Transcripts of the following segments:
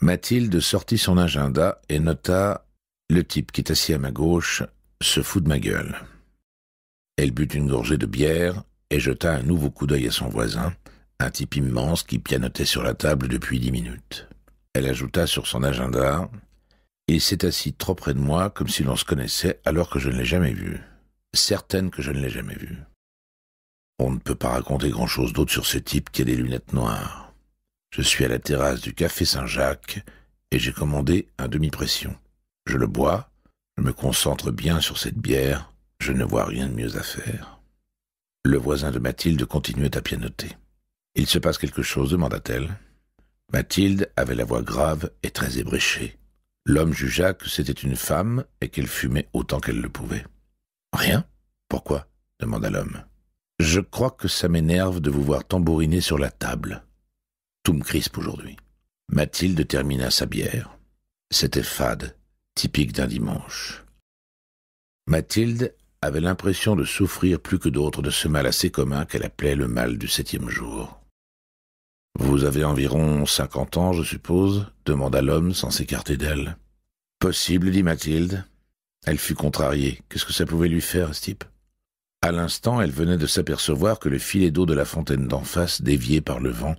Mathilde sortit son agenda et nota Le type qui est assis à ma gauche se fout de ma gueule. Elle but une gorgée de bière et jeta un nouveau coup d'œil à son voisin, un type immense qui pianotait sur la table depuis dix minutes. Elle ajouta sur son agenda Il s'est assis trop près de moi comme si l'on se connaissait alors que je ne l'ai jamais vu. Certaine que je ne l'ai jamais vu. On ne peut pas raconter grand-chose d'autre sur ce type qui a des lunettes noires. Je suis à la terrasse du Café Saint-Jacques et j'ai commandé un demi-pression. Je le bois, je me concentre bien sur cette bière, je ne vois rien de mieux à faire. Le voisin de Mathilde continuait à pianoter. Il se passe quelque chose, demanda-t-elle. Mathilde avait la voix grave et très ébréchée. L'homme jugea que c'était une femme et qu'elle fumait autant qu'elle le pouvait. Rien Pourquoi demanda l'homme. Je crois que ça m'énerve de vous voir tambouriner sur la table tout me crispe aujourd'hui. Mathilde termina sa bière. C'était fade, typique d'un dimanche. Mathilde avait l'impression de souffrir plus que d'autres de ce mal assez commun qu'elle appelait le mal du septième jour. Vous avez environ cinquante ans, je suppose demanda l'homme sans s'écarter d'elle. Possible, dit Mathilde. Elle fut contrariée. Qu'est-ce que ça pouvait lui faire, ce type à l'instant, elle venait de s'apercevoir que le filet d'eau de la fontaine d'en face, dévié par le vent,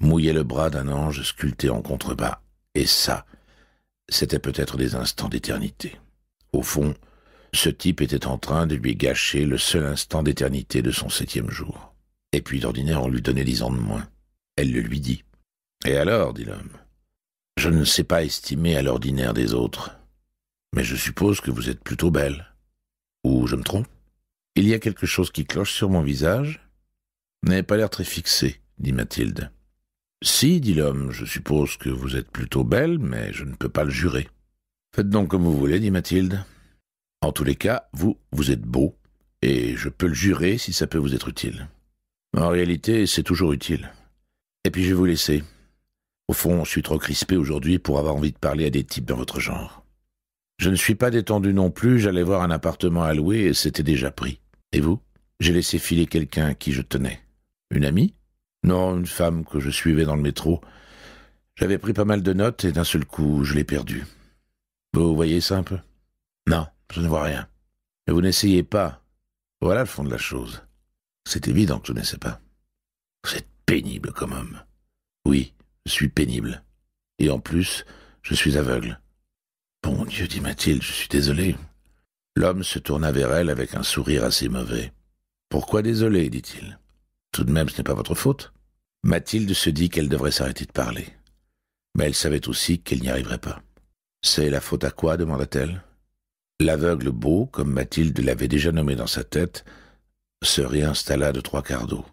mouillait le bras d'un ange sculpté en contrebas. Et ça, c'était peut-être des instants d'éternité. Au fond, ce type était en train de lui gâcher le seul instant d'éternité de son septième jour. Et puis d'ordinaire, on lui donnait dix ans de moins. Elle le lui dit. Et alors, dit l'homme, je ne sais pas estimer à l'ordinaire des autres, mais je suppose que vous êtes plutôt belle. Ou je me trompe il y a quelque chose qui cloche sur mon visage. Vous n'avez pas l'air très fixé, dit Mathilde. Si, dit l'homme, je suppose que vous êtes plutôt belle, mais je ne peux pas le jurer. Faites donc comme vous voulez, dit Mathilde. En tous les cas, vous, vous êtes beau, et je peux le jurer si ça peut vous être utile. En réalité, c'est toujours utile. Et puis je vais vous laisser. Au fond, je suis trop crispé aujourd'hui pour avoir envie de parler à des types de votre genre. Je ne suis pas détendu non plus, j'allais voir un appartement à louer et c'était déjà pris. Et vous J'ai laissé filer quelqu'un à qui je tenais. Une amie Non, une femme que je suivais dans le métro. J'avais pris pas mal de notes et d'un seul coup, je l'ai perdue. Vous voyez ça un peu Non, je ne vois rien. Mais vous n'essayez pas. Voilà le fond de la chose. C'est évident que je sais pas. Vous êtes pénible comme homme. Oui, je suis pénible. Et en plus, je suis aveugle. Bon Dieu, dit Mathilde, je suis désolé. L'homme se tourna vers elle avec un sourire assez mauvais. Pourquoi désolé dit-il. Tout de même, ce n'est pas votre faute. Mathilde se dit qu'elle devrait s'arrêter de parler. Mais elle savait aussi qu'elle n'y arriverait pas. C'est la faute à quoi demanda-t-elle. L'aveugle beau, comme Mathilde l'avait déjà nommé dans sa tête, se réinstalla de trois quarts d'eau.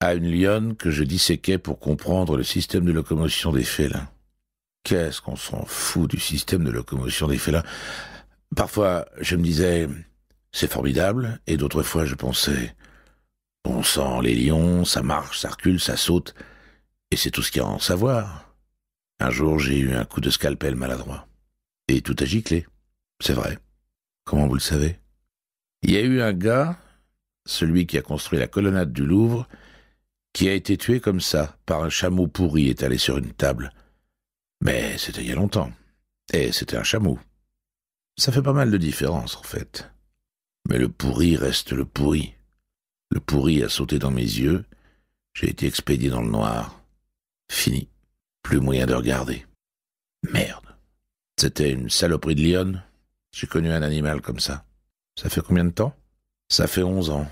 À une lionne que je disséquais pour comprendre le système de locomotion des félins. Qu'est-ce qu'on s'en fout du système de locomotion des félins Parfois, je me disais, c'est formidable, et d'autres fois, je pensais, on sent les lions, ça marche, ça recule, ça saute, et c'est tout ce qu'il y a à en savoir. Un jour, j'ai eu un coup de scalpel maladroit, et tout a giclé. C'est vrai. Comment vous le savez Il y a eu un gars, celui qui a construit la colonnade du Louvre, qui a été tué comme ça, par un chameau pourri étalé sur une table. Mais c'était il y a longtemps. Et c'était un chameau. Ça fait pas mal de différence, en fait. Mais le pourri reste le pourri. Le pourri a sauté dans mes yeux. J'ai été expédié dans le noir. Fini. Plus moyen de regarder. Merde. C'était une saloperie de lionne. J'ai connu un animal comme ça. Ça fait combien de temps Ça fait onze ans.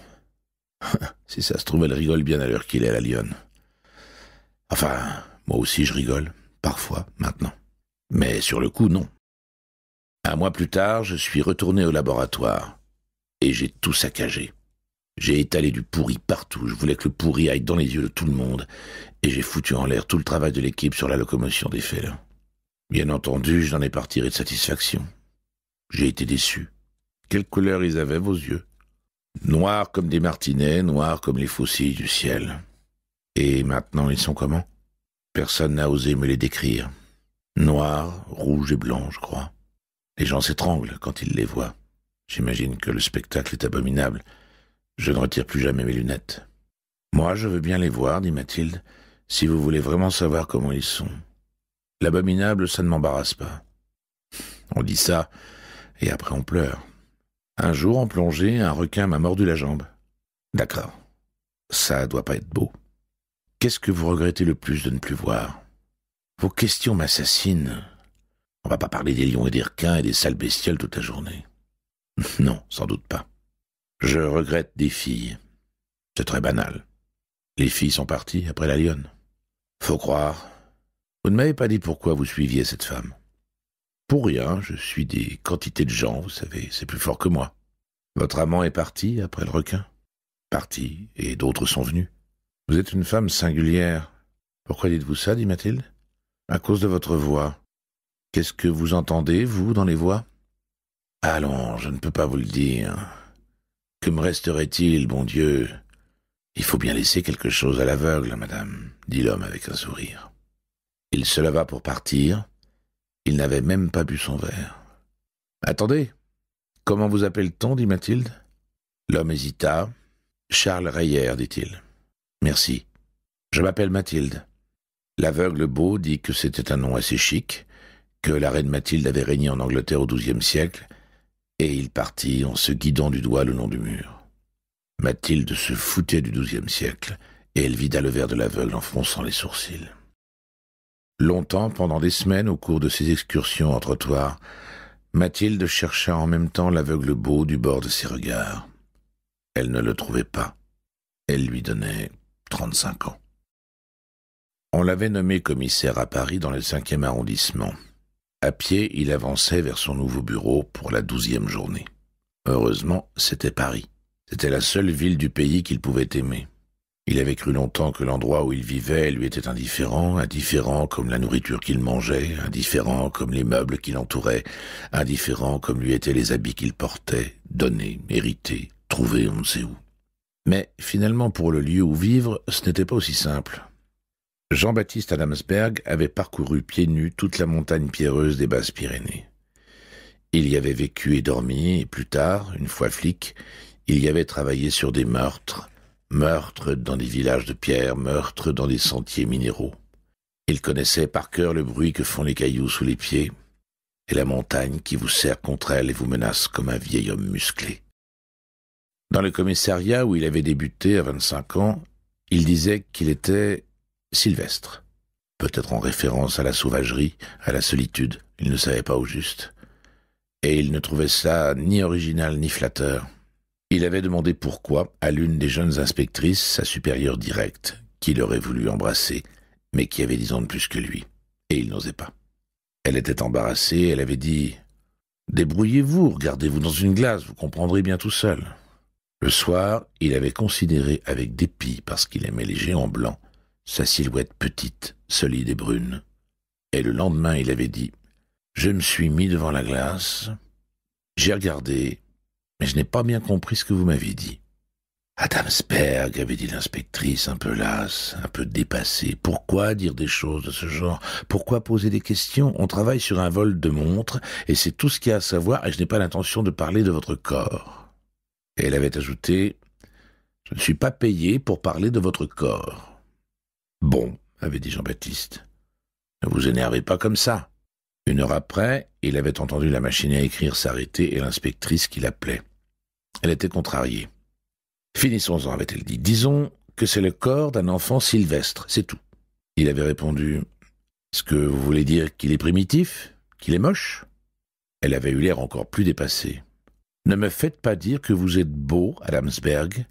si ça se trouve, elle rigole bien à l'heure qu'il est, la lionne. Enfin, moi aussi je rigole, parfois, maintenant. Mais sur le coup, non. Un mois plus tard, je suis retourné au laboratoire et j'ai tout saccagé. J'ai étalé du pourri partout, je voulais que le pourri aille dans les yeux de tout le monde, et j'ai foutu en l'air tout le travail de l'équipe sur la locomotion des félins. Bien entendu, je n'en ai pas tiré de satisfaction. J'ai été déçu. Quelle couleur ils avaient vos yeux Noirs comme des martinets, noirs comme les fossiles du ciel. Et maintenant, ils sont comment Personne n'a osé me les décrire. Noirs, rouges et blancs, je crois. Les gens s'étranglent quand ils les voient. J'imagine que le spectacle est abominable. Je ne retire plus jamais mes lunettes. Moi, je veux bien les voir, dit Mathilde, si vous voulez vraiment savoir comment ils sont. L'abominable, ça ne m'embarrasse pas. On dit ça, et après on pleure. Un jour, en plongée, un requin m'a mordu la jambe. D'accord. Ça doit pas être beau. Qu'est-ce que vous regrettez le plus de ne plus voir Vos questions m'assassinent. On va pas parler des lions et des requins et des sales bestioles toute la journée. non, sans doute pas. Je regrette des filles. C'est très banal. Les filles sont parties après la lionne. Faut croire. Vous ne m'avez pas dit pourquoi vous suiviez cette femme. Pour rien, je suis des quantités de gens, vous savez, c'est plus fort que moi. Votre amant est parti après le requin. Parti, et d'autres sont venus. Vous êtes une femme singulière. Pourquoi dites-vous ça dit Mathilde. À cause de votre voix. Qu'est-ce que vous entendez, vous, dans les voix Allons, je ne peux pas vous le dire. Que me resterait-il, bon Dieu Il faut bien laisser quelque chose à l'aveugle, madame, dit l'homme avec un sourire. Il se leva pour partir. Il n'avait même pas bu son verre. Attendez, comment vous appelle-t-on dit Mathilde. L'homme hésita. Charles Reyer, dit-il. Merci. Je m'appelle Mathilde. L'aveugle beau dit que c'était un nom assez chic, que la reine Mathilde avait régné en Angleterre au XIIe siècle, et il partit en se guidant du doigt le long du mur. Mathilde se foutait du XIIe siècle, et elle vida le verre de l'aveugle en fronçant les sourcils. Longtemps, pendant des semaines, au cours de ses excursions en trottoir, Mathilde chercha en même temps l'aveugle beau du bord de ses regards. Elle ne le trouvait pas. Elle lui donnait trente-cinq ans. On l'avait nommé commissaire à Paris dans le cinquième arrondissement. À pied, il avançait vers son nouveau bureau pour la douzième journée. Heureusement, c'était Paris. C'était la seule ville du pays qu'il pouvait aimer. Il avait cru longtemps que l'endroit où il vivait lui était indifférent, indifférent comme la nourriture qu'il mangeait, indifférent comme les meubles qui l'entouraient, indifférent comme lui étaient les habits qu'il portait, donnés, hérités, trouvés on ne sait où. Mais finalement pour le lieu où vivre, ce n'était pas aussi simple. Jean-Baptiste Adamsberg avait parcouru pieds nus toute la montagne pierreuse des Basses-Pyrénées. Il y avait vécu et dormi, et plus tard, une fois flic, il y avait travaillé sur des meurtres, meurtres dans des villages de pierre, meurtres dans des sentiers minéraux. Il connaissait par cœur le bruit que font les cailloux sous les pieds, et la montagne qui vous serre contre elle et vous menace comme un vieil homme musclé. Dans le commissariat où il avait débuté à 25 ans, il disait qu'il était Sylvestre. Peut-être en référence à la sauvagerie, à la solitude, il ne savait pas au juste. Et il ne trouvait ça ni original ni flatteur. Il avait demandé pourquoi à l'une des jeunes inspectrices, sa supérieure directe, qu'il aurait voulu embrasser, mais qui avait dix ans de plus que lui. Et il n'osait pas. Elle était embarrassée, elle avait dit Débrouillez-vous, regardez-vous dans une glace, vous comprendrez bien tout seul. Le soir, il avait considéré avec dépit, parce qu'il aimait les géants blancs, sa silhouette petite, solide et brune. Et le lendemain, il avait dit Je me suis mis devant la glace, j'ai regardé, mais je n'ai pas bien compris ce que vous m'avez dit. Adamsberg, avait dit l'inspectrice, un peu lasse, un peu dépassée. Pourquoi dire des choses de ce genre Pourquoi poser des questions On travaille sur un vol de montre, et c'est tout ce qu'il y a à savoir, et je n'ai pas l'intention de parler de votre corps. Et elle avait ajouté Je ne suis pas payé pour parler de votre corps. Bon, avait dit Jean-Baptiste, ne vous énervez pas comme ça. Une heure après, il avait entendu la machine à écrire s'arrêter et l'inspectrice qui l'appelait. Elle était contrariée. Finissons-en, avait-elle dit. Disons que c'est le corps d'un enfant sylvestre, c'est tout. Il avait répondu Est-ce que vous voulez dire qu'il est primitif Qu'il est moche Elle avait eu l'air encore plus dépassée. Ne me faites pas dire que vous êtes beau, Adamsberg,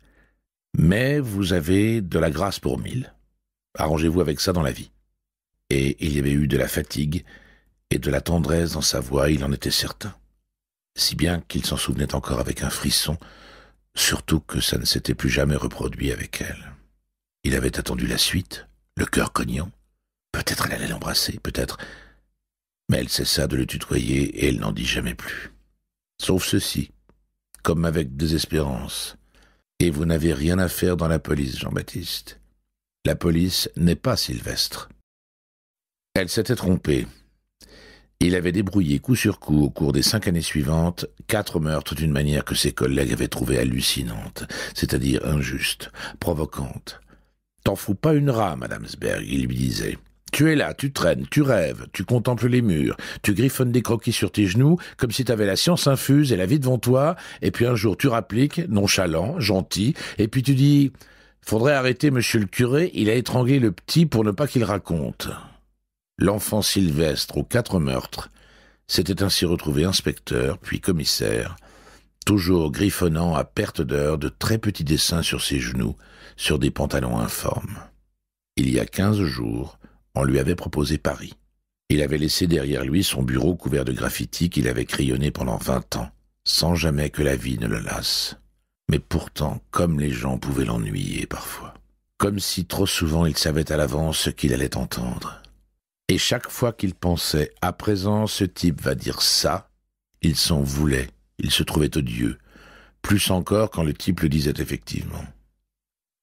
mais vous avez de la grâce pour mille. Arrangez-vous avec ça dans la vie. Et il y avait eu de la fatigue et de la tendresse dans sa voix, il en était certain. Si bien qu'il s'en souvenait encore avec un frisson, surtout que ça ne s'était plus jamais reproduit avec elle. Il avait attendu la suite, le cœur cognant. Peut-être elle allait l'embrasser, peut-être. Mais elle cessa de le tutoyer et elle n'en dit jamais plus. Sauf ceci, comme avec désespérance. Et vous n'avez rien à faire dans la police, Jean-Baptiste. La police n'est pas Sylvestre. Elle s'était trompée. Il avait débrouillé coup sur coup au cours des cinq années suivantes quatre meurtres d'une manière que ses collègues avaient trouvée hallucinante, c'est-à-dire injuste, provocante. T'en fous pas une rat, Madame Sberg, il lui disait. Tu es là, tu traînes, tu rêves, tu contemples les murs, tu griffonnes des croquis sur tes genoux, comme si t'avais la science infuse et la vie devant toi, et puis un jour tu rappliques, nonchalant, gentil, et puis tu dis Faudrait arrêter monsieur le curé, il a étranglé le petit pour ne pas qu'il raconte. L'enfant Sylvestre aux quatre meurtres s'était ainsi retrouvé inspecteur, puis commissaire, toujours griffonnant à perte d'heure de très petits dessins sur ses genoux, sur des pantalons informes. Il y a quinze jours, on lui avait proposé Paris. Il avait laissé derrière lui son bureau couvert de graffitis qu'il avait crayonné pendant vingt ans, sans jamais que la vie ne le lasse. Mais pourtant, comme les gens pouvaient l'ennuyer parfois. Comme si trop souvent il savait à l'avance ce qu'il allait entendre. Et chaque fois qu'il pensait à présent ce type va dire ça, il s'en voulait, il se trouvait odieux, plus encore quand le type le disait effectivement.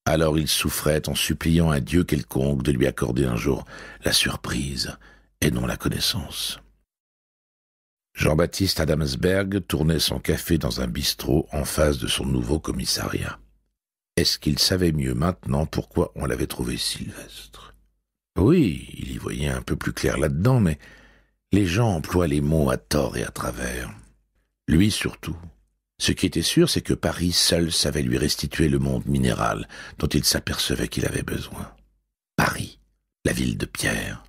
Alors il souffrait en suppliant un Dieu quelconque de lui accorder un jour la surprise et non la connaissance. Jean-Baptiste Adamsberg tournait son café dans un bistrot en face de son nouveau commissariat. Est-ce qu'il savait mieux maintenant pourquoi on l'avait trouvé sylvestre Oui, il y voyait un peu plus clair là-dedans, mais les gens emploient les mots à tort et à travers. Lui surtout. Ce qui était sûr, c'est que Paris seul savait lui restituer le monde minéral dont il s'apercevait qu'il avait besoin. Paris, la ville de pierre.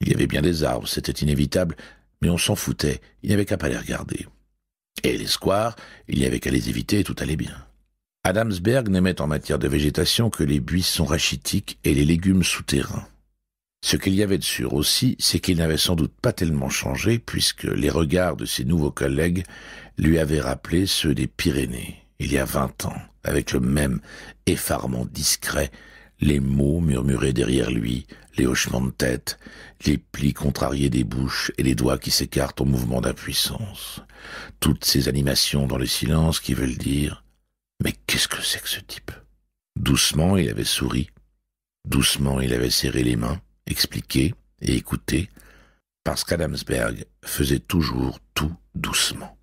Il y avait bien des arbres, c'était inévitable, mais on s'en foutait, il n'y avait qu'à pas les regarder. Et les squares, il n'y avait qu'à les éviter et tout allait bien. Adamsberg n'aimait en matière de végétation que les buissons rachitiques et les légumes souterrains. Ce qu'il y avait de sûr aussi, c'est qu'il n'avait sans doute pas tellement changé, puisque les regards de ses nouveaux collègues lui avaient rappelé ceux des Pyrénées, il y a vingt ans, avec le même effarement discret, les mots murmurés derrière lui, les hochements de tête, les plis contrariés des bouches et les doigts qui s'écartent au mouvement d'impuissance. Toutes ces animations dans le silence qui veulent dire Mais qu'est-ce que c'est que ce type Doucement, il avait souri. Doucement, il avait serré les mains, expliqué et écouté, parce qu'Adamsberg faisait toujours tout doucement.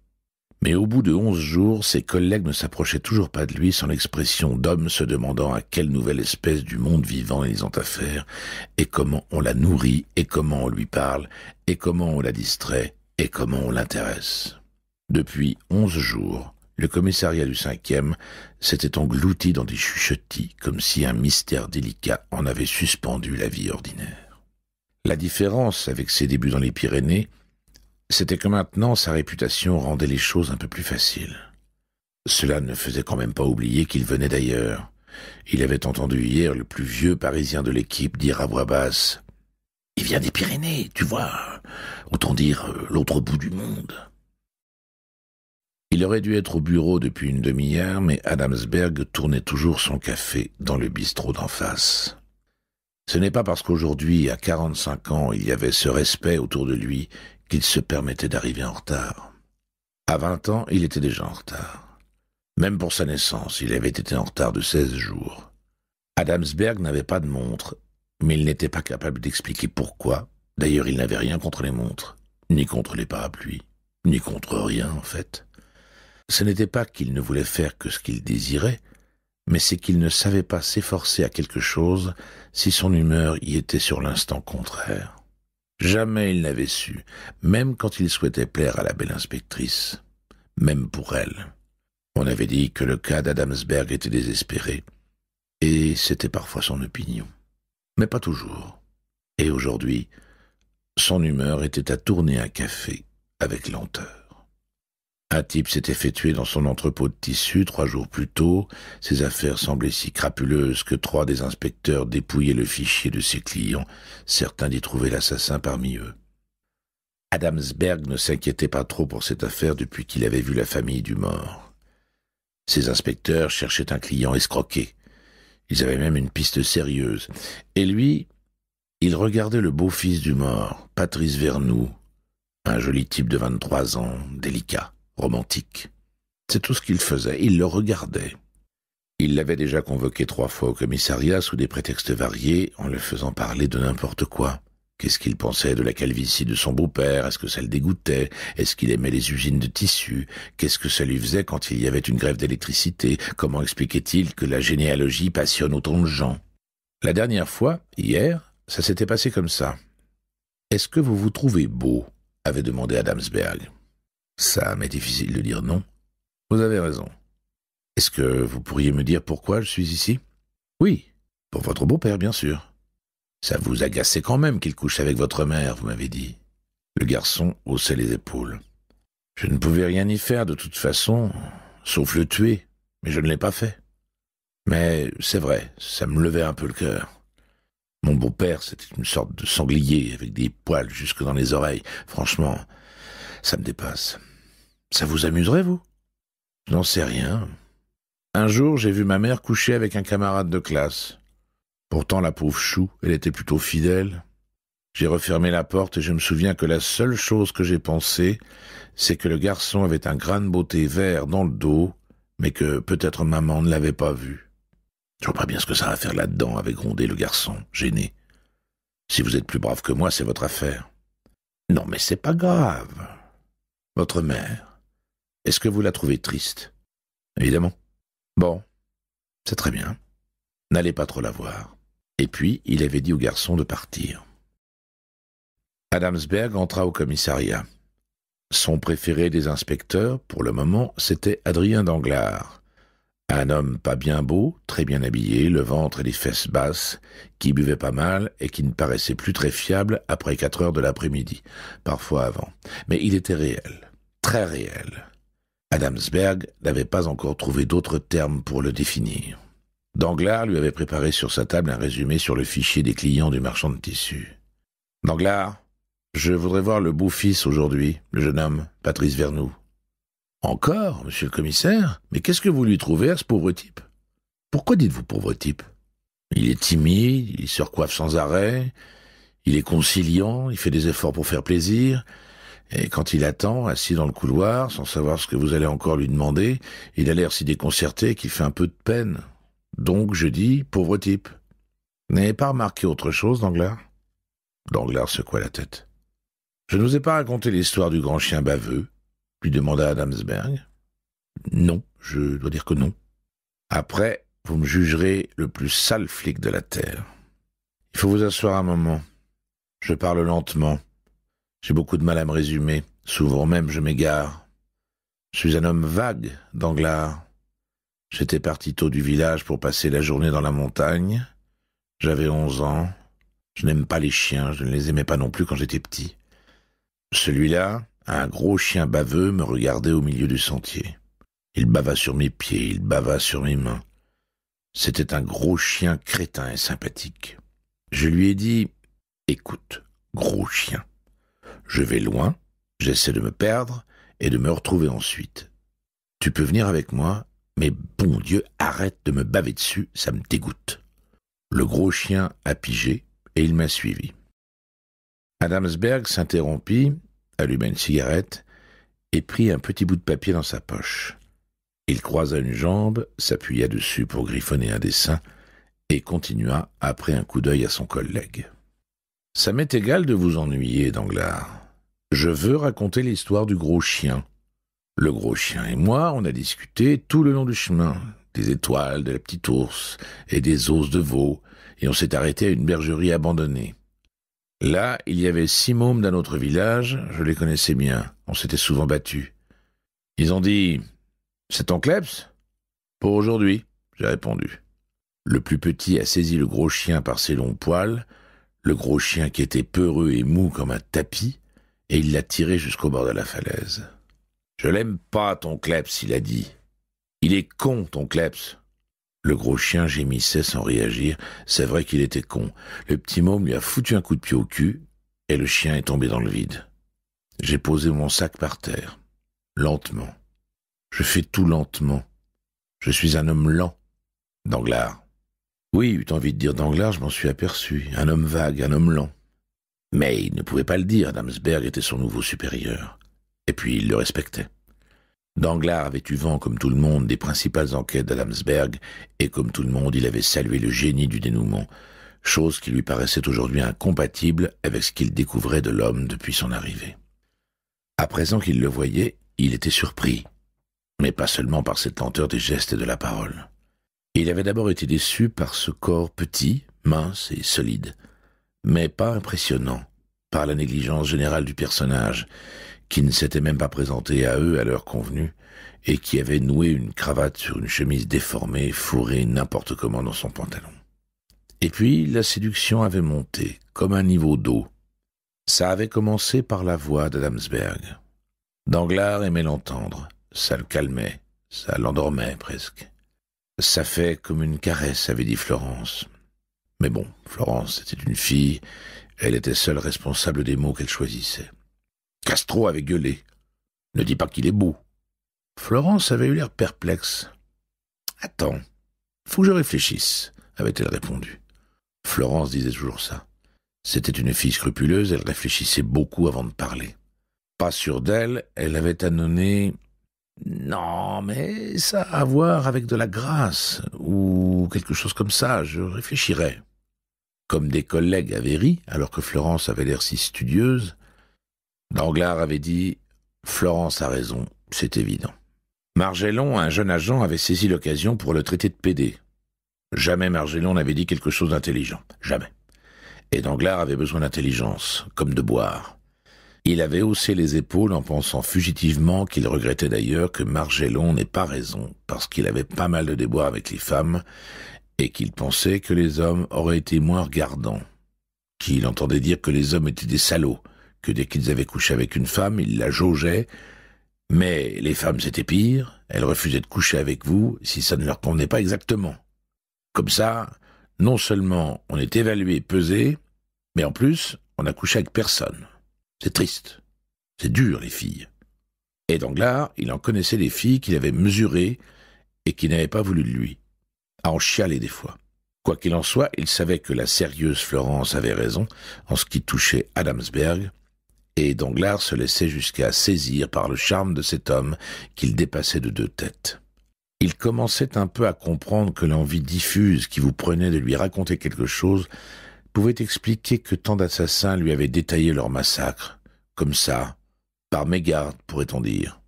Mais au bout de onze jours, ses collègues ne s'approchaient toujours pas de lui sans l'expression d'homme se demandant à quelle nouvelle espèce du monde vivant ils ont affaire, et comment on la nourrit, et comment on lui parle, et comment on la distrait, et comment on l'intéresse. Depuis onze jours, le commissariat du cinquième s'était englouti dans des chuchotis, comme si un mystère délicat en avait suspendu la vie ordinaire. La différence avec ses débuts dans les Pyrénées, c'était que maintenant sa réputation rendait les choses un peu plus faciles. Cela ne faisait quand même pas oublier qu'il venait d'ailleurs. Il avait entendu hier le plus vieux Parisien de l'équipe dire à voix basse « Il vient des Pyrénées, tu vois, autant dire euh, l'autre bout du monde ». Il aurait dû être au bureau depuis une demi-heure, mais Adamsberg tournait toujours son café dans le bistrot d'en face. Ce n'est pas parce qu'aujourd'hui, à 45 ans, il y avait ce respect autour de lui qu'il se permettait d'arriver en retard. À vingt ans, il était déjà en retard. Même pour sa naissance, il avait été en retard de seize jours. Adamsberg n'avait pas de montre, mais il n'était pas capable d'expliquer pourquoi. D'ailleurs, il n'avait rien contre les montres, ni contre les parapluies, ni contre rien, en fait. Ce n'était pas qu'il ne voulait faire que ce qu'il désirait, mais c'est qu'il ne savait pas s'efforcer à quelque chose si son humeur y était sur l'instant contraire. Jamais il n'avait su, même quand il souhaitait plaire à la belle inspectrice, même pour elle. On avait dit que le cas d'Adamsberg était désespéré, et c'était parfois son opinion, mais pas toujours. Et aujourd'hui, son humeur était à tourner un café avec lenteur. Un type s'était fait tuer dans son entrepôt de tissus trois jours plus tôt. Ses affaires semblaient si crapuleuses que trois des inspecteurs dépouillaient le fichier de ses clients, certains d'y trouver l'assassin parmi eux. Adamsberg ne s'inquiétait pas trop pour cette affaire depuis qu'il avait vu la famille du mort. Ses inspecteurs cherchaient un client escroqué. Ils avaient même une piste sérieuse. Et lui, il regardait le beau-fils du mort, Patrice Vernoux, un joli type de 23 ans, délicat romantique. C'est tout ce qu'il faisait, il le regardait. Il l'avait déjà convoqué trois fois au commissariat sous des prétextes variés, en le faisant parler de n'importe quoi. Qu'est-ce qu'il pensait de la calvitie de son beau-père Est-ce que ça le dégoûtait Est-ce qu'il aimait les usines de tissus Qu'est-ce que ça lui faisait quand il y avait une grève d'électricité Comment expliquait-il que la généalogie passionne autant de gens La dernière fois, hier, ça s'était passé comme ça. Est-ce que vous vous trouvez beau avait demandé Adamsberg. Ça m'est difficile de dire non. Vous avez raison. Est-ce que vous pourriez me dire pourquoi je suis ici Oui, pour votre beau-père, bien sûr. Ça vous agaçait quand même qu'il couche avec votre mère, vous m'avez dit. Le garçon haussait les épaules. Je ne pouvais rien y faire de toute façon, sauf le tuer, mais je ne l'ai pas fait. Mais c'est vrai, ça me levait un peu le cœur. Mon beau-père, c'était une sorte de sanglier avec des poils jusque dans les oreilles. Franchement, ça me dépasse. Ça vous amuserait, vous Je n'en sais rien. Un jour, j'ai vu ma mère coucher avec un camarade de classe. Pourtant, la pauvre chou, elle était plutôt fidèle. J'ai refermé la porte et je me souviens que la seule chose que j'ai pensée, c'est que le garçon avait un grain de beauté vert dans le dos, mais que peut-être maman ne l'avait pas vu. Je vois pas bien ce que ça va faire là-dedans, avait grondé le garçon, gêné. Si vous êtes plus brave que moi, c'est votre affaire. Non, mais c'est pas grave. Votre mère, est-ce que vous la trouvez triste Évidemment. Bon, c'est très bien. N'allez pas trop la voir. Et puis, il avait dit au garçon de partir. Adamsberg entra au commissariat. Son préféré des inspecteurs, pour le moment, c'était Adrien Danglars, un homme pas bien beau, très bien habillé, le ventre et les fesses basses, qui buvait pas mal et qui ne paraissait plus très fiable après quatre heures de l'après-midi, parfois avant. Mais il était réel, très réel, Adamsberg n'avait pas encore trouvé d'autres termes pour le définir. Danglars lui avait préparé sur sa table un résumé sur le fichier des clients du marchand de tissus. Danglars, je voudrais voir le beau-fils aujourd'hui, le jeune homme, Patrice Vernou. Encore, monsieur le commissaire Mais qu'est-ce que vous lui trouvez à ce pauvre type Pourquoi dites-vous pauvre type Il est timide, il se recoiffe sans arrêt, il est conciliant, il fait des efforts pour faire plaisir, et quand il attend, assis dans le couloir, sans savoir ce que vous allez encore lui demander, il a l'air si déconcerté qu'il fait un peu de peine. Donc je dis, pauvre type. N'avez pas remarqué autre chose, Danglars Danglars secoua la tête. Je ne vous ai pas raconté l'histoire du grand chien baveux lui demanda Adamsberg. Non, je dois dire que non. Après, vous me jugerez le plus sale flic de la Terre. Il faut vous asseoir un moment. Je parle lentement. J'ai beaucoup de mal à me résumer. Souvent même, je m'égare. Je suis un homme vague, Danglars. J'étais parti tôt du village pour passer la journée dans la montagne. J'avais onze ans. Je n'aime pas les chiens, je ne les aimais pas non plus quand j'étais petit. Celui-là, un gros chien baveux, me regardait au milieu du sentier. Il bava sur mes pieds, il bava sur mes mains. C'était un gros chien crétin et sympathique. Je lui ai dit Écoute, gros chien, je vais loin, j'essaie de me perdre et de me retrouver ensuite. Tu peux venir avec moi, mais bon Dieu, arrête de me baver dessus, ça me dégoûte. Le gros chien a pigé et il m'a suivi. Adamsberg s'interrompit, alluma une cigarette et prit un petit bout de papier dans sa poche. Il croisa une jambe, s'appuya dessus pour griffonner un dessin et continua après un coup d'œil à son collègue. Ça m'est égal de vous ennuyer, Danglars. Je veux raconter l'histoire du gros chien. Le gros chien et moi, on a discuté tout le long du chemin, des étoiles, de la petite ours et des os de veau, et on s'est arrêté à une bergerie abandonnée. Là, il y avait six mômes d'un autre village, je les connaissais bien, on s'était souvent battus. Ils ont dit C'est ton kleps Pour aujourd'hui, j'ai répondu. Le plus petit a saisi le gros chien par ses longs poils, le gros chien qui était peureux et mou comme un tapis, et il l'a tiré jusqu'au bord de la falaise. Je l'aime pas, ton Kleps, il a dit. Il est con, ton Kleps. Le gros chien gémissait sans réagir. C'est vrai qu'il était con. Le petit môme lui a foutu un coup de pied au cul et le chien est tombé dans le vide. J'ai posé mon sac par terre. Lentement. Je fais tout lentement. Je suis un homme lent. Danglars. Oui, eut envie de dire Danglars, je m'en suis aperçu. Un homme vague, un homme lent. Mais il ne pouvait pas le dire, Adamsberg était son nouveau supérieur. Et puis il le respectait. Danglars avait eu vent, comme tout le monde, des principales enquêtes d'Adamsberg, et comme tout le monde, il avait salué le génie du dénouement, chose qui lui paraissait aujourd'hui incompatible avec ce qu'il découvrait de l'homme depuis son arrivée. À présent qu'il le voyait, il était surpris, mais pas seulement par cette tenteur des gestes et de la parole. Il avait d'abord été déçu par ce corps petit, mince et solide, mais pas impressionnant, par la négligence générale du personnage, qui ne s'était même pas présenté à eux à l'heure convenue, et qui avait noué une cravate sur une chemise déformée, fourrée n'importe comment dans son pantalon. Et puis la séduction avait monté, comme un niveau d'eau. Ça avait commencé par la voix d'Adamsberg. Danglars aimait l'entendre, ça le calmait, ça l'endormait presque. Ça fait comme une caresse, avait dit Florence. Mais bon, Florence était une fille, elle était seule responsable des mots qu'elle choisissait. Castro avait gueulé. Ne dis pas qu'il est beau. Florence avait eu l'air perplexe. Attends, faut que je réfléchisse, avait-elle répondu. Florence disait toujours ça. C'était une fille scrupuleuse, elle réfléchissait beaucoup avant de parler. Pas sûre d'elle, elle avait annonné Non, mais ça a à voir avec de la grâce, ou quelque chose comme ça, je réfléchirai comme des collègues avaient ri, alors que Florence avait l'air si studieuse, Danglars avait dit Florence a raison, c'est évident. Margellon, un jeune agent, avait saisi l'occasion pour le traiter de pédé. Jamais Margellon n'avait dit quelque chose d'intelligent, jamais. Et Danglars avait besoin d'intelligence, comme de boire. Il avait haussé les épaules en pensant fugitivement qu'il regrettait d'ailleurs que Margellon n'ait pas raison, parce qu'il avait pas mal de déboires avec les femmes, qu'il pensait que les hommes auraient été moins regardants, qu'il entendait dire que les hommes étaient des salauds, que dès qu'ils avaient couché avec une femme, ils la jaugeaient, mais les femmes c'était pire, elles refusaient de coucher avec vous si ça ne leur convenait pas exactement. Comme ça, non seulement on est évalué, pesé, mais en plus, on n'a couché avec personne. C'est triste. C'est dur, les filles. Et Danglars, il en connaissait les filles qu'il avait mesurées et qui n'avaient pas voulu de lui à en chialer des fois. Quoi qu'il en soit, il savait que la sérieuse Florence avait raison en ce qui touchait Adamsberg, et Danglars se laissait jusqu'à saisir par le charme de cet homme qu'il dépassait de deux têtes. Il commençait un peu à comprendre que l'envie diffuse qui vous prenait de lui raconter quelque chose pouvait expliquer que tant d'assassins lui avaient détaillé leur massacre, comme ça, par mégarde pourrait-on dire,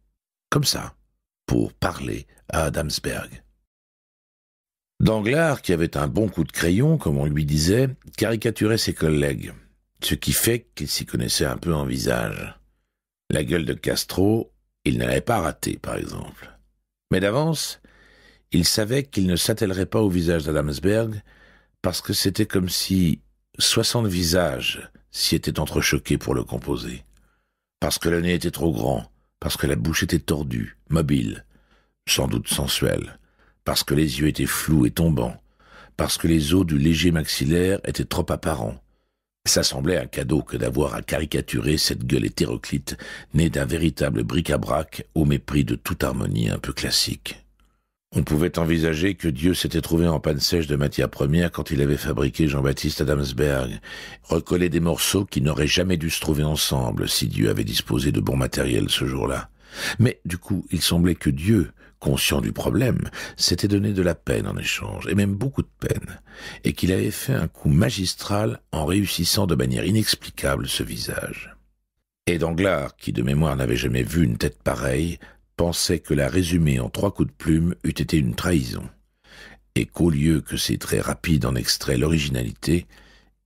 comme ça, pour parler à Adamsberg. Danglars, qui avait un bon coup de crayon, comme on lui disait, caricaturait ses collègues, ce qui fait qu'il s'y connaissait un peu en visage. La gueule de Castro, il n'allait pas rater, par exemple. Mais d'avance, il savait qu'il ne s'attellerait pas au visage d'Adamsberg, parce que c'était comme si soixante visages s'y étaient entrechoqués pour le composer. Parce que le nez était trop grand, parce que la bouche était tordue, mobile, sans doute sensuelle parce que les yeux étaient flous et tombants, parce que les os du léger maxillaire étaient trop apparents. Ça semblait un cadeau que d'avoir à caricaturer cette gueule hétéroclite, née d'un véritable bric-à-brac au mépris de toute harmonie un peu classique. On pouvait envisager que Dieu s'était trouvé en panne sèche de matière première quand il avait fabriqué Jean-Baptiste Adamsberg, recollé des morceaux qui n'auraient jamais dû se trouver ensemble si Dieu avait disposé de bon matériel ce jour-là. Mais du coup, il semblait que Dieu, conscient du problème, s'était donné de la peine en échange, et même beaucoup de peine, et qu'il avait fait un coup magistral en réussissant de manière inexplicable ce visage. Et Danglars, qui de mémoire n'avait jamais vu une tête pareille, pensait que la résumer en trois coups de plume eût été une trahison, et qu'au lieu que ses traits rapides en extraient l'originalité,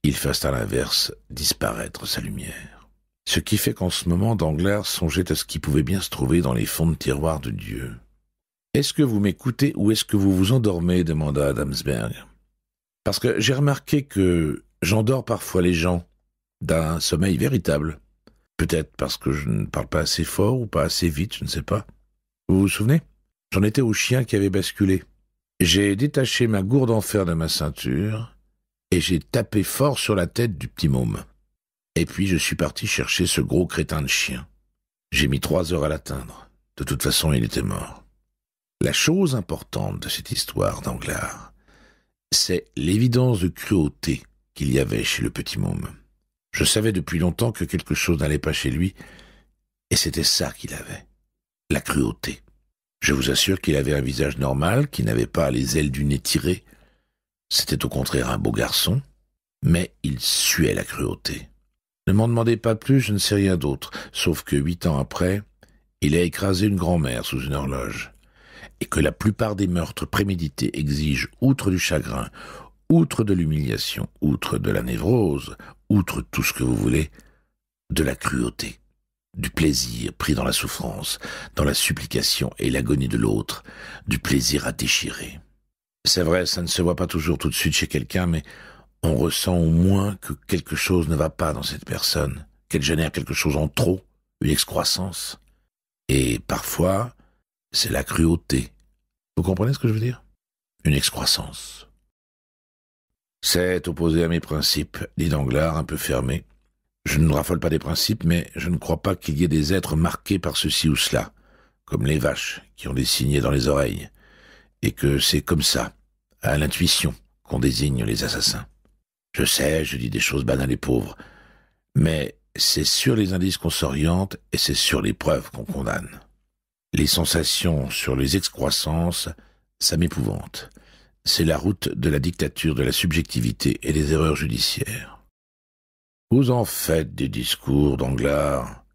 il fasse à l'inverse disparaître sa lumière. Ce qui fait qu'en ce moment Danglars songeait à ce qui pouvait bien se trouver dans les fonds de tiroir de Dieu. Est-ce que vous m'écoutez ou est-ce que vous vous endormez demanda Adamsberg. Parce que j'ai remarqué que j'endors parfois les gens d'un sommeil véritable. Peut-être parce que je ne parle pas assez fort ou pas assez vite, je ne sais pas. Vous vous souvenez J'en étais au chien qui avait basculé. J'ai détaché ma gourde en fer de ma ceinture et j'ai tapé fort sur la tête du petit môme. Et puis je suis parti chercher ce gros crétin de chien. J'ai mis trois heures à l'atteindre. De toute façon, il était mort. La chose importante de cette histoire d'Anglard, c'est l'évidence de cruauté qu'il y avait chez le petit môme. Je savais depuis longtemps que quelque chose n'allait pas chez lui, et c'était ça qu'il avait, la cruauté. Je vous assure qu'il avait un visage normal, qui n'avait pas les ailes du nez tirées. C'était au contraire un beau garçon, mais il suait la cruauté. Ne m'en demandez pas plus, je ne sais rien d'autre, sauf que huit ans après, il a écrasé une grand-mère sous une horloge et que la plupart des meurtres prémédités exigent, outre du chagrin, outre de l'humiliation, outre de la névrose, outre tout ce que vous voulez, de la cruauté, du plaisir pris dans la souffrance, dans la supplication et l'agonie de l'autre, du plaisir à déchirer. C'est vrai, ça ne se voit pas toujours tout de suite chez quelqu'un, mais on ressent au moins que quelque chose ne va pas dans cette personne, qu'elle génère quelque chose en trop, une excroissance. Et parfois, c'est la cruauté. Vous comprenez ce que je veux dire Une excroissance. C'est opposé à mes principes, dit Danglars, un peu fermé. Je ne raffole pas des principes, mais je ne crois pas qu'il y ait des êtres marqués par ceci ou cela, comme les vaches qui ont des signets dans les oreilles, et que c'est comme ça, à l'intuition, qu'on désigne les assassins. Je sais, je dis des choses banales et pauvres, mais c'est sur les indices qu'on s'oriente et c'est sur les preuves qu'on condamne. Les sensations sur les excroissances, ça m'épouvante. C'est la route de la dictature de la subjectivité et des erreurs judiciaires. Vous en faites des discours, Danglars.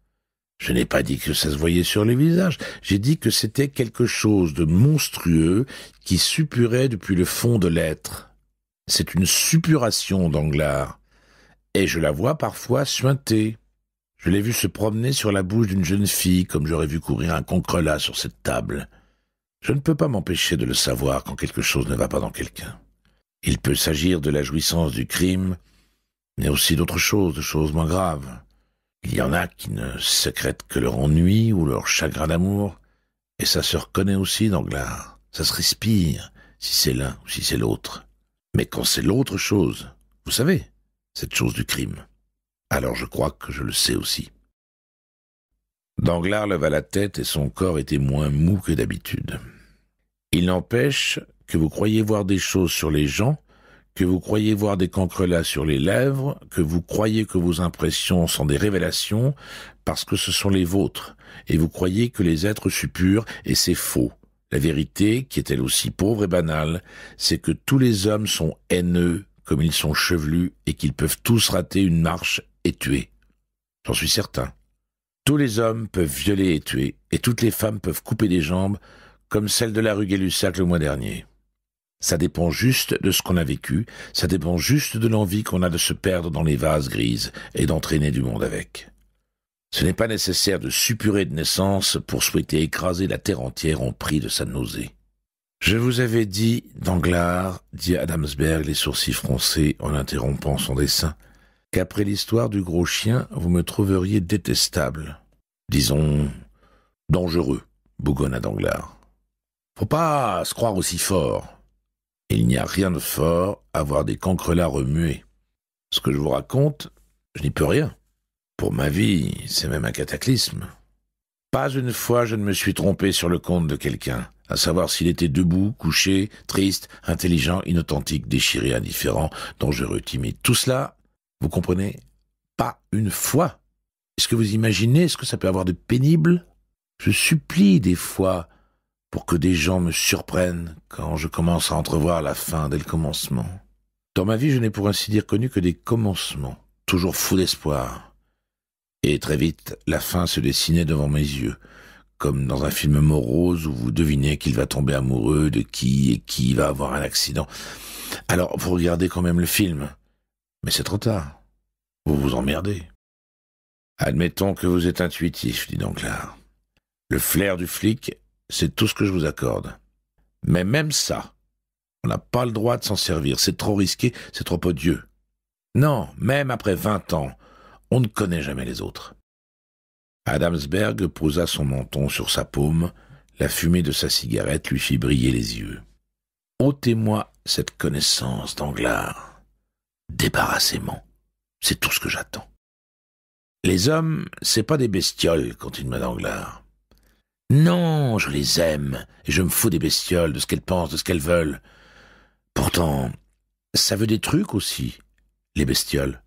Je n'ai pas dit que ça se voyait sur les visages, j'ai dit que c'était quelque chose de monstrueux qui suppurait depuis le fond de l'être. C'est une suppuration, Danglars, et je la vois parfois suinter. Je l'ai vu se promener sur la bouche d'une jeune fille, comme j'aurais vu courir un concrelat sur cette table. Je ne peux pas m'empêcher de le savoir quand quelque chose ne va pas dans quelqu'un. Il peut s'agir de la jouissance du crime, mais aussi d'autres choses, de choses moins graves. Il y en a qui ne secrètent que leur ennui ou leur chagrin d'amour, et ça se reconnaît aussi, dans Glard, Ça se respire, si c'est l'un ou si c'est l'autre. Mais quand c'est l'autre chose, vous savez, cette chose du crime, alors je crois que je le sais aussi. Danglars leva la tête et son corps était moins mou que d'habitude. Il n'empêche que vous croyez voir des choses sur les gens, que vous croyez voir des cancrelats sur les lèvres, que vous croyez que vos impressions sont des révélations parce que ce sont les vôtres, et vous croyez que les êtres suppurent, et c'est faux. La vérité, qui est elle aussi pauvre et banale, c'est que tous les hommes sont haineux comme ils sont chevelus et qu'ils peuvent tous rater une marche et tuer. J'en suis certain. Tous les hommes peuvent violer et tuer, et toutes les femmes peuvent couper des jambes, comme celle de la rue gay le mois dernier. Ça dépend juste de ce qu'on a vécu, ça dépend juste de l'envie qu'on a de se perdre dans les vases grises et d'entraîner du monde avec. Ce n'est pas nécessaire de suppurer de naissance pour souhaiter écraser la terre entière en prix de sa nausée. Je vous avais dit, Danglars, dit Adamsberg, les sourcils froncés en interrompant son dessin, qu'après l'histoire du gros chien, vous me trouveriez détestable, disons dangereux, bougonna Danglars. Faut pas se croire aussi fort. Il n'y a rien de fort à voir des cancrelats remués. Ce que je vous raconte, je n'y peux rien. Pour ma vie, c'est même un cataclysme. Pas une fois je ne me suis trompé sur le compte de quelqu'un, à savoir s'il était debout, couché, triste, intelligent, inauthentique, déchiré, indifférent, dangereux, timide. Tout cela, vous comprenez Pas une fois. Est-ce que vous imaginez ce que ça peut avoir de pénible Je supplie des fois pour que des gens me surprennent quand je commence à entrevoir la fin dès le commencement. Dans ma vie, je n'ai pour ainsi dire connu que des commencements, toujours fous d'espoir. Et très vite, la fin se dessinait devant mes yeux, comme dans un film morose où vous devinez qu'il va tomber amoureux de qui et qui va avoir un accident. Alors, vous regardez quand même le film. Mais c'est trop tard. Vous vous emmerdez. Admettons que vous êtes intuitif, dit Danglars. Le flair du flic, c'est tout ce que je vous accorde. Mais même ça, on n'a pas le droit de s'en servir. C'est trop risqué, c'est trop odieux. Non, même après vingt ans, on ne connaît jamais les autres. Adamsberg posa son menton sur sa paume, la fumée de sa cigarette lui fit briller les yeux. ôtez-moi cette connaissance Danglars. Débarrassément. C'est tout ce que j'attends. Les hommes, c'est pas des bestioles, continua Danglars. Non, je les aime, et je me fous des bestioles, de ce qu'elles pensent, de ce qu'elles veulent. Pourtant, ça veut des trucs aussi, les bestioles.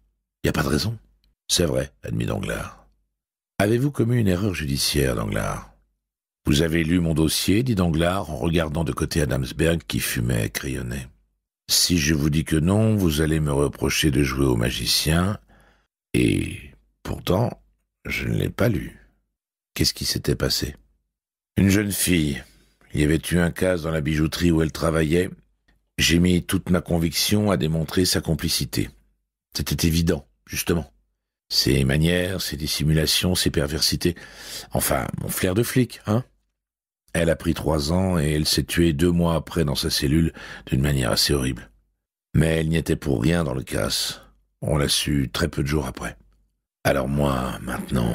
Y a pas de raison. C'est vrai, admit Danglars. Avez-vous commis une erreur judiciaire, Danglars Vous avez lu mon dossier, dit Danglars en regardant de côté Adamsberg qui fumait et crayonnait. Si je vous dis que non, vous allez me reprocher de jouer au magicien, et pourtant, je ne l'ai pas lu. Qu'est-ce qui s'était passé Une jeune fille. Il y avait eu un casse dans la bijouterie où elle travaillait. J'ai mis toute ma conviction à démontrer sa complicité. C'était évident, justement. Ses manières, ses dissimulations, ses perversités. Enfin, mon flair de flic, hein elle a pris trois ans et elle s'est tuée deux mois après dans sa cellule d'une manière assez horrible. Mais elle n'y était pour rien dans le casse. On l'a su très peu de jours après. Alors moi, maintenant,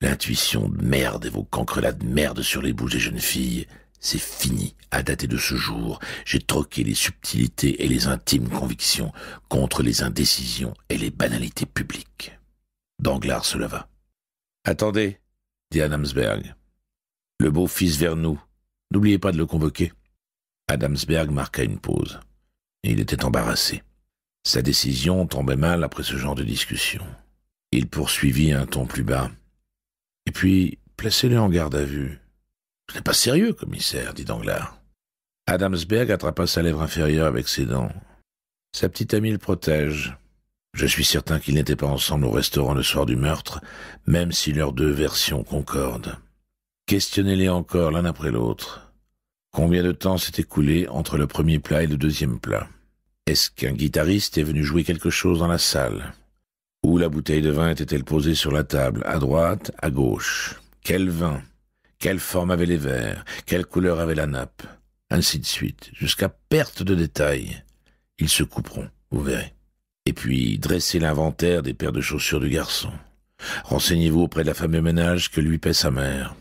l'intuition de merde et vos cancrelats de merde sur les bouches des jeunes filles, c'est fini. À dater de ce jour, j'ai troqué les subtilités et les intimes convictions contre les indécisions et les banalités publiques. Danglars se leva. Attendez, dit Adamsberg le beau-fils nous. N'oubliez pas de le convoquer. Adamsberg marqua une pause. Il était embarrassé. Sa décision tombait mal après ce genre de discussion. Il poursuivit un ton plus bas. Et puis, placez-le en garde à vue. Ce n'est pas sérieux, commissaire, dit Danglars. Adamsberg attrapa sa lèvre inférieure avec ses dents. Sa petite amie le protège. Je suis certain qu'ils n'étaient pas ensemble au restaurant le soir du meurtre, même si leurs deux versions concordent. Questionnez-les encore l'un après l'autre. Combien de temps s'est écoulé entre le premier plat et le deuxième plat Est-ce qu'un guitariste est venu jouer quelque chose dans la salle Où la bouteille de vin était-elle posée sur la table À droite, à gauche Quel vin Quelle forme avaient les verres Quelle couleur avait la nappe Ainsi de suite, jusqu'à perte de détails. Ils se couperont, vous verrez. Et puis, dressez l'inventaire des paires de chaussures du garçon. Renseignez-vous auprès de la femme de ménage que lui paie sa mère.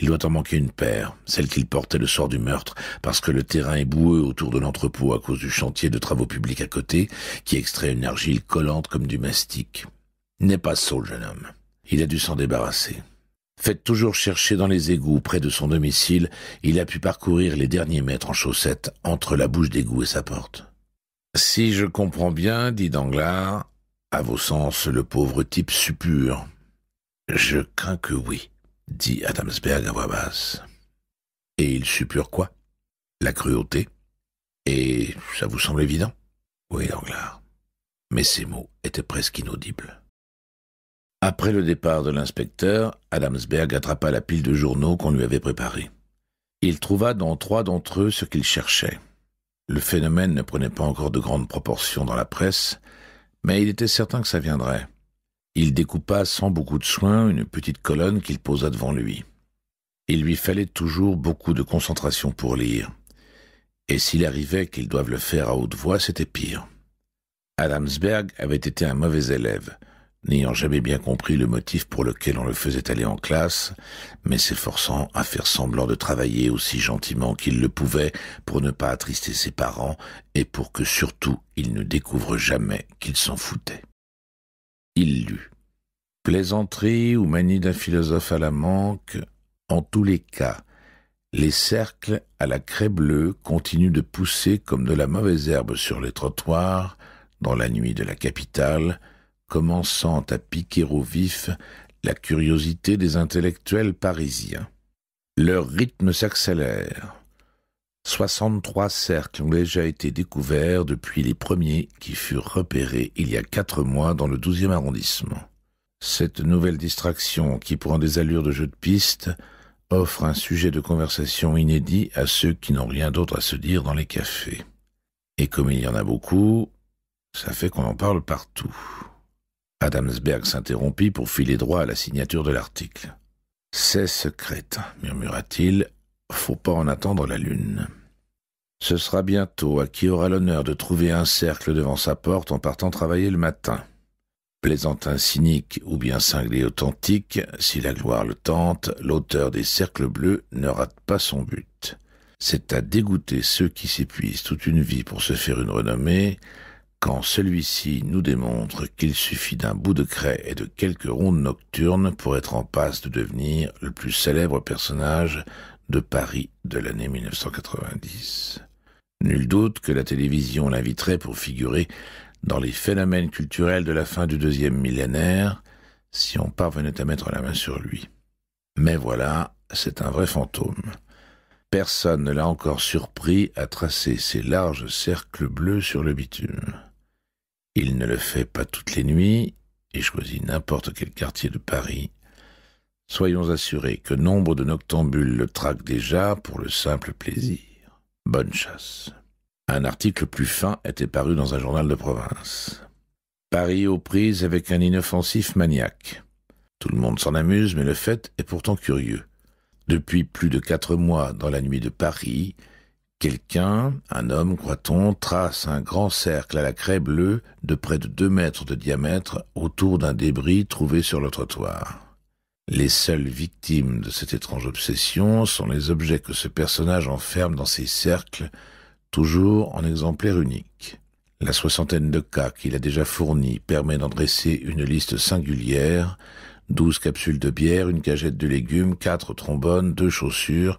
Il doit en manquer une paire, celle qu'il portait le soir du meurtre, parce que le terrain est boueux autour de l'entrepôt à cause du chantier de travaux publics à côté, qui extrait une argile collante comme du mastic. N'est pas sot, jeune homme. Il a dû s'en débarrasser. Faites toujours chercher dans les égouts près de son domicile, il a pu parcourir les derniers mètres en chaussettes entre la bouche d'égout et sa porte. Si je comprends bien, dit Danglars, à vos sens, le pauvre type suppure. Je crains que oui dit Adamsberg à voix basse. Et ils suppurent quoi La cruauté Et ça vous semble évident Oui, Danglars. Mais ces mots étaient presque inaudibles. Après le départ de l'inspecteur, Adamsberg attrapa la pile de journaux qu'on lui avait préparée. Il trouva dans trois d'entre eux ce qu'il cherchait. Le phénomène ne prenait pas encore de grandes proportions dans la presse, mais il était certain que ça viendrait. Il découpa sans beaucoup de soin une petite colonne qu'il posa devant lui. Il lui fallait toujours beaucoup de concentration pour lire, et s'il arrivait qu'ils doivent le faire à haute voix, c'était pire. Adamsberg avait été un mauvais élève, n'ayant jamais bien compris le motif pour lequel on le faisait aller en classe, mais s'efforçant à faire semblant de travailler aussi gentiment qu'il le pouvait pour ne pas attrister ses parents et pour que surtout il ne découvre jamais qu'il s'en foutait il lut. Plaisanterie ou manie d'un philosophe à la manque, en tous les cas, les cercles à la craie bleue continuent de pousser comme de la mauvaise herbe sur les trottoirs, dans la nuit de la capitale, commençant à piquer au vif la curiosité des intellectuels parisiens. Leur rythme s'accélère, Soixante-trois cercles ont déjà été découverts depuis les premiers qui furent repérés il y a quatre mois dans le douzième arrondissement. Cette nouvelle distraction, qui prend des allures de jeu de piste, offre un sujet de conversation inédit à ceux qui n'ont rien d'autre à se dire dans les cafés. Et comme il y en a beaucoup, ça fait qu'on en parle partout. Adamsberg s'interrompit pour filer droit à la signature de l'article. C'est secrète, murmura-t-il faut pas en attendre la lune. Ce sera bientôt à qui aura l'honneur de trouver un cercle devant sa porte en partant travailler le matin. Plaisantin cynique ou bien cinglé authentique, si la gloire le tente, l'auteur des cercles bleus ne rate pas son but. C'est à dégoûter ceux qui s'épuisent toute une vie pour se faire une renommée, quand celui-ci nous démontre qu'il suffit d'un bout de craie et de quelques rondes nocturnes pour être en passe de devenir le plus célèbre personnage de Paris de l'année 1990. Nul doute que la télévision l'inviterait pour figurer dans les phénomènes culturels de la fin du deuxième millénaire si on parvenait à mettre la main sur lui. Mais voilà, c'est un vrai fantôme. Personne ne l'a encore surpris à tracer ses larges cercles bleus sur le bitume. Il ne le fait pas toutes les nuits et choisit n'importe quel quartier de Paris soyons assurés que nombre de noctambules le traquent déjà pour le simple plaisir. Bonne chasse. Un article plus fin était paru dans un journal de province. Paris aux prises avec un inoffensif maniaque. Tout le monde s'en amuse, mais le fait est pourtant curieux. Depuis plus de quatre mois, dans la nuit de Paris, quelqu'un, un homme, croit-on, trace un grand cercle à la craie bleue de près de deux mètres de diamètre autour d'un débris trouvé sur le trottoir. Les seules victimes de cette étrange obsession sont les objets que ce personnage enferme dans ses cercles, toujours en exemplaire unique. La soixantaine de cas qu'il a déjà fournis permet d'en dresser une liste singulière, douze capsules de bière, une cagette de légumes, quatre trombones, deux chaussures,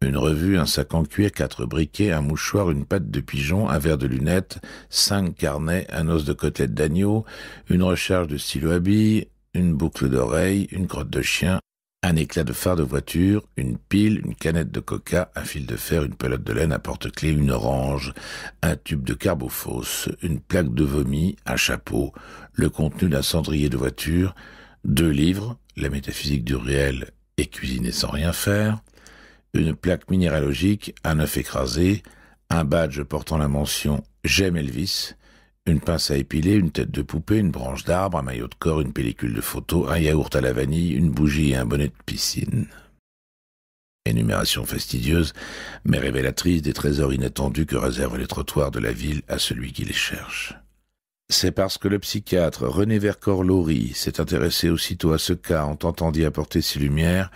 une revue, un sac en cuir, quatre briquets, un mouchoir, une patte de pigeon, un verre de lunettes, cinq carnets, un os de côtelette d'agneau, une recharge de stylo à une boucle d'oreille, une grotte de chien, un éclat de phare de voiture, une pile, une canette de coca, un fil de fer, une pelote de laine un porte-clés, une orange, un tube de fausse une plaque de vomi, un chapeau, le contenu d'un cendrier de voiture, deux livres, La métaphysique du réel et Cuisiner sans rien faire, une plaque minéralogique, un œuf écrasé, un badge portant la mention J'aime Elvis, une pince à épiler, une tête de poupée, une branche d'arbre, un maillot de corps, une pellicule de photo, un yaourt à la vanille, une bougie et un bonnet de piscine. Énumération fastidieuse, mais révélatrice des trésors inattendus que réservent les trottoirs de la ville à celui qui les cherche. C'est parce que le psychiatre René vercors laurie s'est intéressé aussitôt à ce cas en tentant d'y apporter ses lumières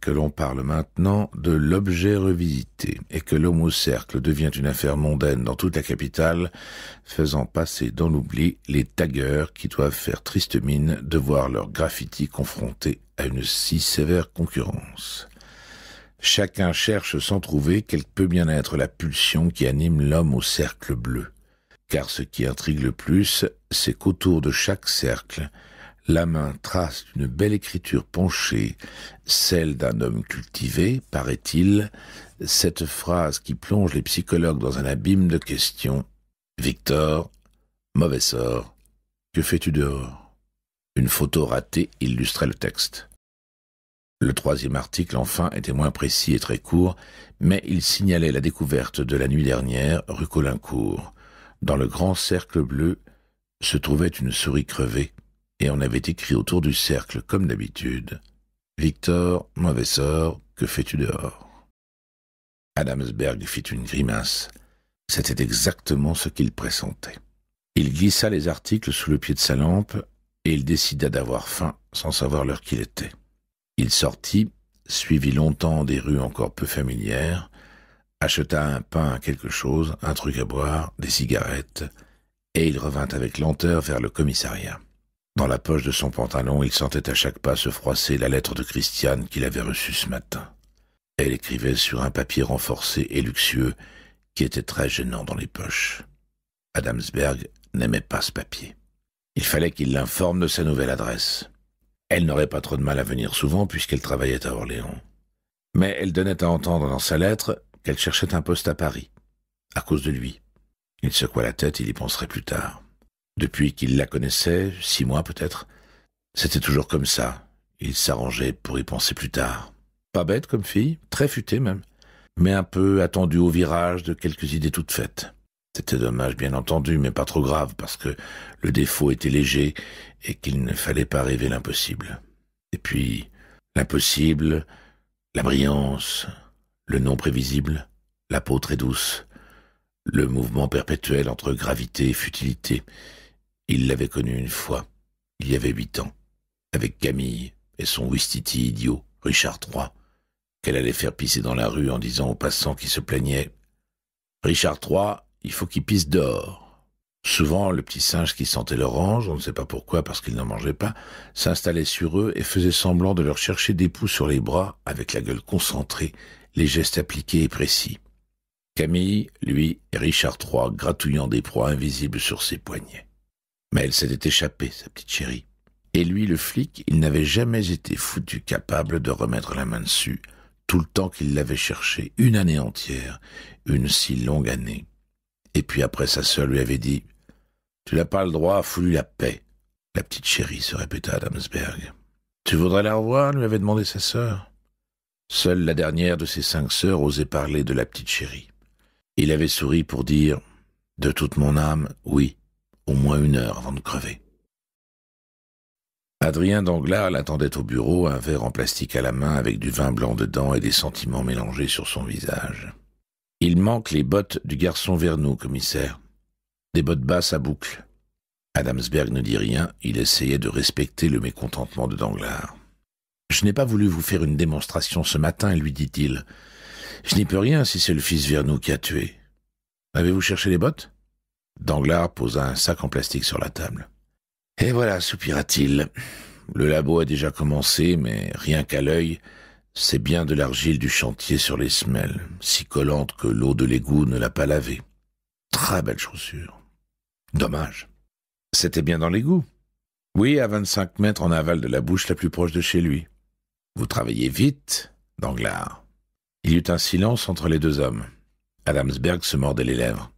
que l'on parle maintenant de l'objet revisité et que l'homme au cercle devient une affaire mondaine dans toute la capitale, faisant passer dans l'oubli les taggeurs qui doivent faire triste mine de voir leur graffiti confronté à une si sévère concurrence. Chacun cherche sans trouver quelle peut bien être la pulsion qui anime l'homme au cercle bleu car ce qui intrigue le plus, c'est qu'autour de chaque cercle, la main trace une belle écriture penchée, celle d'un homme cultivé, paraît-il, cette phrase qui plonge les psychologues dans un abîme de questions. Victor, mauvais sort, que fais-tu dehors Une photo ratée illustrait le texte. Le troisième article, enfin, était moins précis et très court, mais il signalait la découverte de la nuit dernière, rue Colincourt, dans le grand cercle bleu se trouvait une souris crevée, et on avait écrit autour du cercle, comme d'habitude, Victor, mauvais sort, que fais-tu dehors Adamsberg fit une grimace. C'était exactement ce qu'il pressentait. Il glissa les articles sous le pied de sa lampe et il décida d'avoir faim sans savoir l'heure qu'il était. Il sortit, suivi longtemps des rues encore peu familières, acheta un pain, quelque chose, un truc à boire, des cigarettes, et il revint avec lenteur vers le commissariat. Dans la poche de son pantalon, il sentait à chaque pas se froisser la lettre de Christiane qu'il avait reçue ce matin. Elle écrivait sur un papier renforcé et luxueux qui était très gênant dans les poches. Adamsberg n'aimait pas ce papier. Il fallait qu'il l'informe de sa nouvelle adresse. Elle n'aurait pas trop de mal à venir souvent puisqu'elle travaillait à Orléans. Mais elle donnait à entendre dans sa lettre qu'elle cherchait un poste à Paris, à cause de lui. Il secoua la tête, il y penserait plus tard. Depuis qu'il la connaissait, six mois peut-être, c'était toujours comme ça. Il s'arrangeait pour y penser plus tard. Pas bête comme fille, très futée même, mais un peu attendue au virage de quelques idées toutes faites. C'était dommage, bien entendu, mais pas trop grave, parce que le défaut était léger et qu'il ne fallait pas rêver l'impossible. Et puis, l'impossible, la brillance, le nom prévisible, la peau très douce, le mouvement perpétuel entre gravité et futilité. Il l'avait connu une fois, il y avait huit ans, avec Camille et son Ouistiti idiot, Richard III, qu'elle allait faire pisser dans la rue en disant aux passants qui se plaignaient « Richard III, il faut qu'il pisse dehors ». Souvent, le petit singe qui sentait l'orange, on ne sait pas pourquoi parce qu'il n'en mangeait pas, s'installait sur eux et faisait semblant de leur chercher des poux sur les bras avec la gueule concentrée les gestes appliqués et précis. Camille, lui, et Richard III gratouillant des proies invisibles sur ses poignets. Mais elle s'était échappée, sa petite chérie. Et lui, le flic, il n'avait jamais été foutu capable de remettre la main dessus, tout le temps qu'il l'avait cherché, une année entière, une si longue année. Et puis après, sa sœur lui avait dit « Tu n'as pas le droit, à lui la paix !» La petite chérie se répéta à Damsberg. « Tu voudrais la revoir ?» lui avait demandé sa sœur. Seule la dernière de ses cinq sœurs osait parler de la petite chérie. Il avait souri pour dire De toute mon âme, oui, au moins une heure avant de crever. Adrien Danglars l'attendait au bureau, un verre en plastique à la main avec du vin blanc dedans et des sentiments mélangés sur son visage. Il manque les bottes du garçon Vernou, commissaire. Des bottes basses à boucle. Adamsberg ne dit rien, il essayait de respecter le mécontentement de Danglars. Je n'ai pas voulu vous faire une démonstration ce matin, lui dit-il. Je n'y peux rien si c'est le fils Vernou qui a tué. Avez-vous cherché les bottes Danglars posa un sac en plastique sur la table. Et voilà, soupira-t-il. Le labo a déjà commencé, mais rien qu'à l'œil, c'est bien de l'argile du chantier sur les semelles, si collante que l'eau de l'égout ne l'a pas lavée. Très belle chaussure. Dommage. C'était bien dans l'égout. Oui, à vingt-cinq mètres en aval de la bouche la plus proche de chez lui. Vous travaillez vite, Danglars. Il y eut un silence entre les deux hommes. Adamsberg se mordait les lèvres.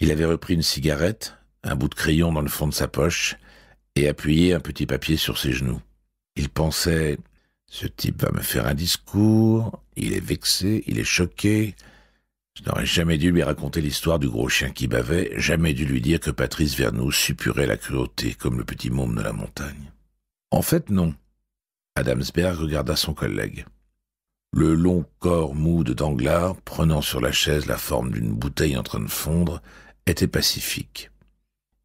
Il avait repris une cigarette, un bout de crayon dans le fond de sa poche, et appuyé un petit papier sur ses genoux. Il pensait Ce type va me faire un discours, il est vexé, il est choqué. Je n'aurais jamais dû lui raconter l'histoire du gros chien qui bavait, jamais dû lui dire que Patrice Vernou suppurait la cruauté comme le petit môme de la montagne. En fait, non. Adamsberg regarda son collègue. Le long corps mou de Danglars, prenant sur la chaise la forme d'une bouteille en train de fondre, était pacifique.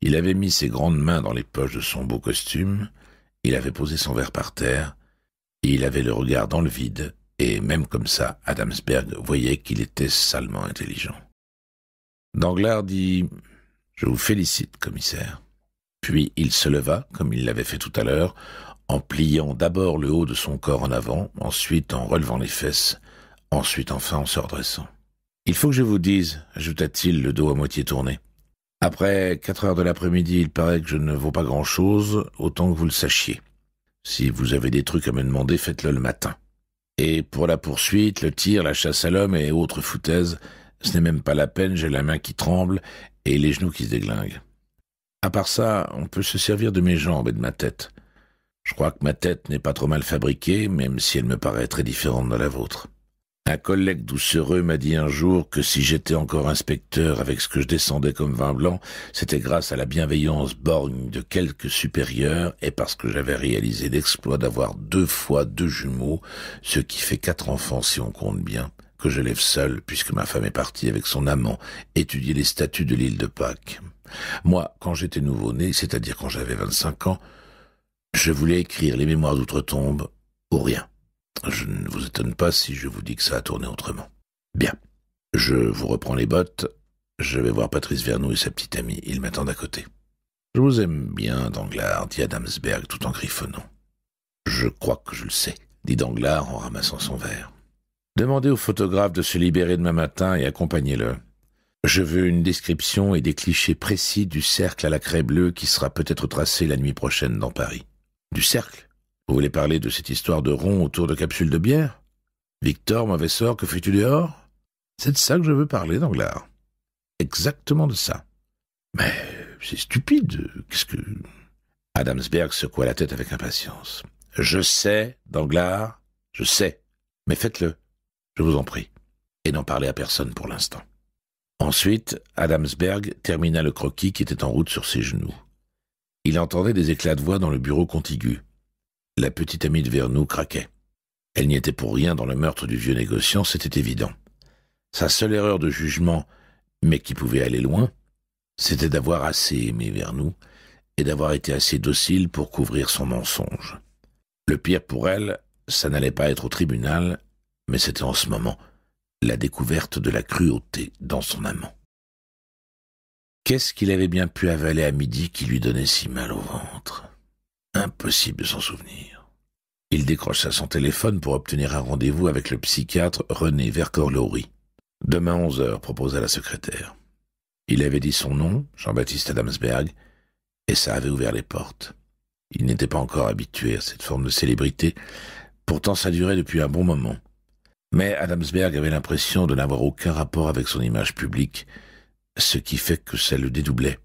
Il avait mis ses grandes mains dans les poches de son beau costume, il avait posé son verre par terre, et il avait le regard dans le vide, et même comme ça, Adamsberg voyait qu'il était salement intelligent. Danglars dit Je vous félicite, commissaire. Puis il se leva, comme il l'avait fait tout à l'heure, en pliant d'abord le haut de son corps en avant, ensuite en relevant les fesses, ensuite enfin en se redressant. Il faut que je vous dise, ajouta-t-il, le dos à moitié tourné. Après quatre heures de l'après-midi, il paraît que je ne vaux pas grand-chose, autant que vous le sachiez. Si vous avez des trucs à me demander, faites-le le matin. Et pour la poursuite, le tir, la chasse à l'homme et autres foutaises, ce n'est même pas la peine, j'ai la main qui tremble et les genoux qui se déglinguent. À part ça, on peut se servir de mes jambes et de ma tête. Je crois que ma tête n'est pas trop mal fabriquée, même si elle me paraît très différente de la vôtre. Un collègue doucereux m'a dit un jour que si j'étais encore inspecteur avec ce que je descendais comme vin blanc, c'était grâce à la bienveillance borgne de quelques supérieurs et parce que j'avais réalisé l'exploit d'avoir deux fois deux jumeaux, ce qui fait quatre enfants si on compte bien, que je lève seul puisque ma femme est partie avec son amant étudier les statues de l'île de Pâques. Moi, quand j'étais nouveau-né, c'est-à-dire quand j'avais vingt-cinq ans, je voulais écrire les mémoires d'outre-tombe ou rien. Je ne vous étonne pas si je vous dis que ça a tourné autrement. Bien. Je vous reprends les bottes. Je vais voir Patrice Vernou et sa petite amie. Ils m'attendent à côté. Je vous aime bien, Danglars, dit Adamsberg tout en griffonnant. Je crois que je le sais, dit Danglars en ramassant son verre. Demandez au photographe de se libérer demain matin et accompagnez-le. Je veux une description et des clichés précis du cercle à la craie bleue qui sera peut-être tracé la nuit prochaine dans Paris. Du cercle Vous voulez parler de cette histoire de rond autour de capsules de bière Victor, mauvais sort, que fais-tu dehors C'est de ça que je veux parler, Danglars. Exactement de ça. Mais c'est stupide. Qu'est-ce que... Adamsberg secoua la tête avec impatience. Je sais, Danglars, je sais. Mais faites-le, je vous en prie. Et n'en parlez à personne pour l'instant. Ensuite, Adamsberg termina le croquis qui était en route sur ses genoux. Il entendait des éclats de voix dans le bureau contigu. La petite amie de Vernou craquait. Elle n'y était pour rien dans le meurtre du vieux négociant, c'était évident. Sa seule erreur de jugement, mais qui pouvait aller loin, c'était d'avoir assez aimé Vernou et d'avoir été assez docile pour couvrir son mensonge. Le pire pour elle, ça n'allait pas être au tribunal, mais c'était en ce moment la découverte de la cruauté dans son amant. Qu'est-ce qu'il avait bien pu avaler à midi qui lui donnait si mal au ventre Impossible de s'en souvenir. Il décrocha son téléphone pour obtenir un rendez-vous avec le psychiatre René Vercorlori. Demain 11 heures, proposa la secrétaire. Il avait dit son nom, Jean-Baptiste Adamsberg, et ça avait ouvert les portes. Il n'était pas encore habitué à cette forme de célébrité, pourtant ça durait depuis un bon moment. Mais Adamsberg avait l'impression de n'avoir aucun rapport avec son image publique, ce qui fait que ça le dédoublait.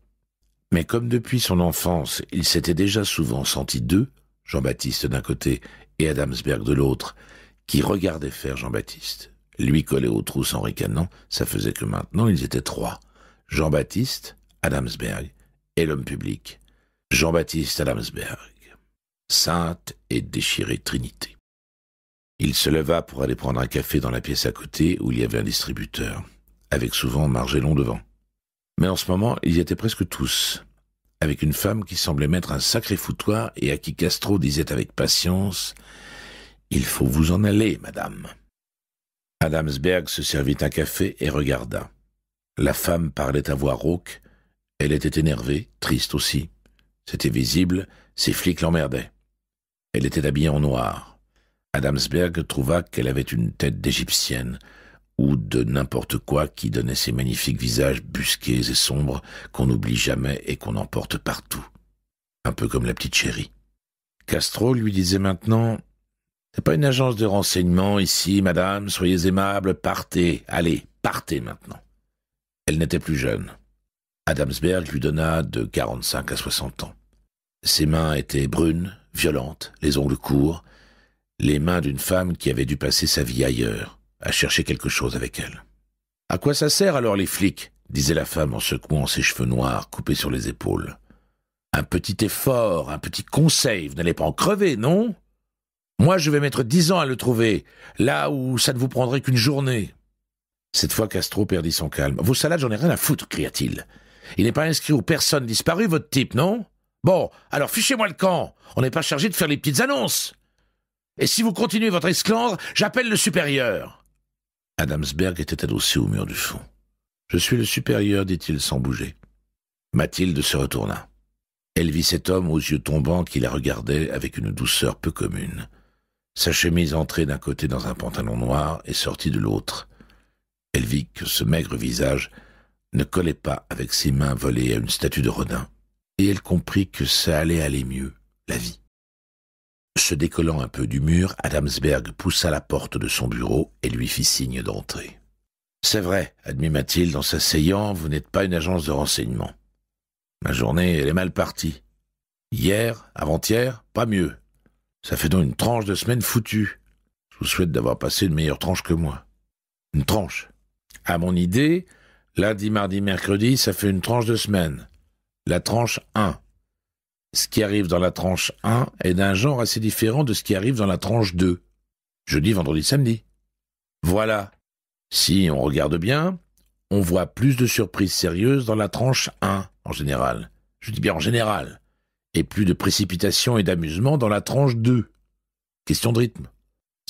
Mais comme depuis son enfance, il s'était déjà souvent senti deux, Jean-Baptiste d'un côté et Adamsberg de l'autre, qui regardaient faire Jean-Baptiste. Lui collé aux trousses en ricanant, ça faisait que maintenant ils étaient trois. Jean-Baptiste, Adamsberg et l'homme public. Jean-Baptiste Adamsberg. Sainte et déchirée Trinité. Il se leva pour aller prendre un café dans la pièce à côté où il y avait un distributeur, avec souvent Margellon devant. Mais en ce moment, ils étaient presque tous, avec une femme qui semblait mettre un sacré foutoir et à qui Castro disait avec patience « Il faut vous en aller, madame ». Adamsberg se servit un café et regarda. La femme parlait à voix rauque, elle était énervée, triste aussi. C'était visible, ses flics l'emmerdaient. Elle était habillée en noir. Adamsberg trouva qu'elle avait une tête d'égyptienne, ou de n'importe quoi qui donnait ces magnifiques visages busqués et sombres qu'on n'oublie jamais et qu'on emporte partout. Un peu comme la petite chérie. Castro lui disait maintenant C'est pas une agence de renseignement ici, madame, soyez aimable, partez, allez, partez maintenant. Elle n'était plus jeune. Adamsberg lui donna de 45 à 60 ans. Ses mains étaient brunes, violentes, les ongles courts, les mains d'une femme qui avait dû passer sa vie ailleurs à chercher quelque chose avec elle. À quoi ça sert alors les flics disait la femme en secouant ses cheveux noirs coupés sur les épaules. Un petit effort, un petit conseil, vous n'allez pas en crever, non Moi, je vais mettre dix ans à le trouver, là où ça ne vous prendrait qu'une journée. Cette fois, Castro perdit son calme. Vos salades, j'en ai rien à foutre, cria-t-il. Il n'est pas inscrit aux personnes disparues, votre type, non Bon, alors fichez-moi le camp. On n'est pas chargé de faire les petites annonces. Et si vous continuez votre esclandre, j'appelle le supérieur. Adamsberg était adossé au mur du fond. Je suis le supérieur, dit-il sans bouger. Mathilde se retourna. Elle vit cet homme aux yeux tombants qui la regardait avec une douceur peu commune. Sa chemise entrée d'un côté dans un pantalon noir et sortie de l'autre. Elle vit que ce maigre visage ne collait pas avec ses mains volées à une statue de Rodin, et elle comprit que ça allait aller mieux, la vie. Se décollant un peu du mur, Adamsberg poussa la porte de son bureau et lui fit signe d'entrer. C'est vrai, admit Mathilde en s'asseyant, vous n'êtes pas une agence de renseignement. Ma journée, elle est mal partie. Hier, avant-hier, pas mieux. Ça fait donc une tranche de semaine foutue. Je vous souhaite d'avoir passé une meilleure tranche que moi. Une tranche. À mon idée, lundi, mardi, mercredi, ça fait une tranche de semaine. La tranche 1 ce qui arrive dans la tranche 1 est d'un genre assez différent de ce qui arrive dans la tranche 2. Jeudi, vendredi, samedi. Voilà. Si on regarde bien, on voit plus de surprises sérieuses dans la tranche 1, en général. Je dis bien en général. Et plus de précipitation et d'amusement dans la tranche 2. Question de rythme.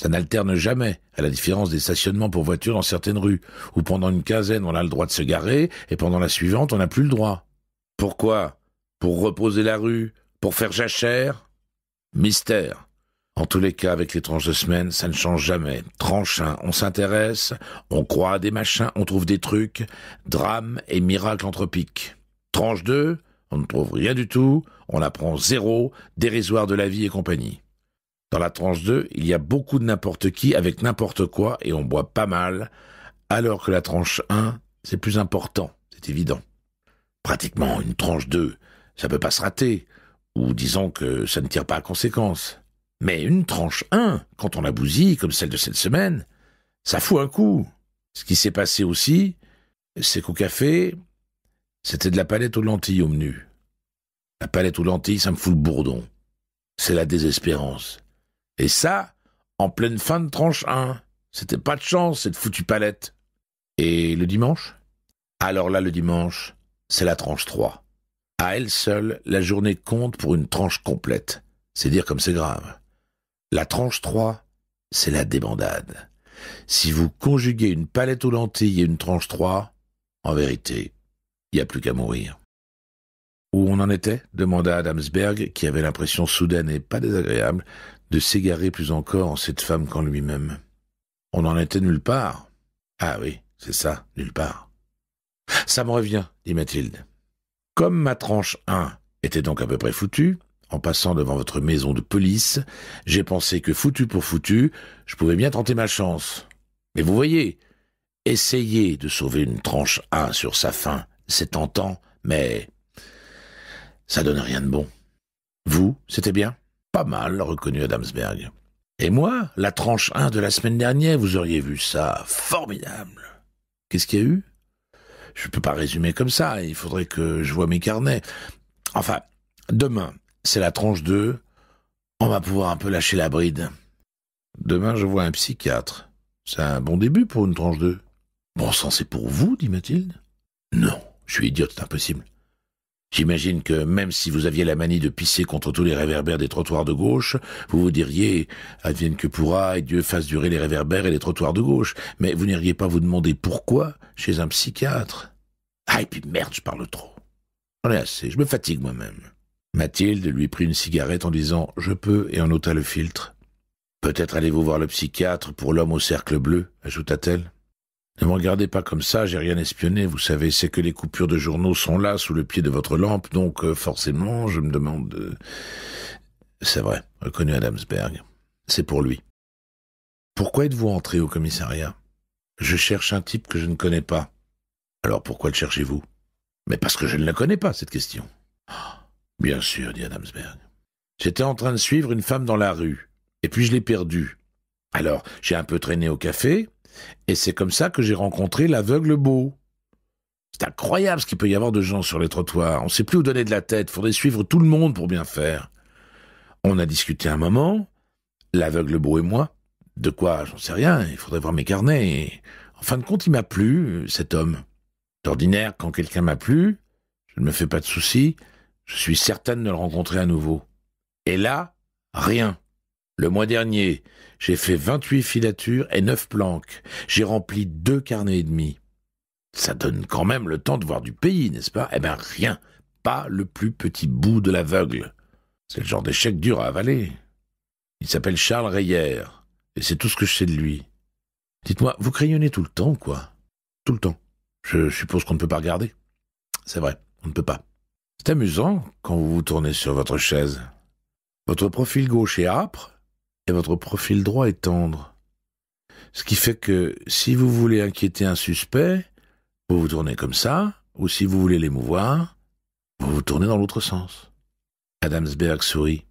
Ça n'alterne jamais, à la différence des stationnements pour voitures dans certaines rues, où pendant une quinzaine on a le droit de se garer, et pendant la suivante on n'a plus le droit. Pourquoi pour reposer la rue, pour faire jachère Mystère. En tous les cas, avec les tranches de semaine, ça ne change jamais. Tranche 1, hein, on s'intéresse, on croit à des machins, on trouve des trucs, drames et miracles anthropique. Tranche 2, on ne trouve rien du tout, on apprend zéro, dérisoire de la vie et compagnie. Dans la tranche 2, il y a beaucoup de n'importe qui avec n'importe quoi et on boit pas mal, alors que la tranche 1, c'est plus important, c'est évident. Pratiquement une tranche 2, ça peut pas se rater, ou disons que ça ne tire pas à conséquence. Mais une tranche 1, quand on la bousille, comme celle de cette semaine, ça fout un coup. Ce qui s'est passé aussi, c'est qu'au café, c'était de la palette aux lentilles au menu. La palette aux lentilles, ça me fout le bourdon. C'est la désespérance. Et ça, en pleine fin de tranche 1. C'était pas de chance, cette foutue palette. Et le dimanche Alors là, le dimanche, c'est la tranche 3. À elle seule, la journée compte pour une tranche complète. C'est dire comme c'est grave. La tranche 3, c'est la débandade. Si vous conjuguez une palette aux lentilles et une tranche 3, en vérité, il n'y a plus qu'à mourir. Où on en était demanda Adamsberg, qui avait l'impression soudaine et pas désagréable de s'égarer plus encore en cette femme qu'en lui-même. On n'en était nulle part. Ah oui, c'est ça, nulle part. Ça me revient, dit Mathilde. Comme ma tranche 1 était donc à peu près foutue, en passant devant votre maison de police, j'ai pensé que foutu pour foutu, je pouvais bien tenter ma chance. Mais vous voyez, essayer de sauver une tranche 1 sur sa fin, c'est tentant, mais ça donne rien de bon. Vous, c'était bien Pas mal, reconnu Adamsberg. Et moi, la tranche 1 de la semaine dernière, vous auriez vu ça. Formidable. Qu'est-ce qu'il y a eu je peux pas résumer comme ça. Il faudrait que je vois mes carnets. Enfin, demain, c'est la tranche 2. On va pouvoir un peu lâcher la bride. Demain, je vois un psychiatre. C'est un bon début pour une tranche 2. Bon sang, c'est pour vous, dit Mathilde. Non, je suis idiote, c'est impossible. J'imagine que même si vous aviez la manie de pisser contre tous les réverbères des trottoirs de gauche, vous vous diriez « advienne que pourra et Dieu fasse durer les réverbères et les trottoirs de gauche ». Mais vous n'iriez pas vous demander pourquoi chez un psychiatre. Ah, et puis merde, je parle trop. J'en ai assez, je me fatigue moi-même. Mathilde lui prit une cigarette en disant « je peux » et en ôta le filtre. « Peut-être allez-vous voir le psychiatre pour l'homme au cercle bleu », ajouta-t-elle. Ne me regardez pas comme ça, j'ai rien espionné, vous savez, c'est que les coupures de journaux sont là, sous le pied de votre lampe, donc euh, forcément, je me demande... Euh, c'est vrai, reconnu Adamsberg. C'est pour lui. Pourquoi êtes-vous entré au commissariat Je cherche un type que je ne connais pas. Alors pourquoi le cherchez-vous Mais parce que je ne la connais pas, cette question. Bien sûr, dit Adamsberg. J'étais en train de suivre une femme dans la rue, et puis je l'ai perdue. Alors, j'ai un peu traîné au café, et c'est comme ça que j'ai rencontré l'aveugle beau. C'est incroyable ce qu'il peut y avoir de gens sur les trottoirs. On ne sait plus où donner de la tête. Faudrait suivre tout le monde pour bien faire. On a discuté un moment, l'aveugle beau et moi. De quoi, j'en sais rien. Il faudrait voir mes carnets. En fin de compte, il m'a plu, cet homme. D'ordinaire, quand quelqu'un m'a plu, je ne me fais pas de soucis. Je suis certaine de le rencontrer à nouveau. Et là, rien. Le mois dernier, j'ai fait 28 filatures et 9 planques. J'ai rempli deux carnets et demi. Ça donne quand même le temps de voir du pays, n'est-ce pas Eh bien rien, pas le plus petit bout de l'aveugle. C'est le genre d'échec dur à avaler. Il s'appelle Charles Reyer. et c'est tout ce que je sais de lui. Dites-moi, vous crayonnez tout le temps, quoi Tout le temps. Je suppose qu'on ne peut pas regarder. C'est vrai, on ne peut pas. C'est amusant quand vous vous tournez sur votre chaise. Votre profil gauche est âpre, et votre profil droit est tendre. Ce qui fait que si vous voulez inquiéter un suspect, vous vous tournez comme ça, ou si vous voulez l'émouvoir, vous vous tournez dans l'autre sens. Adamsberg sourit.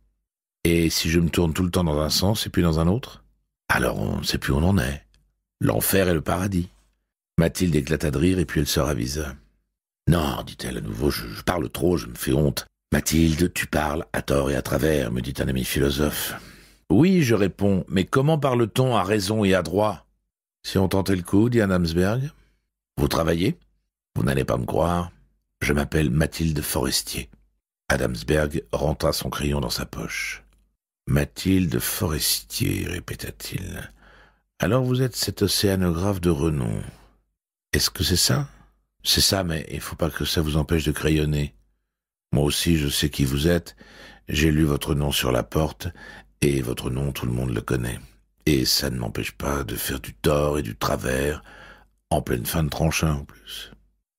Et si je me tourne tout le temps dans un sens et puis dans un autre Alors on ne sait plus où on en est. L'enfer et le paradis. Mathilde éclata de rire et puis elle se ravisa. Non, dit-elle à nouveau, je parle trop, je me fais honte. Mathilde, tu parles à tort et à travers, me dit un ami philosophe. Oui, je réponds, mais comment parle-t-on à raison et à droit Si on tentait le coup, dit Adamsberg. « Vous travaillez Vous n'allez pas me croire. Je m'appelle Mathilde Forestier. Adamsberg rentra son crayon dans sa poche. Mathilde Forestier, répéta-t-il. Alors vous êtes cet océanographe de renom. Est-ce que c'est ça C'est ça, mais il ne faut pas que ça vous empêche de crayonner. Moi aussi, je sais qui vous êtes. J'ai lu votre nom sur la porte et votre nom, tout le monde le connaît. Et ça ne m'empêche pas de faire du tort et du travers, en pleine fin de tranchant, en plus.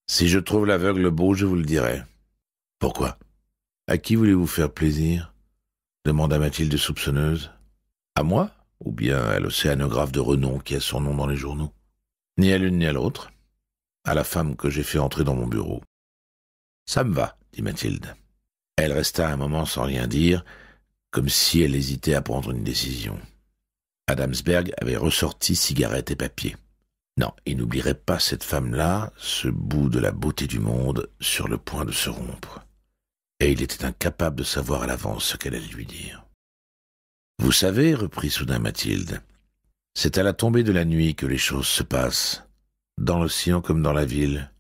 Si je trouve l'aveugle beau, je vous le dirai. Pourquoi À qui voulez-vous faire plaisir demanda Mathilde soupçonneuse. À moi Ou bien à l'océanographe de renom qui a son nom dans les journaux Ni à l'une ni à l'autre. À la femme que j'ai fait entrer dans mon bureau. Ça me va, dit Mathilde. Elle resta un moment sans rien dire, comme si elle hésitait à prendre une décision. Adamsberg avait ressorti cigarette et papier. Non, il n'oublierait pas cette femme-là, ce bout de la beauté du monde, sur le point de se rompre. Et il était incapable de savoir à l'avance ce qu'elle allait lui dire. Vous savez, reprit soudain Mathilde, c'est à la tombée de la nuit que les choses se passent, dans l'océan comme dans la ville.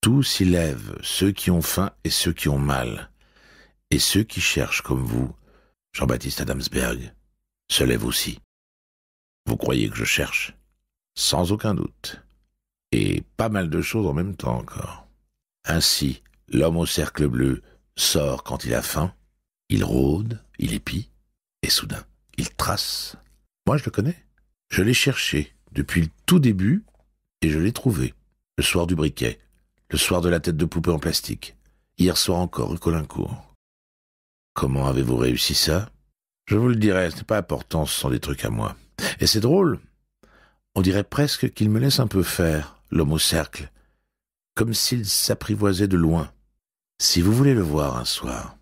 Tous s'y lève, ceux qui ont faim et ceux qui ont mal, et ceux qui cherchent comme vous Jean-Baptiste Adamsberg se lève aussi. Vous croyez que je cherche Sans aucun doute. Et pas mal de choses en même temps encore. Ainsi, l'homme au cercle bleu sort quand il a faim, il rôde, il épie, et soudain, il trace. Moi, je le connais. Je l'ai cherché depuis le tout début, et je l'ai trouvé. Le soir du briquet, le soir de la tête de poupée en plastique, hier soir encore, au Colincourt. Comment avez-vous réussi ça Je vous le dirai, ce n'est pas important, ce sont des trucs à moi. Et c'est drôle. On dirait presque qu'il me laisse un peu faire, l'homme au cercle, comme s'il s'apprivoisait de loin. Si vous voulez le voir un soir,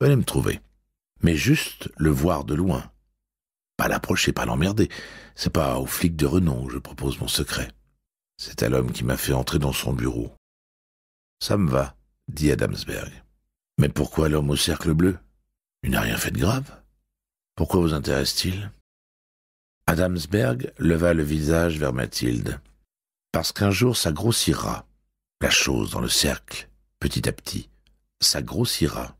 venez me trouver. Mais juste le voir de loin. Pas l'approcher, pas l'emmerder. C'est pas au flic de renom que je propose mon secret. C'est à l'homme qui m'a fait entrer dans son bureau. Ça me va, dit Adamsberg. Mais pourquoi l'homme au cercle bleu Il n'a rien fait de grave. Pourquoi vous intéresse-t-il Adamsberg leva le visage vers Mathilde. Parce qu'un jour ça grossira, la chose dans le cercle, petit à petit. Ça grossira.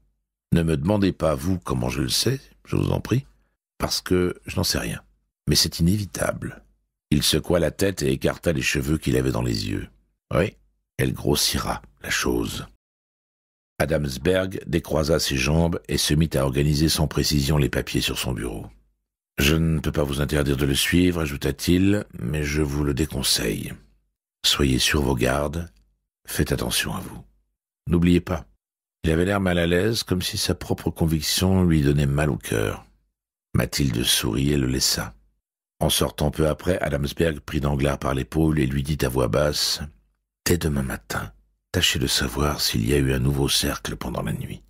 Ne me demandez pas, vous, comment je le sais, je vous en prie, parce que je n'en sais rien. Mais c'est inévitable. Il secoua la tête et écarta les cheveux qu'il avait dans les yeux. Oui, elle grossira, la chose. Adamsberg décroisa ses jambes et se mit à organiser sans précision les papiers sur son bureau. Je ne peux pas vous interdire de le suivre, ajouta-t-il, mais je vous le déconseille. Soyez sur vos gardes, faites attention à vous. N'oubliez pas, il avait l'air mal à l'aise, comme si sa propre conviction lui donnait mal au cœur. Mathilde sourit et le laissa. En sortant peu après, Adamsberg prit Danglars par l'épaule et lui dit à voix basse Dès demain matin, Tâchez de savoir s'il y a eu un nouveau cercle pendant la nuit,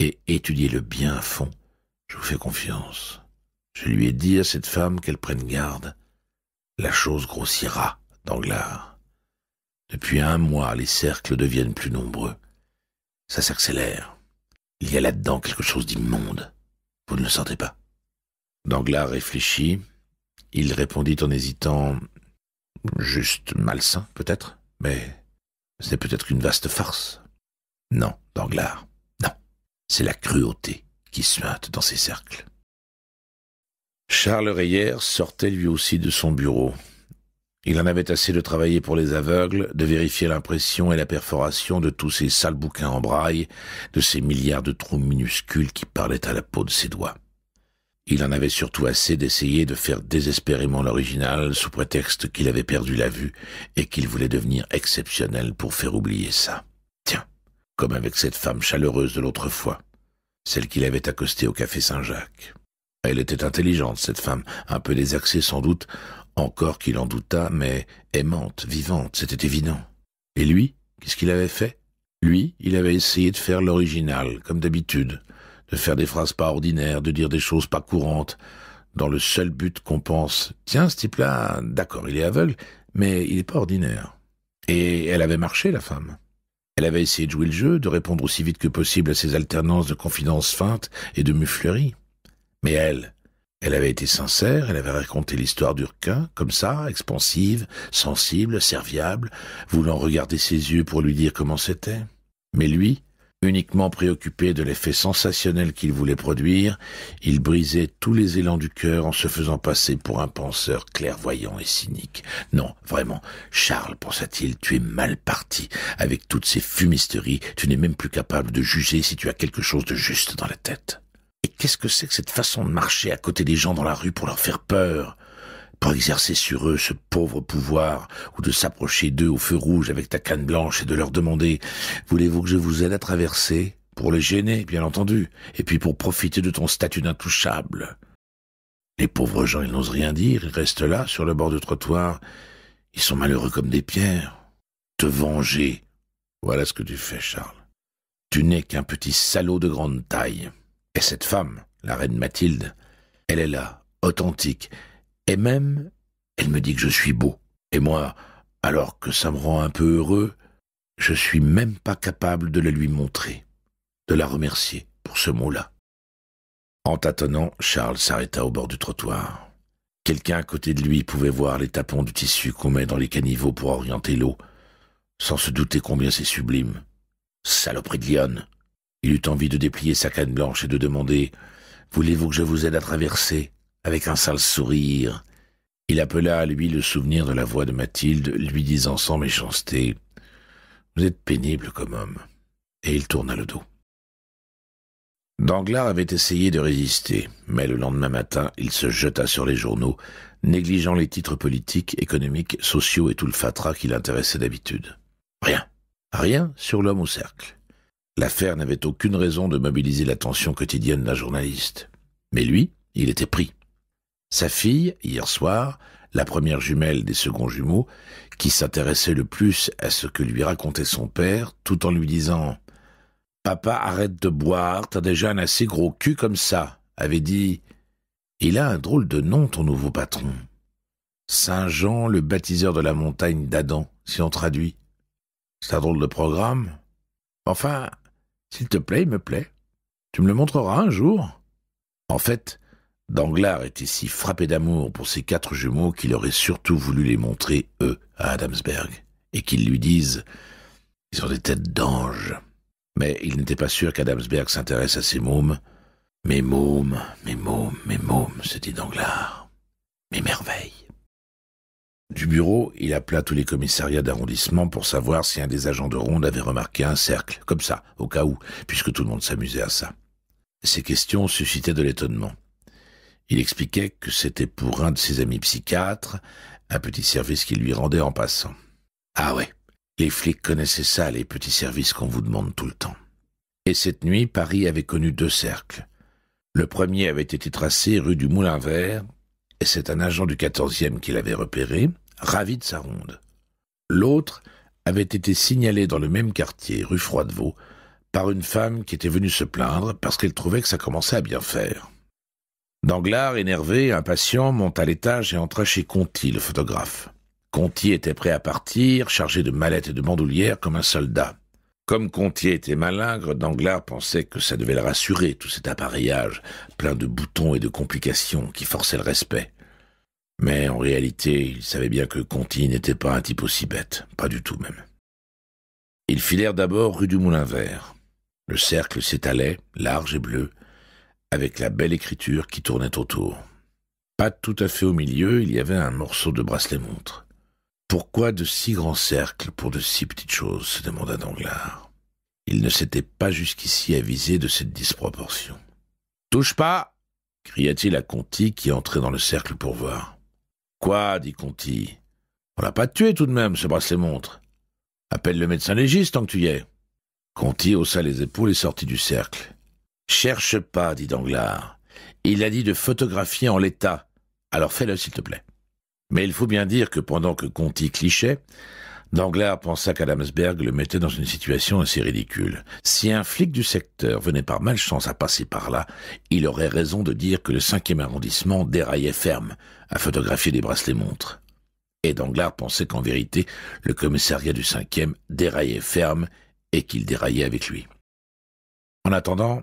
et étudiez-le bien à fond. Je vous fais confiance. Je lui ai dit à cette femme qu'elle prenne garde. La chose grossira, Danglars. Depuis un mois, les cercles deviennent plus nombreux. Ça s'accélère. Il y a là-dedans quelque chose d'immonde. Vous ne le sentez pas Danglars réfléchit. Il répondit en hésitant Juste malsain, peut-être, mais c'est peut-être une vaste farce. Non, Danglars, non. C'est la cruauté qui suinte dans ces cercles. Charles Reyer sortait lui aussi de son bureau. Il en avait assez de travailler pour les aveugles, de vérifier l'impression et la perforation de tous ces sales bouquins en braille, de ces milliards de trous minuscules qui parlaient à la peau de ses doigts. Il en avait surtout assez d'essayer de faire désespérément l'original sous prétexte qu'il avait perdu la vue et qu'il voulait devenir exceptionnel pour faire oublier ça. Tiens, comme avec cette femme chaleureuse de l'autre fois, celle qu'il avait accostée au café Saint-Jacques. Elle était intelligente, cette femme, un peu désaxée sans doute, encore qu'il en doutât, mais aimante, vivante, c'était évident. Et lui, qu'est-ce qu'il avait fait Lui, il avait essayé de faire l'original, comme d'habitude, de faire des phrases pas ordinaires, de dire des choses pas courantes, dans le seul but qu'on pense Tiens, ce type-là, d'accord, il est aveugle, mais il n'est pas ordinaire. Et elle avait marché, la femme. Elle avait essayé de jouer le jeu, de répondre aussi vite que possible à ces alternances de confidences feintes et de mufleries. Mais elle, elle avait été sincère, elle avait raconté l'histoire d'Urquin, comme ça, expansive, sensible, serviable, voulant regarder ses yeux pour lui dire comment c'était. Mais lui, Uniquement préoccupé de l'effet sensationnel qu'il voulait produire, il brisait tous les élans du cœur en se faisant passer pour un penseur clairvoyant et cynique. Non, vraiment, Charles, pensa-t-il, tu es mal parti. Avec toutes ces fumisteries, tu n'es même plus capable de juger si tu as quelque chose de juste dans la tête. Et qu'est-ce que c'est que cette façon de marcher à côté des gens dans la rue pour leur faire peur pour exercer sur eux ce pauvre pouvoir, ou de s'approcher d'eux au feu rouge avec ta canne blanche et de leur demander « Voulez-vous que je vous aide à traverser ?» Pour les gêner, bien entendu, et puis pour profiter de ton statut d'intouchable. Les pauvres gens, ils n'osent rien dire, ils restent là, sur le bord du trottoir. Ils sont malheureux comme des pierres. Te venger, voilà ce que tu fais, Charles. Tu n'es qu'un petit salaud de grande taille. Et cette femme, la reine Mathilde, elle est là, authentique, et même, elle me dit que je suis beau. Et moi, alors que ça me rend un peu heureux, je suis même pas capable de la lui montrer, de la remercier pour ce mot-là. En tâtonnant, Charles s'arrêta au bord du trottoir. Quelqu'un à côté de lui pouvait voir les tapons de tissu qu'on met dans les caniveaux pour orienter l'eau, sans se douter combien c'est sublime. Saloperie de lionne Il eut envie de déplier sa canne blanche et de demander Voulez-vous que je vous aide à traverser avec un sale sourire, il appela à lui le souvenir de la voix de Mathilde, lui disant sans méchanceté Vous êtes pénible comme homme. Et il tourna le dos. Danglars avait essayé de résister, mais le lendemain matin, il se jeta sur les journaux, négligeant les titres politiques, économiques, sociaux et tout le fatras qui l'intéressait d'habitude. Rien, rien sur l'homme au cercle. L'affaire n'avait aucune raison de mobiliser l'attention quotidienne d'un journaliste. Mais lui, il était pris. Sa fille, hier soir, la première jumelle des seconds jumeaux, qui s'intéressait le plus à ce que lui racontait son père, tout en lui disant Papa, arrête de boire, t'as déjà un assez gros cul comme ça, avait dit Il a un drôle de nom, ton nouveau patron. Saint Jean, le baptiseur de la montagne d'Adam, si on traduit. C'est un drôle de programme. Enfin, s'il te plaît, il me plaît. Tu me le montreras un jour. En fait, Danglars était si frappé d'amour pour ses quatre jumeaux qu'il aurait surtout voulu les montrer, eux, à Adamsberg, et qu'ils lui disent « Ils ont des têtes d'ange ». Mais il n'était pas sûr qu'Adamsberg s'intéresse à ces mômes. « Mes mômes, mes mômes, mes mômes », se dit Danglars. « Mes merveilles ». Du bureau, il appela tous les commissariats d'arrondissement pour savoir si un des agents de ronde avait remarqué un cercle, comme ça, au cas où, puisque tout le monde s'amusait à ça. Ces questions suscitaient de l'étonnement. Il expliquait que c'était pour un de ses amis psychiatres, un petit service qu'il lui rendait en passant. Ah ouais, les flics connaissaient ça, les petits services qu'on vous demande tout le temps. Et cette nuit, Paris avait connu deux cercles. Le premier avait été tracé rue du Moulin Vert, et c'est un agent du 14e qui l'avait repéré, ravi de sa ronde. L'autre avait été signalé dans le même quartier, rue Froidevaux, par une femme qui était venue se plaindre parce qu'elle trouvait que ça commençait à bien faire. Danglars, énervé, impatient, monta l'étage et entra chez Conti, le photographe. Conti était prêt à partir, chargé de mallettes et de bandoulières comme un soldat. Comme Conti était malingre, Danglars pensait que ça devait le rassurer, tout cet appareillage, plein de boutons et de complications qui forçaient le respect. Mais en réalité, il savait bien que Conti n'était pas un type aussi bête, pas du tout même. Ils filèrent d'abord rue du Moulin Vert. Le cercle s'étalait, large et bleu, avec la belle écriture qui tournait autour. Pas tout à fait au milieu, il y avait un morceau de bracelet-montre. Pourquoi de si grands cercles pour de si petites choses se demanda Danglars. Il ne s'était pas jusqu'ici avisé de cette disproportion. Touche pas cria-t-il à Conti qui entrait dans le cercle pour voir. Quoi dit Conti. On l'a pas tué tout de même, ce bracelet-montre. Appelle le médecin légiste tant que tu y es. Conti haussa les épaules et sortit du cercle. Cherche pas, dit Danglars. Il a dit de photographier en l'état. Alors fais-le, s'il te plaît. Mais il faut bien dire que pendant que Conti clichait, Danglars pensa qu'Adamsberg le mettait dans une situation assez ridicule. Si un flic du secteur venait par malchance à passer par là, il aurait raison de dire que le cinquième arrondissement déraillait ferme à photographier des bracelets montres. Et Danglars pensait qu'en vérité, le commissariat du cinquième déraillait ferme et qu'il déraillait avec lui. En attendant,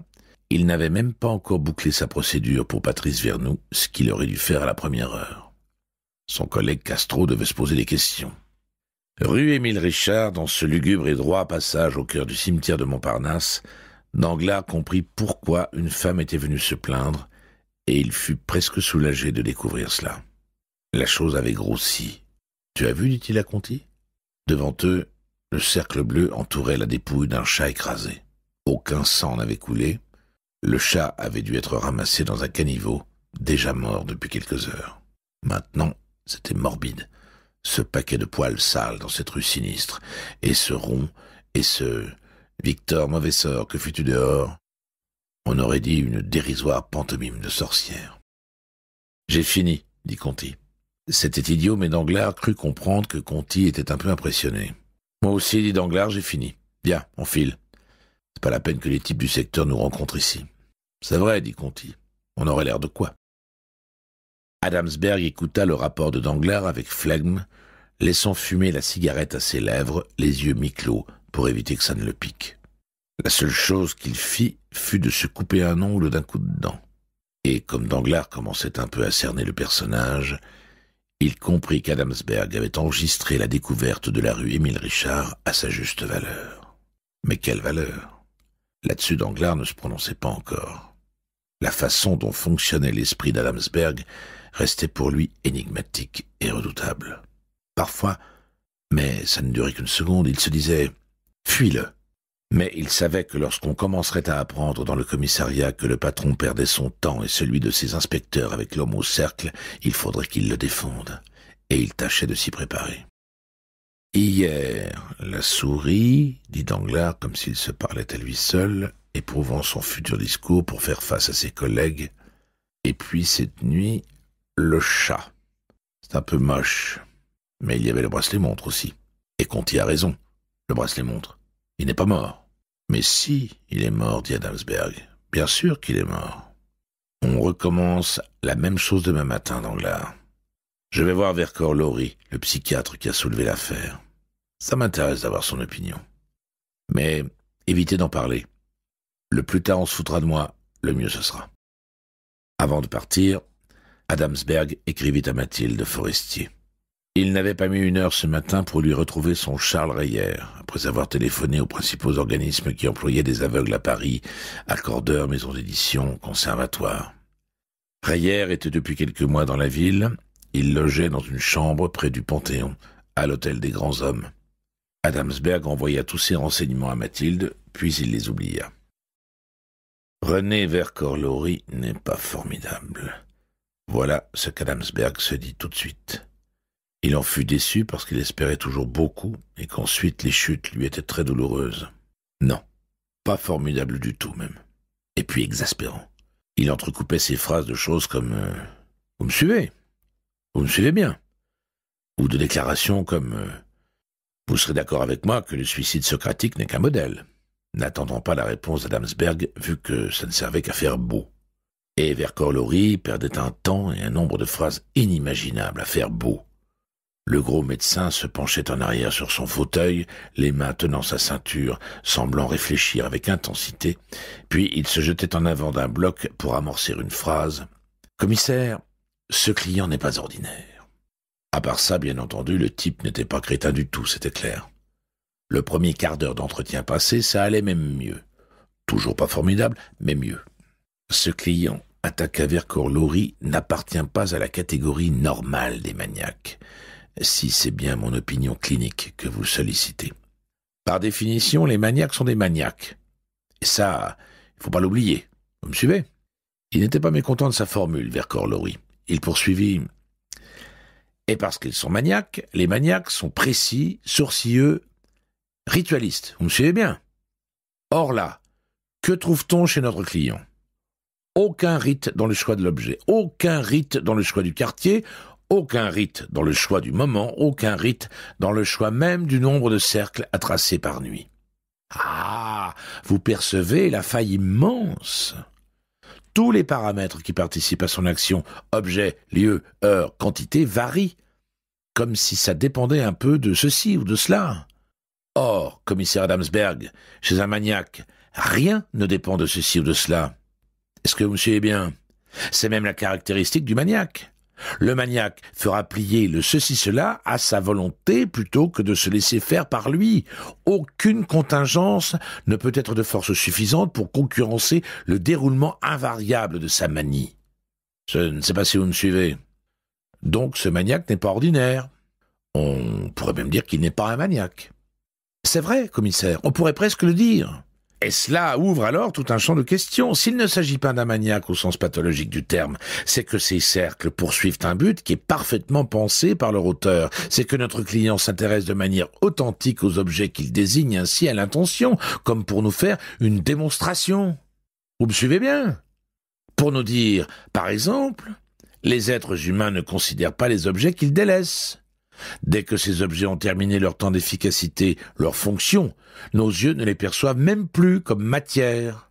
il n'avait même pas encore bouclé sa procédure pour Patrice Vernou, ce qu'il aurait dû faire à la première heure. Son collègue Castro devait se poser des questions. Rue Émile Richard, dans ce lugubre et droit passage au cœur du cimetière de Montparnasse, Danglars comprit pourquoi une femme était venue se plaindre, et il fut presque soulagé de découvrir cela. La chose avait grossi. Tu as vu, dit-il à Conti Devant eux, le cercle bleu entourait la dépouille d'un chat écrasé. Aucun sang n'avait coulé, le chat avait dû être ramassé dans un caniveau, déjà mort depuis quelques heures. Maintenant, c'était morbide. Ce paquet de poils sales dans cette rue sinistre, et ce rond, et ce Victor, mauvais sort, que fus tu dehors On aurait dit une dérisoire pantomime de sorcière. J'ai fini, dit Conti. C'était idiot, mais Danglars crut comprendre que Conti était un peu impressionné. Moi aussi, dit Danglars, j'ai fini. Bien, on file pas la peine que les types du secteur nous rencontrent ici. C'est vrai, dit Conti. On aurait l'air de quoi Adamsberg écouta le rapport de Danglars avec flegme, laissant fumer la cigarette à ses lèvres, les yeux mi-clos, pour éviter que ça ne le pique. La seule chose qu'il fit fut de se couper un ongle d'un coup de dent. Et comme Danglars commençait un peu à cerner le personnage, il comprit qu'Adamsberg avait enregistré la découverte de la rue Émile Richard à sa juste valeur. Mais quelle valeur Là-dessus, Danglars ne se prononçait pas encore. La façon dont fonctionnait l'esprit d'Adamsberg restait pour lui énigmatique et redoutable. Parfois, mais ça ne durait qu'une seconde, il se disait « Fuis-le !» Mais il savait que lorsqu'on commencerait à apprendre dans le commissariat que le patron perdait son temps et celui de ses inspecteurs avec l'homme au cercle, il faudrait qu'il le défende, et il tâchait de s'y préparer. Hier, la souris, dit Danglars comme s'il se parlait à lui seul, éprouvant son futur discours pour faire face à ses collègues, et puis cette nuit, le chat. C'est un peu moche, mais il y avait le bracelet montre aussi. Et Conti a raison, le bracelet montre. Il n'est pas mort. Mais si, il est mort, dit Adamsberg. Bien sûr qu'il est mort. On recommence la même chose demain matin, Danglars. Je vais voir Vercors Lori, le psychiatre qui a soulevé l'affaire. Ça m'intéresse d'avoir son opinion. Mais évitez d'en parler. Le plus tard on se foutra de moi, le mieux ce sera. Avant de partir, Adamsberg écrivit à Mathilde Forestier. Il n'avait pas mis une heure ce matin pour lui retrouver son Charles Reyer, après avoir téléphoné aux principaux organismes qui employaient des aveugles à Paris, accordeurs, maisons d'édition, conservatoires. Reyer était depuis quelques mois dans la ville il logeait dans une chambre près du Panthéon, à l'hôtel des grands hommes. Adamsberg envoya tous ses renseignements à Mathilde, puis il les oublia. René Vercorlori n'est pas formidable. Voilà ce qu'Adamsberg se dit tout de suite. Il en fut déçu parce qu'il espérait toujours beaucoup et qu'ensuite les chutes lui étaient très douloureuses. Non, pas formidable du tout même. Et puis exaspérant. Il entrecoupait ses phrases de choses comme euh, Vous me suivez vous me suivez bien Ou de déclarations comme euh, Vous serez d'accord avec moi que le suicide socratique n'est qu'un modèle », n'attendant pas la réponse d'Adamsberg vu que ça ne servait qu'à faire beau. Et Vercorlori perdait un temps et un nombre de phrases inimaginables à faire beau. Le gros médecin se penchait en arrière sur son fauteuil, les mains tenant sa ceinture, semblant réfléchir avec intensité, puis il se jetait en avant d'un bloc pour amorcer une phrase. Commissaire, ce client n'est pas ordinaire. À part ça, bien entendu, le type n'était pas crétin du tout, c'était clair. Le premier quart d'heure d'entretien passé, ça allait même mieux. Toujours pas formidable, mais mieux. Ce client, attaque à vercors Laurie, n'appartient pas à la catégorie normale des maniaques, si c'est bien mon opinion clinique que vous sollicitez. Par définition, les maniaques sont des maniaques. Et ça, il faut pas l'oublier. Vous me suivez Il n'était pas mécontent de sa formule, vercors Laurie. » Il poursuivit Et parce qu'ils sont maniaques, les maniaques sont précis, sourcilleux, ritualistes. Vous me suivez bien Or là, que trouve-t-on chez notre client Aucun rite dans le choix de l'objet, aucun rite dans le choix du quartier, aucun rite dans le choix du moment, aucun rite dans le choix même du nombre de cercles à tracer par nuit. Ah. Vous percevez la faille immense tous les paramètres qui participent à son action, objet, lieu, heure, quantité, varient, comme si ça dépendait un peu de ceci ou de cela. Or, commissaire Adamsberg, chez un maniaque, rien ne dépend de ceci ou de cela. Est-ce que vous me suivez bien C'est même la caractéristique du maniaque. Le maniaque fera plier le ceci-cela à sa volonté plutôt que de se laisser faire par lui. Aucune contingence ne peut être de force suffisante pour concurrencer le déroulement invariable de sa manie. Je ne sais pas si vous me suivez. Donc ce maniaque n'est pas ordinaire. On pourrait même dire qu'il n'est pas un maniaque. C'est vrai, commissaire, on pourrait presque le dire. Et cela ouvre alors tout un champ de questions. S'il ne s'agit pas d'un maniaque au sens pathologique du terme, c'est que ces cercles poursuivent un but qui est parfaitement pensé par leur auteur. C'est que notre client s'intéresse de manière authentique aux objets qu'il désigne ainsi à l'intention, comme pour nous faire une démonstration. Vous me suivez bien Pour nous dire, par exemple, les êtres humains ne considèrent pas les objets qu'ils délaissent. Dès que ces objets ont terminé leur temps d'efficacité, leur fonction, nos yeux ne les perçoivent même plus comme matière.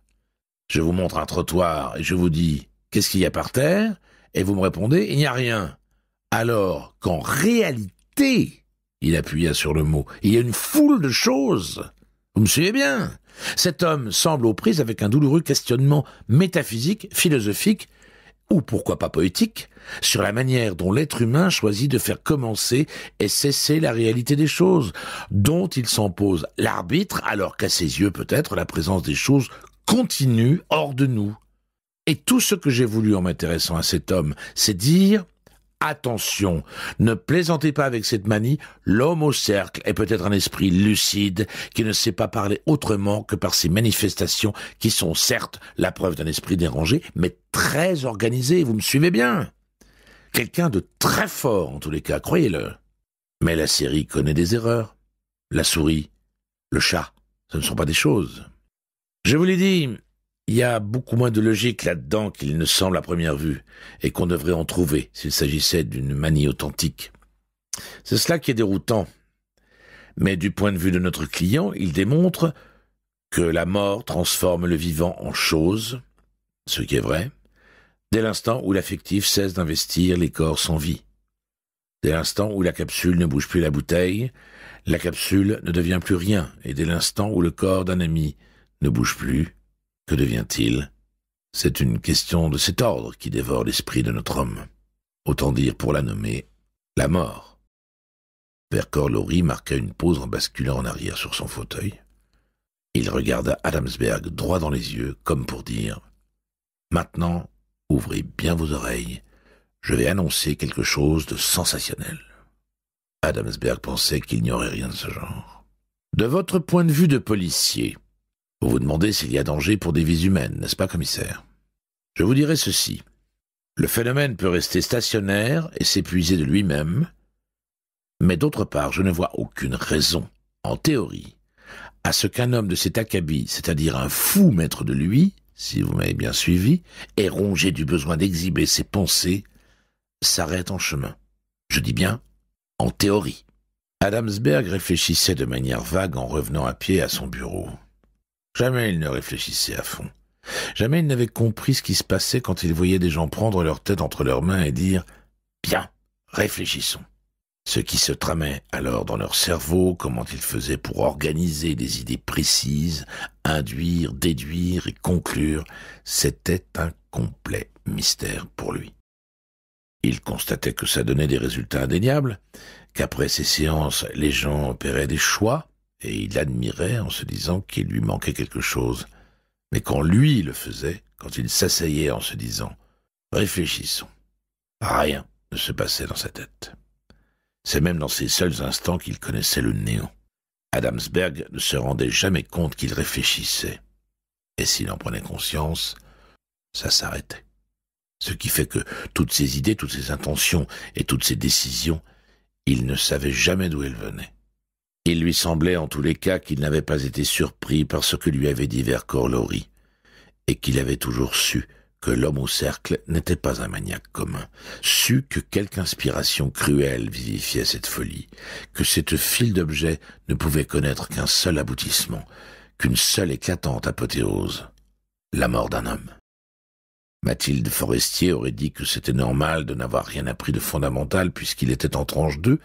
Je vous montre un trottoir et je vous dis Qu'est-ce qu'il y a par terre Et vous me répondez Il n'y a rien. Alors qu'en réalité, il appuya sur le mot, il y a une foule de choses. Vous me suivez bien Cet homme semble aux prises avec un douloureux questionnement métaphysique, philosophique, ou pourquoi pas poétique, sur la manière dont l'être humain choisit de faire commencer et cesser la réalité des choses, dont il s'impose l'arbitre, alors qu'à ses yeux peut-être la présence des choses continue hors de nous. Et tout ce que j'ai voulu en m'intéressant à cet homme, c'est dire Attention, ne plaisantez pas avec cette manie, l'homme au cercle est peut-être un esprit lucide qui ne sait pas parler autrement que par ces manifestations qui sont certes la preuve d'un esprit dérangé, mais très organisé, vous me suivez bien Quelqu'un de très fort en tous les cas, croyez-le. Mais la série connaît des erreurs. La souris, le chat, ce ne sont pas des choses. Je vous l'ai dit, il y a beaucoup moins de logique là-dedans qu'il ne semble à première vue, et qu'on devrait en trouver s'il s'agissait d'une manie authentique. C'est cela qui est déroutant. Mais du point de vue de notre client, il démontre que la mort transforme le vivant en chose, ce qui est vrai, dès l'instant où l'affectif cesse d'investir les corps sans vie. Dès l'instant où la capsule ne bouge plus la bouteille, la capsule ne devient plus rien, et dès l'instant où le corps d'un ami ne bouge plus, que devient-il C'est une question de cet ordre qui dévore l'esprit de notre homme. Autant dire pour la nommer la mort. Père Laurie marqua une pause en basculant en arrière sur son fauteuil. Il regarda Adamsberg droit dans les yeux, comme pour dire Maintenant, ouvrez bien vos oreilles, je vais annoncer quelque chose de sensationnel. Adamsberg pensait qu'il n'y aurait rien de ce genre. De votre point de vue de policier, vous vous demandez s'il y a danger pour des vies humaines, n'est-ce pas, commissaire Je vous dirai ceci. Le phénomène peut rester stationnaire et s'épuiser de lui-même, mais d'autre part, je ne vois aucune raison, en théorie, à ce qu'un homme de cet acabit, c'est-à-dire un fou maître de lui, si vous m'avez bien suivi, et rongé du besoin d'exhiber ses pensées, s'arrête en chemin. Je dis bien, en théorie. Adamsberg réfléchissait de manière vague en revenant à pied à son bureau. Jamais il ne réfléchissait à fond. Jamais il n'avait compris ce qui se passait quand il voyait des gens prendre leur tête entre leurs mains et dire Bien, réfléchissons. Ce qui se tramait alors dans leur cerveau, comment ils faisaient pour organiser des idées précises, induire, déduire et conclure, c'était un complet mystère pour lui. Il constatait que ça donnait des résultats indéniables, qu'après ces séances, les gens opéraient des choix, et il admirait en se disant qu'il lui manquait quelque chose. Mais quand lui le faisait, quand il s'asseyait en se disant « Réfléchissons », rien ne se passait dans sa tête. C'est même dans ces seuls instants qu'il connaissait le néant. Adamsberg ne se rendait jamais compte qu'il réfléchissait. Et s'il en prenait conscience, ça s'arrêtait. Ce qui fait que toutes ses idées, toutes ses intentions et toutes ses décisions, il ne savait jamais d'où elles venaient. Il lui semblait en tous les cas qu'il n'avait pas été surpris par ce que lui avait dit Vercors Lori et qu'il avait toujours su que l'homme au cercle n'était pas un maniaque commun, su que quelque inspiration cruelle vivifiait cette folie, que cette file d'objets ne pouvait connaître qu'un seul aboutissement, qu'une seule éclatante apothéose, la mort d'un homme. Mathilde Forestier aurait dit que c'était normal de n'avoir rien appris de fondamental puisqu'il était en tranche 2,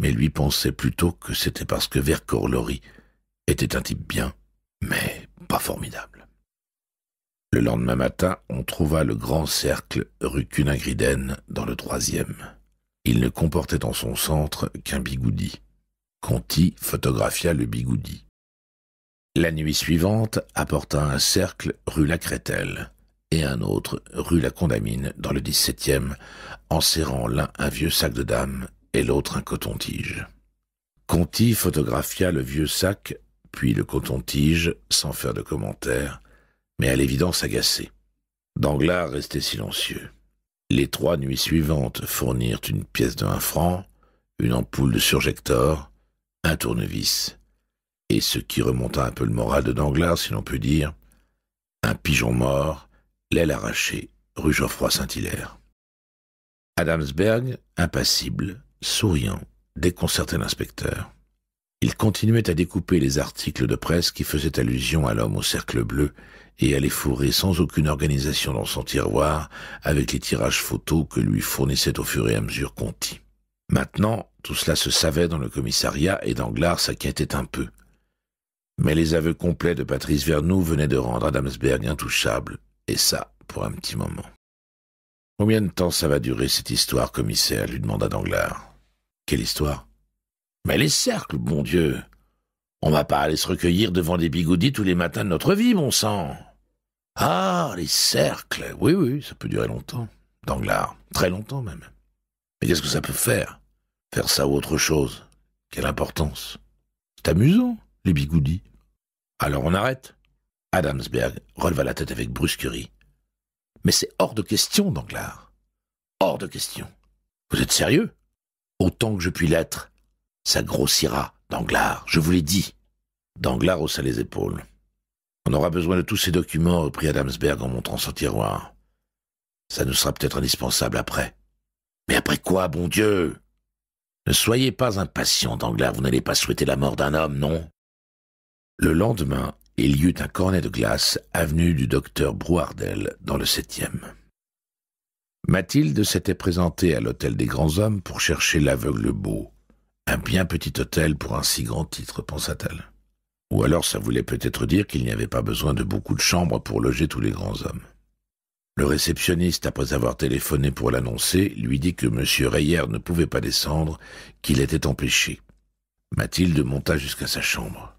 mais lui pensait plutôt que c'était parce que Vercorlori était un type bien, mais pas formidable. Le lendemain matin, on trouva le grand cercle rue Cuningriden dans le troisième. Il ne comportait en son centre qu'un bigoudi. Conti photographia le bigoudi. La nuit suivante apporta un cercle rue La et un autre rue La Condamine dans le dix-septième, en serrant l'un un vieux sac de dames et l'autre un coton-tige. Conti photographia le vieux sac, puis le coton-tige, sans faire de commentaires, mais à l'évidence agacé. Danglars restait silencieux. Les trois nuits suivantes fournirent une pièce de un franc, une ampoule de surjector, un tournevis, et ce qui remonta un peu le moral de Danglars, si l'on peut dire, un pigeon mort, l'aile arrachée, rue Geoffroy-Saint-Hilaire. Adamsberg, impassible, souriant, déconcertait l'inspecteur. Il continuait à découper les articles de presse qui faisaient allusion à l'homme au cercle bleu et à les fourrer sans aucune organisation dans son tiroir avec les tirages photos que lui fournissait au fur et à mesure Conti. Maintenant, tout cela se savait dans le commissariat et Danglars s'inquiétait un peu. Mais les aveux complets de Patrice Vernou venaient de rendre Adamsberg intouchable, et ça pour un petit moment. Combien de temps ça va durer cette histoire, commissaire lui demanda Danglars. Quelle histoire Mais les cercles, bon Dieu On va pas aller se recueillir devant des bigoudis tous les matins de notre vie, mon sang Ah, les cercles Oui, oui, ça peut durer longtemps. Danglars, très longtemps même. Mais qu'est-ce que ça peut faire Faire ça ou autre chose Quelle importance C'est amusant, les bigoudis. Alors on arrête Adamsberg releva la tête avec brusquerie. Mais c'est hors de question, Danglars. Hors de question. Vous êtes sérieux autant que je puis l'être, ça grossira, Danglars, je vous l'ai dit. Danglars haussa les épaules. On aura besoin de tous ces documents, reprit Adamsberg en montrant son tiroir. Ça nous sera peut-être indispensable après. Mais après quoi, bon Dieu Ne soyez pas impatient, Danglars, vous n'allez pas souhaiter la mort d'un homme, non Le lendemain, il y eut un cornet de glace, avenue du docteur Brouardel, dans le septième. Mathilde s'était présentée à l'hôtel des grands hommes pour chercher l'aveugle beau. Un bien petit hôtel pour un si grand titre, pensa-t-elle. Ou alors ça voulait peut-être dire qu'il n'y avait pas besoin de beaucoup de chambres pour loger tous les grands hommes. Le réceptionniste, après avoir téléphoné pour l'annoncer, lui dit que M. Reyer ne pouvait pas descendre, qu'il était empêché. Mathilde monta jusqu'à sa chambre.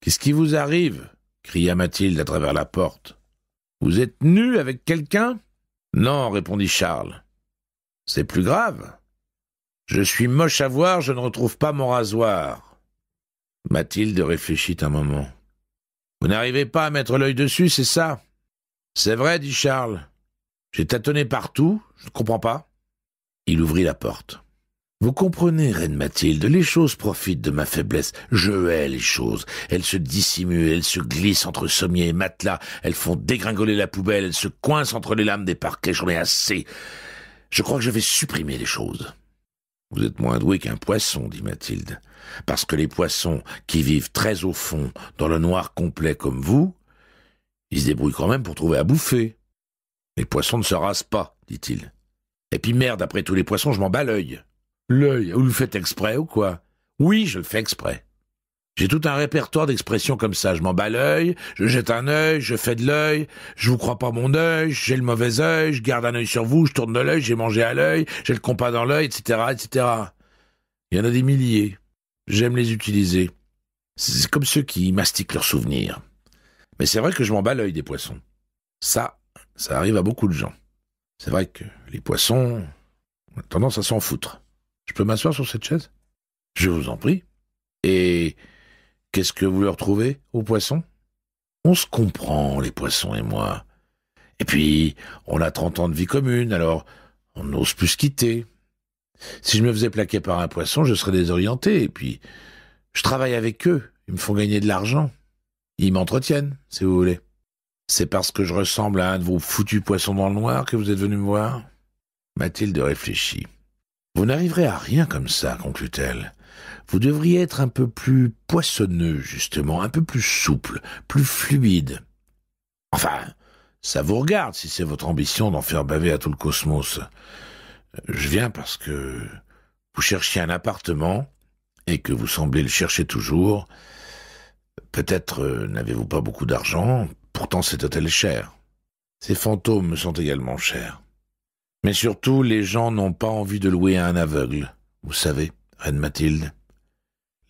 Qu'est-ce qui vous arrive cria Mathilde à travers la porte. Vous êtes nu avec quelqu'un non, répondit Charles. C'est plus grave. Je suis moche à voir, je ne retrouve pas mon rasoir. Mathilde réfléchit un moment. Vous n'arrivez pas à mettre l'œil dessus, c'est ça C'est vrai, dit Charles. J'ai tâtonné partout, je ne comprends pas. Il ouvrit la porte. Vous comprenez, reine Mathilde, les choses profitent de ma faiblesse. Je hais les choses. Elles se dissimulent, elles se glissent entre sommiers et matelas, elles font dégringoler la poubelle, elles se coincent entre les lames des parquets, j'en ai assez. Je crois que je vais supprimer les choses. Vous êtes moins doué qu'un poisson, dit Mathilde, parce que les poissons qui vivent très au fond, dans le noir complet comme vous, ils se débrouillent quand même pour trouver à bouffer. Les poissons ne se rasent pas, dit-il. Et puis merde, après tous les poissons, je m'en bats l'œil. L'œil, vous le faites exprès ou quoi Oui, je le fais exprès. J'ai tout un répertoire d'expressions comme ça. Je m'en bats l'œil, je jette un œil, je fais de l'œil, je vous crois pas mon œil, j'ai le mauvais œil, je garde un œil sur vous, je tourne de l'œil, j'ai mangé à l'œil, j'ai le compas dans l'œil, etc., etc. Il y en a des milliers. J'aime les utiliser. C'est comme ceux qui mastiquent leurs souvenirs. Mais c'est vrai que je m'en bats l'œil des poissons. Ça, ça arrive à beaucoup de gens. C'est vrai que les poissons, ont tendance à s'en foutre. Je peux m'asseoir sur cette chaise Je vous en prie. Et qu'est-ce que vous leur trouvez aux poissons On se comprend, les poissons et moi. Et puis, on a trente ans de vie commune, alors on n'ose plus se quitter. Si je me faisais plaquer par un poisson, je serais désorienté. Et puis, je travaille avec eux. Ils me font gagner de l'argent. Ils m'entretiennent, si vous voulez. C'est parce que je ressemble à un de vos foutus poissons dans le noir que vous êtes venu me voir Mathilde réfléchit. Vous n'arriverez à rien comme ça, conclut-elle. Vous devriez être un peu plus poissonneux, justement, un peu plus souple, plus fluide. Enfin, ça vous regarde si c'est votre ambition d'en faire baver à tout le cosmos. Je viens parce que vous cherchiez un appartement et que vous semblez le chercher toujours. Peut-être euh, n'avez-vous pas beaucoup d'argent, pourtant cet hôtel est cher. Ces fantômes me sont également chers. Mais surtout, les gens n'ont pas envie de louer à un aveugle, vous savez, Reine mathilde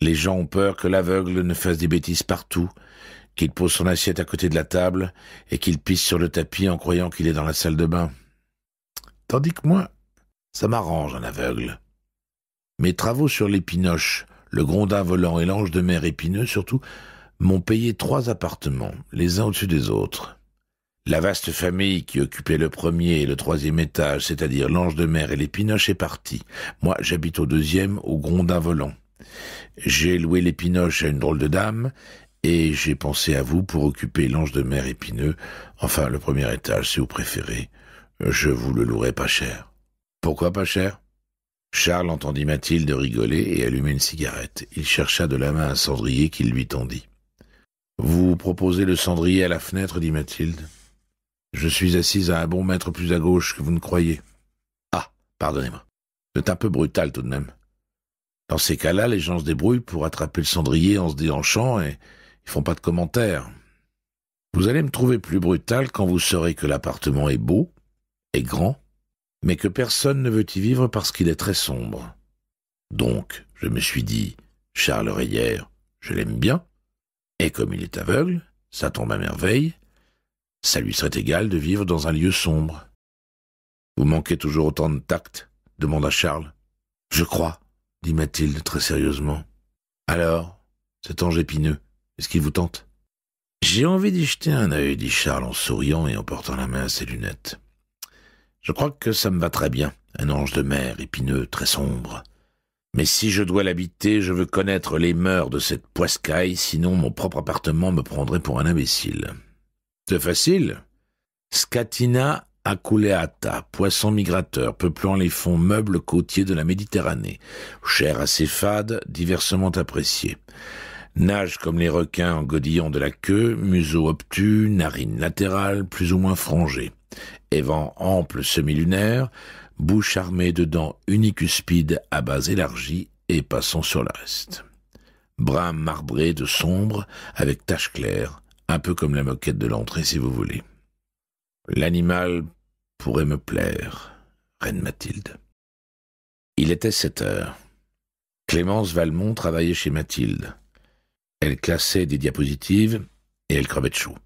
Les gens ont peur que l'aveugle ne fasse des bêtises partout, qu'il pose son assiette à côté de la table et qu'il pisse sur le tapis en croyant qu'il est dans la salle de bain. Tandis que moi, ça m'arrange un aveugle. Mes travaux sur l'épinoche, le grondin volant et l'ange de mer épineux surtout, m'ont payé trois appartements, les uns au-dessus des autres. La vaste famille qui occupait le premier et le troisième étage, c'est-à-dire l'ange de mer et l'épinoche, est partie. Moi, j'habite au deuxième, au grondin volant. J'ai loué l'épinoche à une drôle de dame, et j'ai pensé à vous pour occuper l'ange de mer épineux, enfin le premier étage si vous préférez. Je vous le louerai pas cher. Pourquoi pas cher Charles entendit Mathilde rigoler et allumer une cigarette. Il chercha de la main un cendrier qu'il lui tendit. Vous proposez le cendrier à la fenêtre, dit Mathilde. Je suis assise à un bon mètre plus à gauche que vous ne croyez. Ah, pardonnez-moi. C'est un peu brutal tout de même. Dans ces cas-là, les gens se débrouillent pour attraper le cendrier en se déhanchant et ils font pas de commentaires. Vous allez me trouver plus brutal quand vous saurez que l'appartement est beau, est grand, mais que personne ne veut y vivre parce qu'il est très sombre. Donc, je me suis dit, Charles Rayer, je l'aime bien, et comme il est aveugle, ça tombe à merveille, ça lui serait égal de vivre dans un lieu sombre. Vous manquez toujours autant de tact demanda Charles. Je crois, dit Mathilde très sérieusement. Alors, cet ange épineux, est-ce qu'il vous tente J'ai envie d'y jeter un œil, dit Charles en souriant et en portant la main à ses lunettes. Je crois que ça me va très bien, un ange de mer épineux, très sombre. Mais si je dois l'habiter, je veux connaître les mœurs de cette poiscaille, sinon mon propre appartement me prendrait pour un imbécile. C'est facile. Scatina aculeata, poisson migrateur, peuplant les fonds meubles côtiers de la Méditerranée. Chair assez fade, diversement appréciée. Nage comme les requins en godillant de la queue, museau obtus, narines latérales plus ou moins frangées. Évent ample semi-lunaire, bouche armée de dents unicuspides à base élargie et passant sur reste. Bras marbrés de sombre avec taches claires, un peu comme la moquette de l'entrée si vous voulez. L'animal pourrait me plaire, reine Mathilde. Il était sept heures. Clémence Valmont travaillait chez Mathilde. Elle classait des diapositives et elle crevait de chaud.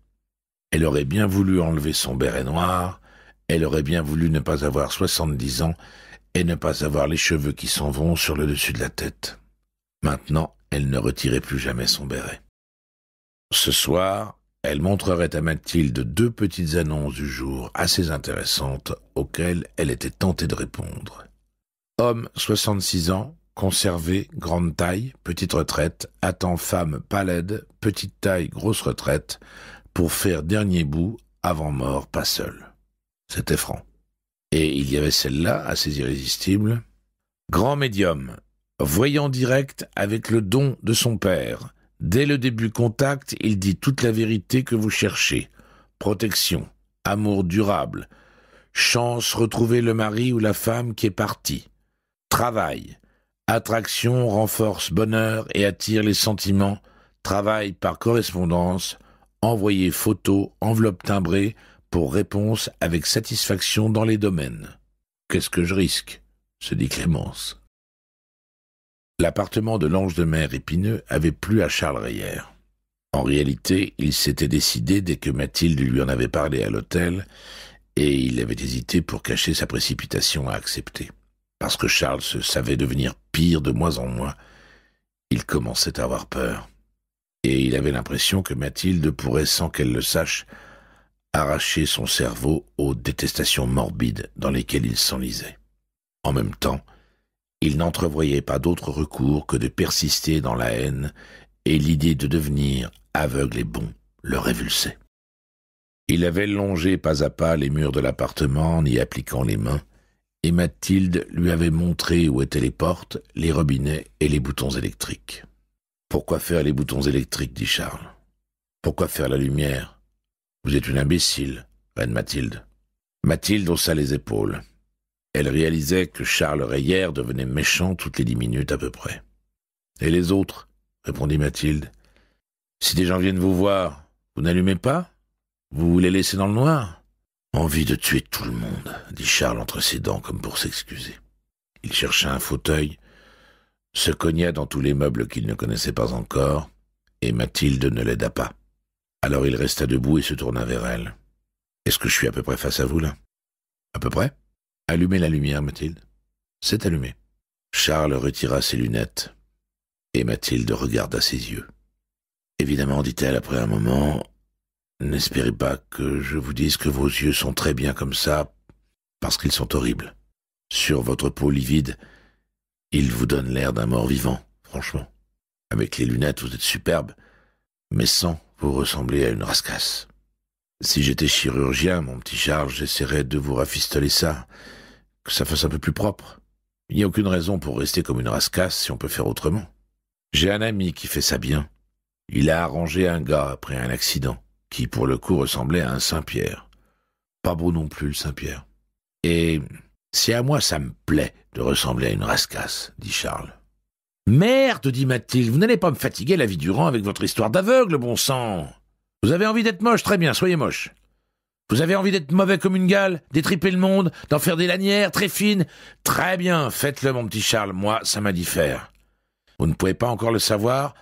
Elle aurait bien voulu enlever son béret noir, elle aurait bien voulu ne pas avoir soixante-dix ans et ne pas avoir les cheveux qui s'en vont sur le dessus de la tête. Maintenant, elle ne retirait plus jamais son béret. Ce soir, elle montrerait à Mathilde deux petites annonces du jour assez intéressantes auxquelles elle était tentée de répondre. Homme, 66 ans, conservé, grande taille, petite retraite, attend femme palade, petite taille, grosse retraite, pour faire dernier bout, avant mort, pas seul. C'était franc. Et il y avait celle-là, assez irrésistible. Grand médium, voyant direct avec le don de son père, Dès le début contact, il dit toute la vérité que vous cherchez. Protection, amour durable, chance retrouver le mari ou la femme qui est parti. travail, attraction renforce bonheur et attire les sentiments, travail par correspondance, envoyer photo, enveloppe timbrée pour réponse avec satisfaction dans les domaines. Qu'est-ce que je risque se dit Clémence. L'appartement de l'ange de mer épineux avait plu à Charles Rayère. En réalité, il s'était décidé dès que Mathilde lui en avait parlé à l'hôtel, et il avait hésité pour cacher sa précipitation à accepter. Parce que Charles se savait devenir pire de mois en mois, il commençait à avoir peur. Et il avait l'impression que Mathilde pourrait, sans qu'elle le sache, arracher son cerveau aux détestations morbides dans lesquelles il s'enlisait. En même temps, il n'entrevoyait pas d'autre recours que de persister dans la haine, et l'idée de devenir aveugle et bon le révulsait. Il avait longé pas à pas les murs de l'appartement en y appliquant les mains, et Mathilde lui avait montré où étaient les portes, les robinets et les boutons électriques. Pourquoi faire les boutons électriques dit Charles. Pourquoi faire la lumière Vous êtes une imbécile, reine Mathilde. Mathilde haussa les épaules. Elle réalisait que Charles Rayère devenait méchant toutes les dix minutes à peu près. Et les autres répondit Mathilde. Si des gens viennent vous voir, vous n'allumez pas Vous voulez laisser dans le noir Envie de tuer tout le monde, dit Charles entre ses dents comme pour s'excuser. Il chercha un fauteuil, se cogna dans tous les meubles qu'il ne connaissait pas encore, et Mathilde ne l'aida pas. Alors il resta debout et se tourna vers elle. Est-ce que je suis à peu près face à vous là À peu près Allumez la lumière, Mathilde. C'est allumé. Charles retira ses lunettes, et Mathilde regarda ses yeux. Évidemment, dit-elle après un moment, n'espérez pas que je vous dise que vos yeux sont très bien comme ça, parce qu'ils sont horribles. Sur votre peau livide, ils vous donnent l'air d'un mort vivant, franchement. Avec les lunettes, vous êtes superbe, mais sans vous ressembler à une rascasse. Si j'étais chirurgien, mon petit Charles, j'essaierais de vous rafistoler ça que ça fasse un peu plus propre. Il n'y a aucune raison pour rester comme une rascasse si on peut faire autrement. J'ai un ami qui fait ça bien. Il a arrangé un gars après un accident, qui pour le coup ressemblait à un Saint-Pierre. Pas beau non plus, le Saint-Pierre. Et si à moi ça me plaît de ressembler à une rascasse, dit Charles. Merde, dit Mathilde, vous n'allez pas me fatiguer la vie durant avec votre histoire d'aveugle, bon sang. Vous avez envie d'être moche, très bien, soyez moche. Vous avez envie d'être mauvais comme une gale, d'étriper le monde, d'en faire des lanières très fines Très bien, faites-le mon petit Charles, moi ça m'a dit faire. Vous ne pouvez pas encore le savoir,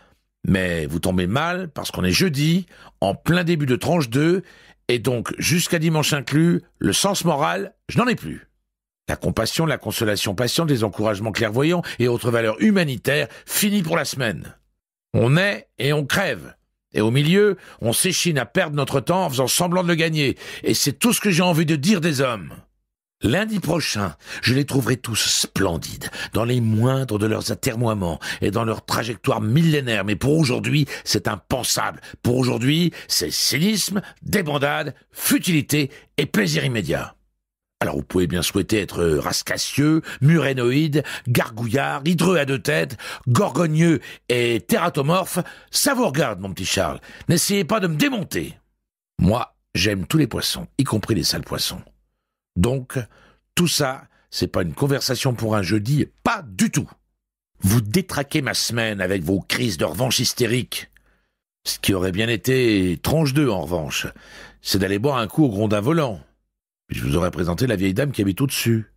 mais vous tombez mal parce qu'on est jeudi, en plein début de tranche 2, et donc jusqu'à dimanche inclus, le sens moral, je n'en ai plus. La compassion, la consolation patiente, des encouragements clairvoyants et autres valeurs humanitaires, fini pour la semaine. On est et on crève. Et au milieu, on s'échine à perdre notre temps en faisant semblant de le gagner. Et c'est tout ce que j'ai envie de dire des hommes. Lundi prochain, je les trouverai tous splendides, dans les moindres de leurs atermoiements et dans leur trajectoire millénaire. Mais pour aujourd'hui, c'est impensable. Pour aujourd'hui, c'est cynisme, débandade, futilité et plaisir immédiat. Alors vous pouvez bien souhaiter être euh, rascacieux, murénoïde, gargouillard, hydreux à deux têtes, gorgogneux et terratomorphe, ça vous regarde mon petit Charles, n'essayez pas de me démonter. Moi, j'aime tous les poissons, y compris les sales poissons. Donc, tout ça, c'est pas une conversation pour un jeudi, pas du tout. Vous détraquez ma semaine avec vos crises de revanche hystériques. Ce qui aurait bien été tranche d'eux en revanche, c'est d'aller boire un coup au grondin volant je vous aurais présenté la vieille dame qui habite au-dessus.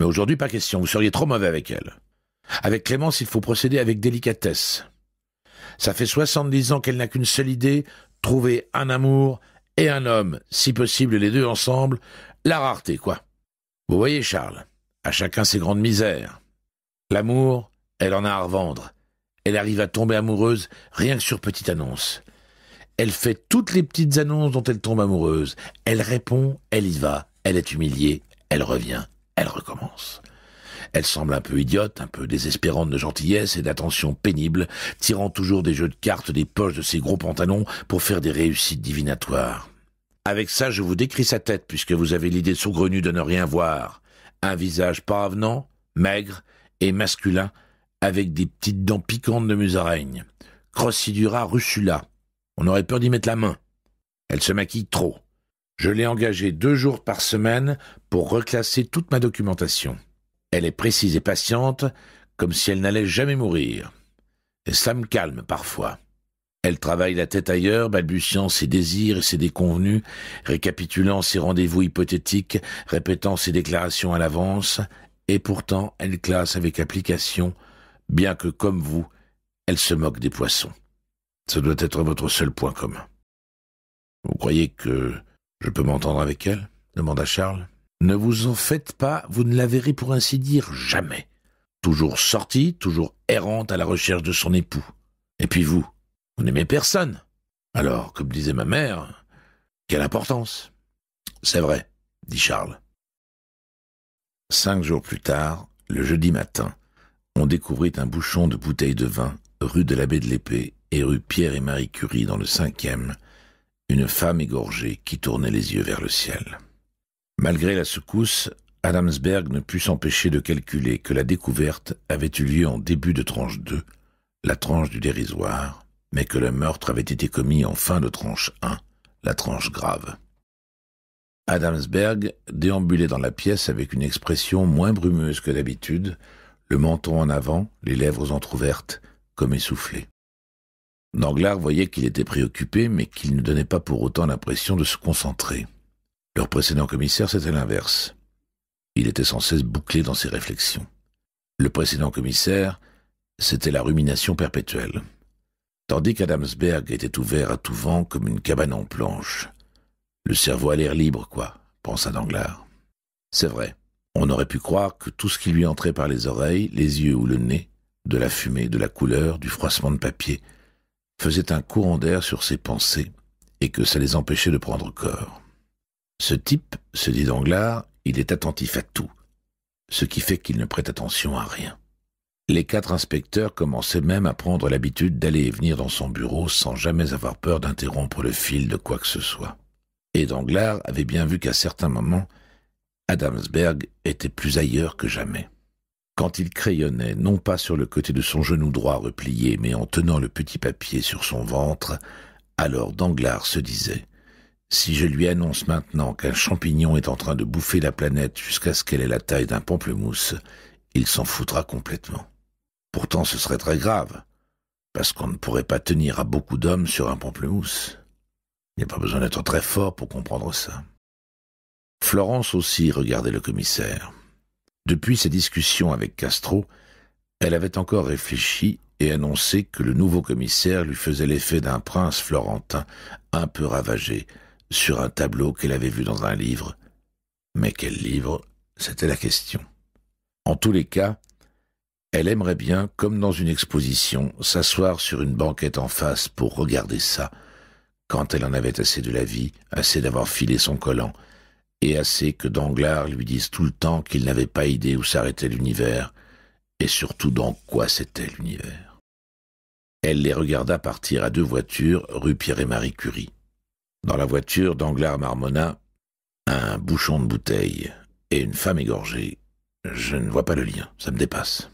Mais aujourd'hui, pas question, vous seriez trop mauvais avec elle. Avec Clémence, il faut procéder avec délicatesse. Ça fait 70 ans qu'elle n'a qu'une seule idée, trouver un amour et un homme, si possible les deux ensemble, la rareté, quoi. Vous voyez, Charles, à chacun ses grandes misères. L'amour, elle en a à revendre. Elle arrive à tomber amoureuse rien que sur petite annonce. Elle fait toutes les petites annonces dont elle tombe amoureuse. Elle répond, elle y va, elle est humiliée, elle revient, elle recommence. Elle semble un peu idiote, un peu désespérante de gentillesse et d'attention pénible, tirant toujours des jeux de cartes des poches de ses gros pantalons pour faire des réussites divinatoires. Avec ça, je vous décris sa tête, puisque vous avez l'idée saugrenue de ne rien voir. Un visage pas maigre et masculin, avec des petites dents piquantes de musaraigne. Crocidura russula, on aurait peur d'y mettre la main. Elle se maquille trop. Je l'ai engagée deux jours par semaine pour reclasser toute ma documentation. Elle est précise et patiente, comme si elle n'allait jamais mourir. Et ça me calme parfois. Elle travaille la tête ailleurs, balbutiant ses désirs et ses déconvenus, récapitulant ses rendez-vous hypothétiques, répétant ses déclarations à l'avance, et pourtant elle classe avec application, bien que comme vous, elle se moque des poissons. « Ce doit être votre seul point commun. Vous croyez que je peux m'entendre avec elle demanda Charles. Ne vous en faites pas, vous ne la verrez pour ainsi dire jamais. Toujours sortie, toujours errante à la recherche de son époux. Et puis vous, vous n'aimez personne. Alors, comme disait ma mère, quelle importance. C'est vrai, dit Charles. Cinq jours plus tard, le jeudi matin, on découvrit un bouchon de bouteilles de vin rue de l'Abbé de l'Épée et rue Pierre et Marie Curie dans le cinquième, une femme égorgée qui tournait les yeux vers le ciel. Malgré la secousse, Adamsberg ne put s'empêcher de calculer que la découverte avait eu lieu en début de tranche 2, la tranche du dérisoire, mais que le meurtre avait été commis en fin de tranche 1, la tranche grave. Adamsberg déambulait dans la pièce avec une expression moins brumeuse que d'habitude, le menton en avant, les lèvres entr'ouvertes, comme essoufflé. Danglars voyait qu'il était préoccupé, mais qu'il ne donnait pas pour autant l'impression de se concentrer. Leur précédent commissaire, c'était l'inverse. Il était sans cesse bouclé dans ses réflexions. Le précédent commissaire, c'était la rumination perpétuelle. Tandis qu'Adamsberg était ouvert à tout vent comme une cabane en planche. Le cerveau à l'air libre, quoi, pensa Danglars. C'est vrai, on aurait pu croire que tout ce qui lui entrait par les oreilles, les yeux ou le nez, de la fumée, de la couleur, du froissement de papier, faisait un courant d'air sur ses pensées et que ça les empêchait de prendre corps. Ce type, se dit Danglars, il est attentif à tout, ce qui fait qu'il ne prête attention à rien. Les quatre inspecteurs commençaient même à prendre l'habitude d'aller et venir dans son bureau sans jamais avoir peur d'interrompre le fil de quoi que ce soit. Et Danglars avait bien vu qu'à certains moments, Adamsberg était plus ailleurs que jamais quand il crayonnait, non pas sur le côté de son genou droit replié, mais en tenant le petit papier sur son ventre, alors Danglars se disait « Si je lui annonce maintenant qu'un champignon est en train de bouffer la planète jusqu'à ce qu'elle ait la taille d'un pamplemousse, il s'en foutra complètement. Pourtant ce serait très grave, parce qu'on ne pourrait pas tenir à beaucoup d'hommes sur un pamplemousse. Il n'y a pas besoin d'être très fort pour comprendre ça. » Florence aussi regardait le commissaire. Depuis sa discussion avec Castro, elle avait encore réfléchi et annoncé que le nouveau commissaire lui faisait l'effet d'un prince florentin un peu ravagé sur un tableau qu'elle avait vu dans un livre. Mais quel livre C'était la question. En tous les cas, elle aimerait bien, comme dans une exposition, s'asseoir sur une banquette en face pour regarder ça, quand elle en avait assez de la vie, assez d'avoir filé son collant, et assez que Danglars lui dise tout le temps qu'il n'avait pas idée où s'arrêtait l'univers, et surtout dans quoi c'était l'univers. Elle les regarda partir à deux voitures, rue Pierre et Marie Curie. Dans la voiture, Danglars marmonna un bouchon de bouteille et une femme égorgée. Je ne vois pas le lien, ça me dépasse.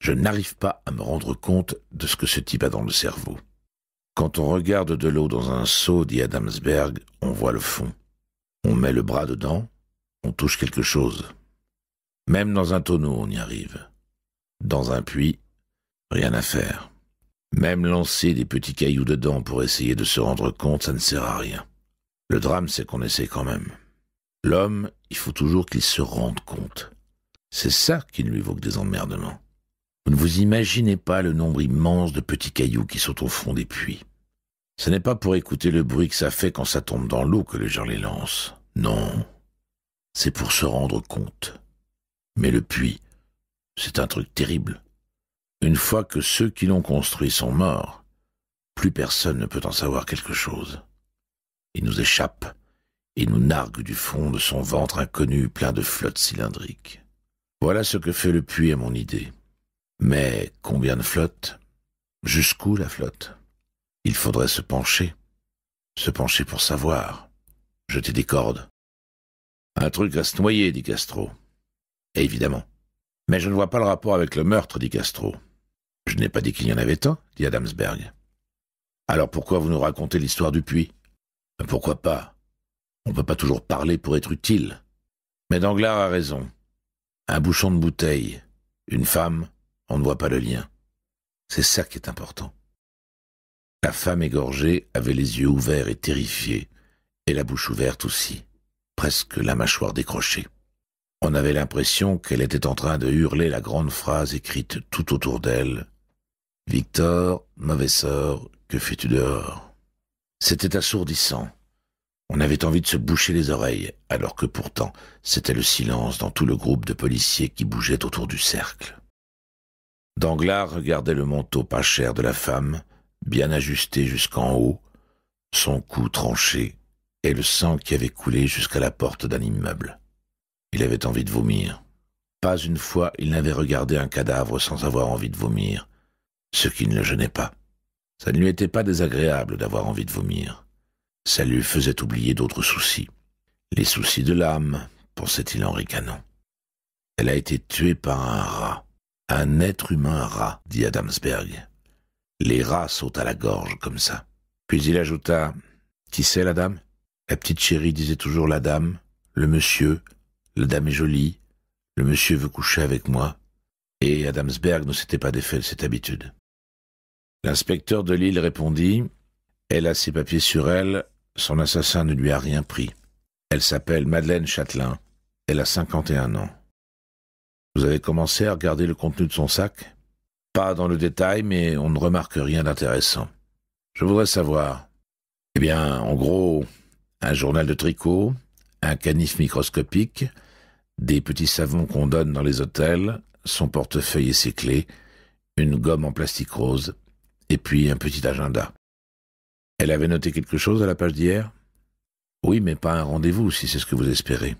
Je n'arrive pas à me rendre compte de ce que ce type a dans le cerveau. Quand on regarde de l'eau dans un seau, dit Adamsberg, on voit le fond. On met le bras dedans, on touche quelque chose. Même dans un tonneau, on y arrive. Dans un puits, rien à faire. Même lancer des petits cailloux dedans pour essayer de se rendre compte, ça ne sert à rien. Le drame, c'est qu'on essaie quand même. L'homme, il faut toujours qu'il se rende compte. C'est ça qui ne lui vaut que des emmerdements. Vous ne vous imaginez pas le nombre immense de petits cailloux qui sont au fond des puits. Ce n'est pas pour écouter le bruit que ça fait quand ça tombe dans l'eau que les gens les lancent. Non, c'est pour se rendre compte. Mais le puits, c'est un truc terrible. Une fois que ceux qui l'ont construit sont morts, plus personne ne peut en savoir quelque chose. Il nous échappe et nous nargue du fond de son ventre inconnu plein de flottes cylindriques. Voilà ce que fait le puits à mon idée. Mais combien de flottes Jusqu'où la flotte Il faudrait se pencher, se pencher pour savoir jeter des cordes. Un truc à se noyer, dit Castro. évidemment. Mais je ne vois pas le rapport avec le meurtre, dit Castro. Je n'ai pas dit qu'il y en avait tant, » dit Adamsberg. Alors pourquoi vous nous racontez l'histoire du puits euh, Pourquoi pas On ne peut pas toujours parler pour être utile. Mais Danglars a raison. Un bouchon de bouteille, une femme, on ne voit pas le lien. C'est ça qui est important. La femme égorgée avait les yeux ouverts et terrifiés, et la bouche ouverte aussi, presque la mâchoire décrochée. On avait l'impression qu'elle était en train de hurler la grande phrase écrite tout autour d'elle. Victor, mauvais sort, que fais-tu dehors C'était assourdissant. On avait envie de se boucher les oreilles, alors que pourtant c'était le silence dans tout le groupe de policiers qui bougeaient autour du cercle. Danglars regardait le manteau pas cher de la femme, bien ajusté jusqu'en haut, son cou tranché, et le sang qui avait coulé jusqu'à la porte d'un immeuble. Il avait envie de vomir. Pas une fois il n'avait regardé un cadavre sans avoir envie de vomir, ce qui ne le gênait pas. Ça ne lui était pas désagréable d'avoir envie de vomir. Ça lui faisait oublier d'autres soucis. Les soucis de l'âme, pensait-il en ricanant. Elle a été tuée par un rat. Un être humain rat, dit Adamsberg. Les rats sautent à la gorge comme ça. Puis il ajouta Qui c'est la dame la petite chérie disait toujours la dame, le monsieur, la dame est jolie, le monsieur veut coucher avec moi, et Adamsberg ne s'était pas défait de cette habitude. L'inspecteur de l'île répondit Elle a ses papiers sur elle, son assassin ne lui a rien pris. Elle s'appelle Madeleine Châtelain, elle a 51 ans. Vous avez commencé à regarder le contenu de son sac Pas dans le détail, mais on ne remarque rien d'intéressant. Je voudrais savoir. Eh bien, en gros, un journal de tricot, un canif microscopique, des petits savons qu'on donne dans les hôtels, son portefeuille et ses clés, une gomme en plastique rose, et puis un petit agenda. Elle avait noté quelque chose à la page d'hier Oui, mais pas un rendez-vous, si c'est ce que vous espérez.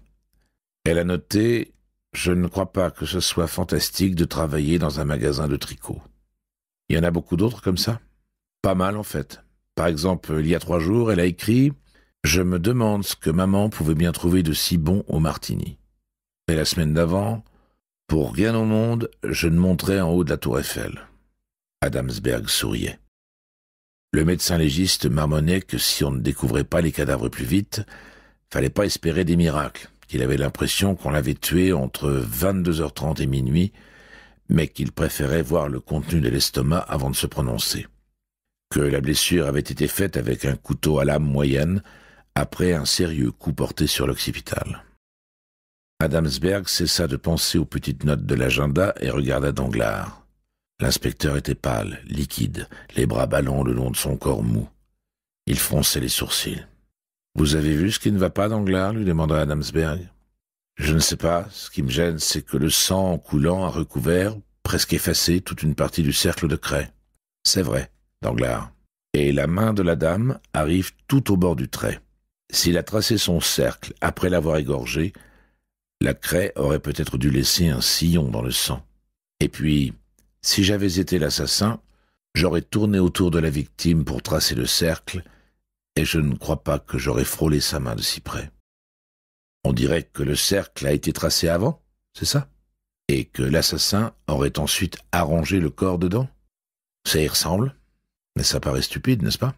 Elle a noté Je ne crois pas que ce soit fantastique de travailler dans un magasin de tricot. Il y en a beaucoup d'autres comme ça Pas mal, en fait. Par exemple, il y a trois jours, elle a écrit je me demande ce que maman pouvait bien trouver de si bon au martini. Et la semaine d'avant, pour rien au monde, je ne monterais en haut de la tour Eiffel. Adamsberg souriait. Le médecin légiste marmonnait que si on ne découvrait pas les cadavres plus vite, fallait pas espérer des miracles, qu'il avait l'impression qu'on l'avait tué entre 22h30 et minuit, mais qu'il préférait voir le contenu de l'estomac avant de se prononcer. Que la blessure avait été faite avec un couteau à lame moyenne, après un sérieux coup porté sur l'occipital. Adamsberg cessa de penser aux petites notes de l'agenda et regarda Danglars. L'inspecteur était pâle, liquide, les bras ballants le long de son corps mou. Il fronçait les sourcils. Vous avez vu ce qui ne va pas, Danglars lui demanda Adamsberg. Je ne sais pas, ce qui me gêne, c'est que le sang en coulant a recouvert, presque effacé, toute une partie du cercle de craie. C'est vrai, Danglars. Et la main de la dame arrive tout au bord du trait. S'il a tracé son cercle après l'avoir égorgé, la craie aurait peut-être dû laisser un sillon dans le sang. Et puis, si j'avais été l'assassin, j'aurais tourné autour de la victime pour tracer le cercle, et je ne crois pas que j'aurais frôlé sa main de si près. On dirait que le cercle a été tracé avant, c'est ça Et que l'assassin aurait ensuite arrangé le corps dedans Ça y ressemble, mais ça paraît stupide, n'est-ce pas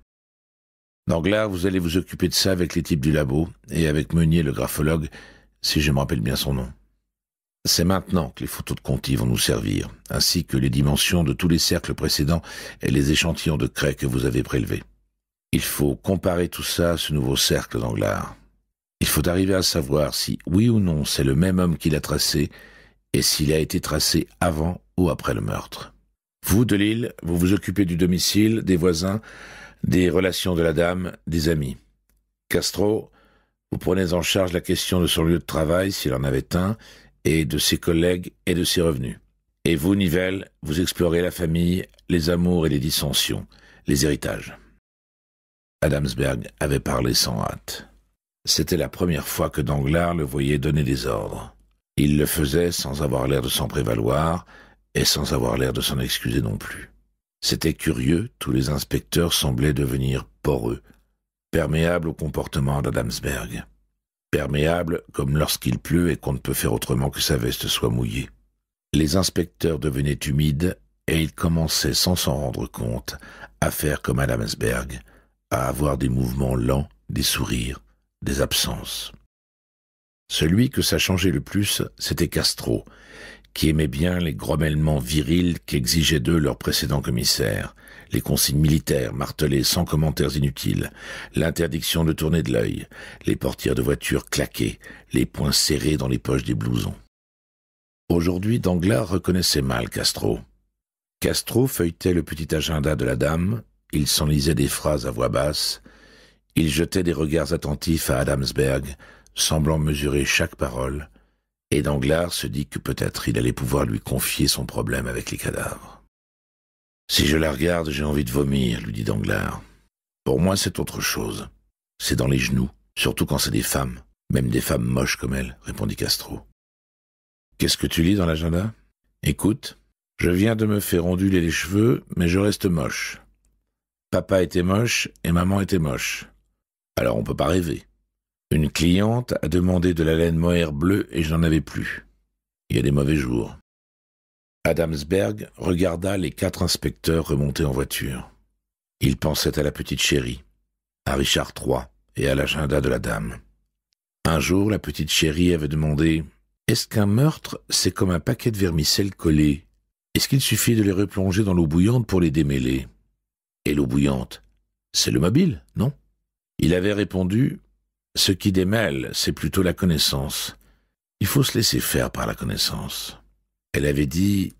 vous allez vous occuper de ça avec les types du labo et avec Meunier le graphologue, si je me rappelle bien son nom. C'est maintenant que les photos de Conti vont nous servir, ainsi que les dimensions de tous les cercles précédents et les échantillons de craie que vous avez prélevés. Il faut comparer tout ça à ce nouveau cercle d'Anglard. Il faut arriver à savoir si, oui ou non, c'est le même homme qui l'a tracé et s'il a été tracé avant ou après le meurtre. Vous, Lille, vous vous occupez du domicile, des voisins, des relations de la dame, des amis. Castro, vous prenez en charge la question de son lieu de travail, s'il en avait un, et de ses collègues et de ses revenus. Et vous, Nivelle, vous explorez la famille, les amours et les dissensions, les héritages. Adamsberg avait parlé sans hâte. C'était la première fois que Danglars le voyait donner des ordres. Il le faisait sans avoir l'air de s'en prévaloir et sans avoir l'air de s'en excuser non plus. C'était curieux, tous les inspecteurs semblaient devenir poreux, perméables au comportement d'Adamsberg. Perméables comme lorsqu'il pleut et qu'on ne peut faire autrement que sa veste soit mouillée. Les inspecteurs devenaient humides et ils commençaient sans s'en rendre compte à faire comme Adamsberg, à avoir des mouvements lents, des sourires, des absences. Celui que ça changeait le plus, c'était Castro qui aimaient bien les grommellements virils qu'exigeait d'eux leurs précédent commissaire, les consignes militaires martelées sans commentaires inutiles, l'interdiction de tourner de l'œil, les portières de voiture claquées, les poings serrés dans les poches des blousons. Aujourd'hui, Danglars reconnaissait mal Castro. Castro feuilletait le petit agenda de la dame, il s'en lisait des phrases à voix basse, il jetait des regards attentifs à Adamsberg, semblant mesurer chaque parole, et Danglars se dit que peut-être il allait pouvoir lui confier son problème avec les cadavres. Si je la regarde, j'ai envie de vomir, lui dit Danglars. Pour moi, c'est autre chose. C'est dans les genoux, surtout quand c'est des femmes, même des femmes moches comme elle, répondit Castro. Qu'est-ce que tu lis dans l'agenda Écoute, je viens de me faire onduler les cheveux, mais je reste moche. Papa était moche et maman était moche. Alors on peut pas rêver. Une cliente a demandé de la laine mohair bleue et je n'en avais plus. Il y a des mauvais jours. Adamsberg regarda les quatre inspecteurs remonter en voiture. Il pensait à la petite chérie, à Richard III et à l'agenda de la dame. Un jour, la petite chérie avait demandé Est-ce qu'un meurtre, c'est comme un paquet de vermicelles collés Est-ce qu'il suffit de les replonger dans l'eau bouillante pour les démêler Et l'eau bouillante, c'est le mobile, non Il avait répondu ce qui démêle, c'est plutôt la connaissance. Il faut se laisser faire par la connaissance. Elle avait dit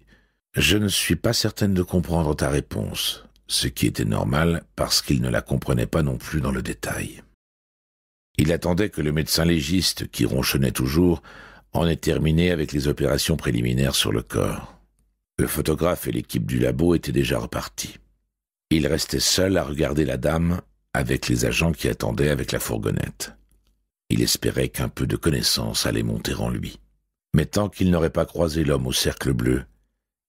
Je ne suis pas certaine de comprendre ta réponse, ce qui était normal parce qu'il ne la comprenait pas non plus dans le détail. Il attendait que le médecin légiste, qui ronchonnait toujours, en ait terminé avec les opérations préliminaires sur le corps. Le photographe et l'équipe du labo étaient déjà repartis. Il restait seul à regarder la dame avec les agents qui attendaient avec la fourgonnette. Il espérait qu'un peu de connaissance allait monter en lui. Mais tant qu'il n'aurait pas croisé l'homme au cercle bleu,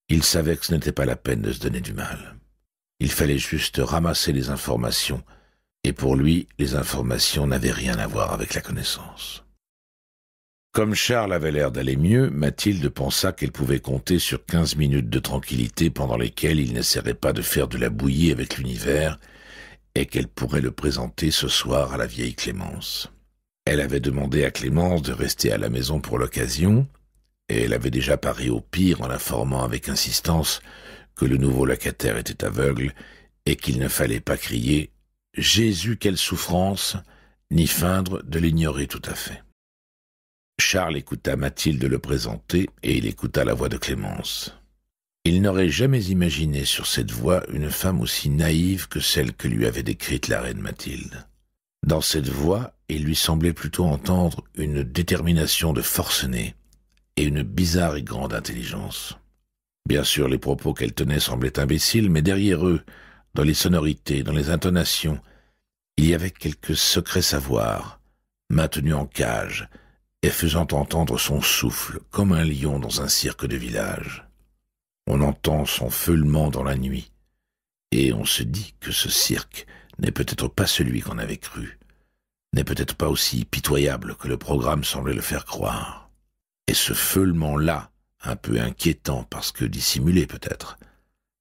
il savait que ce n'était pas la peine de se donner du mal. Il fallait juste ramasser les informations, et pour lui, les informations n'avaient rien à voir avec la connaissance. Comme Charles avait l'air d'aller mieux, Mathilde pensa qu'elle pouvait compter sur quinze minutes de tranquillité pendant lesquelles il n'essaierait pas de faire de la bouillie avec l'univers, et qu'elle pourrait le présenter ce soir à la vieille Clémence. Elle avait demandé à Clémence de rester à la maison pour l'occasion, et elle avait déjà paré au pire en l'informant avec insistance que le nouveau locataire était aveugle et qu'il ne fallait pas crier « Jésus, quelle souffrance !» ni feindre de l'ignorer tout à fait. Charles écouta Mathilde le présenter et il écouta la voix de Clémence. Il n'aurait jamais imaginé sur cette voix une femme aussi naïve que celle que lui avait décrite la reine Mathilde. Dans cette voix, il lui semblait plutôt entendre une détermination de forcené et une bizarre et grande intelligence. Bien sûr, les propos qu'elle tenait semblaient imbéciles, mais derrière eux, dans les sonorités, dans les intonations, il y avait quelque secret savoir, maintenu en cage, et faisant entendre son souffle comme un lion dans un cirque de village. On entend son feulement dans la nuit, et on se dit que ce cirque n'est peut-être pas celui qu'on avait cru n'est peut-être pas aussi pitoyable que le programme semblait le faire croire. Et ce feulement-là, un peu inquiétant parce que dissimulé peut-être,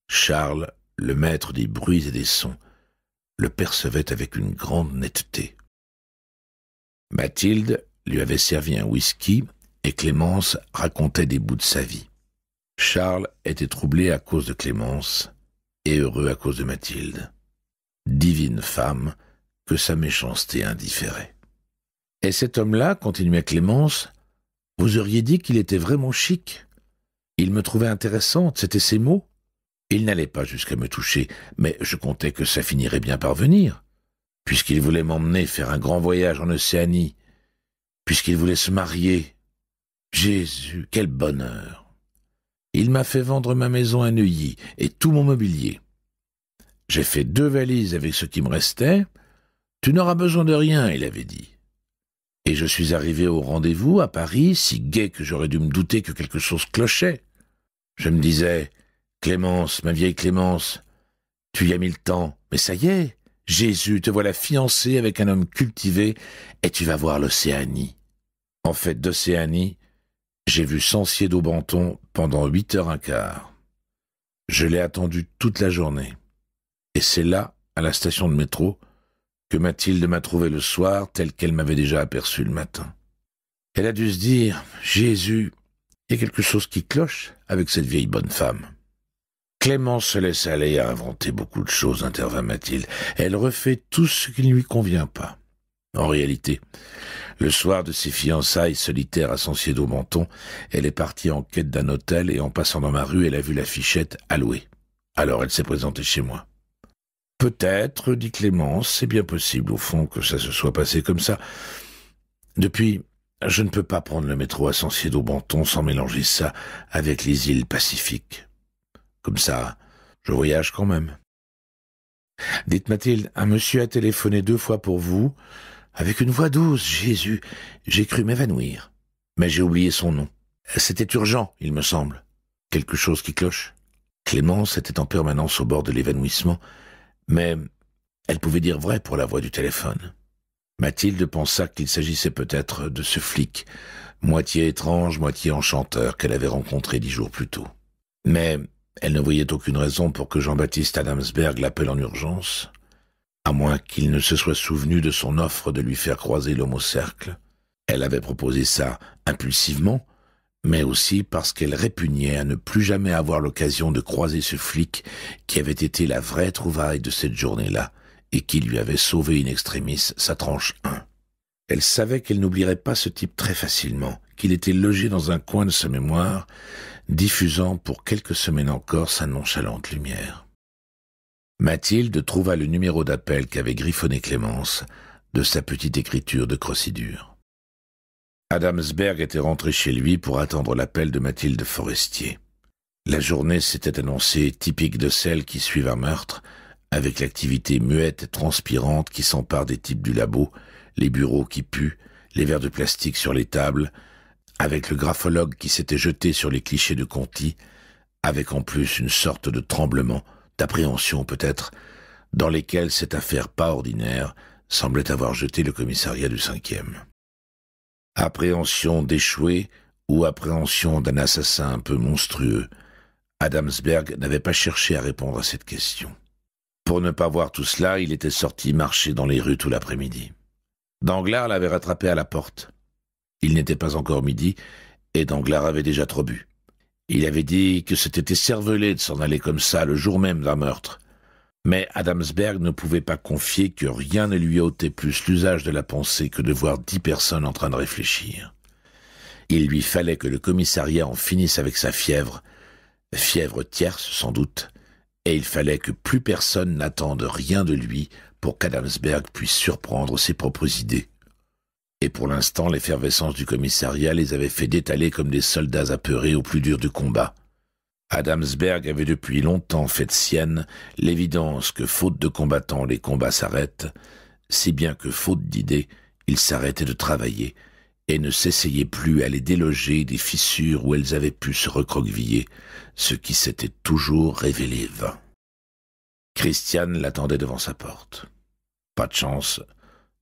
Charles, le maître des bruits et des sons, le percevait avec une grande netteté. Mathilde lui avait servi un whisky et Clémence racontait des bouts de sa vie. Charles était troublé à cause de Clémence et heureux à cause de Mathilde. Divine femme, sa méchanceté indifférait. Et cet homme-là, continuait Clémence, vous auriez dit qu'il était vraiment chic. Il me trouvait intéressante, c'était ses mots. Il n'allait pas jusqu'à me toucher, mais je comptais que ça finirait bien par venir, puisqu'il voulait m'emmener faire un grand voyage en Océanie, puisqu'il voulait se marier. Jésus, quel bonheur. Il m'a fait vendre ma maison à Neuilly et tout mon mobilier. J'ai fait deux valises avec ce qui me restait, tu n'auras besoin de rien, il avait dit. Et je suis arrivé au rendez-vous à Paris, si gai que j'aurais dû me douter que quelque chose clochait. Je me disais, Clémence, ma vieille Clémence, tu y as mis le temps, mais ça y est, Jésus, te voilà fiancée avec un homme cultivé, et tu vas voir l'Océanie. En fait, d'Océanie, j'ai vu Sancier d'Aubenton pendant huit heures un quart. Je l'ai attendu toute la journée. Et c'est là, à la station de métro, que Mathilde m'a trouvé le soir telle qu'elle m'avait déjà aperçue le matin. Elle a dû se dire, Jésus, il y a quelque chose qui cloche avec cette vieille bonne femme. Clément se laisse aller à inventer beaucoup de choses, intervint Mathilde. Elle refait tout ce qui ne lui convient pas. En réalité, le soir de ses fiançailles solitaires à son sied menton, elle est partie en quête d'un hôtel et en passant dans ma rue, elle a vu la fichette allouée. Alors elle s'est présentée chez moi. Peut-être, dit Clémence, c'est bien possible au fond que ça se soit passé comme ça. Depuis, je ne peux pas prendre le métro à Sancier d'Aubenton sans mélanger ça avec les îles Pacifiques. Comme ça, je voyage quand même. Dites Mathilde, un monsieur a téléphoné deux fois pour vous, avec une voix douce, Jésus, j'ai cru m'évanouir. Mais j'ai oublié son nom. C'était urgent, il me semble. Quelque chose qui cloche. Clémence était en permanence au bord de l'évanouissement, mais elle pouvait dire vrai pour la voix du téléphone. Mathilde pensa qu'il s'agissait peut-être de ce flic, moitié étrange, moitié enchanteur, qu'elle avait rencontré dix jours plus tôt. Mais elle ne voyait aucune raison pour que Jean-Baptiste Adamsberg l'appelle en urgence, à moins qu'il ne se soit souvenu de son offre de lui faire croiser l'homo-cercle. Elle avait proposé ça impulsivement, mais aussi parce qu'elle répugnait à ne plus jamais avoir l'occasion de croiser ce flic qui avait été la vraie trouvaille de cette journée-là et qui lui avait sauvé in extremis sa tranche 1. Elle savait qu'elle n'oublierait pas ce type très facilement, qu'il était logé dans un coin de sa mémoire, diffusant pour quelques semaines encore sa nonchalante lumière. Mathilde trouva le numéro d'appel qu'avait griffonné Clémence de sa petite écriture de crocidure. Adamsberg était rentré chez lui pour attendre l'appel de Mathilde Forestier. La journée s'était annoncée typique de celles qui suivent un meurtre, avec l'activité muette et transpirante qui s'empare des types du labo, les bureaux qui puent, les verres de plastique sur les tables, avec le graphologue qui s'était jeté sur les clichés de Conti, avec en plus une sorte de tremblement, d'appréhension peut-être, dans lesquels cette affaire pas ordinaire semblait avoir jeté le commissariat du cinquième. Appréhension d'échouer ou appréhension d'un assassin un peu monstrueux, Adamsberg n'avait pas cherché à répondre à cette question. Pour ne pas voir tout cela, il était sorti marcher dans les rues tout l'après-midi. Danglars l'avait rattrapé à la porte. Il n'était pas encore midi, et Danglars avait déjà trop bu. Il avait dit que c'était cervelé de s'en aller comme ça le jour même d'un meurtre, mais Adamsberg ne pouvait pas confier que rien ne lui ôtait plus l'usage de la pensée que de voir dix personnes en train de réfléchir. Il lui fallait que le commissariat en finisse avec sa fièvre, fièvre tierce sans doute, et il fallait que plus personne n'attende rien de lui pour qu'Adamsberg puisse surprendre ses propres idées. Et pour l'instant, l'effervescence du commissariat les avait fait détaler comme des soldats apeurés au plus dur du combat. Adamsberg avait depuis longtemps fait sienne l'évidence que faute de combattants les combats s'arrêtent, si bien que faute d'idées, il s'arrêtait de travailler et ne s'essayait plus à les déloger des fissures où elles avaient pu se recroqueviller, ce qui s'était toujours révélé vain. Christiane l'attendait devant sa porte. Pas de chance,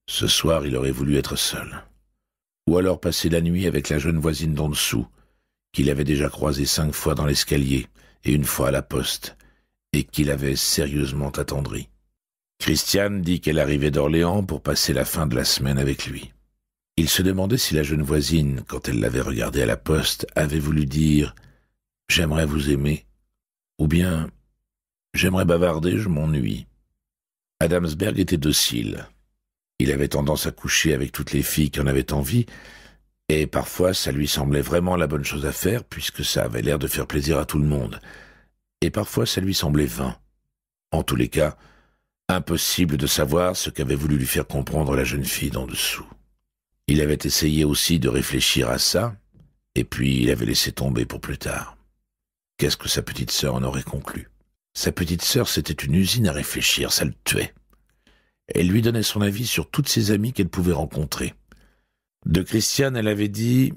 ce soir il aurait voulu être seul. Ou alors passer la nuit avec la jeune voisine d'en dessous, qu'il avait déjà croisé cinq fois dans l'escalier et une fois à la poste, et qu'il avait sérieusement attendri. Christiane dit qu'elle arrivait d'Orléans pour passer la fin de la semaine avec lui. Il se demandait si la jeune voisine, quand elle l'avait regardé à la poste, avait voulu dire « J'aimerais vous aimer » ou bien « J'aimerais bavarder, je m'ennuie ». Adamsberg était docile. Il avait tendance à coucher avec toutes les filles qui en avaient envie, et parfois, ça lui semblait vraiment la bonne chose à faire, puisque ça avait l'air de faire plaisir à tout le monde. Et parfois, ça lui semblait vain. En tous les cas, impossible de savoir ce qu'avait voulu lui faire comprendre la jeune fille d'en dessous. Il avait essayé aussi de réfléchir à ça, et puis il avait laissé tomber pour plus tard. Qu'est-ce que sa petite sœur en aurait conclu Sa petite sœur, c'était une usine à réfléchir, ça le tuait. Elle lui donnait son avis sur toutes ses amies qu'elle pouvait rencontrer. De Christiane, elle avait dit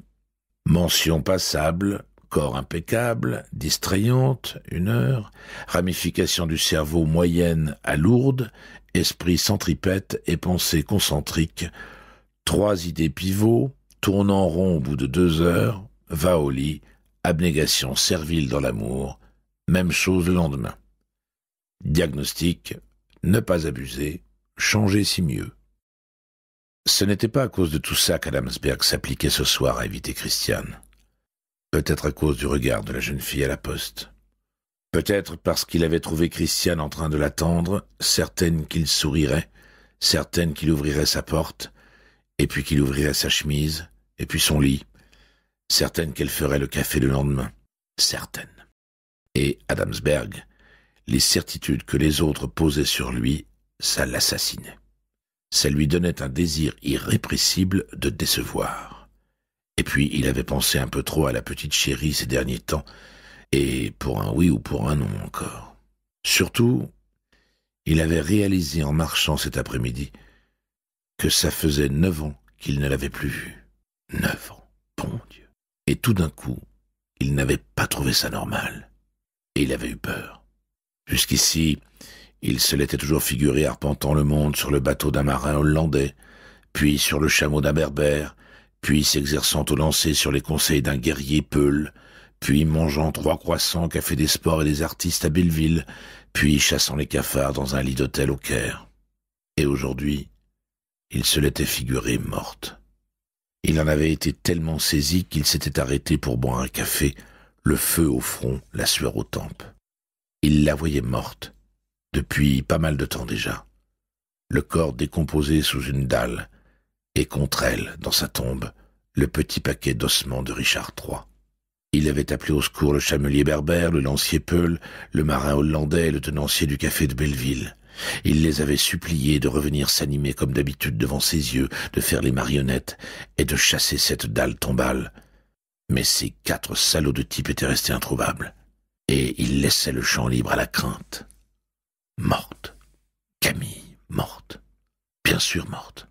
Mention passable, corps impeccable, distrayante, une heure, ramification du cerveau moyenne à lourde, esprit centripète et pensée concentrique, trois idées pivots, tournant rond au bout de deux heures, va au lit, abnégation servile dans l'amour, même chose le lendemain. Diagnostic, ne pas abuser, changer si mieux. Ce n'était pas à cause de tout ça qu'Adamsberg s'appliquait ce soir à éviter Christiane. Peut-être à cause du regard de la jeune fille à la poste. Peut-être parce qu'il avait trouvé Christiane en train de l'attendre, certaine qu'il sourirait, certaine qu'il ouvrirait sa porte, et puis qu'il ouvrirait sa chemise, et puis son lit, certaine qu'elle ferait le café le lendemain, certaine. Et Adamsberg, les certitudes que les autres posaient sur lui, ça l'assassinait ça lui donnait un désir irrépressible de décevoir. Et puis il avait pensé un peu trop à la petite chérie ces derniers temps, et pour un oui ou pour un non encore. Surtout, il avait réalisé en marchant cet après-midi que ça faisait neuf ans qu'il ne l'avait plus vue. Neuf ans, bon Dieu. Et tout d'un coup, il n'avait pas trouvé ça normal. Et il avait eu peur. Jusqu'ici, il se l'était toujours figuré arpentant le monde sur le bateau d'un marin hollandais, puis sur le chameau d'un berbère, puis s'exerçant au lancer sur les conseils d'un guerrier peul, puis mangeant trois croissants café des sports et des artistes à Belleville, puis chassant les cafards dans un lit d'hôtel au Caire. Et aujourd'hui, il se l'était figuré morte. Il en avait été tellement saisi qu'il s'était arrêté pour boire un café, le feu au front, la sueur aux tempes. Il la voyait morte, depuis pas mal de temps déjà. Le corps décomposé sous une dalle, et contre elle, dans sa tombe, le petit paquet d'ossements de Richard III. Il avait appelé au secours le chamelier berbère, le lancier Peul, le marin hollandais et le tenancier du café de Belleville. Il les avait suppliés de revenir s'animer comme d'habitude devant ses yeux, de faire les marionnettes et de chasser cette dalle tombale. Mais ces quatre salauds de type étaient restés introuvables, et ils laissaient le champ libre à la crainte. Morte. Camille, morte. Bien sûr morte.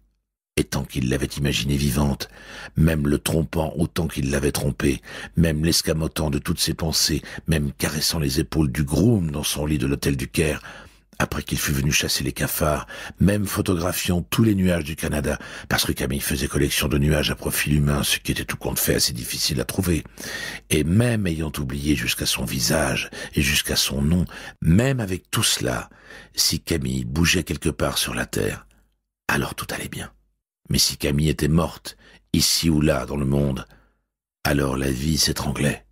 Et tant qu'il l'avait imaginée vivante, même le trompant autant qu'il l'avait trompée, même l'escamotant de toutes ses pensées, même caressant les épaules du groom dans son lit de l'hôtel du Caire, après qu'il fût venu chasser les cafards, même photographiant tous les nuages du Canada, parce que Camille faisait collection de nuages à profil humain, ce qui était tout compte fait assez difficile à trouver, et même ayant oublié jusqu'à son visage et jusqu'à son nom, même avec tout cela, si Camille bougeait quelque part sur la Terre, alors tout allait bien. Mais si Camille était morte, ici ou là dans le monde, alors la vie s'étranglait.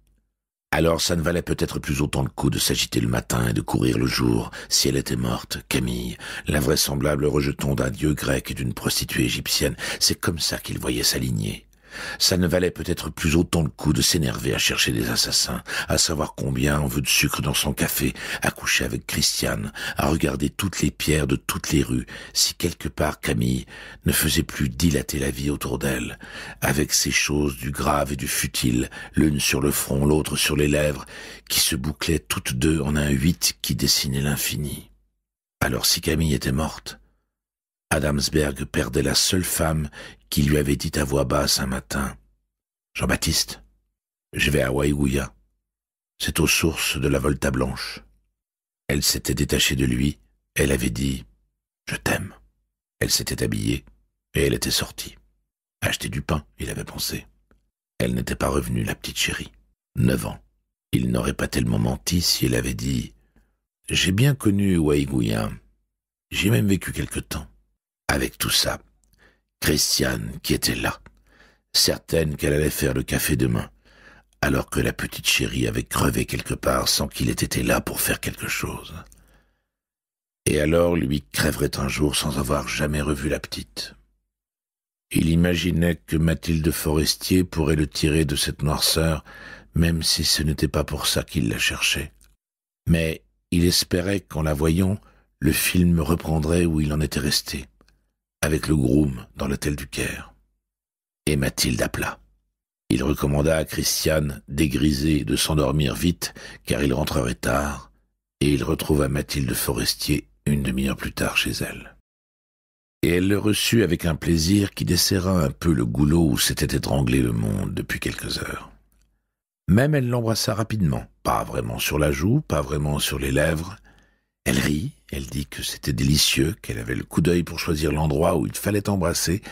Alors ça ne valait peut-être plus autant le coup de s'agiter le matin et de courir le jour si elle était morte, Camille, l'invraisemblable rejeton d'un dieu grec et d'une prostituée égyptienne. C'est comme ça qu'il voyait s'aligner. Ça ne valait peut-être plus autant le coup de s'énerver à chercher des assassins, à savoir combien on veut de sucre dans son café, à coucher avec Christiane, à regarder toutes les pierres de toutes les rues, si quelque part Camille ne faisait plus dilater la vie autour d'elle, avec ces choses du grave et du futile, l'une sur le front, l'autre sur les lèvres, qui se bouclaient toutes deux en un huit qui dessinait l'infini. Alors si Camille était morte, Adamsberg perdait la seule femme qui lui avait dit à voix basse un matin Jean-Baptiste, je vais à Waïgouya. C'est aux sources de la Volta Blanche. Elle s'était détachée de lui, elle avait dit Je t'aime. Elle s'était habillée, et elle était sortie. Acheter du pain, il avait pensé. Elle n'était pas revenue, la petite chérie. Neuf ans. Il n'aurait pas tellement menti si elle avait dit J'ai bien connu Waïgouya. J'ai même vécu quelque temps. Avec tout ça, Christiane, qui était là, certaine qu'elle allait faire le café demain, alors que la petite chérie avait crevé quelque part sans qu'il ait été là pour faire quelque chose. Et alors lui crèverait un jour sans avoir jamais revu la petite. Il imaginait que Mathilde Forestier pourrait le tirer de cette noirceur, même si ce n'était pas pour ça qu'il la cherchait. Mais il espérait qu'en la voyant, le film reprendrait où il en était resté avec le groom dans l'hôtel du Caire. Et Mathilde appela. Il recommanda à Christiane, dégrisée, de s'endormir vite, car il rentrerait tard, et il retrouva Mathilde Forestier une demi-heure plus tard chez elle. Et elle le reçut avec un plaisir qui desserra un peu le goulot où s'était étranglé le monde depuis quelques heures. Même elle l'embrassa rapidement, pas vraiment sur la joue, pas vraiment sur les lèvres, elle rit, elle dit que c'était délicieux, qu'elle avait le coup d'œil pour choisir l'endroit où il fallait embrasser,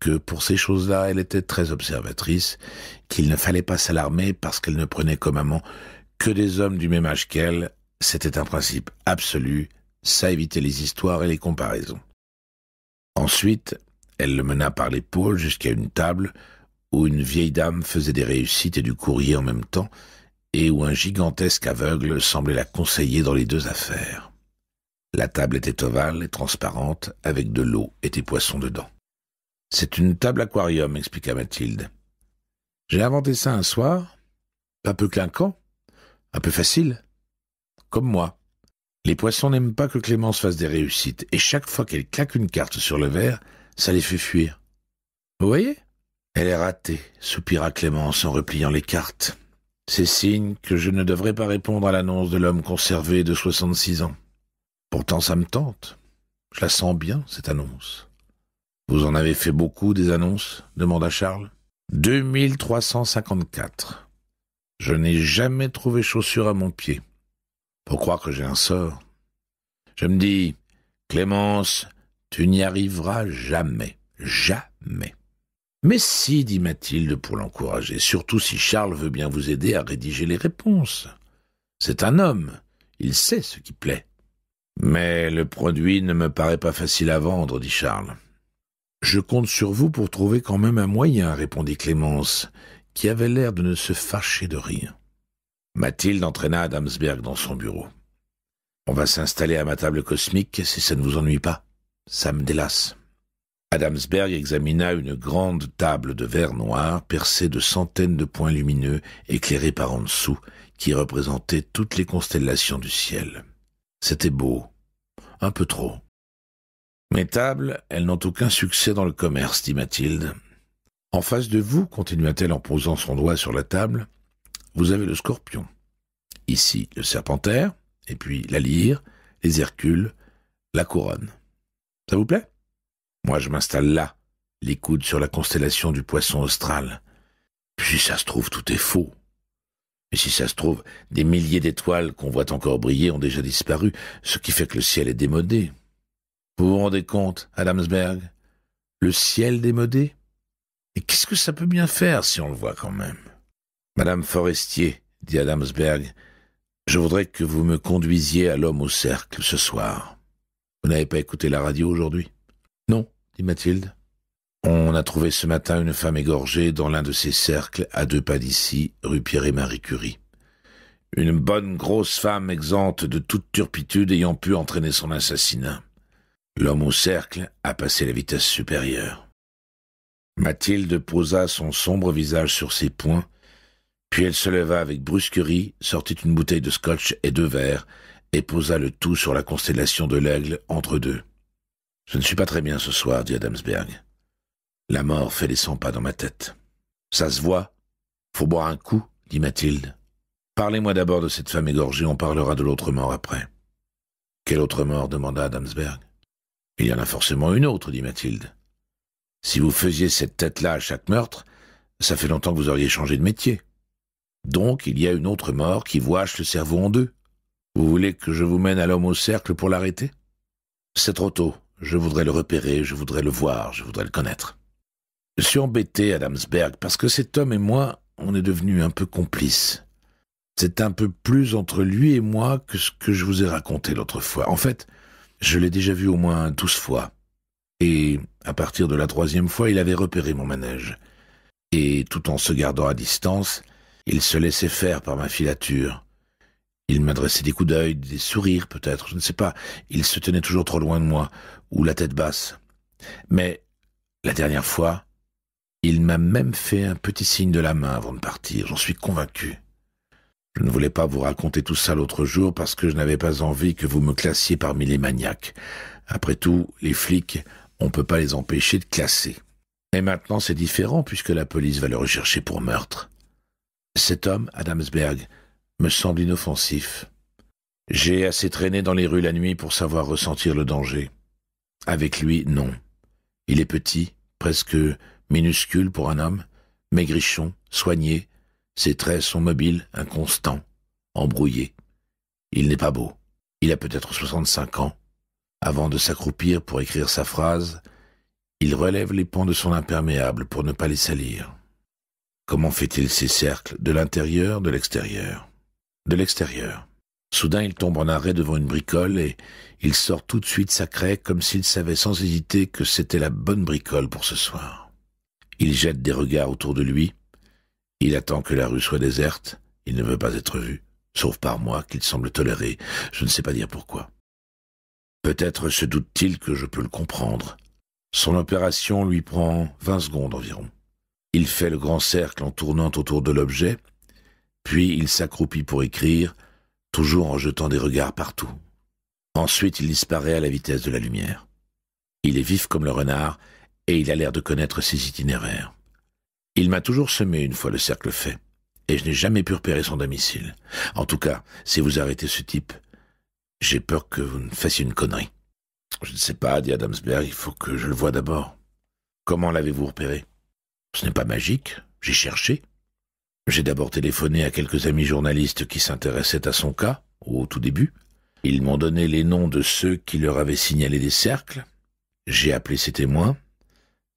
que pour ces choses-là, elle était très observatrice, qu'il ne fallait pas s'alarmer parce qu'elle ne prenait comme amant que des hommes du même âge qu'elle. C'était un principe absolu, ça évitait les histoires et les comparaisons. Ensuite, elle le mena par l'épaule jusqu'à une table où une vieille dame faisait des réussites et du courrier en même temps, et où un gigantesque aveugle semblait la conseiller dans les deux affaires. La table était ovale et transparente, avec de l'eau et des poissons dedans. C'est une table aquarium, expliqua Mathilde. J'ai inventé ça un soir, un peu clinquant, un peu facile. Comme moi. Les poissons n'aiment pas que Clémence fasse des réussites, et chaque fois qu'elle claque une carte sur le verre, ça les fait fuir. Vous voyez Elle est ratée, soupira Clémence en repliant les cartes. C'est signe que je ne devrais pas répondre à l'annonce de l'homme conservé de soixante-six ans. Pourtant ça me tente. Je la sens bien, cette annonce. Vous en avez fait beaucoup des annonces demanda Charles. 2354. Je n'ai jamais trouvé chaussure à mon pied. Pour croire que j'ai un sort. Je me dis, Clémence, tu n'y arriveras jamais, jamais. Mais si, dit Mathilde pour l'encourager, surtout si Charles veut bien vous aider à rédiger les réponses. C'est un homme, il sait ce qui plaît. Mais le produit ne me paraît pas facile à vendre, dit Charles. Je compte sur vous pour trouver quand même un moyen, répondit Clémence, qui avait l'air de ne se fâcher de rien. Mathilde entraîna Adamsberg dans son bureau. On va s'installer à ma table cosmique si ça ne vous ennuie pas. Ça me délasse. Adamsberg examina une grande table de verre noir percée de centaines de points lumineux éclairés par en dessous qui représentaient toutes les constellations du ciel. C'était beau. Un peu trop. Mes tables, elles n'ont aucun succès dans le commerce, dit Mathilde. En face de vous, continua-t-elle en posant son doigt sur la table, vous avez le scorpion. Ici, le serpentaire, et puis la lyre, les hercules, la couronne. Ça vous plaît Moi, je m'installe là, les coudes sur la constellation du poisson austral. Puis, ça se trouve, tout est faux. Mais si ça se trouve, des milliers d'étoiles qu'on voit encore briller ont déjà disparu, ce qui fait que le ciel est démodé. Vous vous rendez compte, Adamsberg Le ciel démodé Et qu'est-ce que ça peut bien faire si on le voit quand même Madame Forestier, dit Adamsberg, je voudrais que vous me conduisiez à l'homme au cercle ce soir. Vous n'avez pas écouté la radio aujourd'hui Non, dit Mathilde. On a trouvé ce matin une femme égorgée dans l'un de ces cercles à deux pas d'ici, rue Pierre et Marie Curie. Une bonne grosse femme exempte de toute turpitude ayant pu entraîner son assassinat. L'homme au cercle a passé la vitesse supérieure. Mathilde posa son sombre visage sur ses poings, puis elle se leva avec brusquerie, sortit une bouteille de scotch et deux verres, et posa le tout sur la constellation de l'aigle entre deux. Je ne suis pas très bien ce soir, dit Adamsberg. La mort fait les cent pas dans ma tête. Ça se voit. Faut boire un coup, dit Mathilde. Parlez-moi d'abord de cette femme égorgée, on parlera de l'autre mort après. Quelle autre mort demanda Adamsberg. Il y en a forcément une autre, dit Mathilde. Si vous faisiez cette tête-là à chaque meurtre, ça fait longtemps que vous auriez changé de métier. Donc il y a une autre mort qui voiche le cerveau en deux. Vous voulez que je vous mène à l'homme au cercle pour l'arrêter C'est trop tôt. Je voudrais le repérer, je voudrais le voir, je voudrais le connaître. Je suis embêté, Adamsberg, parce que cet homme et moi, on est devenus un peu complices. C'est un peu plus entre lui et moi que ce que je vous ai raconté l'autre fois. En fait, je l'ai déjà vu au moins douze fois. Et à partir de la troisième fois, il avait repéré mon manège. Et tout en se gardant à distance, il se laissait faire par ma filature. Il m'adressait des coups d'œil, des sourires peut-être, je ne sais pas. Il se tenait toujours trop loin de moi, ou la tête basse. Mais la dernière fois, il m'a même fait un petit signe de la main avant de partir, j'en suis convaincu. Je ne voulais pas vous raconter tout ça l'autre jour parce que je n'avais pas envie que vous me classiez parmi les maniaques. Après tout, les flics, on ne peut pas les empêcher de classer. Et maintenant c'est différent puisque la police va le rechercher pour meurtre. Cet homme, Adamsberg, me semble inoffensif. J'ai assez traîné dans les rues la nuit pour savoir ressentir le danger. Avec lui, non. Il est petit, presque minuscule pour un homme, maigrichon, soigné, ses traits sont mobiles, inconstants, embrouillés. Il n'est pas beau. Il a peut-être 65 ans. Avant de s'accroupir pour écrire sa phrase, il relève les pans de son imperméable pour ne pas les salir. Comment fait-il ces cercles De l'intérieur, de l'extérieur De l'extérieur. Soudain, il tombe en arrêt devant une bricole et il sort tout de suite sa craie comme s'il savait sans hésiter que c'était la bonne bricole pour ce soir. Il jette des regards autour de lui. Il attend que la rue soit déserte. Il ne veut pas être vu, sauf par moi, qu'il semble tolérer. Je ne sais pas dire pourquoi. Peut-être se doute-t-il que je peux le comprendre. Son opération lui prend vingt secondes environ. Il fait le grand cercle en tournant autour de l'objet, puis il s'accroupit pour écrire, toujours en jetant des regards partout. Ensuite, il disparaît à la vitesse de la lumière. Il est vif comme le renard et il a l'air de connaître ses itinéraires. Il m'a toujours semé une fois le cercle fait, et je n'ai jamais pu repérer son domicile. En tout cas, si vous arrêtez ce type, j'ai peur que vous ne fassiez une connerie. Je ne sais pas, dit Adamsberg, il faut que je le voie d'abord. Comment l'avez-vous repéré Ce n'est pas magique, j'ai cherché. J'ai d'abord téléphoné à quelques amis journalistes qui s'intéressaient à son cas, au tout début. Ils m'ont donné les noms de ceux qui leur avaient signalé des cercles. J'ai appelé ses témoins,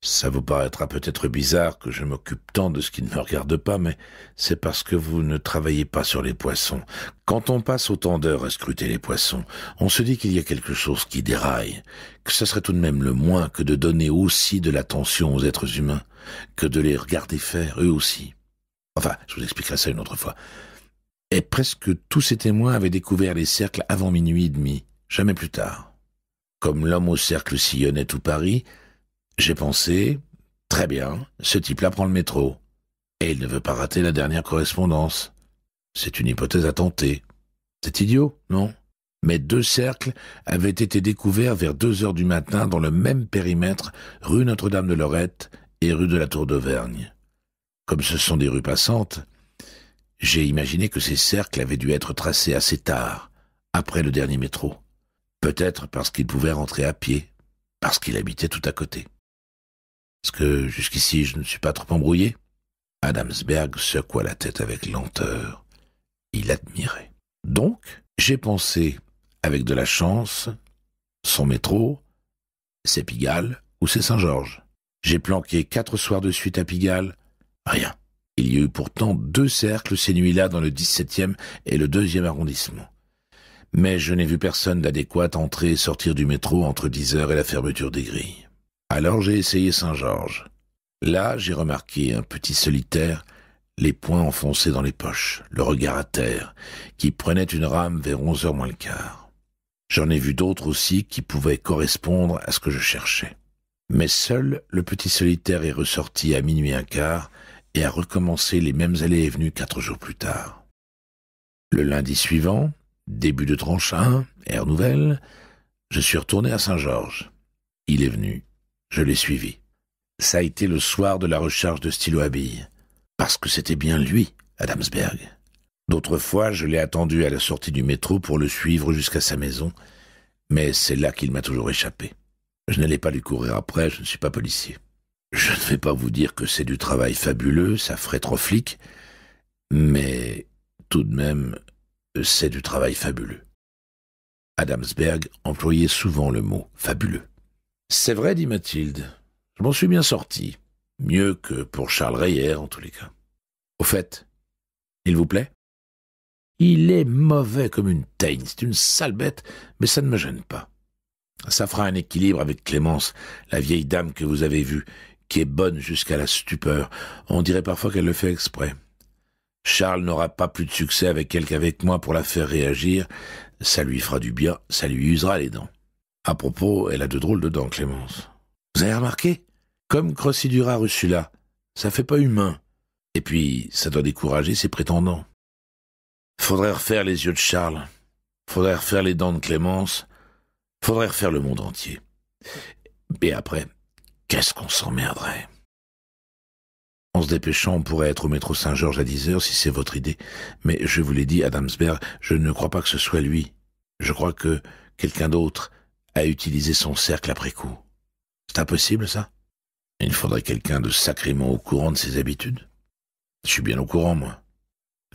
ça vous paraîtra peut-être bizarre que je m'occupe tant de ce qui ne me regarde pas, mais c'est parce que vous ne travaillez pas sur les poissons. Quand on passe autant d'heures à scruter les poissons, on se dit qu'il y a quelque chose qui déraille, que ce serait tout de même le moins que de donner aussi de l'attention aux êtres humains, que de les regarder faire eux aussi. Enfin, je vous expliquerai ça une autre fois. Et presque tous ces témoins avaient découvert les cercles avant minuit et demi, jamais plus tard. Comme l'homme au cercle sillonnait tout Paris, j'ai pensé, très bien, ce type-là prend le métro. Et il ne veut pas rater la dernière correspondance. C'est une hypothèse à tenter. C'est idiot, non Mais deux cercles avaient été découverts vers deux heures du matin dans le même périmètre, rue Notre-Dame de Lorette et rue de la Tour d'Auvergne. Comme ce sont des rues passantes, j'ai imaginé que ces cercles avaient dû être tracés assez tard, après le dernier métro. Peut-être parce qu'il pouvait rentrer à pied, parce qu'il habitait tout à côté que jusqu'ici, je ne suis pas trop embrouillé. Adamsberg secoua la tête avec lenteur. Il admirait. Donc, j'ai pensé, avec de la chance, son métro, c'est Pigalle ou c'est Saint-Georges. J'ai planqué quatre soirs de suite à Pigalle. Rien. Il y eut eu pourtant deux cercles ces nuits-là dans le 17e et le 2e arrondissement. Mais je n'ai vu personne d'adéquat entrer et sortir du métro entre 10 heures et la fermeture des grilles. Alors j'ai essayé Saint-Georges. Là, j'ai remarqué un petit solitaire, les poings enfoncés dans les poches, le regard à terre, qui prenait une rame vers onze heures moins le quart. J'en ai vu d'autres aussi qui pouvaient correspondre à ce que je cherchais. Mais seul le petit solitaire est ressorti à minuit un quart et a recommencé les mêmes allées et venues quatre jours plus tard. Le lundi suivant, début de tranche 1, ère nouvelle, je suis retourné à Saint-Georges. Il est venu. Je l'ai suivi. Ça a été le soir de la recharge de stylo à Parce que c'était bien lui, Adamsberg. D'autres fois, je l'ai attendu à la sortie du métro pour le suivre jusqu'à sa maison, mais c'est là qu'il m'a toujours échappé. Je n'allais pas lui courir après, je ne suis pas policier. Je ne vais pas vous dire que c'est du travail fabuleux, ça ferait trop flic, mais tout de même, c'est du travail fabuleux. Adamsberg employait souvent le mot fabuleux. C'est vrai, dit Mathilde. Je m'en suis bien sorti. Mieux que pour Charles Reyer, en tous les cas. Au fait, il vous plaît Il est mauvais comme une teigne, c'est une sale bête, mais ça ne me gêne pas. Ça fera un équilibre avec Clémence, la vieille dame que vous avez vue, qui est bonne jusqu'à la stupeur. On dirait parfois qu'elle le fait exprès. Charles n'aura pas plus de succès avec elle qu'avec moi pour la faire réagir. Ça lui fera du bien, ça lui usera les dents. À propos, elle a de drôles de dents, Clémence. Vous avez remarqué Comme reçu Russula. Ça fait pas humain. Et puis, ça doit décourager ses prétendants. Faudrait refaire les yeux de Charles. Faudrait refaire les dents de Clémence. Faudrait refaire le monde entier. Et après, qu'est-ce qu'on s'emmerderait En se dépêchant, on pourrait être au métro Saint-Georges à 10 heures si c'est votre idée. Mais je vous l'ai dit, Adamsberg, je ne crois pas que ce soit lui. Je crois que quelqu'un d'autre, à utiliser son cercle après coup. C'est impossible, ça Il faudrait quelqu'un de sacrément au courant de ses habitudes. Je suis bien au courant, moi.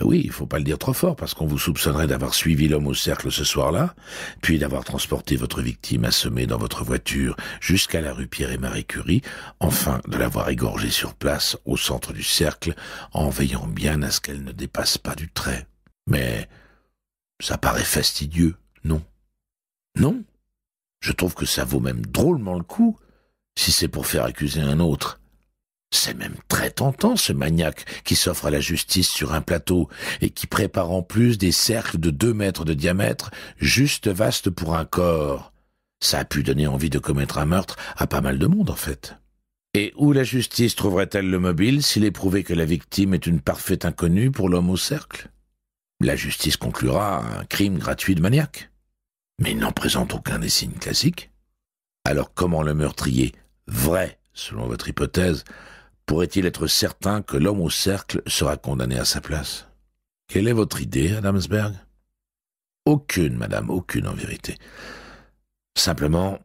Oui, il faut pas le dire trop fort, parce qu'on vous soupçonnerait d'avoir suivi l'homme au cercle ce soir-là, puis d'avoir transporté votre victime assommée dans votre voiture jusqu'à la rue Pierre et Marie Curie, enfin de l'avoir égorgée sur place, au centre du cercle, en veillant bien à ce qu'elle ne dépasse pas du trait. Mais ça paraît fastidieux, non Non je trouve que ça vaut même drôlement le coup, si c'est pour faire accuser un autre. C'est même très tentant, ce maniaque qui s'offre à la justice sur un plateau et qui prépare en plus des cercles de deux mètres de diamètre, juste vastes pour un corps. Ça a pu donner envie de commettre un meurtre à pas mal de monde, en fait. Et où la justice trouverait-elle le mobile s'il est prouvé que la victime est une parfaite inconnue pour l'homme au cercle La justice conclura un crime gratuit de maniaque mais il n'en présente aucun des signes classiques. Alors comment le meurtrier, vrai selon votre hypothèse, pourrait-il être certain que l'homme au cercle sera condamné à sa place Quelle est votre idée, Adamsberg Aucune, madame, aucune en vérité. Simplement,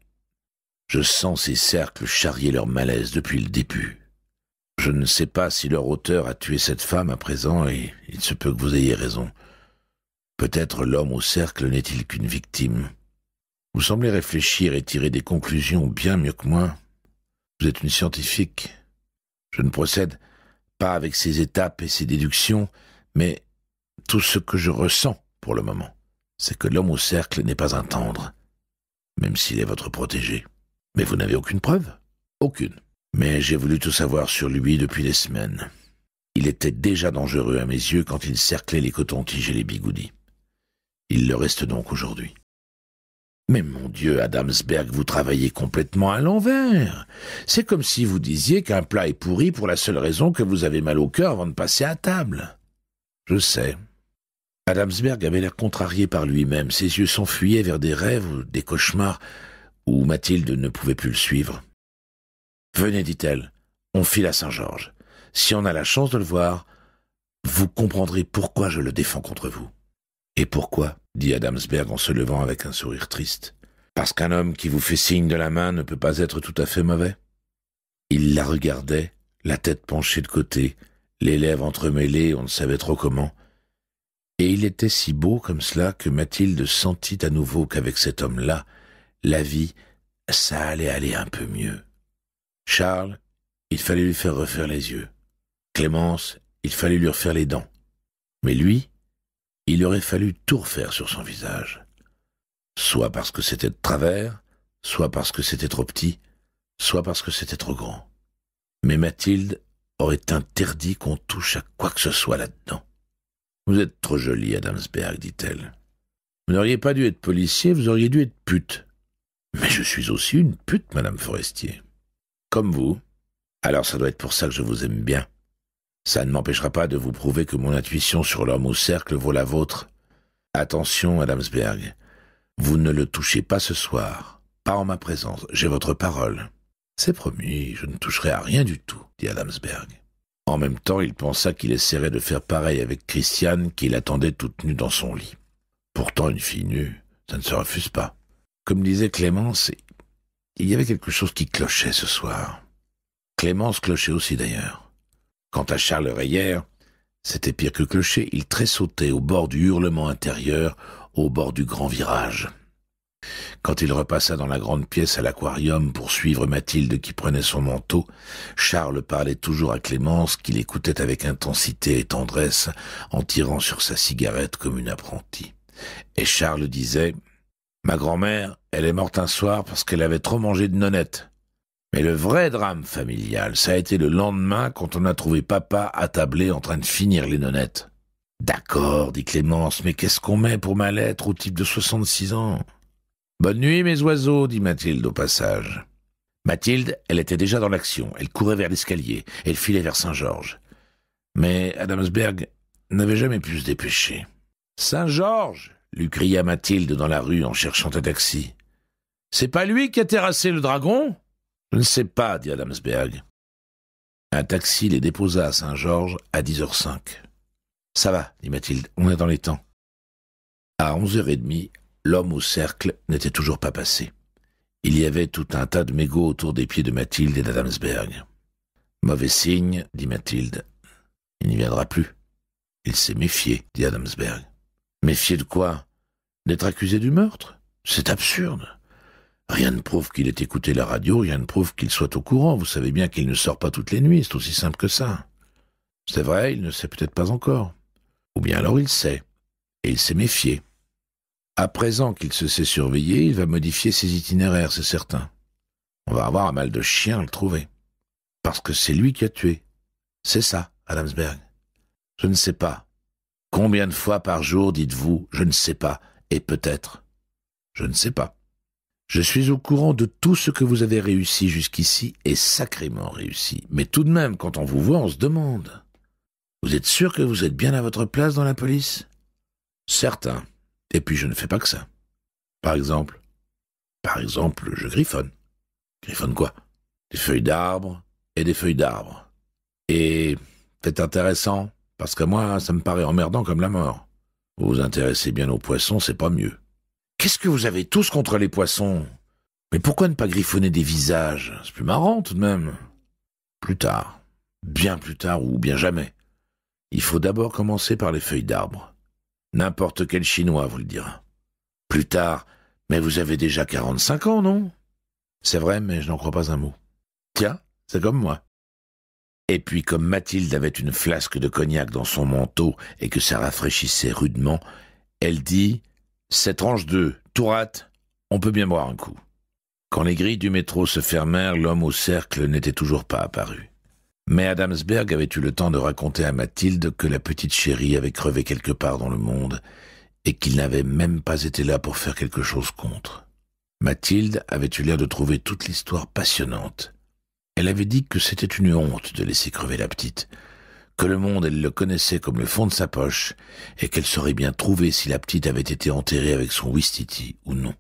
je sens ces cercles charrier leur malaise depuis le début. Je ne sais pas si leur auteur a tué cette femme à présent, et il se peut que vous ayez raison. Peut-être l'homme au cercle n'est-il qu'une victime. Vous semblez réfléchir et tirer des conclusions bien mieux que moi. Vous êtes une scientifique. Je ne procède pas avec ces étapes et ses déductions, mais tout ce que je ressens pour le moment, c'est que l'homme au cercle n'est pas un tendre, même s'il est votre protégé. Mais vous n'avez aucune preuve Aucune. Mais j'ai voulu tout savoir sur lui depuis des semaines. Il était déjà dangereux à mes yeux quand il cerclait les cotons-tiges et les bigoudis. Il le reste donc aujourd'hui. Mais mon Dieu, Adamsberg, vous travaillez complètement à l'envers. C'est comme si vous disiez qu'un plat est pourri pour la seule raison que vous avez mal au cœur avant de passer à table. Je sais. Adamsberg avait l'air contrarié par lui-même, ses yeux s'enfuyaient vers des rêves ou des cauchemars où Mathilde ne pouvait plus le suivre. Venez, dit-elle, on file à Saint-Georges. Si on a la chance de le voir, vous comprendrez pourquoi je le défends contre vous. Et pourquoi dit Adamsberg en se levant avec un sourire triste. Parce qu'un homme qui vous fait signe de la main ne peut pas être tout à fait mauvais. Il la regardait, la tête penchée de côté, les lèvres entremêlées, on ne savait trop comment. Et il était si beau comme cela que Mathilde sentit à nouveau qu'avec cet homme-là, la vie, ça allait aller un peu mieux. Charles, il fallait lui faire refaire les yeux. Clémence, il fallait lui refaire les dents. Mais lui, il aurait fallu tout refaire sur son visage. Soit parce que c'était de travers, soit parce que c'était trop petit, soit parce que c'était trop grand. Mais Mathilde aurait interdit qu'on touche à quoi que ce soit là-dedans. Vous êtes trop jolie, Adamsberg, dit-elle. Vous n'auriez pas dû être policier, vous auriez dû être pute. Mais je suis aussi une pute, Madame Forestier. Comme vous. Alors ça doit être pour ça que je vous aime bien. Ça ne m'empêchera pas de vous prouver que mon intuition sur l'homme au cercle vaut la vôtre. Attention, Adamsberg. Vous ne le touchez pas ce soir. Pas en ma présence. J'ai votre parole. C'est promis, je ne toucherai à rien du tout, dit Adamsberg. En même temps, il pensa qu'il essaierait de faire pareil avec Christiane, qui l'attendait toute nue dans son lit. Pourtant, une fille nue, ça ne se refuse pas. Comme disait Clémence, il y avait quelque chose qui clochait ce soir. Clémence clochait aussi d'ailleurs. Quant à Charles Reyer, c'était pire que clocher, il tressautait au bord du hurlement intérieur, au bord du grand virage. Quand il repassa dans la grande pièce à l'aquarium pour suivre Mathilde qui prenait son manteau, Charles parlait toujours à Clémence qui l'écoutait avec intensité et tendresse en tirant sur sa cigarette comme une apprentie. Et Charles disait Ma grand-mère, elle est morte un soir parce qu'elle avait trop mangé de nonnettes. Mais le vrai drame familial, ça a été le lendemain quand on a trouvé papa attablé en train de finir les nonnettes. D'accord, dit Clémence, mais qu'est-ce qu'on met pour ma lettre au type de soixante-six ans Bonne nuit, mes oiseaux, dit Mathilde au passage. Mathilde, elle était déjà dans l'action. Elle courait vers l'escalier. Elle filait vers Saint-Georges. Mais Adamsberg n'avait jamais pu se dépêcher. Saint-Georges lui cria Mathilde dans la rue en cherchant un taxi. C'est pas lui qui a terrassé le dragon je ne sais pas, dit Adamsberg. Un taxi les déposa à Saint-Georges à 10h05. Ça va, dit Mathilde, on est dans les temps. À 11h30, l'homme au cercle n'était toujours pas passé. Il y avait tout un tas de mégots autour des pieds de Mathilde et d'Adamsberg. Mauvais signe, dit Mathilde. Il n'y viendra plus. Il s'est méfié, dit Adamsberg. Méfié de quoi D'être accusé du meurtre C'est absurde. Rien ne prouve qu'il ait écouté la radio, rien ne prouve qu'il soit au courant. Vous savez bien qu'il ne sort pas toutes les nuits, c'est aussi simple que ça. C'est vrai, il ne sait peut-être pas encore. Ou bien alors il sait, et il s'est méfié. À présent qu'il se sait surveillé, il va modifier ses itinéraires, c'est certain. On va avoir un mal de chien à le trouver. Parce que c'est lui qui a tué. C'est ça, Adamsberg. Je ne sais pas. Combien de fois par jour dites-vous je ne sais pas et peut-être Je ne sais pas. Je suis au courant de tout ce que vous avez réussi jusqu'ici et sacrément réussi. Mais tout de même, quand on vous voit, on se demande. Vous êtes sûr que vous êtes bien à votre place dans la police Certain. Et puis je ne fais pas que ça. Par exemple Par exemple, je griffonne. Griffonne quoi Des feuilles d'arbre et des feuilles d'arbre. Et c'est intéressant, parce que moi, ça me paraît emmerdant comme la mort. Vous vous intéressez bien aux poissons, c'est pas mieux. Qu'est-ce que vous avez tous contre les poissons Mais pourquoi ne pas griffonner des visages C'est plus marrant tout de même. Plus tard, bien plus tard ou bien jamais, il faut d'abord commencer par les feuilles d'arbres. N'importe quel Chinois vous le dira. Plus tard, mais vous avez déjà 45 ans, non C'est vrai, mais je n'en crois pas un mot. Tiens, c'est comme moi. Et puis comme Mathilde avait une flasque de cognac dans son manteau et que ça rafraîchissait rudement, elle dit cette tranche de rate, on peut bien boire un coup. Quand les grilles du métro se fermèrent, l'homme au cercle n'était toujours pas apparu. Mais Adamsberg avait eu le temps de raconter à Mathilde que la petite chérie avait crevé quelque part dans le monde et qu'il n'avait même pas été là pour faire quelque chose contre. Mathilde avait eu l'air de trouver toute l'histoire passionnante. Elle avait dit que c'était une honte de laisser crever la petite, que le monde elle le connaissait comme le fond de sa poche, et qu'elle saurait bien trouver si la petite avait été enterrée avec son Wistiti ou non.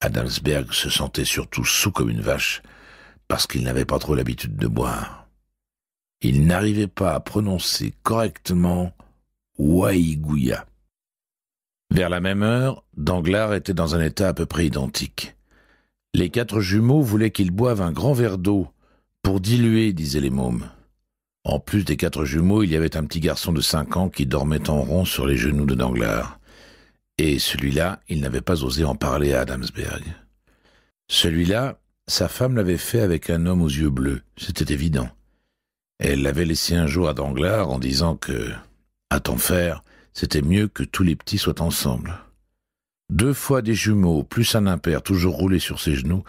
Adamsberg se sentait surtout sous comme une vache, parce qu'il n'avait pas trop l'habitude de boire. Il n'arrivait pas à prononcer correctement Waigouya. Vers la même heure, Danglars était dans un état à peu près identique. Les quatre jumeaux voulaient qu'ils boivent un grand verre d'eau pour diluer, disaient les mômes. En plus des quatre jumeaux, il y avait un petit garçon de cinq ans qui dormait en rond sur les genoux de Danglars. Et celui-là, il n'avait pas osé en parler à Adamsberg. Celui-là, sa femme l'avait fait avec un homme aux yeux bleus, c'était évident. Elle l'avait laissé un jour à Danglars en disant que, à ton faire, c'était mieux que tous les petits soient ensemble. Deux fois des jumeaux, plus un impair toujours roulé sur ses genoux,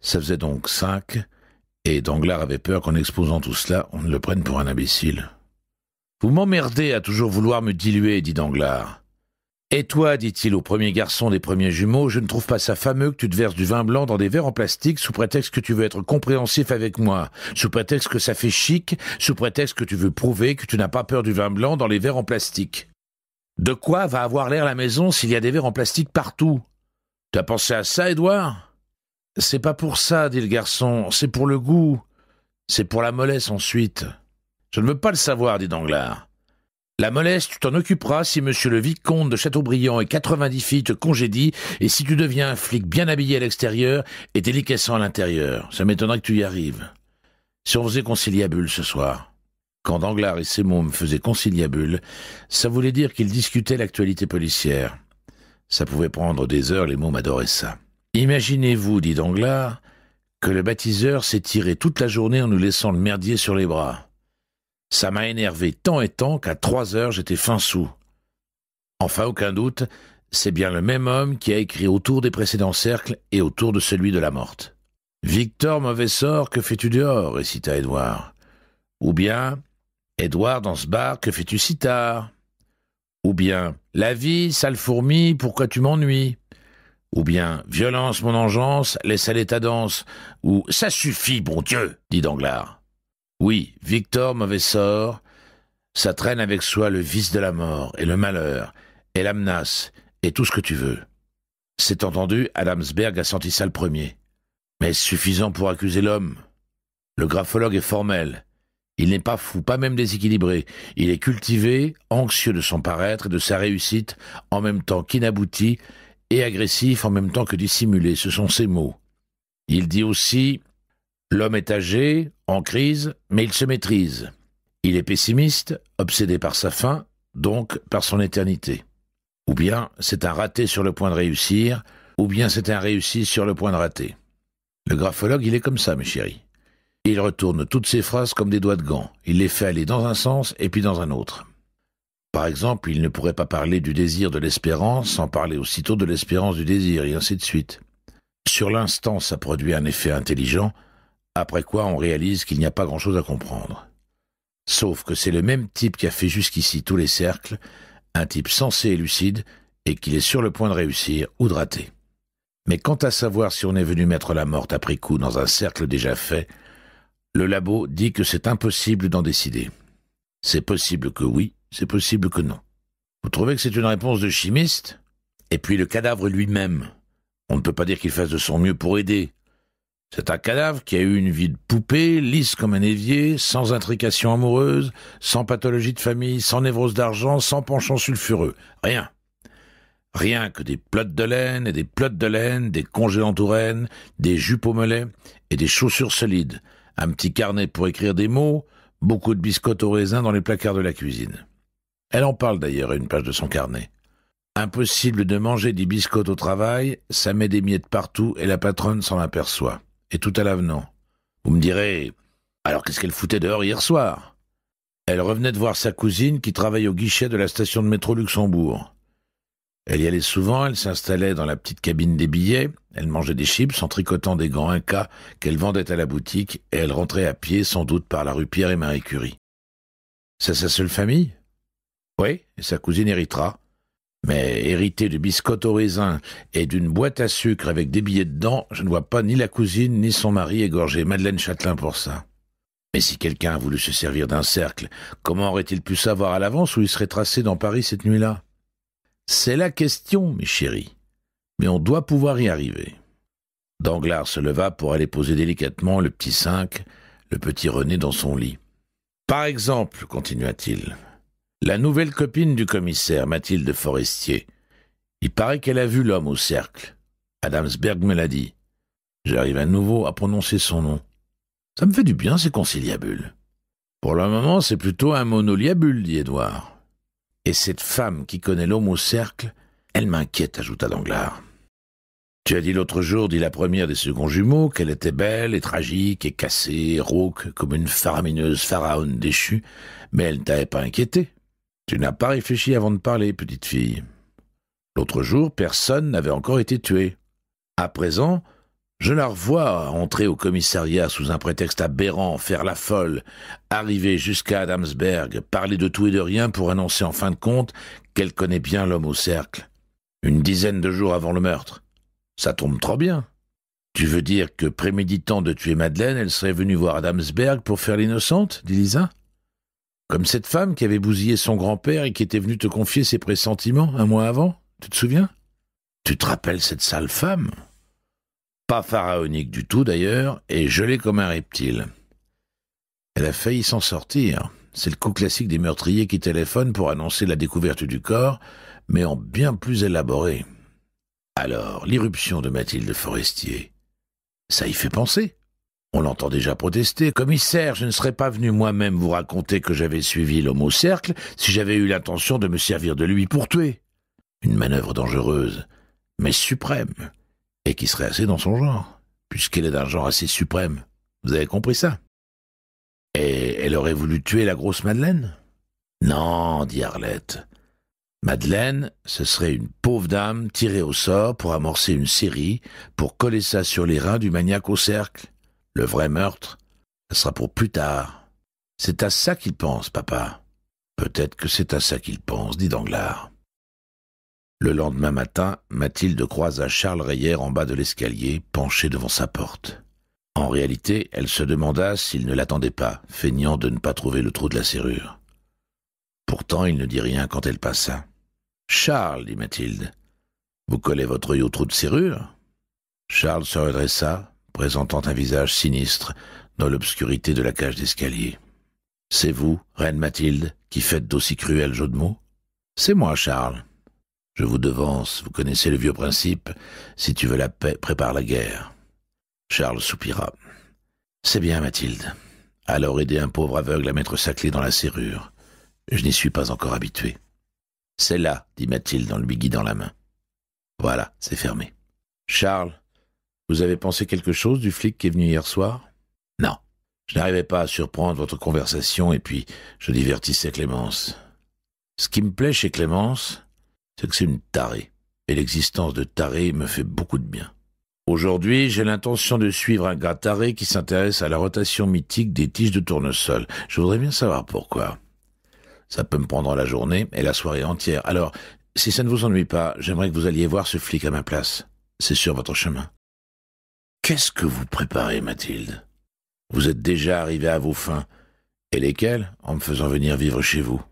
ça faisait donc cinq, et Danglars avait peur qu'en exposant tout cela, on ne le prenne pour un imbécile. Vous m'emmerdez à toujours vouloir me diluer, dit Danglars. Et toi, dit-il au premier garçon des premiers jumeaux, je ne trouve pas ça fameux que tu te verses du vin blanc dans des verres en plastique sous prétexte que tu veux être compréhensif avec moi, sous prétexte que ça fait chic, sous prétexte que tu veux prouver que tu n'as pas peur du vin blanc dans les verres en plastique. De quoi va avoir l'air la maison s'il y a des verres en plastique partout T'as pensé à ça, Édouard c'est pas pour ça, dit le garçon, c'est pour le goût. C'est pour la mollesse ensuite. Je ne veux pas le savoir, dit Danglars. La mollesse, tu t'en occuperas si monsieur le vicomte de Châteaubriand et 90 filles te congédient et si tu deviens un flic bien habillé à l'extérieur et délicatissant à l'intérieur. Ça m'étonnerait que tu y arrives. Si on faisait conciliabule ce soir. Quand Danglars et ses mômes faisaient conciliabule, ça voulait dire qu'ils discutaient l'actualité policière. Ça pouvait prendre des heures, les mômes adoraient ça. Imaginez-vous, dit Danglars, que le baptiseur s'est tiré toute la journée en nous laissant le merdier sur les bras. Ça m'a énervé tant et tant qu'à trois heures j'étais fin sous. Enfin, aucun doute, c'est bien le même homme qui a écrit autour des précédents cercles et autour de celui de la morte. Victor, mauvais sort, que fais-tu dehors récita Édouard. Ou bien Édouard, dans ce bar, que fais-tu si tard Ou bien La vie, sale fourmi, pourquoi tu m'ennuies ou bien Violence, mon engeance, laisse aller ta danse, ou Ça suffit, bon Dieu, dit Danglars. Oui, Victor, mauvais sort, ça traîne avec soi le vice de la mort, et le malheur, et la menace, et tout ce que tu veux. C'est entendu, Adamsberg a senti ça le premier. Mais suffisant pour accuser l'homme. Le graphologue est formel. Il n'est pas fou, pas même déséquilibré. Il est cultivé, anxieux de son paraître et de sa réussite, en même temps qu'inabouti, et agressif en même temps que dissimulé, ce sont ses mots. Il dit aussi L'homme est âgé, en crise, mais il se maîtrise. Il est pessimiste, obsédé par sa fin, donc par son éternité. Ou bien c'est un raté sur le point de réussir, ou bien c'est un réussi sur le point de rater. Le graphologue, il est comme ça, mes chéris. Il retourne toutes ses phrases comme des doigts de gants. Il les fait aller dans un sens et puis dans un autre. Par exemple, il ne pourrait pas parler du désir de l'espérance sans parler aussitôt de l'espérance du désir, et ainsi de suite. Sur l'instant, ça produit un effet intelligent, après quoi on réalise qu'il n'y a pas grand-chose à comprendre. Sauf que c'est le même type qui a fait jusqu'ici tous les cercles, un type sensé et lucide, et qu'il est sur le point de réussir ou de rater. Mais quant à savoir si on est venu mettre la morte après coup dans un cercle déjà fait, le labo dit que c'est impossible d'en décider. C'est possible que oui, c'est possible que non. Vous trouvez que c'est une réponse de chimiste Et puis le cadavre lui-même. On ne peut pas dire qu'il fasse de son mieux pour aider. C'est un cadavre qui a eu une vie de poupée, lisse comme un évier, sans intrication amoureuse, sans pathologie de famille, sans névrose d'argent, sans penchant sulfureux. Rien. Rien que des plottes de laine et des plottes de laine, des congés en touraine, des jupes au mollet et des chaussures solides, un petit carnet pour écrire des mots, beaucoup de biscottes au raisin dans les placards de la cuisine. Elle en parle d'ailleurs à une page de son carnet. Impossible de manger des biscottes au travail, ça met des miettes partout et la patronne s'en aperçoit. Et tout à l'avenant. Vous me direz, alors qu'est-ce qu'elle foutait dehors hier soir Elle revenait de voir sa cousine qui travaille au guichet de la station de métro Luxembourg. Elle y allait souvent, elle s'installait dans la petite cabine des billets, elle mangeait des chips en tricotant des gants Inca qu'elle vendait à la boutique et elle rentrait à pied sans doute par la rue Pierre et Marie Curie. C'est sa seule famille oui, et sa cousine héritera. Mais hériter de biscottes au raisin et d'une boîte à sucre avec des billets dedans, je ne vois pas ni la cousine ni son mari égorger Madeleine Châtelain pour ça. Mais si quelqu'un a voulu se servir d'un cercle, comment aurait-il pu savoir à l'avance où il serait tracé dans Paris cette nuit-là C'est la question, mes chéris. Mais on doit pouvoir y arriver. Danglars se leva pour aller poser délicatement le petit cinq, le petit René dans son lit. Par exemple, continua-t-il, la nouvelle copine du commissaire, Mathilde Forestier. Il paraît qu'elle a vu l'homme au cercle. Adamsberg me l'a dit. J'arrive à nouveau à prononcer son nom. Ça me fait du bien, ces conciliabules. Pour le moment, c'est plutôt un monoliabule, dit Édouard. Et cette femme qui connaît l'homme au cercle, elle m'inquiète, ajouta Danglars. Tu as dit l'autre jour, dit la première des seconds jumeaux, qu'elle était belle et tragique et cassée, et rauque, comme une faramineuse pharaon déchue, mais elle ne t'avait pas inquiété. Tu n'as pas réfléchi avant de parler, petite fille. L'autre jour, personne n'avait encore été tué. À présent, je la revois entrer au commissariat sous un prétexte aberrant, faire la folle, arriver jusqu'à Adamsberg, parler de tout et de rien pour annoncer en fin de compte qu'elle connaît bien l'homme au cercle. Une dizaine de jours avant le meurtre. Ça tombe trop bien. Tu veux dire que préméditant de tuer Madeleine, elle serait venue voir Adamsberg pour faire l'innocente, dit Lisa comme cette femme qui avait bousillé son grand-père et qui était venue te confier ses pressentiments un mois avant, tu te souviens Tu te rappelles cette sale femme Pas pharaonique du tout d'ailleurs, et gelée comme un reptile. Elle a failli s'en sortir. C'est le coup classique des meurtriers qui téléphonent pour annoncer la découverte du corps, mais en bien plus élaboré. Alors, l'irruption de Mathilde Forestier, ça y fait penser. On l'entend déjà protester. Commissaire, je ne serais pas venu moi-même vous raconter que j'avais suivi l'homme au cercle si j'avais eu l'intention de me servir de lui pour tuer. Une manœuvre dangereuse, mais suprême, et qui serait assez dans son genre, puisqu'elle est d'un genre assez suprême. Vous avez compris ça Et elle aurait voulu tuer la grosse Madeleine Non, dit Arlette. Madeleine, ce serait une pauvre dame tirée au sort pour amorcer une série, pour coller ça sur les reins du maniaque au cercle. Le vrai meurtre, ce sera pour plus tard. C'est à ça qu'il pense, papa. Peut-être que c'est à ça qu'il pense, dit Danglars. Le lendemain matin, Mathilde croisa Charles Rayère en bas de l'escalier, penché devant sa porte. En réalité, elle se demanda s'il ne l'attendait pas, feignant de ne pas trouver le trou de la serrure. Pourtant, il ne dit rien quand elle passa. Charles, dit Mathilde, vous collez votre œil au trou de serrure Charles se redressa, présentant un visage sinistre dans l'obscurité de la cage d'escalier. C'est vous, reine Mathilde, qui faites d'aussi cruels jeux de mots C'est moi, Charles. Je vous devance, vous connaissez le vieux principe, si tu veux la paix, prépare la guerre. Charles soupira. C'est bien, Mathilde. Alors aidez un pauvre aveugle à mettre sa clé dans la serrure. Je n'y suis pas encore habitué. C'est là, dit Mathilde en lui guidant la main. Voilà, c'est fermé. Charles, vous avez pensé quelque chose du flic qui est venu hier soir Non. Je n'arrivais pas à surprendre votre conversation et puis je divertissais Clémence. Ce qui me plaît chez Clémence, c'est que c'est une tarée. Et l'existence de tarée me fait beaucoup de bien. Aujourd'hui, j'ai l'intention de suivre un gars taré qui s'intéresse à la rotation mythique des tiges de tournesol. Je voudrais bien savoir pourquoi. Ça peut me prendre la journée et la soirée entière. Alors, si ça ne vous ennuie pas, j'aimerais que vous alliez voir ce flic à ma place. C'est sur votre chemin. Qu'est-ce que vous préparez, Mathilde Vous êtes déjà arrivée à vos fins. Et lesquelles En me faisant venir vivre chez vous.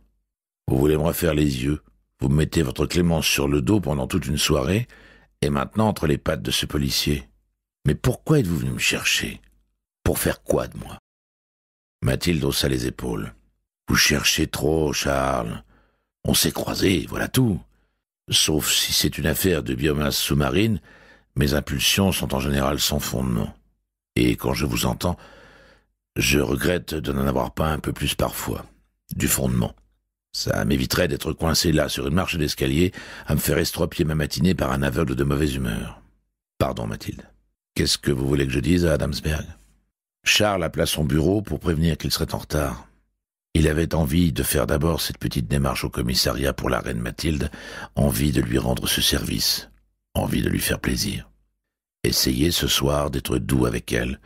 Vous voulez me refaire les yeux. Vous mettez votre Clémence sur le dos pendant toute une soirée, et maintenant entre les pattes de ce policier. Mais pourquoi êtes-vous venu me chercher Pour faire quoi de moi Mathilde haussa les épaules. Vous cherchez trop, Charles. On s'est croisés, voilà tout. Sauf si c'est une affaire de biomasse sous-marine mes impulsions sont en général sans fondement. Et quand je vous entends, je regrette de n'en avoir pas un peu plus parfois. Du fondement. Ça m'éviterait d'être coincé là, sur une marche d'escalier, à me faire estropier ma matinée par un aveugle de mauvaise humeur. Pardon, Mathilde. Qu'est-ce que vous voulez que je dise à Adamsberg Charles appela son bureau pour prévenir qu'il serait en retard. Il avait envie de faire d'abord cette petite démarche au commissariat pour la reine Mathilde, envie de lui rendre ce service, envie de lui faire plaisir. Essayer ce soir d'être doux avec elle,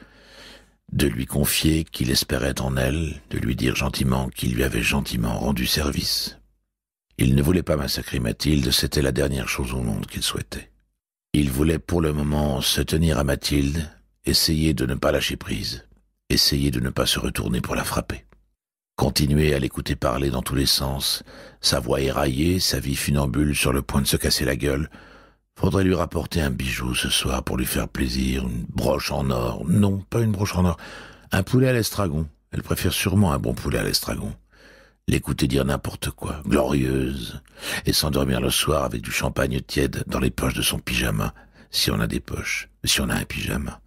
de lui confier qu'il espérait en elle, de lui dire gentiment qu'il lui avait gentiment rendu service. Il ne voulait pas massacrer Mathilde, c'était la dernière chose au monde qu'il souhaitait. Il voulait pour le moment se tenir à Mathilde, essayer de ne pas lâcher prise, essayer de ne pas se retourner pour la frapper. Continuer à l'écouter parler dans tous les sens, sa voix éraillée, sa vie funambule sur le point de se casser la gueule, Faudrait lui rapporter un bijou ce soir pour lui faire plaisir, une broche en or. Non, pas une broche en or. Un poulet à l'estragon. Elle préfère sûrement un bon poulet à l'estragon. L'écouter dire n'importe quoi, glorieuse, et s'endormir le soir avec du champagne tiède dans les poches de son pyjama, si on a des poches, si on a un pyjama.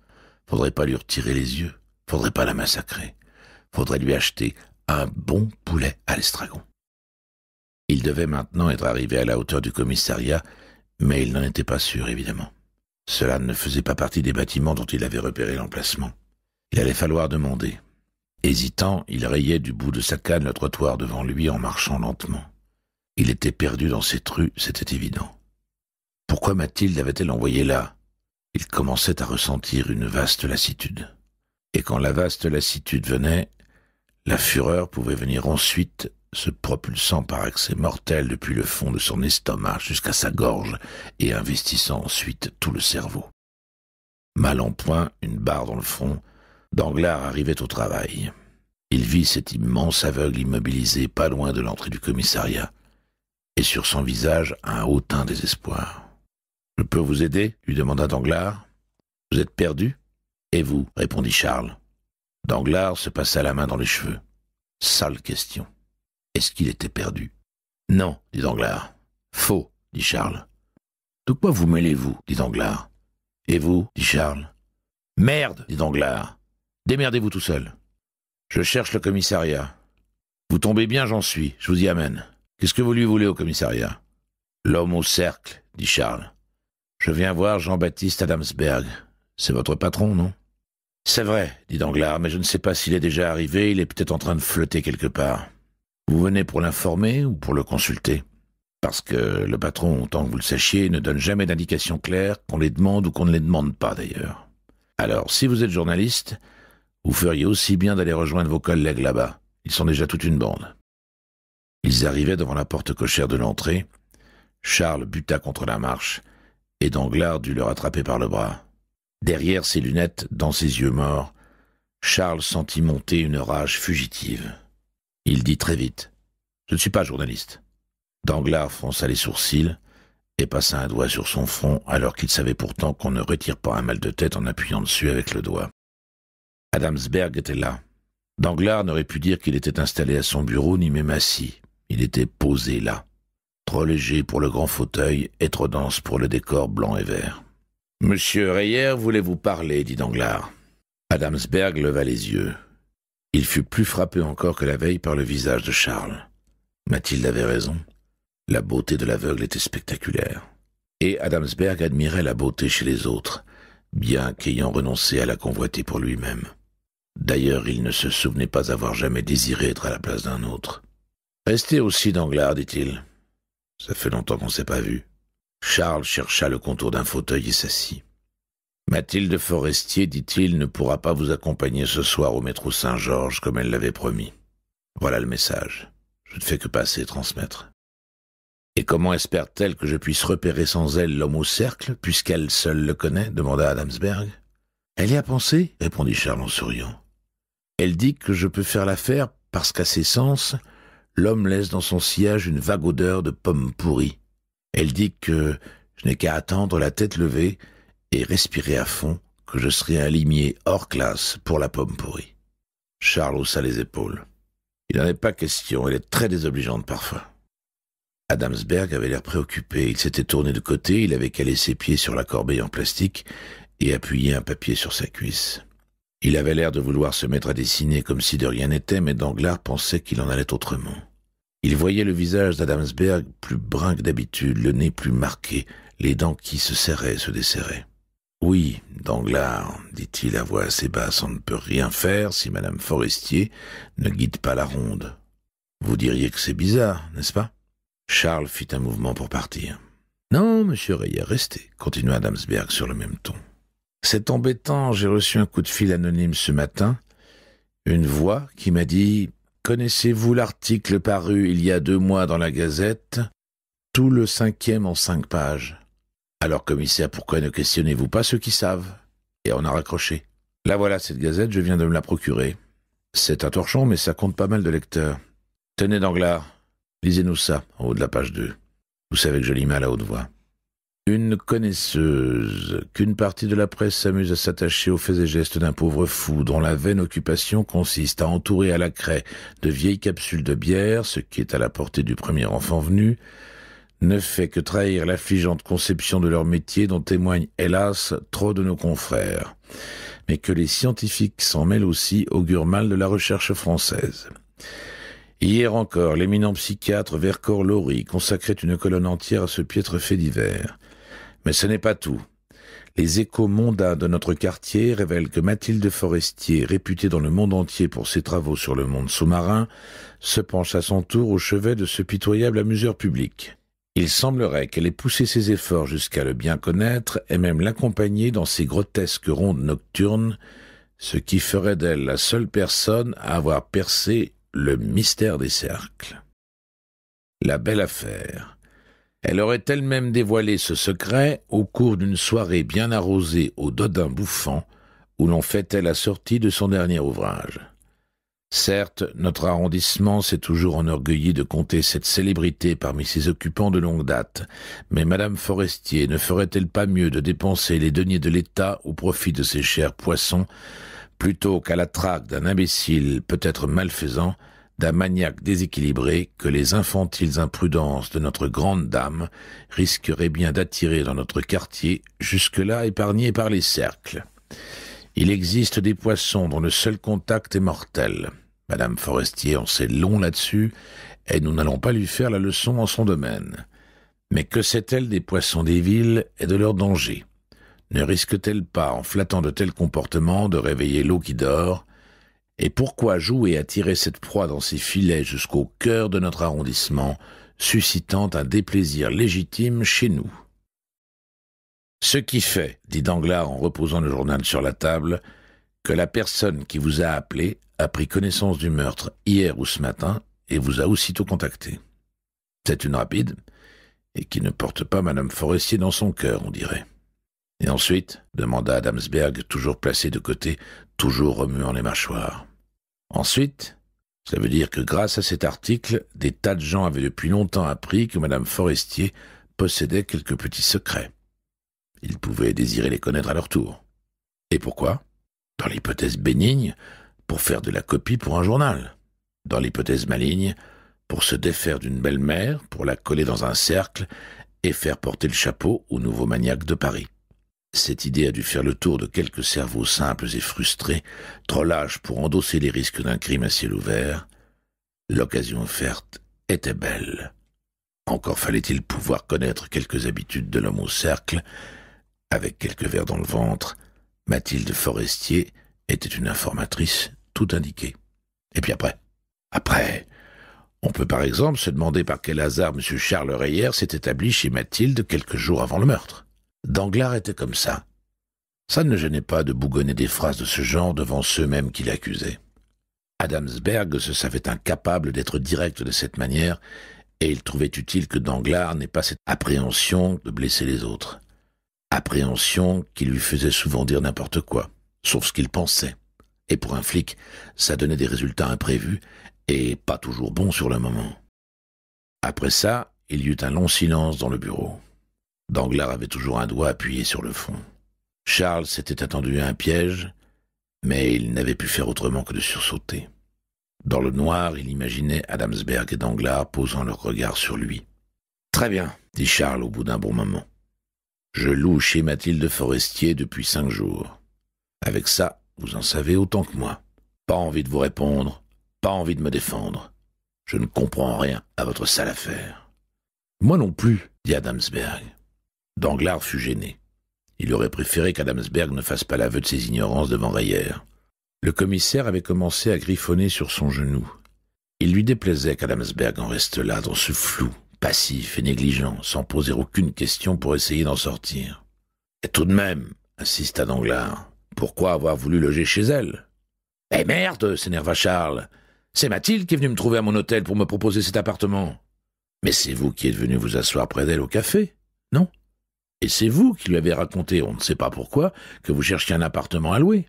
Faudrait pas lui retirer les yeux, faudrait pas la massacrer. Faudrait lui acheter un bon poulet à l'estragon. Il devait maintenant être arrivé à la hauteur du commissariat mais il n'en était pas sûr, évidemment. Cela ne faisait pas partie des bâtiments dont il avait repéré l'emplacement. Il allait falloir demander. Hésitant, il rayait du bout de sa canne le trottoir devant lui en marchant lentement. Il était perdu dans cette rue, c'était évident. Pourquoi Mathilde avait-elle envoyé là Il commençait à ressentir une vaste lassitude. Et quand la vaste lassitude venait, la fureur pouvait venir ensuite se propulsant par accès mortel depuis le fond de son estomac jusqu'à sa gorge et investissant ensuite tout le cerveau. Mal en point, une barre dans le front, Danglars arrivait au travail. Il vit cet immense aveugle immobilisé pas loin de l'entrée du commissariat, et sur son visage un hautain désespoir. Je peux vous aider lui demanda Danglars. Vous êtes perdu Et vous répondit Charles. Danglars se passa la main dans les cheveux. Sale question. Est-ce qu'il était perdu Non, dit Danglars. Faux, dit Charles. De quoi vous mêlez-vous dit Danglars. Et vous dit Charles. Merde dit Danglars. Démerdez-vous tout seul. Je cherche le commissariat. Vous tombez bien, j'en suis. Je vous y amène. Qu'est-ce que vous lui voulez au commissariat L'homme au cercle, dit Charles. Je viens voir Jean-Baptiste Adamsberg. C'est votre patron, non C'est vrai, dit Danglars, mais je ne sais pas s'il est déjà arrivé, il est peut-être en train de flotter quelque part. Vous venez pour l'informer ou pour le consulter Parce que le patron, autant que vous le sachiez, ne donne jamais d'indications claires, qu'on les demande ou qu'on ne les demande pas d'ailleurs. Alors, si vous êtes journaliste, vous feriez aussi bien d'aller rejoindre vos collègues là-bas. Ils sont déjà toute une bande. Ils arrivaient devant la porte cochère de l'entrée. Charles buta contre la marche, et Danglars dut le rattraper par le bras. Derrière ses lunettes, dans ses yeux morts, Charles sentit monter une rage fugitive. Il dit très vite Je ne suis pas journaliste. Danglars fronça les sourcils et passa un doigt sur son front alors qu'il savait pourtant qu'on ne retire pas un mal de tête en appuyant dessus avec le doigt. Adamsberg était là. Danglars n'aurait pu dire qu'il était installé à son bureau ni même assis. Il était posé là. Trop léger pour le grand fauteuil et trop dense pour le décor blanc et vert. Monsieur Reyer voulait vous parler, dit Danglars. Adamsberg leva les yeux. Il fut plus frappé encore que la veille par le visage de Charles. Mathilde avait raison. La beauté de l'aveugle était spectaculaire. Et Adamsberg admirait la beauté chez les autres, bien qu'ayant renoncé à la convoiter pour lui-même. D'ailleurs, il ne se souvenait pas avoir jamais désiré être à la place d'un autre. Restez aussi, Danglars, dit-il. Ça fait longtemps qu'on ne s'est pas vu. Charles chercha le contour d'un fauteuil et s'assit. Mathilde Forestier, dit-il, ne pourra pas vous accompagner ce soir au métro Saint-Georges comme elle l'avait promis. Voilà le message. Je ne fais que passer et transmettre. Et comment espère-t-elle que je puisse repérer sans elle l'homme au cercle, puisqu'elle seule le connaît demanda Adamsberg. Elle y a pensé, répondit Charles en souriant. Elle dit que je peux faire l'affaire parce qu'à ses sens, l'homme laisse dans son sillage une vague odeur de pommes pourries. Elle dit que je n'ai qu'à attendre la tête levée et respirer à fond que je serais un limier hors classe pour la pomme pourrie. Charles haussa les épaules. Il n'en est pas question, elle est très désobligeante parfois. Adamsberg avait l'air préoccupé, il s'était tourné de côté, il avait calé ses pieds sur la corbeille en plastique et appuyé un papier sur sa cuisse. Il avait l'air de vouloir se mettre à dessiner comme si de rien n'était, mais Danglars pensait qu'il en allait autrement. Il voyait le visage d'Adamsberg plus brun que d'habitude, le nez plus marqué, les dents qui se serraient se desserraient. Oui, Danglars, dit-il à voix assez basse, on ne peut rien faire si madame Forestier ne guide pas la ronde. Vous diriez que c'est bizarre, n'est-ce pas Charles fit un mouvement pour partir. Non, monsieur a restez, continua Adamsberg sur le même ton. C'est embêtant, j'ai reçu un coup de fil anonyme ce matin, une voix qui m'a dit Connaissez-vous l'article paru il y a deux mois dans la Gazette Tout le cinquième en cinq pages. Alors, commissaire, pourquoi ne questionnez-vous pas ceux qui savent Et on a raccroché. La voilà, cette gazette, je viens de me la procurer. C'est un torchon, mais ça compte pas mal de lecteurs. Tenez, Danglars, lisez-nous ça, en haut de la page 2. Vous savez que je lis mal à haute voix. Une connaisseuse, qu'une partie de la presse s'amuse à s'attacher aux faits et gestes d'un pauvre fou dont la vaine occupation consiste à entourer à la craie de vieilles capsules de bière, ce qui est à la portée du premier enfant venu, ne fait que trahir l'affligeante conception de leur métier dont témoignent hélas trop de nos confrères. Mais que les scientifiques s'en mêlent aussi augure mal de la recherche française. Hier encore, l'éminent psychiatre Vercors Laurie consacrait une colonne entière à ce piètre fait divers. Mais ce n'est pas tout. Les échos mondains de notre quartier révèlent que Mathilde Forestier, réputée dans le monde entier pour ses travaux sur le monde sous-marin, se penche à son tour au chevet de ce pitoyable amuseur public. Il semblerait qu'elle ait poussé ses efforts jusqu'à le bien connaître et même l'accompagner dans ses grotesques rondes nocturnes, ce qui ferait d'elle la seule personne à avoir percé le mystère des cercles. La belle affaire. Elle aurait elle-même dévoilé ce secret au cours d'une soirée bien arrosée au Dodin bouffant, où l'on fêtait la sortie de son dernier ouvrage. Certes, notre arrondissement s'est toujours enorgueilli de compter cette célébrité parmi ses occupants de longue date, mais Madame Forestier ne ferait-elle pas mieux de dépenser les deniers de l'État au profit de ses chers poissons, plutôt qu'à la traque d'un imbécile peut-être malfaisant, d'un maniaque déséquilibré que les infantiles imprudences de notre grande dame risqueraient bien d'attirer dans notre quartier, jusque-là épargné par les cercles. Il existe des poissons dont le seul contact est mortel. Madame Forestier en sait long là-dessus, et nous n'allons pas lui faire la leçon en son domaine. Mais que sait-elle des poissons des villes et de leurs dangers Ne risque-t-elle pas, en flattant de tels comportements, de réveiller l'eau qui dort Et pourquoi jouer à tirer cette proie dans ses filets jusqu'au cœur de notre arrondissement, suscitant un déplaisir légitime chez nous ce qui fait, dit Danglars en reposant le journal sur la table, que la personne qui vous a appelé a pris connaissance du meurtre hier ou ce matin et vous a aussitôt contacté. C'est une rapide, et qui ne porte pas Madame Forestier dans son cœur, on dirait. Et ensuite demanda Adamsberg, toujours placé de côté, toujours remuant les mâchoires. Ensuite, ça veut dire que grâce à cet article, des tas de gens avaient depuis longtemps appris que Madame Forestier possédait quelques petits secrets. Ils pouvaient désirer les connaître à leur tour. Et pourquoi Dans l'hypothèse bénigne, pour faire de la copie pour un journal. Dans l'hypothèse maligne, pour se défaire d'une belle-mère, pour la coller dans un cercle et faire porter le chapeau au nouveau maniaque de Paris. Cette idée a dû faire le tour de quelques cerveaux simples et frustrés, trop lâches pour endosser les risques d'un crime à ciel ouvert. L'occasion offerte était belle. Encore fallait-il pouvoir connaître quelques habitudes de l'homme au cercle avec quelques verres dans le ventre, Mathilde Forestier était une informatrice tout indiquée. Et puis après Après On peut par exemple se demander par quel hasard M. Charles Reyer s'est établi chez Mathilde quelques jours avant le meurtre. Danglars était comme ça. Ça ne gênait pas de bougonner des phrases de ce genre devant ceux-mêmes qui l'accusaient. Adamsberg se savait incapable d'être direct de cette manière, et il trouvait utile que Danglars n'ait pas cette appréhension de blesser les autres appréhension qui lui faisait souvent dire n'importe quoi, sauf ce qu'il pensait. Et pour un flic, ça donnait des résultats imprévus et pas toujours bons sur le moment. Après ça, il y eut un long silence dans le bureau. Danglars avait toujours un doigt appuyé sur le fond. Charles s'était attendu à un piège, mais il n'avait pu faire autrement que de sursauter. Dans le noir, il imaginait Adamsberg et Danglars posant leurs regards sur lui. Très bien, dit Charles au bout d'un bon moment. Je loue chez Mathilde Forestier depuis cinq jours. Avec ça, vous en savez autant que moi. Pas envie de vous répondre, pas envie de me défendre. Je ne comprends rien à votre sale affaire. Moi non plus, dit Adamsberg. Danglars fut gêné. Il aurait préféré qu'Adamsberg ne fasse pas l'aveu de ses ignorances devant Rayère. Le commissaire avait commencé à griffonner sur son genou. Il lui déplaisait qu'Adamsberg en reste là, dans ce flou, passif et négligent, sans poser aucune question pour essayer d'en sortir. Et tout de même, insista Danglars, pourquoi avoir voulu loger chez elle Eh merde s'énerva Charles. C'est Mathilde qui est venue me trouver à mon hôtel pour me proposer cet appartement. Mais c'est vous qui êtes venu vous asseoir près d'elle au café, non Et c'est vous qui lui avez raconté, on ne sait pas pourquoi, que vous cherchiez un appartement à louer.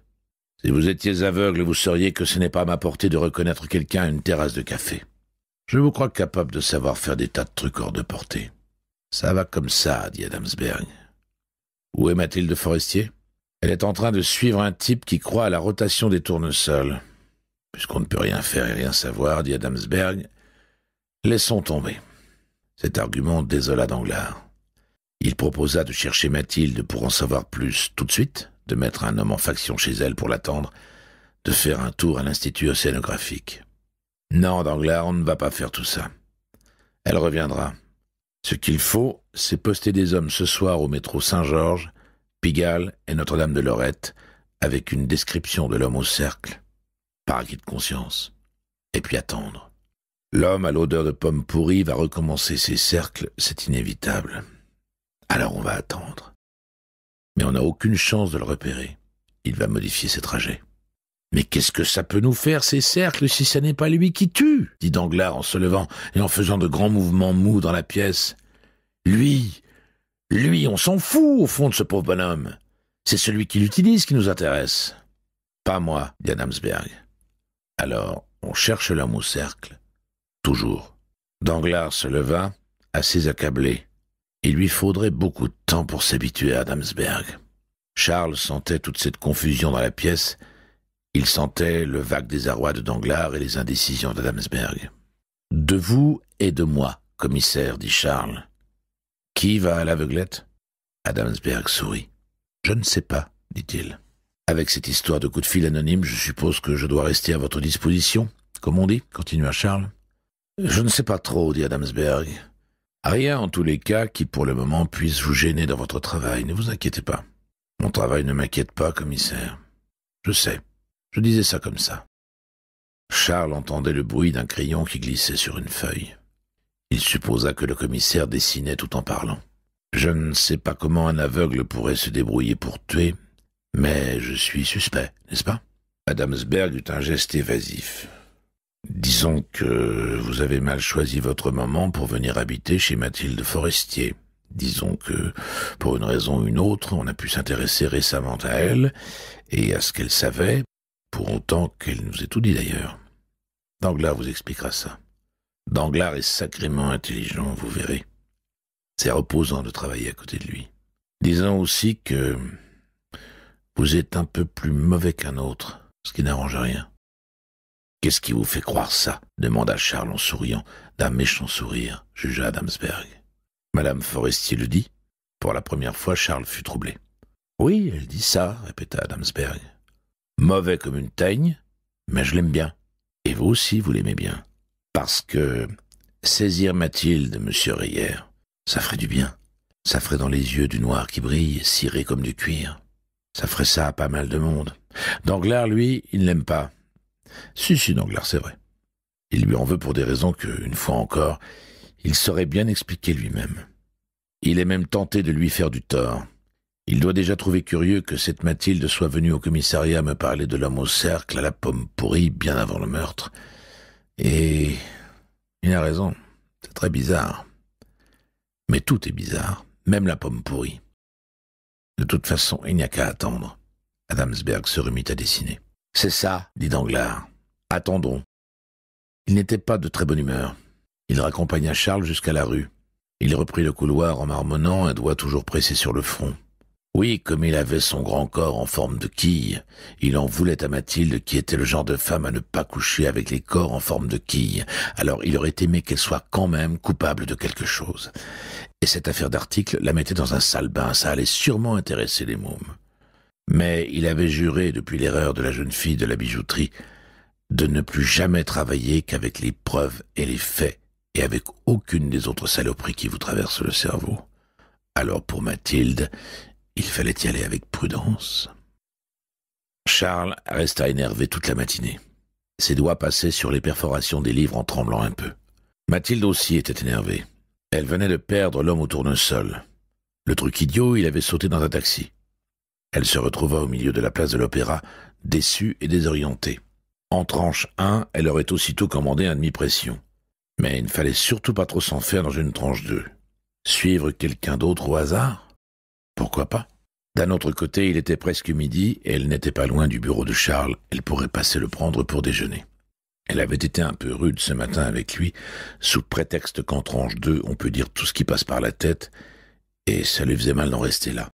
Si vous étiez aveugle, vous sauriez que ce n'est pas à ma portée de reconnaître quelqu'un à une terrasse de café. Je vous crois capable de savoir faire des tas de trucs hors de portée. Ça va comme ça, dit Adamsberg. Où est Mathilde Forestier Elle est en train de suivre un type qui croit à la rotation des tournesols. Puisqu'on ne peut rien faire et rien savoir, dit Adamsberg, laissons tomber. Cet argument désola Danglars. Il proposa de chercher Mathilde pour en savoir plus tout de suite, de mettre un homme en faction chez elle pour l'attendre, de faire un tour à l'Institut océanographique. Non, Danglars, on ne va pas faire tout ça. Elle reviendra. Ce qu'il faut, c'est poster des hommes ce soir au métro Saint-Georges, Pigalle et Notre-Dame de Lorette, avec une description de l'homme au cercle, par acquis de conscience, et puis attendre. L'homme à l'odeur de pommes pourries va recommencer ses cercles, c'est inévitable. Alors on va attendre. Mais on n'a aucune chance de le repérer. Il va modifier ses trajets. Mais qu'est-ce que ça peut nous faire, ces cercles, si ce n'est pas lui qui tue dit Danglars en se levant et en faisant de grands mouvements mous dans la pièce. Lui, lui, on s'en fout, au fond, de ce pauvre bonhomme. C'est celui qui l'utilise qui nous intéresse. Pas moi, dit Adamsberg. Alors, on cherche l'homme au cercle. Toujours. Danglars se leva, assez accablé. Il lui faudrait beaucoup de temps pour s'habituer à Adamsberg. Charles sentait toute cette confusion dans la pièce il sentait le vague désarroi de Danglars et les indécisions d'Adamsberg. De vous et de moi, commissaire, dit Charles. Qui va à l'aveuglette Adamsberg sourit. Je ne sais pas, dit-il. Avec cette histoire de coup de fil anonyme, je suppose que je dois rester à votre disposition, comme on dit, continua Charles. Je ne sais pas trop, dit Adamsberg. Rien en tous les cas qui pour le moment puisse vous gêner dans votre travail, ne vous inquiétez pas. Mon travail ne m'inquiète pas, commissaire. Je sais. Je disais ça comme ça. Charles entendait le bruit d'un crayon qui glissait sur une feuille. Il supposa que le commissaire dessinait tout en parlant. Je ne sais pas comment un aveugle pourrait se débrouiller pour tuer, mais je suis suspect, n'est-ce pas Adamsberg eut un geste évasif. Disons que vous avez mal choisi votre moment pour venir habiter chez Mathilde Forestier. Disons que, pour une raison ou une autre, on a pu s'intéresser récemment à elle et à ce qu'elle savait, pour autant qu'elle nous ait tout dit d'ailleurs. Danglars vous expliquera ça. Danglars est sacrément intelligent, vous verrez. C'est reposant de travailler à côté de lui. Disons aussi que vous êtes un peu plus mauvais qu'un autre, ce qui n'arrange rien. Qu'est-ce qui vous fait croire ça demanda Charles en souriant, d'un méchant sourire, jugea Adamsberg. Madame Forestier le dit. Pour la première fois, Charles fut troublé. Oui, elle dit ça, répéta Adamsberg mauvais comme une teigne, mais je l'aime bien. Et vous aussi, vous l'aimez bien. Parce que saisir Mathilde, monsieur Rière, ça ferait du bien. Ça ferait dans les yeux du noir qui brille, ciré comme du cuir. Ça ferait ça à pas mal de monde. Danglars, lui, il ne l'aime pas. Si, si, Danglars, c'est vrai. Il lui en veut pour des raisons que, une fois encore, il saurait bien expliquer lui-même. Il est même tenté de lui faire du tort. Il doit déjà trouver curieux que cette Mathilde soit venue au commissariat me parler de l'homme au cercle à la pomme pourrie bien avant le meurtre. Et il a raison, c'est très bizarre. Mais tout est bizarre, même la pomme pourrie. De toute façon, il n'y a qu'à attendre. Adamsberg se remit à dessiner. C'est ça, dit Danglars. Attendons. Il n'était pas de très bonne humeur. Il raccompagna Charles jusqu'à la rue. Il reprit le couloir en marmonnant, un doigt toujours pressé sur le front. Oui, comme il avait son grand corps en forme de quille, il en voulait à Mathilde qui était le genre de femme à ne pas coucher avec les corps en forme de quille, alors il aurait aimé qu'elle soit quand même coupable de quelque chose. Et cette affaire d'article la mettait dans un sale bain, ça allait sûrement intéresser les mômes. Mais il avait juré, depuis l'erreur de la jeune fille de la bijouterie, de ne plus jamais travailler qu'avec les preuves et les faits, et avec aucune des autres saloperies qui vous traversent le cerveau. Alors pour Mathilde, il fallait y aller avec prudence. Charles resta énervé toute la matinée. Ses doigts passaient sur les perforations des livres en tremblant un peu. Mathilde aussi était énervée. Elle venait de perdre l'homme au sol. Le truc idiot, il avait sauté dans un taxi. Elle se retrouva au milieu de la place de l'Opéra, déçue et désorientée. En tranche 1, elle aurait aussitôt commandé un demi-pression. Mais il ne fallait surtout pas trop s'en faire dans une tranche 2. Suivre quelqu'un d'autre au hasard pourquoi pas D'un autre côté, il était presque midi et elle n'était pas loin du bureau de Charles. Elle pourrait passer le prendre pour déjeuner. Elle avait été un peu rude ce matin avec lui, sous prétexte qu'en tranche d'eux, on peut dire tout ce qui passe par la tête, et ça lui faisait mal d'en rester là.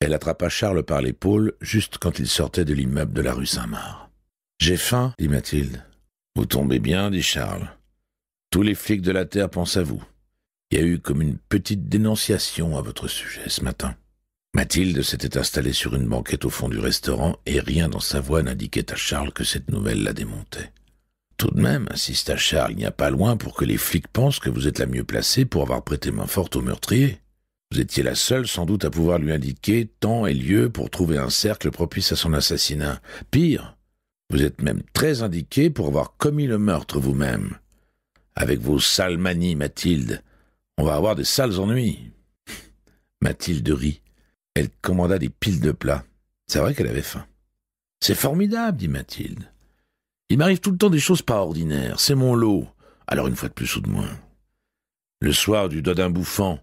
Elle attrapa Charles par l'épaule juste quand il sortait de l'immeuble de la rue Saint-Marc. J'ai faim, dit Mathilde. Vous tombez bien, dit Charles. Tous les flics de la Terre pensent à vous. Il y a eu comme une petite dénonciation à votre sujet ce matin. Mathilde s'était installée sur une banquette au fond du restaurant et rien dans sa voix n'indiquait à Charles que cette nouvelle la démontait. Tout de même, insista Charles, il n'y a pas loin pour que les flics pensent que vous êtes la mieux placée pour avoir prêté main forte au meurtrier. Vous étiez la seule sans doute à pouvoir lui indiquer temps et lieu pour trouver un cercle propice à son assassinat. Pire, vous êtes même très indiquée pour avoir commis le meurtre vous-même. Avec vos sales manies, Mathilde, on va avoir des sales ennuis. Mathilde rit. Elle commanda des piles de plats. C'est vrai qu'elle avait faim. C'est formidable, dit Mathilde. Il m'arrive tout le temps des choses pas ordinaires. C'est mon lot. Alors une fois de plus ou de moins. Le soir du d'un bouffant,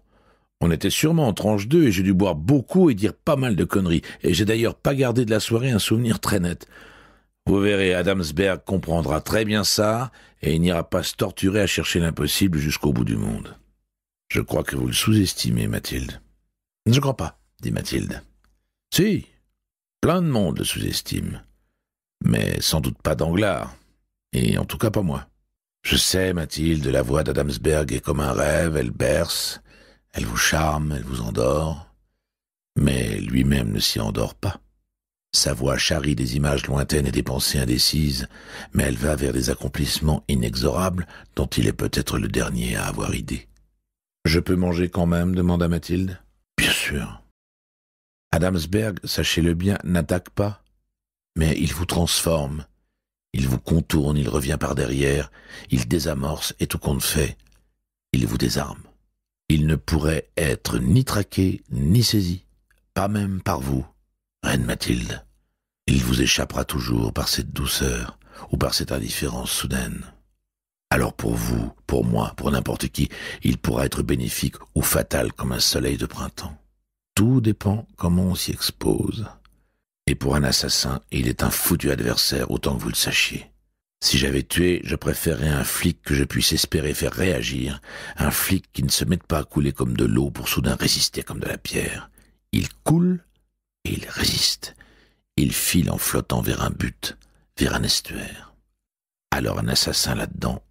on était sûrement en tranche deux et j'ai dû boire beaucoup et dire pas mal de conneries. Et j'ai d'ailleurs pas gardé de la soirée un souvenir très net. Vous verrez, Adamsberg comprendra très bien ça et il n'ira pas se torturer à chercher l'impossible jusqu'au bout du monde. Je crois que vous le sous-estimez, Mathilde. Je crois pas, dit Mathilde. Si, plein de monde le sous-estime. Mais sans doute pas Danglars, et en tout cas pas moi. Je sais, Mathilde, la voix d'Adamsberg est comme un rêve, elle berce, elle vous charme, elle vous endort, mais lui-même ne s'y endort pas. Sa voix charrie des images lointaines et des pensées indécises, mais elle va vers des accomplissements inexorables dont il est peut-être le dernier à avoir idée. Je peux manger quand même demanda Mathilde. Bien sûr. Adamsberg, sachez-le bien, n'attaque pas, mais il vous transforme. Il vous contourne, il revient par derrière, il désamorce et tout compte fait, il vous désarme. Il ne pourrait être ni traqué, ni saisi, pas même par vous, Reine Mathilde. Il vous échappera toujours par cette douceur ou par cette indifférence soudaine alors pour vous, pour moi, pour n'importe qui, il pourra être bénéfique ou fatal comme un soleil de printemps. Tout dépend comment on s'y expose. Et pour un assassin, il est un foutu adversaire autant que vous le sachiez. Si j'avais tué, je préférerais un flic que je puisse espérer faire réagir, un flic qui ne se mette pas à couler comme de l'eau pour soudain résister comme de la pierre. Il coule et il résiste. Il file en flottant vers un but, vers un estuaire. Alors un assassin là-dedans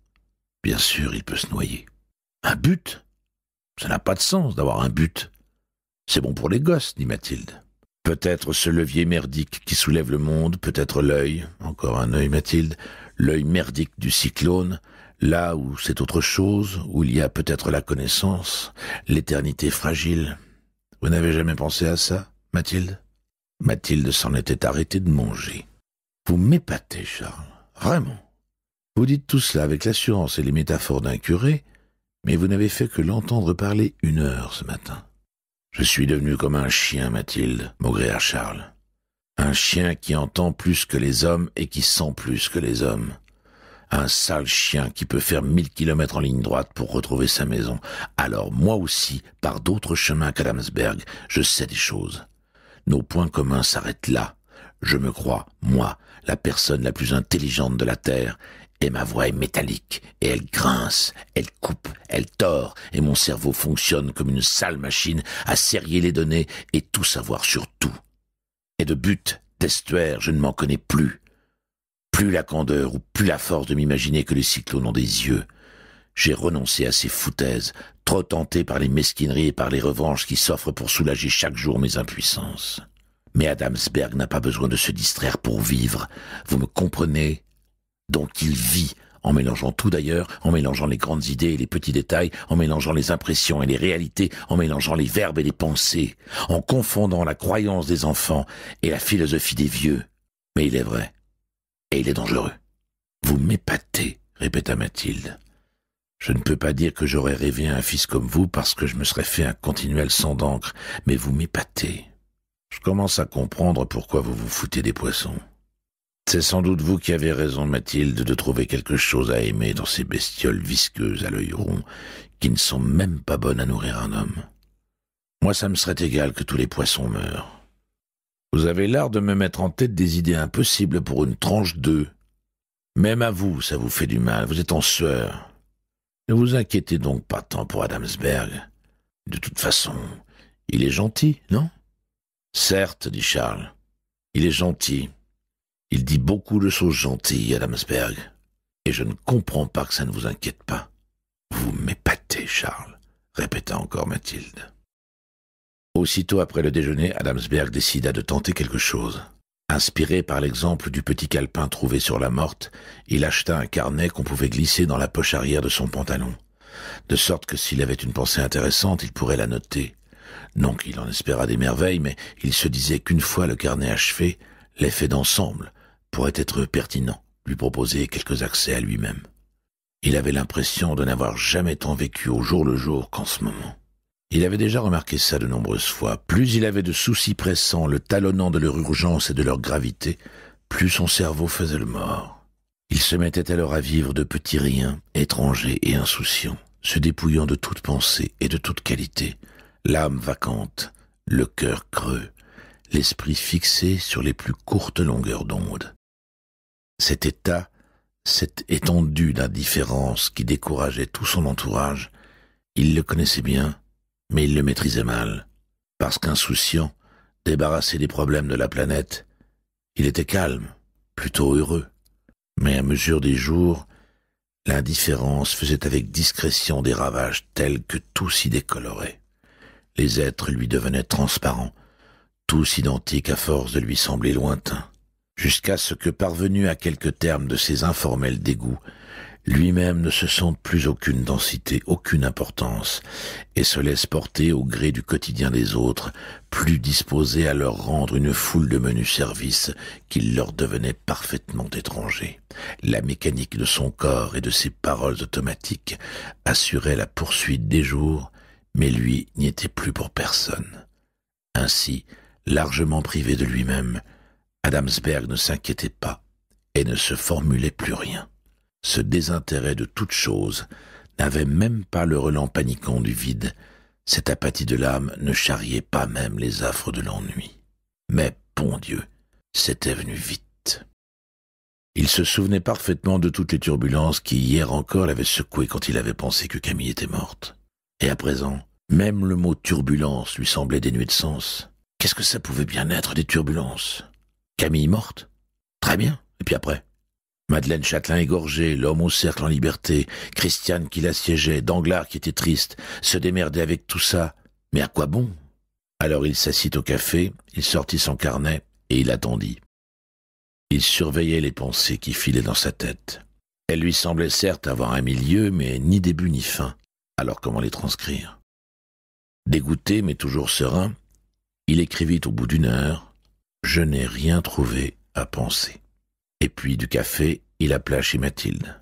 Bien sûr, il peut se noyer. Un but Ça n'a pas de sens d'avoir un but. C'est bon pour les gosses, dit Mathilde. Peut-être ce levier merdique qui soulève le monde, peut-être l'œil, encore un œil Mathilde, l'œil merdique du cyclone, là où c'est autre chose, où il y a peut-être la connaissance, l'éternité fragile. Vous n'avez jamais pensé à ça, Mathilde Mathilde s'en était arrêtée de manger. Vous m'épatez, Charles, vraiment. Vous dites tout cela avec l'assurance et les métaphores d'un curé, mais vous n'avez fait que l'entendre parler une heure ce matin. Je suis devenu comme un chien, Mathilde, maugréa Charles. Un chien qui entend plus que les hommes et qui sent plus que les hommes. Un sale chien qui peut faire mille kilomètres en ligne droite pour retrouver sa maison. Alors moi aussi, par d'autres chemins qu'à je sais des choses. Nos points communs s'arrêtent là. Je me crois, moi, la personne la plus intelligente de la Terre, et ma voix est métallique, et elle grince, elle coupe, elle tord, et mon cerveau fonctionne comme une sale machine à serrer les données et tout savoir sur tout. Et de but, d'estuaire, je ne m'en connais plus. Plus la candeur ou plus la force de m'imaginer que les cyclones ont des yeux. J'ai renoncé à ces foutaises, trop tenté par les mesquineries et par les revanches qui s'offrent pour soulager chaque jour mes impuissances. Mais Adamsberg n'a pas besoin de se distraire pour vivre. Vous me comprenez donc il vit en mélangeant tout d'ailleurs, en mélangeant les grandes idées et les petits détails, en mélangeant les impressions et les réalités, en mélangeant les verbes et les pensées, en confondant la croyance des enfants et la philosophie des vieux. Mais il est vrai. Et il est dangereux. Vous m'épatez, répéta Mathilde. Je ne peux pas dire que j'aurais rêvé un fils comme vous parce que je me serais fait un continuel sang d'encre, mais vous m'épatez. Je commence à comprendre pourquoi vous vous foutez des poissons. C'est sans doute vous qui avez raison, Mathilde, de trouver quelque chose à aimer dans ces bestioles visqueuses à l'œil rond, qui ne sont même pas bonnes à nourrir un homme. Moi, ça me serait égal que tous les poissons meurent. Vous avez l'art de me mettre en tête des idées impossibles pour une tranche d'œufs. Même à vous, ça vous fait du mal, vous êtes en sueur. Ne vous inquiétez donc pas tant pour Adamsberg. De toute façon, il est gentil, non Certes, dit Charles, il est gentil, il dit beaucoup de choses gentilles, Adamsberg, et je ne comprends pas que ça ne vous inquiète pas. Vous m'épatez, Charles, répéta encore Mathilde. Aussitôt après le déjeuner, Adamsberg décida de tenter quelque chose. Inspiré par l'exemple du petit calepin trouvé sur la morte, il acheta un carnet qu'on pouvait glisser dans la poche arrière de son pantalon, de sorte que s'il avait une pensée intéressante, il pourrait la noter. Non qu'il en espéra des merveilles, mais il se disait qu'une fois le carnet achevé, l'effet d'ensemble, pourrait être pertinent, lui proposer quelques accès à lui-même. Il avait l'impression de n'avoir jamais tant vécu au jour le jour qu'en ce moment. Il avait déjà remarqué ça de nombreuses fois. Plus il avait de soucis pressants, le talonnant de leur urgence et de leur gravité, plus son cerveau faisait le mort. Il se mettait alors à vivre de petits riens, étrangers et insouciants, se dépouillant de toute pensée et de toute qualité, l'âme vacante, le cœur creux, l'esprit fixé sur les plus courtes longueurs d'onde. Cet état, cette étendue d'indifférence qui décourageait tout son entourage, il le connaissait bien, mais il le maîtrisait mal. Parce qu'insouciant, débarrassé des problèmes de la planète, il était calme, plutôt heureux. Mais à mesure des jours, l'indifférence faisait avec discrétion des ravages tels que tout s'y décolorait. Les êtres lui devenaient transparents, tous identiques à force de lui sembler lointains jusqu'à ce que, parvenu à quelques termes de ses informels dégoûts, lui-même ne se sente plus aucune densité, aucune importance, et se laisse porter au gré du quotidien des autres, plus disposé à leur rendre une foule de menus services qu'il leur devenait parfaitement étranger. La mécanique de son corps et de ses paroles automatiques assurait la poursuite des jours, mais lui n'y était plus pour personne. Ainsi, largement privé de lui-même, Adamsberg ne s'inquiétait pas et ne se formulait plus rien. Ce désintérêt de toute chose n'avait même pas le relent paniquant du vide. Cette apathie de l'âme ne charriait pas même les affres de l'ennui. Mais, bon Dieu, c'était venu vite. Il se souvenait parfaitement de toutes les turbulences qui hier encore l'avaient secoué quand il avait pensé que Camille était morte. Et à présent, même le mot turbulence lui semblait dénué de sens. Qu'est-ce que ça pouvait bien être des turbulences Camille morte Très bien. Et puis après Madeleine Châtelain égorgée, l'homme au cercle en liberté, Christiane qui l'assiégeait, Danglars qui était triste, se démerdait avec tout ça. Mais à quoi bon Alors il s'assit au café, il sortit son carnet et il attendit. Il surveillait les pensées qui filaient dans sa tête. Elles lui semblaient certes avoir un milieu, mais ni début ni fin. Alors comment les transcrire Dégoûté mais toujours serein, il écrivit au bout d'une heure je n'ai rien trouvé à penser. Et puis du café, il appela chez Mathilde.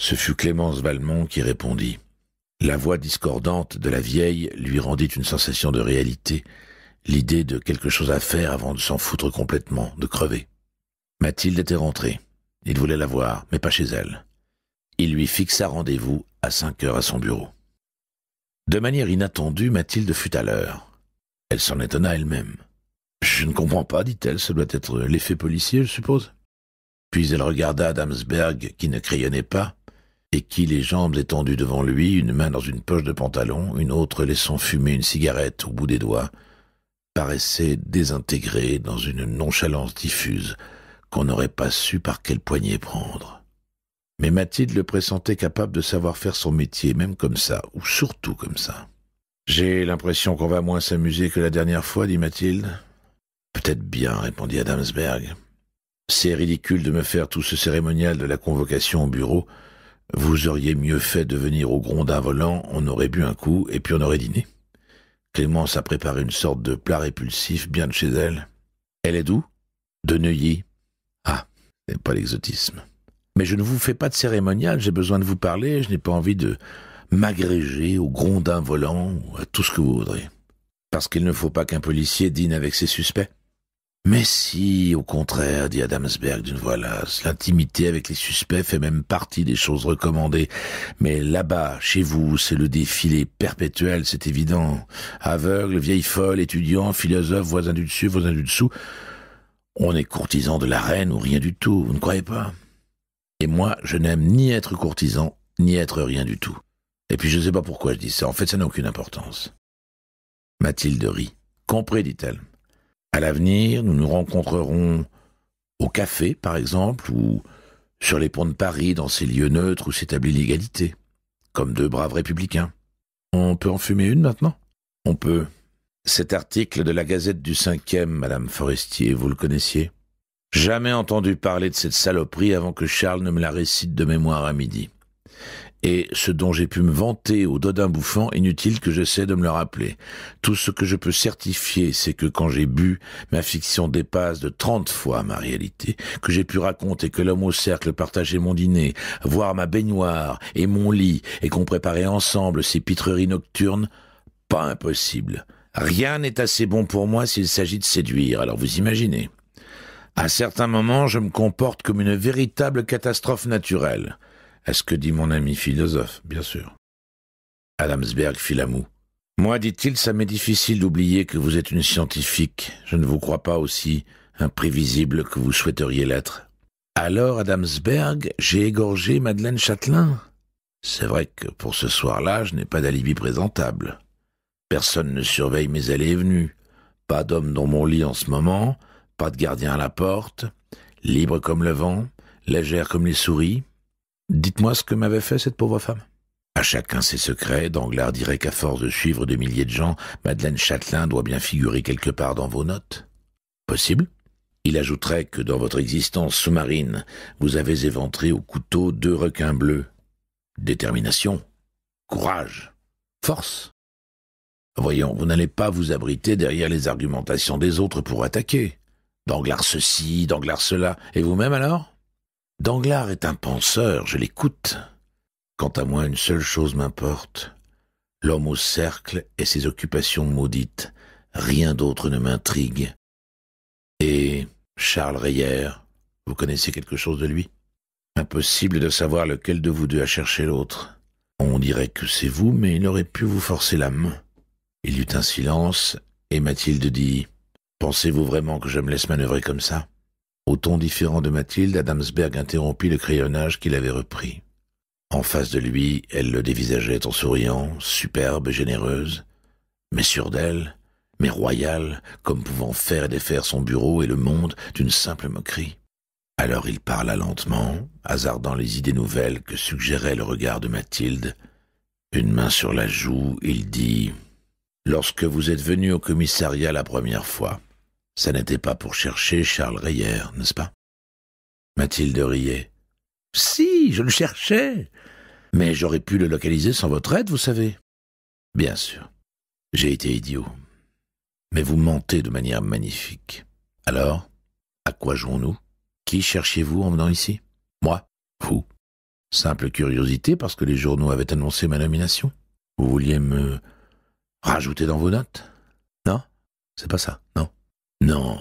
Ce fut Clémence Valmont qui répondit. La voix discordante de la vieille lui rendit une sensation de réalité, l'idée de quelque chose à faire avant de s'en foutre complètement, de crever. Mathilde était rentrée. Il voulait la voir, mais pas chez elle. Il lui fixa rendez-vous à cinq heures à son bureau. De manière inattendue, Mathilde fut à l'heure. Elle s'en étonna elle-même. Je ne comprends pas, dit-elle, ce doit être l'effet policier, je suppose. Puis elle regarda Adamsberg, qui ne crayonnait pas, et qui, les jambes étendues devant lui, une main dans une poche de pantalon, une autre laissant fumer une cigarette au bout des doigts, paraissait désintégré dans une nonchalance diffuse qu'on n'aurait pas su par quel poignet prendre. Mais Mathilde le pressentait capable de savoir faire son métier, même comme ça, ou surtout comme ça. J'ai l'impression qu'on va moins s'amuser que la dernière fois, dit Mathilde. Peut-être bien, répondit Adamsberg. C'est ridicule de me faire tout ce cérémonial de la convocation au bureau. Vous auriez mieux fait de venir au grondin volant, on aurait bu un coup, et puis on aurait dîné. Clémence a préparé une sorte de plat répulsif bien de chez elle. Elle est d'où De Neuilly. Ah, n'est pas l'exotisme. Mais je ne vous fais pas de cérémonial, j'ai besoin de vous parler, je n'ai pas envie de m'agréger au grondin volant ou à tout ce que vous voudrez. Parce qu'il ne faut pas qu'un policier dîne avec ses suspects. Mais si, au contraire, dit Adamsberg d'une voix lasse, l'intimité avec les suspects fait même partie des choses recommandées. Mais là-bas, chez vous, c'est le défilé perpétuel, c'est évident. Aveugle, vieille folle, étudiant, philosophe, voisin du dessus, voisin du dessous. On est courtisan de la reine ou rien du tout, vous ne croyez pas Et moi, je n'aime ni être courtisan, ni être rien du tout. Et puis je ne sais pas pourquoi je dis ça, en fait ça n'a aucune importance. Mathilde rit. Compris, dit-elle. À l'avenir, nous nous rencontrerons au café, par exemple, ou sur les ponts de Paris, dans ces lieux neutres où s'établit l'égalité, comme deux braves républicains. On peut en fumer une maintenant On peut. Cet article de la Gazette du cinquième, Madame Forestier, vous le connaissiez Jamais entendu parler de cette saloperie avant que Charles ne me la récite de mémoire à midi et ce dont j'ai pu me vanter au dos d'un bouffant, inutile que j'essaie de me le rappeler. Tout ce que je peux certifier, c'est que quand j'ai bu, ma fiction dépasse de trente fois ma réalité, que j'ai pu raconter que l'homme au cercle partageait mon dîner, voir ma baignoire et mon lit, et qu'on préparait ensemble ces pitreries nocturnes, pas impossible. Rien n'est assez bon pour moi s'il s'agit de séduire, alors vous imaginez. À certains moments, je me comporte comme une véritable catastrophe naturelle ce que dit mon ami philosophe, bien sûr. Adamsberg fit la moue. Moi, dit-il, ça m'est difficile d'oublier que vous êtes une scientifique. Je ne vous crois pas aussi imprévisible que vous souhaiteriez l'être. Alors, Adamsberg, j'ai égorgé Madeleine Châtelain. C'est vrai que pour ce soir-là, je n'ai pas d'alibi présentable. Personne ne surveille mes allées et venues. Pas d'homme dans mon lit en ce moment, pas de gardien à la porte. Libre comme le vent, légère comme les souris. Dites-moi ce que m'avait fait cette pauvre femme. À chacun ses secrets, Danglars dirait qu'à force de suivre des milliers de gens, Madeleine Châtelain doit bien figurer quelque part dans vos notes. Possible Il ajouterait que dans votre existence sous-marine, vous avez éventré au couteau deux requins bleus. Détermination, courage, force. Voyons, vous n'allez pas vous abriter derrière les argumentations des autres pour attaquer. Danglars ceci, Danglars cela, et vous-même alors Danglars est un penseur, je l'écoute. Quant à moi, une seule chose m'importe. L'homme au cercle et ses occupations maudites. Rien d'autre ne m'intrigue. Et Charles Reyer, vous connaissez quelque chose de lui Impossible de savoir lequel de vous deux a cherché l'autre. On dirait que c'est vous, mais il n'aurait pu vous forcer la main. Il y eut un silence, et Mathilde dit Pensez-vous vraiment que je me laisse manœuvrer comme ça au ton différent de Mathilde, Adamsberg interrompit le crayonnage qu'il avait repris. En face de lui, elle le dévisageait en souriant, superbe et généreuse, mais sûre d'elle, mais royale, comme pouvant faire et défaire son bureau et le monde d'une simple moquerie. Alors il parla lentement, hasardant les idées nouvelles que suggérait le regard de Mathilde. Une main sur la joue, il dit Lorsque vous êtes venu au commissariat la première fois, ça n'était pas pour chercher Charles Reyer, n'est-ce pas Mathilde riait. Si, je le cherchais. Mais j'aurais pu le localiser sans votre aide, vous savez. Bien sûr. J'ai été idiot. Mais vous mentez de manière magnifique. Alors, à quoi jouons-nous Qui cherchiez-vous en venant ici Moi Vous Simple curiosité parce que les journaux avaient annoncé ma nomination. Vous vouliez me rajouter dans vos notes Non C'est pas ça, non non,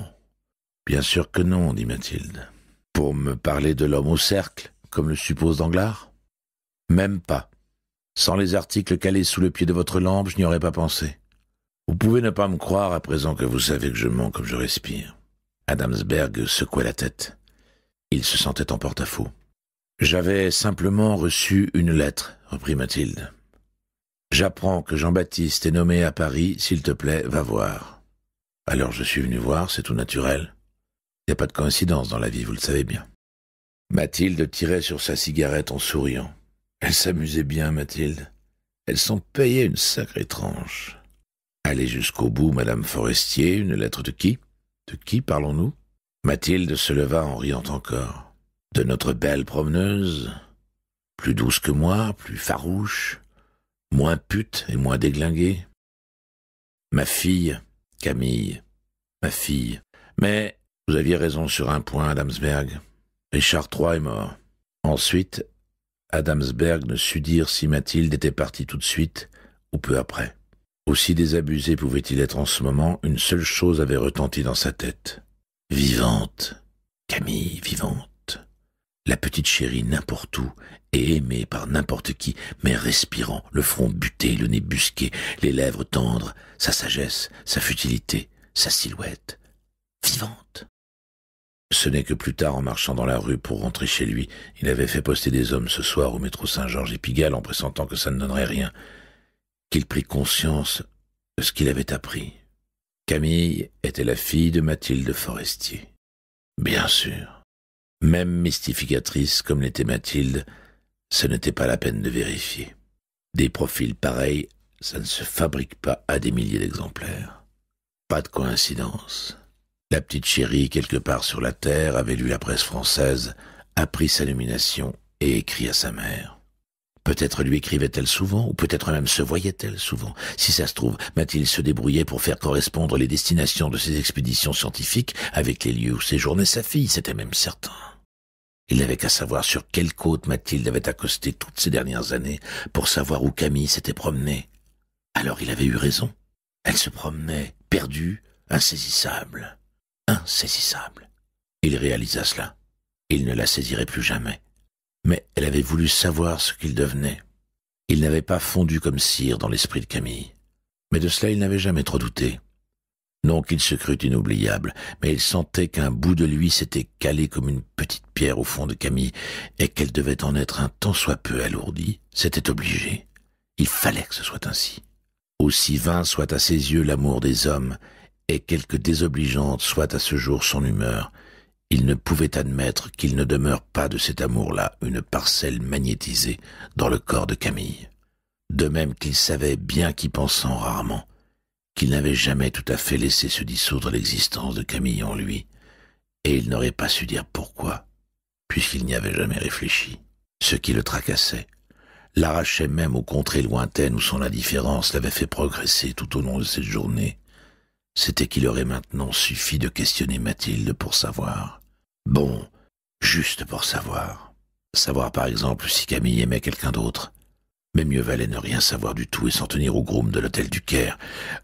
bien sûr que non, dit Mathilde. Pour me parler de l'homme au cercle, comme le suppose Danglars Même pas. Sans les articles calés sous le pied de votre lampe, je n'y aurais pas pensé. Vous pouvez ne pas me croire à présent que vous savez que je mens comme je respire. Adamsberg secouait la tête. Il se sentait en porte-à-faux. J'avais simplement reçu une lettre, reprit Mathilde. J'apprends que Jean-Baptiste est nommé à Paris, s'il te plaît, va voir. Alors je suis venu voir, c'est tout naturel. Il n'y a pas de coïncidence dans la vie, vous le savez bien. Mathilde tirait sur sa cigarette en souriant. Elle s'amusait bien, Mathilde. Elle s'en payait une sacrée tranche. Allez jusqu'au bout, Madame Forestier, une lettre de qui De qui parlons-nous Mathilde se leva en riant encore. De notre belle promeneuse, plus douce que moi, plus farouche, moins pute et moins déglinguée. Ma fille, Camille, ma fille. Mais vous aviez raison sur un point, Adamsberg. Richard III est mort. Ensuite, Adamsberg ne sut dire si Mathilde était partie tout de suite ou peu après. Aussi désabusé pouvait-il être en ce moment, une seule chose avait retenti dans sa tête. Vivante. Camille, vivante. La petite chérie n'importe où et aimé par n'importe qui, mais respirant, le front buté, le nez busqué, les lèvres tendres, sa sagesse, sa futilité, sa silhouette, vivante. Ce n'est que plus tard, en marchant dans la rue pour rentrer chez lui, il avait fait poster des hommes ce soir au métro Saint-Georges et Pigalle en pressentant que ça ne donnerait rien, qu'il prit conscience de ce qu'il avait appris. Camille était la fille de Mathilde Forestier. Bien sûr. Même mystificatrice comme l'était Mathilde, ce n'était pas la peine de vérifier. Des profils pareils, ça ne se fabrique pas à des milliers d'exemplaires. Pas de coïncidence. La petite chérie, quelque part sur la terre, avait lu la presse française, appris sa nomination et écrit à sa mère. Peut-être lui écrivait-elle souvent, ou peut-être même se voyait-elle souvent. Si ça se trouve, Mathilde se débrouillait pour faire correspondre les destinations de ses expéditions scientifiques avec les lieux où séjournait sa fille, c'était même certain. Il n'avait qu'à savoir sur quelle côte Mathilde avait accosté toutes ces dernières années pour savoir où Camille s'était promenée. Alors il avait eu raison. Elle se promenait, perdue, insaisissable. Insaisissable. Il réalisa cela. Il ne la saisirait plus jamais. Mais elle avait voulu savoir ce qu'il devenait. Il n'avait pas fondu comme cire dans l'esprit de Camille. Mais de cela il n'avait jamais trop douté. Non qu'il se crût inoubliable, mais il sentait qu'un bout de lui s'était calé comme une petite pierre au fond de Camille, et qu'elle devait en être un tant soit peu alourdie. C'était obligé. Il fallait que ce soit ainsi. Aussi vain soit à ses yeux l'amour des hommes, et quelque désobligeante soit à ce jour son humeur, il ne pouvait admettre qu'il ne demeure pas de cet amour-là une parcelle magnétisée dans le corps de Camille. De même qu'il savait bien qu'y pensant rarement, qu'il n'avait jamais tout à fait laissé se dissoudre l'existence de Camille en lui, et il n'aurait pas su dire pourquoi, puisqu'il n'y avait jamais réfléchi. Ce qui le tracassait, l'arrachait même aux contrées lointaines où son indifférence l'avait fait progresser tout au long de cette journée, c'était qu'il aurait maintenant suffi de questionner Mathilde pour savoir. Bon, juste pour savoir. Savoir par exemple si Camille aimait quelqu'un d'autre, mais mieux valait ne rien savoir du tout et s'en tenir au groom de l'hôtel du Caire,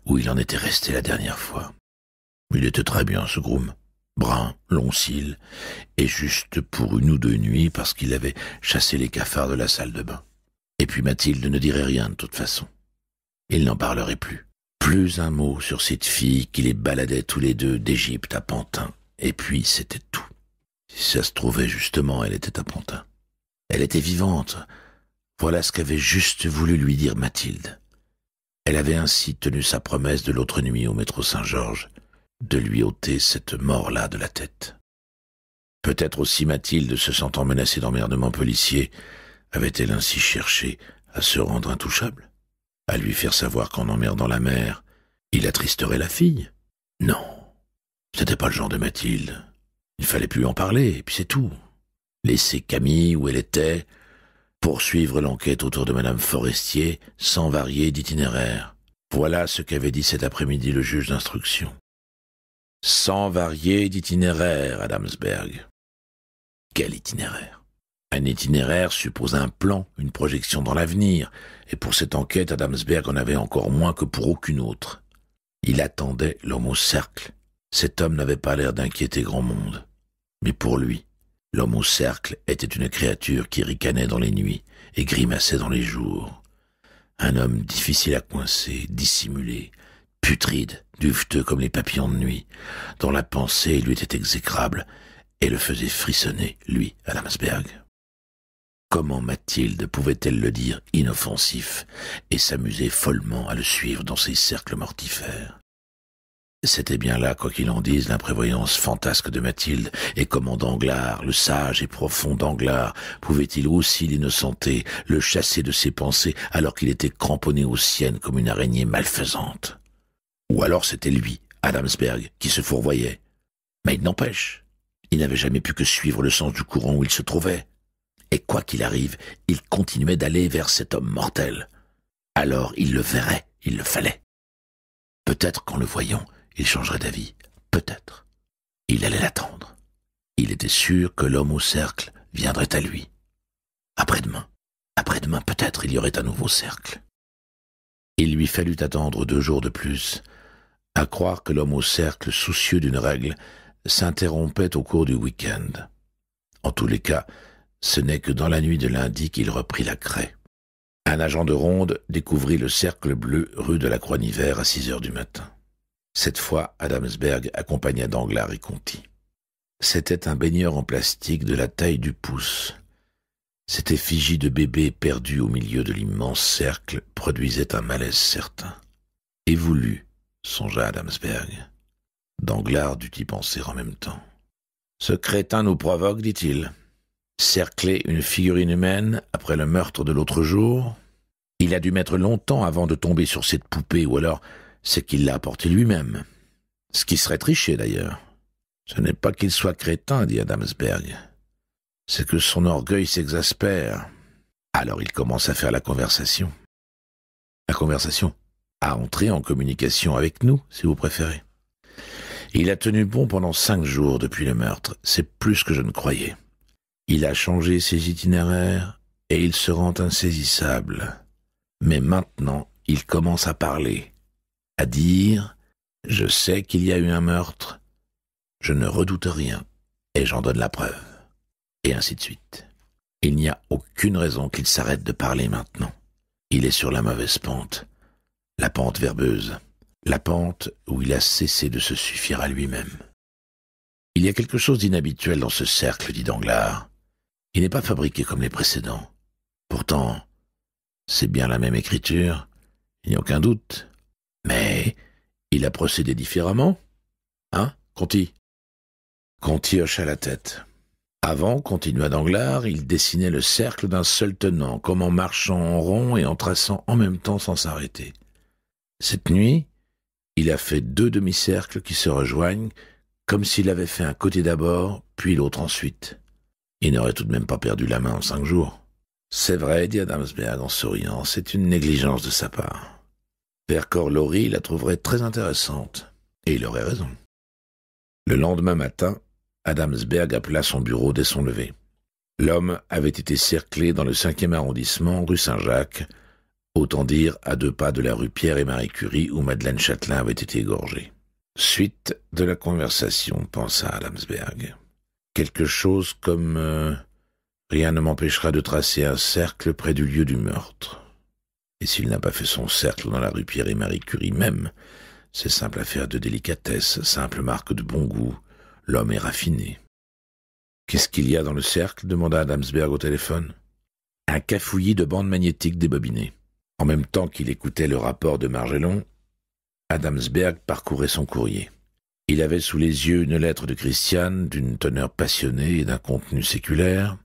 où il en était resté la dernière fois. Il était très bien, ce groom. Brun, long cils, et juste pour une ou deux nuits parce qu'il avait chassé les cafards de la salle de bain. Et puis Mathilde ne dirait rien de toute façon. Il n'en parlerait plus. Plus un mot sur cette fille qui les baladait tous les deux d'Égypte à Pantin. Et puis c'était tout. Si ça se trouvait justement, elle était à Pantin. Elle était vivante, voilà ce qu'avait juste voulu lui dire Mathilde. Elle avait ainsi tenu sa promesse de l'autre nuit au métro Saint-Georges, de lui ôter cette mort-là de la tête. Peut-être aussi Mathilde, se sentant menacée d'emmerdement policier, avait-elle ainsi cherché à se rendre intouchable À lui faire savoir qu'en emmerdant la mère, il attristerait la fille Non, ce n'était pas le genre de Mathilde. Il fallait plus en parler, et puis c'est tout. Laisser Camille où elle était, poursuivre l'enquête autour de Madame Forestier sans varier d'itinéraire. Voilà ce qu'avait dit cet après-midi le juge d'instruction. Sans varier d'itinéraire, Adamsberg. Quel itinéraire Un itinéraire suppose un plan, une projection dans l'avenir, et pour cette enquête, Adamsberg en avait encore moins que pour aucune autre. Il attendait l'homme au cercle. Cet homme n'avait pas l'air d'inquiéter grand monde. Mais pour lui, L'homme au cercle était une créature qui ricanait dans les nuits et grimaçait dans les jours. Un homme difficile à coincer, dissimulé, putride, duveteux comme les papillons de nuit, dont la pensée lui était exécrable et le faisait frissonner, lui, à l'Ansberg. Comment Mathilde pouvait-elle le dire inoffensif et s'amuser follement à le suivre dans ses cercles mortifères c'était bien là, quoi qu'il en dise, l'imprévoyance fantasque de Mathilde, et comment Danglars, le sage et profond Danglars, pouvait-il aussi l'innocenter, le chasser de ses pensées, alors qu'il était cramponné aux siennes comme une araignée malfaisante Ou alors c'était lui, Adamsberg, qui se fourvoyait. Mais il n'empêche, il n'avait jamais pu que suivre le sens du courant où il se trouvait. Et quoi qu'il arrive, il continuait d'aller vers cet homme mortel. Alors il le verrait, il le fallait. Peut-être qu'en le voyant, il changerait d'avis, peut-être. Il allait l'attendre. Il était sûr que l'homme au cercle viendrait à lui. Après-demain, après-demain peut-être il y aurait un nouveau cercle. Il lui fallut attendre deux jours de plus, à croire que l'homme au cercle, soucieux d'une règle, s'interrompait au cours du week-end. En tous les cas, ce n'est que dans la nuit de lundi qu'il reprit la craie. Un agent de ronde découvrit le cercle bleu rue de la croix nivert à six heures du matin. Cette fois, Adamsberg accompagna Danglars et Conti. C'était un baigneur en plastique de la taille du pouce. Cette effigie de bébé perdu au milieu de l'immense cercle produisait un malaise certain. Évolu !» songea Adamsberg. Danglars dut y penser en même temps. Ce crétin nous provoque, dit-il. Cercler une figure inhumaine après le meurtre de l'autre jour. Il a dû mettre longtemps avant de tomber sur cette poupée, ou alors c'est qu'il l'a apporté lui-même. Ce qui serait triché d'ailleurs. Ce n'est pas qu'il soit crétin, dit Adamsberg. C'est que son orgueil s'exaspère. Alors il commence à faire la conversation. La conversation à entrer en communication avec nous, si vous préférez. Il a tenu bon pendant cinq jours depuis le meurtre. C'est plus que je ne croyais. Il a changé ses itinéraires et il se rend insaisissable. Mais maintenant, il commence à parler à dire ⁇ Je sais qu'il y a eu un meurtre, je ne redoute rien, et j'en donne la preuve ⁇ et ainsi de suite. Il n'y a aucune raison qu'il s'arrête de parler maintenant. Il est sur la mauvaise pente, la pente verbeuse, la pente où il a cessé de se suffire à lui-même. Il y a quelque chose d'inhabituel dans ce cercle, dit Danglars. Il n'est pas fabriqué comme les précédents. Pourtant, c'est bien la même écriture, il n'y a aucun doute. Mais il a procédé différemment. Hein, Conti Conti hocha la tête. Avant, continua Danglars, il dessinait le cercle d'un seul tenant, comme en marchant en rond et en traçant en même temps sans s'arrêter. Cette nuit, il a fait deux demi-cercles qui se rejoignent, comme s'il avait fait un côté d'abord, puis l'autre ensuite. Il n'aurait tout de même pas perdu la main en cinq jours. C'est vrai, dit Adamsberg en souriant, c'est une négligence de sa part. Père Corlori la trouverait très intéressante. Et il aurait raison. Le lendemain matin, Adamsberg appela son bureau dès son lever. L'homme avait été cerclé dans le cinquième arrondissement, rue Saint-Jacques, autant dire à deux pas de la rue Pierre et Marie Curie où Madeleine Châtelain avait été égorgée. Suite de la conversation, pensa Adamsberg. Quelque chose comme euh, Rien ne m'empêchera de tracer un cercle près du lieu du meurtre s'il n'a pas fait son cercle dans la rue Pierre et Marie Curie même, c'est simple affaire de délicatesse, simple marque de bon goût, l'homme est raffiné. Qu'est-ce qu'il y a dans le cercle demanda Adamsberg au téléphone. Un cafouillis de bandes magnétiques débobinées. En même temps qu'il écoutait le rapport de Margellon, Adamsberg parcourait son courrier. Il avait sous les yeux une lettre de Christiane d'une teneur passionnée et d'un contenu séculaire,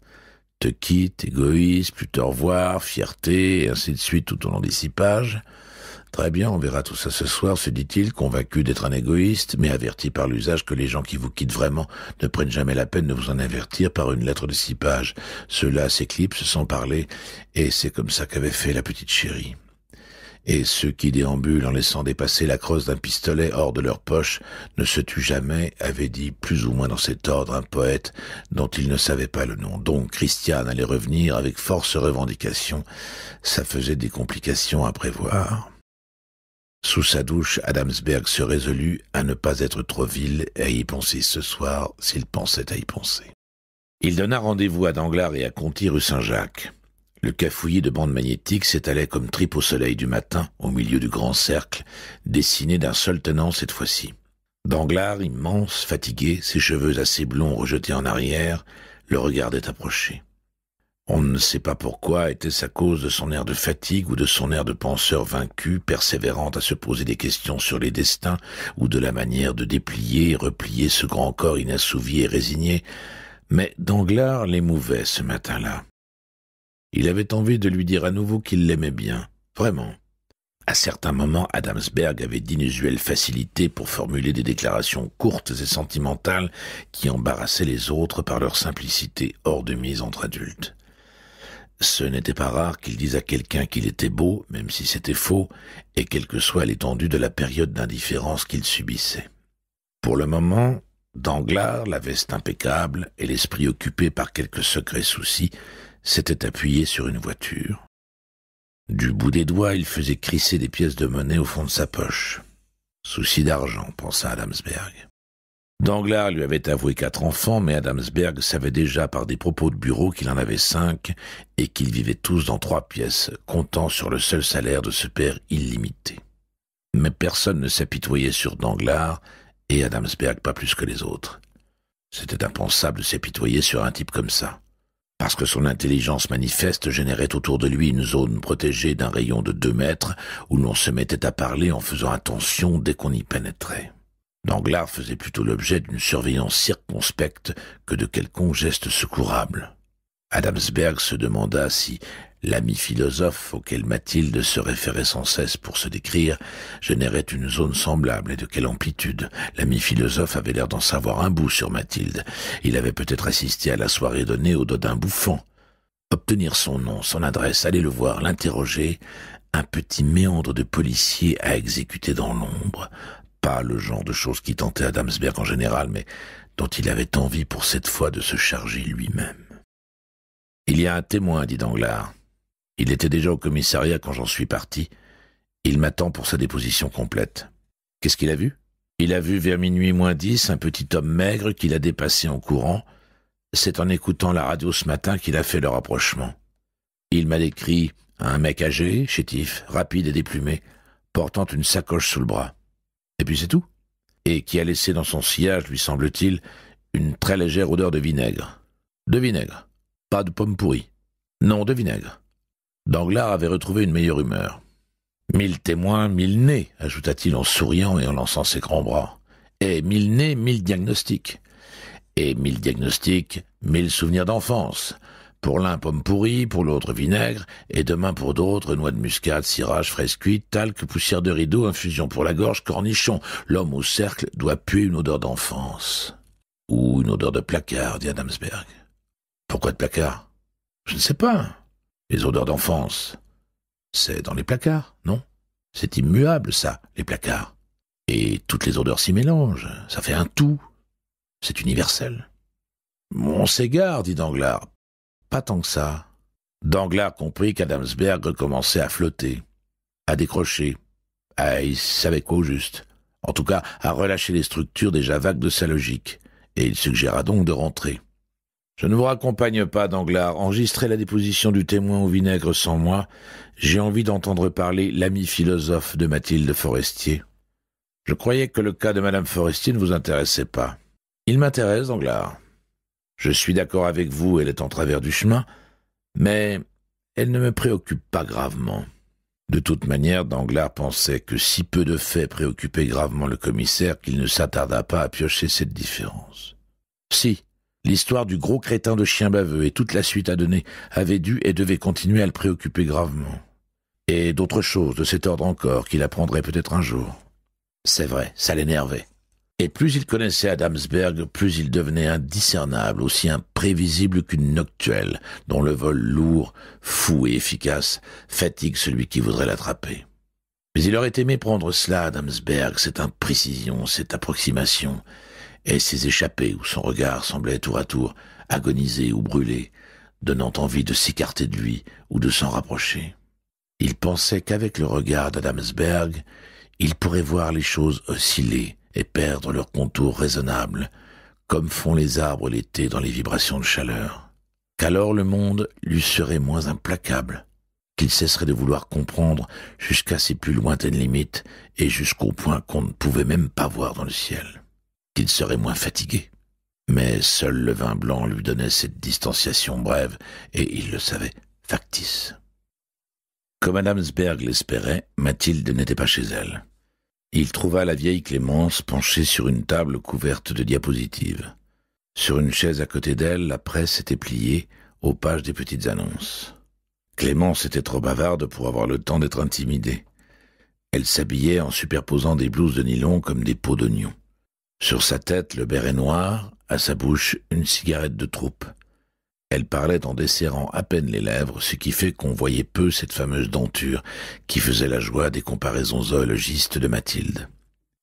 te quitte, égoïste, plus te revoir, fierté, et ainsi de suite tout au long des six pages. Très bien, on verra tout ça ce soir, se dit-il, convaincu d'être un égoïste, mais averti par l'usage que les gens qui vous quittent vraiment ne prennent jamais la peine de vous en avertir par une lettre de six pages. Cela s'éclipse sans parler, et c'est comme ça qu'avait fait la petite chérie et ceux qui déambulent en laissant dépasser la crosse d'un pistolet hors de leur poche ne se tuent jamais, avait dit plus ou moins dans cet ordre un poète dont il ne savait pas le nom. Donc Christiane allait revenir avec force revendication. Ça faisait des complications à prévoir. Sous sa douche, Adamsberg se résolut à ne pas être trop vil et à y penser ce soir s'il pensait à y penser. Il donna rendez-vous à Danglars et à Conti rue Saint-Jacques. Le cafouillis de bandes magnétiques s'étalait comme tripe au soleil du matin, au milieu du grand cercle, dessiné d'un seul tenant cette fois-ci. Danglars, immense, fatigué, ses cheveux assez blonds rejetés en arrière, le regardait approcher. On ne sait pas pourquoi, était-ce à cause de son air de fatigue ou de son air de penseur vaincu, persévérant à se poser des questions sur les destins ou de la manière de déplier et replier ce grand corps inassouvi et résigné, mais Danglars l'émouvait ce matin-là. Il avait envie de lui dire à nouveau qu'il l'aimait bien, vraiment. À certains moments, Adamsberg avait d'inusuelles facilités pour formuler des déclarations courtes et sentimentales qui embarrassaient les autres par leur simplicité hors de mise entre adultes. Ce n'était pas rare qu'il dise à quelqu'un qu'il était beau, même si c'était faux, et quelle que soit l'étendue de la période d'indifférence qu'il subissait. Pour le moment, Danglars, la veste impeccable et l'esprit occupé par quelques secrets soucis, s'était appuyé sur une voiture. Du bout des doigts, il faisait crisser des pièces de monnaie au fond de sa poche. Souci d'argent, pensa Adamsberg. Danglars lui avait avoué quatre enfants, mais Adamsberg savait déjà par des propos de bureau qu'il en avait cinq et qu'ils vivaient tous dans trois pièces, comptant sur le seul salaire de ce père illimité. Mais personne ne s'apitoyait sur Danglars, et Adamsberg pas plus que les autres. C'était impensable de s'apitoyer sur un type comme ça parce que son intelligence manifeste générait autour de lui une zone protégée d'un rayon de deux mètres où l'on se mettait à parler en faisant attention dès qu'on y pénétrait. Danglars faisait plutôt l'objet d'une surveillance circonspecte que de quelconque geste secourable. Adamsberg se demanda si L'ami philosophe auquel Mathilde se référait sans cesse pour se décrire générait une zone semblable et de quelle amplitude. L'ami philosophe avait l'air d'en savoir un bout sur Mathilde. Il avait peut-être assisté à la soirée donnée au dos d'un bouffon. Obtenir son nom, son adresse, aller le voir, l'interroger, un petit méandre de policier à exécuter dans l'ombre. Pas le genre de choses qui tentait Adamsberg en général, mais dont il avait envie pour cette fois de se charger lui-même. Il y a un témoin, dit Danglars. Il était déjà au commissariat quand j'en suis parti. Il m'attend pour sa déposition complète. Qu'est-ce qu'il a vu Il a vu vers minuit moins dix un petit homme maigre qu'il a dépassé en courant. C'est en écoutant la radio ce matin qu'il a fait le rapprochement. Il m'a décrit un mec âgé, chétif, rapide et déplumé, portant une sacoche sous le bras. Et puis c'est tout. Et qui a laissé dans son sillage, lui semble-t-il, une très légère odeur de vinaigre. De vinaigre. Pas de pomme pourrie. Non, de vinaigre. Danglars avait retrouvé une meilleure humeur. Mille témoins, mille nez, ajouta-t-il en souriant et en lançant ses grands bras. Et eh, mille nez, mille diagnostics. Et mille diagnostics, mille souvenirs d'enfance. Pour l'un, pomme pourrie, pour l'autre, vinaigre, et demain pour d'autres, noix de muscade, cirage, fraise cuite, talc, poussière de rideau, infusion pour la gorge, cornichon. L'homme au cercle doit puer une odeur d'enfance. Ou une odeur de placard, dit Adamsberg. Pourquoi de placard Je ne sais pas. Les odeurs d'enfance, c'est dans les placards, non C'est immuable, ça, les placards. Et toutes les odeurs s'y mélangent, ça fait un tout. C'est universel. On s'égare, dit Danglars. Pas tant que ça. Danglars comprit qu'Adamsberg commençait à flotter, à décrocher, à il savait quoi au juste, en tout cas à relâcher les structures déjà vagues de sa logique, et il suggéra donc de rentrer. Je ne vous raccompagne pas, Danglars. Enregistrez la déposition du témoin au vinaigre sans moi. J'ai envie d'entendre parler l'ami philosophe de Mathilde Forestier. Je croyais que le cas de Madame Forestier ne vous intéressait pas. Il m'intéresse, Danglars. Je suis d'accord avec vous, elle est en travers du chemin, mais elle ne me préoccupe pas gravement. De toute manière, Danglars pensait que si peu de faits préoccupaient gravement le commissaire qu'il ne s'attarda pas à piocher cette différence. Si, L'histoire du gros crétin de chien baveux et toute la suite à donner avait dû et devait continuer à le préoccuper gravement. Et d'autres choses de cet ordre encore qu'il apprendrait peut-être un jour. C'est vrai, ça l'énervait. Et plus il connaissait Adamsberg, plus il devenait indiscernable, aussi imprévisible qu'une noctuelle, dont le vol lourd, fou et efficace fatigue celui qui voudrait l'attraper. Mais il aurait aimé prendre cela, Adamsberg, cette imprécision, cette approximation, et ses échappées où son regard semblait tour à tour agoniser ou brûler, donnant envie de s'écarter de lui ou de s'en rapprocher. Il pensait qu'avec le regard d'Adamsberg, il pourrait voir les choses osciller et perdre leur contour raisonnable, comme font les arbres l'été dans les vibrations de chaleur. Qu'alors le monde lui serait moins implacable, qu'il cesserait de vouloir comprendre jusqu'à ses plus lointaines limites et jusqu'au point qu'on ne pouvait même pas voir dans le ciel serait moins fatigué. Mais seul le vin blanc lui donnait cette distanciation brève, et il le savait, factice. Comme Adamsberg l'espérait, Mathilde n'était pas chez elle. Il trouva la vieille Clémence penchée sur une table couverte de diapositives. Sur une chaise à côté d'elle, la presse était pliée aux pages des petites annonces. Clémence était trop bavarde pour avoir le temps d'être intimidée. Elle s'habillait en superposant des blouses de nylon comme des peaux d'oignons. Sur sa tête, le béret noir, à sa bouche, une cigarette de troupe. Elle parlait en desserrant à peine les lèvres, ce qui fait qu'on voyait peu cette fameuse denture qui faisait la joie des comparaisons zoologistes de Mathilde.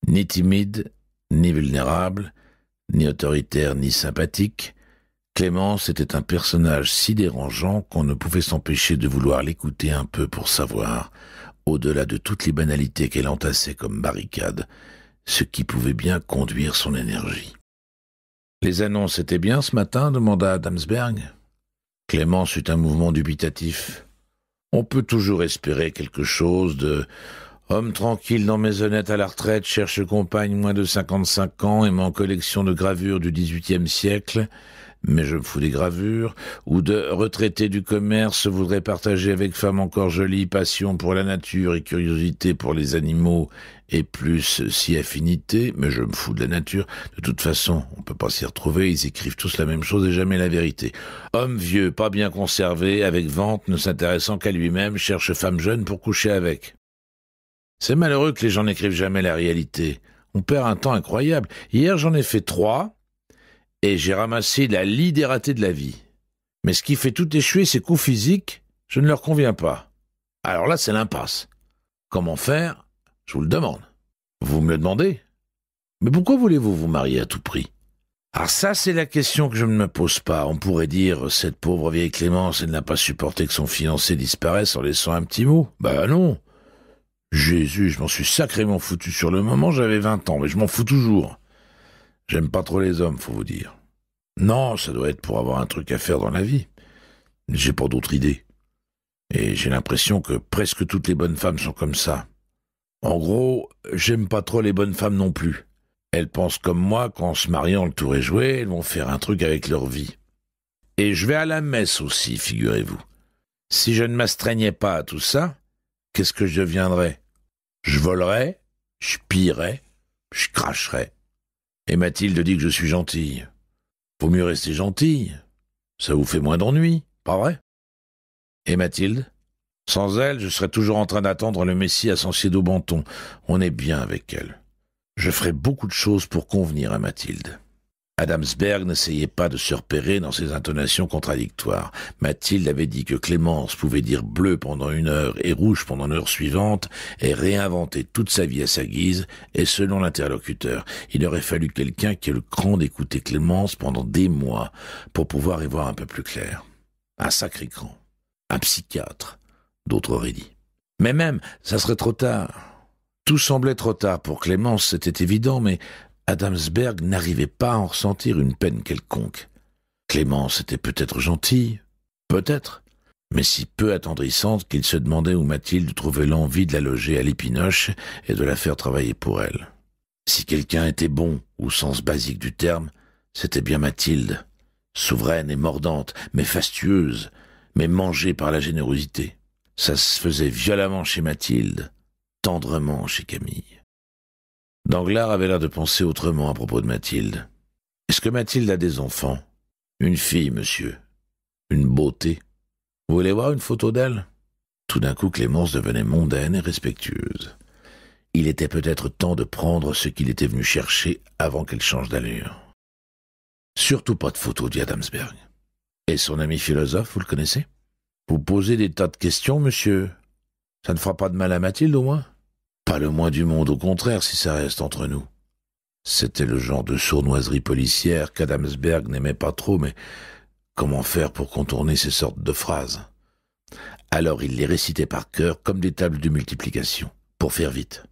Ni timide, ni vulnérable, ni autoritaire, ni sympathique, Clémence était un personnage si dérangeant qu'on ne pouvait s'empêcher de vouloir l'écouter un peu pour savoir, au-delà de toutes les banalités qu'elle entassait comme barricade, ce qui pouvait bien conduire son énergie. Les annonces étaient bien ce matin demanda Adamsberg. Clémence eut un mouvement dubitatif. On peut toujours espérer quelque chose de homme tranquille dans maisonnette à la retraite, cherche compagne moins de 55 ans, et mon collection de gravures du XVIIIe siècle, mais je me fous des gravures, ou de retraité du commerce voudrait partager avec femme encore jolie passion pour la nature et curiosité pour les animaux et plus si affinité, mais je me fous de la nature. De toute façon, on peut pas s'y retrouver, ils écrivent tous la même chose et jamais la vérité. Homme vieux, pas bien conservé, avec vente, ne s'intéressant qu'à lui-même, cherche femme jeune pour coucher avec. C'est malheureux que les gens n'écrivent jamais la réalité. On perd un temps incroyable. Hier, j'en ai fait trois, et j'ai ramassé la lidératée de la vie. Mais ce qui fait tout échouer, ces coups physiques, je ne leur conviens pas. Alors là, c'est l'impasse. Comment faire je vous le demande. Vous me le demandez Mais pourquoi voulez-vous vous marier à tout prix Ah ça, c'est la question que je ne me pose pas. On pourrait dire, cette pauvre vieille Clémence, elle n'a pas supporté que son fiancé disparaisse en laissant un petit mot. Bah non Jésus, je m'en suis sacrément foutu sur le moment, j'avais 20 ans, mais je m'en fous toujours. J'aime pas trop les hommes, faut vous dire. Non, ça doit être pour avoir un truc à faire dans la vie. J'ai pas d'autre idée. Et j'ai l'impression que presque toutes les bonnes femmes sont comme ça. En gros, j'aime pas trop les bonnes femmes non plus. Elles pensent comme moi qu'en se mariant, le tour est joué, elles vont faire un truc avec leur vie. Et je vais à la messe aussi, figurez-vous. Si je ne m'astreignais pas à tout ça, qu'est-ce que je deviendrais Je volerais, je pillerais, je cracherais. Et Mathilde dit que je suis gentille. Vaut mieux rester gentille. Ça vous fait moins d'ennuis, pas vrai Et Mathilde sans elle, je serais toujours en train d'attendre le Messie à son au On est bien avec elle. Je ferai beaucoup de choses pour convenir à Mathilde. Adamsberg n'essayait pas de se repérer dans ses intonations contradictoires. Mathilde avait dit que Clémence pouvait dire bleu pendant une heure et rouge pendant l'heure suivante et réinventer toute sa vie à sa guise et selon l'interlocuteur. Il aurait fallu quelqu'un qui ait le cran d'écouter Clémence pendant des mois pour pouvoir y voir un peu plus clair. Un sacré cran. Un psychiatre d'autres auraient dit. Mais même, ça serait trop tard. Tout semblait trop tard pour Clémence, c'était évident, mais Adamsberg n'arrivait pas à en ressentir une peine quelconque. Clémence était peut-être gentille, peut-être, mais si peu attendrissante qu'il se demandait où Mathilde trouvait l'envie de la loger à l'épinoche et de la faire travailler pour elle. Si quelqu'un était bon, au sens basique du terme, c'était bien Mathilde, souveraine et mordante, mais fastueuse, mais mangée par la générosité. Ça se faisait violemment chez Mathilde, tendrement chez Camille. Danglars avait l'air de penser autrement à propos de Mathilde. Est-ce que Mathilde a des enfants Une fille, monsieur. Une beauté. Vous voulez voir une photo d'elle Tout d'un coup, Clémence devenait mondaine et respectueuse. Il était peut-être temps de prendre ce qu'il était venu chercher avant qu'elle change d'allure. Surtout pas de photo, dit Adamsberg. Et son ami philosophe, vous le connaissez vous posez des tas de questions, monsieur. Ça ne fera pas de mal à Mathilde, au moins Pas le moins du monde, au contraire, si ça reste entre nous. C'était le genre de sournoiserie policière qu'Adamsberg n'aimait pas trop, mais comment faire pour contourner ces sortes de phrases Alors il les récitait par cœur comme des tables de multiplication, pour faire vite.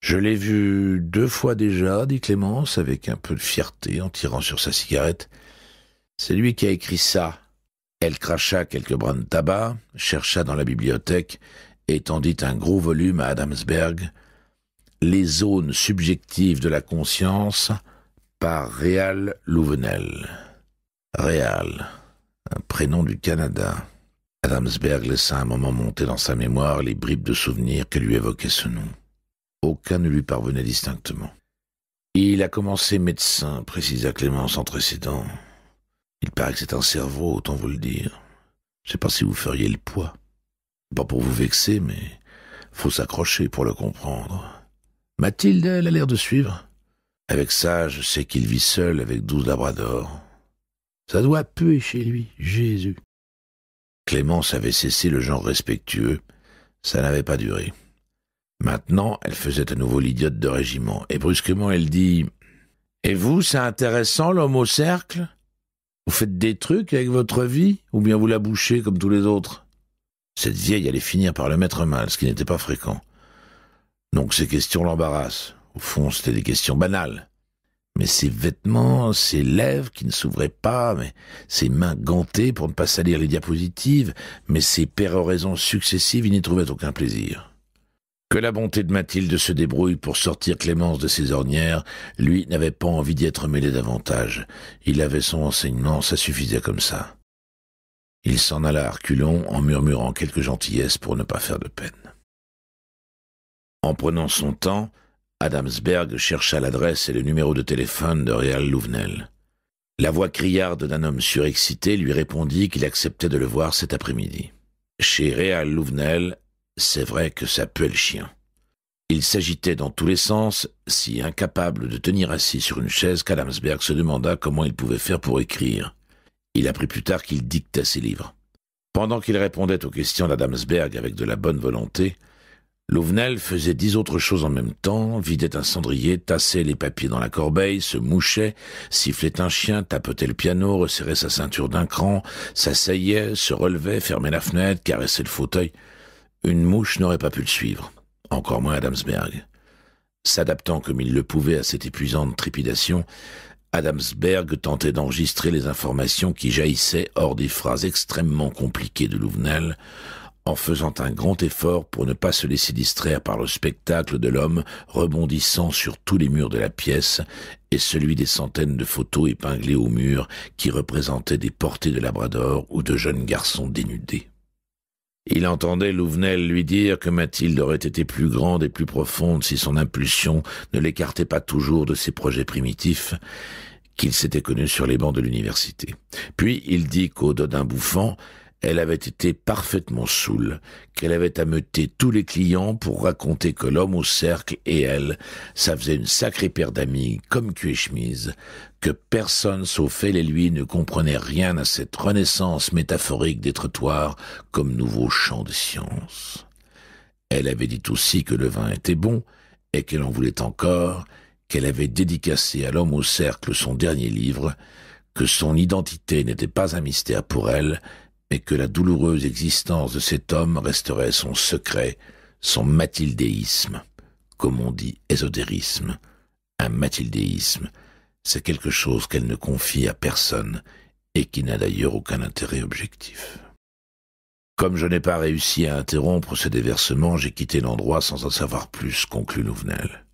Je l'ai vu deux fois déjà, dit Clémence, avec un peu de fierté en tirant sur sa cigarette. C'est lui qui a écrit ça, elle cracha quelques brins de tabac, chercha dans la bibliothèque et tendit un gros volume à Adamsberg, Les zones subjectives de la conscience par Réal Louvenel. Réal, un prénom du Canada. Adamsberg laissa un moment monter dans sa mémoire les bribes de souvenirs que lui évoquait ce nom. Aucun ne lui parvenait distinctement. Il a commencé médecin, précisa Clémence entre ses dents. Il paraît que c'est un cerveau, autant vous le dire. Je sais pas si vous feriez le poids. Pas pour vous vexer, mais faut s'accrocher pour le comprendre. Mathilde, elle a l'air de suivre. Avec ça, je sais qu'il vit seul avec douze labradors. Ça doit puer chez lui, Jésus. Clémence avait cessé le genre respectueux. Ça n'avait pas duré. Maintenant, elle faisait à nouveau l'idiote de régiment, et brusquement elle dit Et vous, c'est intéressant l'homme au cercle vous faites des trucs avec votre vie ou bien vous la bouchez comme tous les autres Cette vieille allait finir par le mettre mal, ce qui n'était pas fréquent. Donc ces questions l'embarrassent. Au fond, c'était des questions banales. Mais ses vêtements, ses lèvres qui ne s'ouvraient pas, mais ses mains gantées pour ne pas salir les diapositives, mais ses péroraisons successives, il n'y trouvait aucun plaisir. Que la bonté de Mathilde se débrouille pour sortir Clémence de ses ornières, lui n'avait pas envie d'y être mêlé davantage. Il avait son enseignement, ça suffisait comme ça. Il s'en alla à reculons en murmurant quelques gentillesses pour ne pas faire de peine. En prenant son temps, Adamsberg chercha l'adresse et le numéro de téléphone de Réal Louvenel. La voix criarde d'un homme surexcité lui répondit qu'il acceptait de le voir cet après-midi. Chez Réal Louvenel, c'est vrai que ça puait le chien. Il s'agitait dans tous les sens, si incapable de tenir assis sur une chaise qu'Adamsberg se demanda comment il pouvait faire pour écrire. Il apprit plus tard qu'il dictait ses livres. Pendant qu'il répondait aux questions d'Adamsberg avec de la bonne volonté, Louvenel faisait dix autres choses en même temps, vidait un cendrier, tassait les papiers dans la corbeille, se mouchait, sifflait un chien, tapotait le piano, resserrait sa ceinture d'un cran, s'asseyait, se relevait, fermait la fenêtre, caressait le fauteuil. Une mouche n'aurait pas pu le suivre, encore moins Adamsberg. S'adaptant comme il le pouvait à cette épuisante trépidation, Adamsberg tentait d'enregistrer les informations qui jaillissaient hors des phrases extrêmement compliquées de Louvenel, en faisant un grand effort pour ne pas se laisser distraire par le spectacle de l'homme rebondissant sur tous les murs de la pièce et celui des centaines de photos épinglées au mur qui représentaient des portées de labrador ou de jeunes garçons dénudés. Il entendait Louvenel lui dire que Mathilde aurait été plus grande et plus profonde si son impulsion ne l'écartait pas toujours de ses projets primitifs qu'il s'était connu sur les bancs de l'université. Puis il dit qu'au dos d'un bouffant, elle avait été parfaitement saoule, qu'elle avait ameuté tous les clients pour raconter que l'homme au cercle et elle, ça faisait une sacrée paire d'amis, comme cul et chemise, que personne sauf elle et lui ne comprenait rien à cette renaissance métaphorique des trottoirs comme nouveau champ de science. Elle avait dit aussi que le vin était bon, et qu'elle en voulait encore, qu'elle avait dédicacé à l'homme au cercle son dernier livre, que son identité n'était pas un mystère pour elle, mais que la douloureuse existence de cet homme resterait son secret, son mathildéisme, comme on dit ésotérisme. Un mathildéisme, c'est quelque chose qu'elle ne confie à personne et qui n'a d'ailleurs aucun intérêt objectif. Comme je n'ai pas réussi à interrompre ce déversement, j'ai quitté l'endroit sans en savoir plus, conclut Louvenel.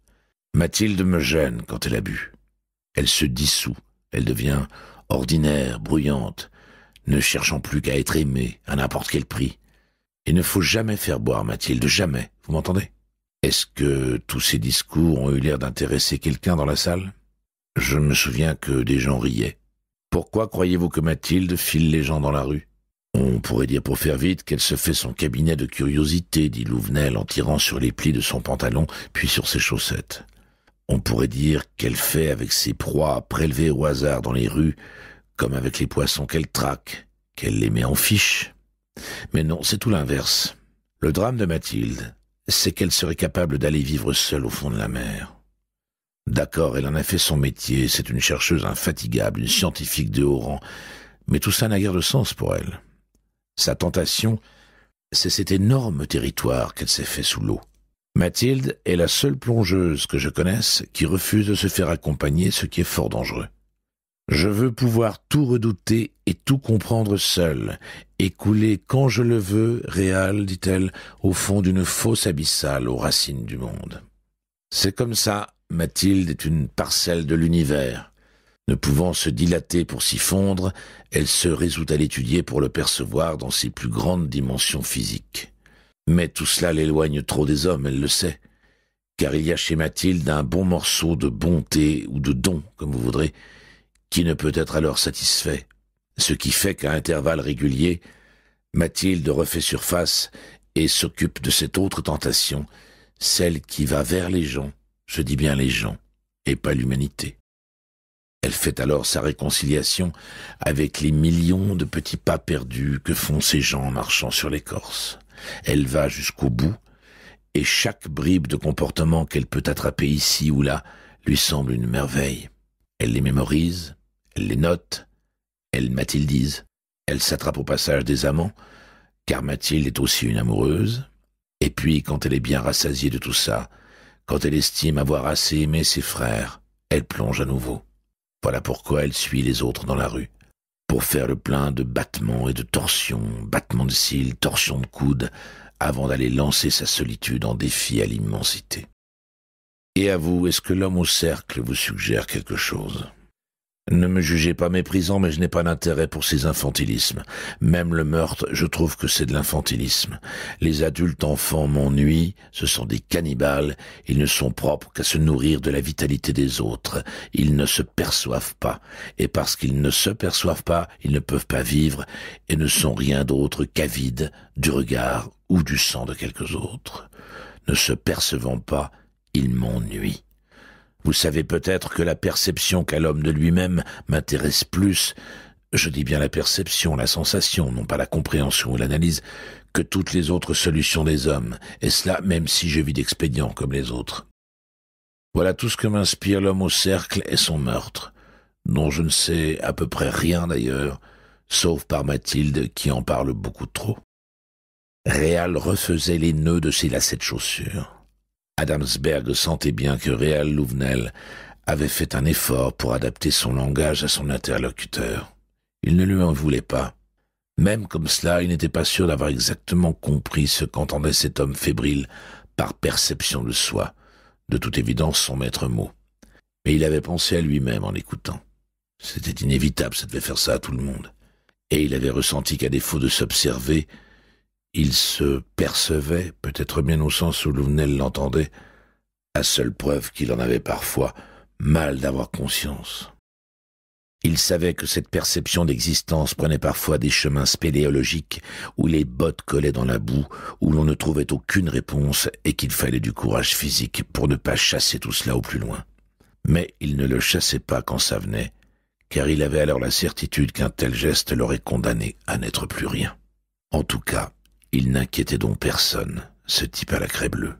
Mathilde me gêne quand elle a bu. Elle se dissout, elle devient ordinaire, bruyante, ne cherchant plus qu'à être aimé à n'importe quel prix. Il ne faut jamais faire boire Mathilde, jamais, vous m'entendez Est-ce que tous ces discours ont eu l'air d'intéresser quelqu'un dans la salle Je me souviens que des gens riaient. Pourquoi croyez-vous que Mathilde file les gens dans la rue On pourrait dire pour faire vite qu'elle se fait son cabinet de curiosité, dit Louvenel en tirant sur les plis de son pantalon puis sur ses chaussettes. On pourrait dire qu'elle fait avec ses proies prélevées au hasard dans les rues comme avec les poissons qu'elle traque, qu'elle les met en fiche. Mais non, c'est tout l'inverse. Le drame de Mathilde, c'est qu'elle serait capable d'aller vivre seule au fond de la mer. D'accord, elle en a fait son métier, c'est une chercheuse infatigable, une scientifique de haut rang, mais tout ça n'a guère de sens pour elle. Sa tentation, c'est cet énorme territoire qu'elle s'est fait sous l'eau. Mathilde est la seule plongeuse que je connaisse qui refuse de se faire accompagner, ce qui est fort dangereux. Je veux pouvoir tout redouter et tout comprendre seul, et couler quand je le veux, réal, dit-elle, au fond d'une fosse abyssale aux racines du monde. C'est comme ça, Mathilde est une parcelle de l'univers. Ne pouvant se dilater pour s'y fondre, elle se résout à l'étudier pour le percevoir dans ses plus grandes dimensions physiques. Mais tout cela l'éloigne trop des hommes, elle le sait, car il y a chez Mathilde un bon morceau de bonté ou de don, comme vous voudrez, qui ne peut être alors satisfait. Ce qui fait qu'à intervalles réguliers, Mathilde refait surface et s'occupe de cette autre tentation, celle qui va vers les gens, je dis bien les gens, et pas l'humanité. Elle fait alors sa réconciliation avec les millions de petits pas perdus que font ces gens en marchant sur l'écorce. Elle va jusqu'au bout, et chaque bribe de comportement qu'elle peut attraper ici ou là lui semble une merveille. Elle les mémorise, elle les note, elle Mathildise, elle s'attrape au passage des amants, car Mathilde est aussi une amoureuse. Et puis, quand elle est bien rassasiée de tout ça, quand elle estime avoir assez aimé ses frères, elle plonge à nouveau. Voilà pourquoi elle suit les autres dans la rue, pour faire le plein de battements et de tensions, battements de cils, torsions de coudes, avant d'aller lancer sa solitude en défi à l'immensité. Et à vous, est-ce que l'homme au cercle vous suggère quelque chose ne me jugez pas méprisant, mais je n'ai pas d'intérêt pour ces infantilismes. Même le meurtre, je trouve que c'est de l'infantilisme. Les adultes enfants m'ennuient, ce sont des cannibales, ils ne sont propres qu'à se nourrir de la vitalité des autres, ils ne se perçoivent pas, et parce qu'ils ne se perçoivent pas, ils ne peuvent pas vivre, et ne sont rien d'autre qu'avides du regard ou du sang de quelques autres. Ne se percevant pas, ils m'ennuient. Vous savez peut-être que la perception qu'a l'homme de lui-même m'intéresse plus, je dis bien la perception, la sensation, non pas la compréhension ou l'analyse, que toutes les autres solutions des hommes, et cela même si je vis d'expédients comme les autres. Voilà tout ce que m'inspire l'homme au cercle et son meurtre, dont je ne sais à peu près rien d'ailleurs, sauf par Mathilde qui en parle beaucoup trop. Réal refaisait les nœuds de ses lacets de chaussures. Adamsberg sentait bien que Réal Louvenel avait fait un effort pour adapter son langage à son interlocuteur. Il ne lui en voulait pas. Même comme cela, il n'était pas sûr d'avoir exactement compris ce qu'entendait cet homme fébrile par perception de soi, de toute évidence son maître mot. Mais il avait pensé à lui-même en l'écoutant. C'était inévitable, ça devait faire ça à tout le monde. Et il avait ressenti qu'à défaut de s'observer, il se percevait, peut-être bien au sens où Louvenel l'entendait, à seule preuve qu'il en avait parfois mal d'avoir conscience. Il savait que cette perception d'existence prenait parfois des chemins spéléologiques où les bottes collaient dans la boue, où l'on ne trouvait aucune réponse et qu'il fallait du courage physique pour ne pas chasser tout cela au plus loin. Mais il ne le chassait pas quand ça venait, car il avait alors la certitude qu'un tel geste l'aurait condamné à n'être plus rien. En tout cas, il n'inquiétait donc personne, ce type à la craie bleue.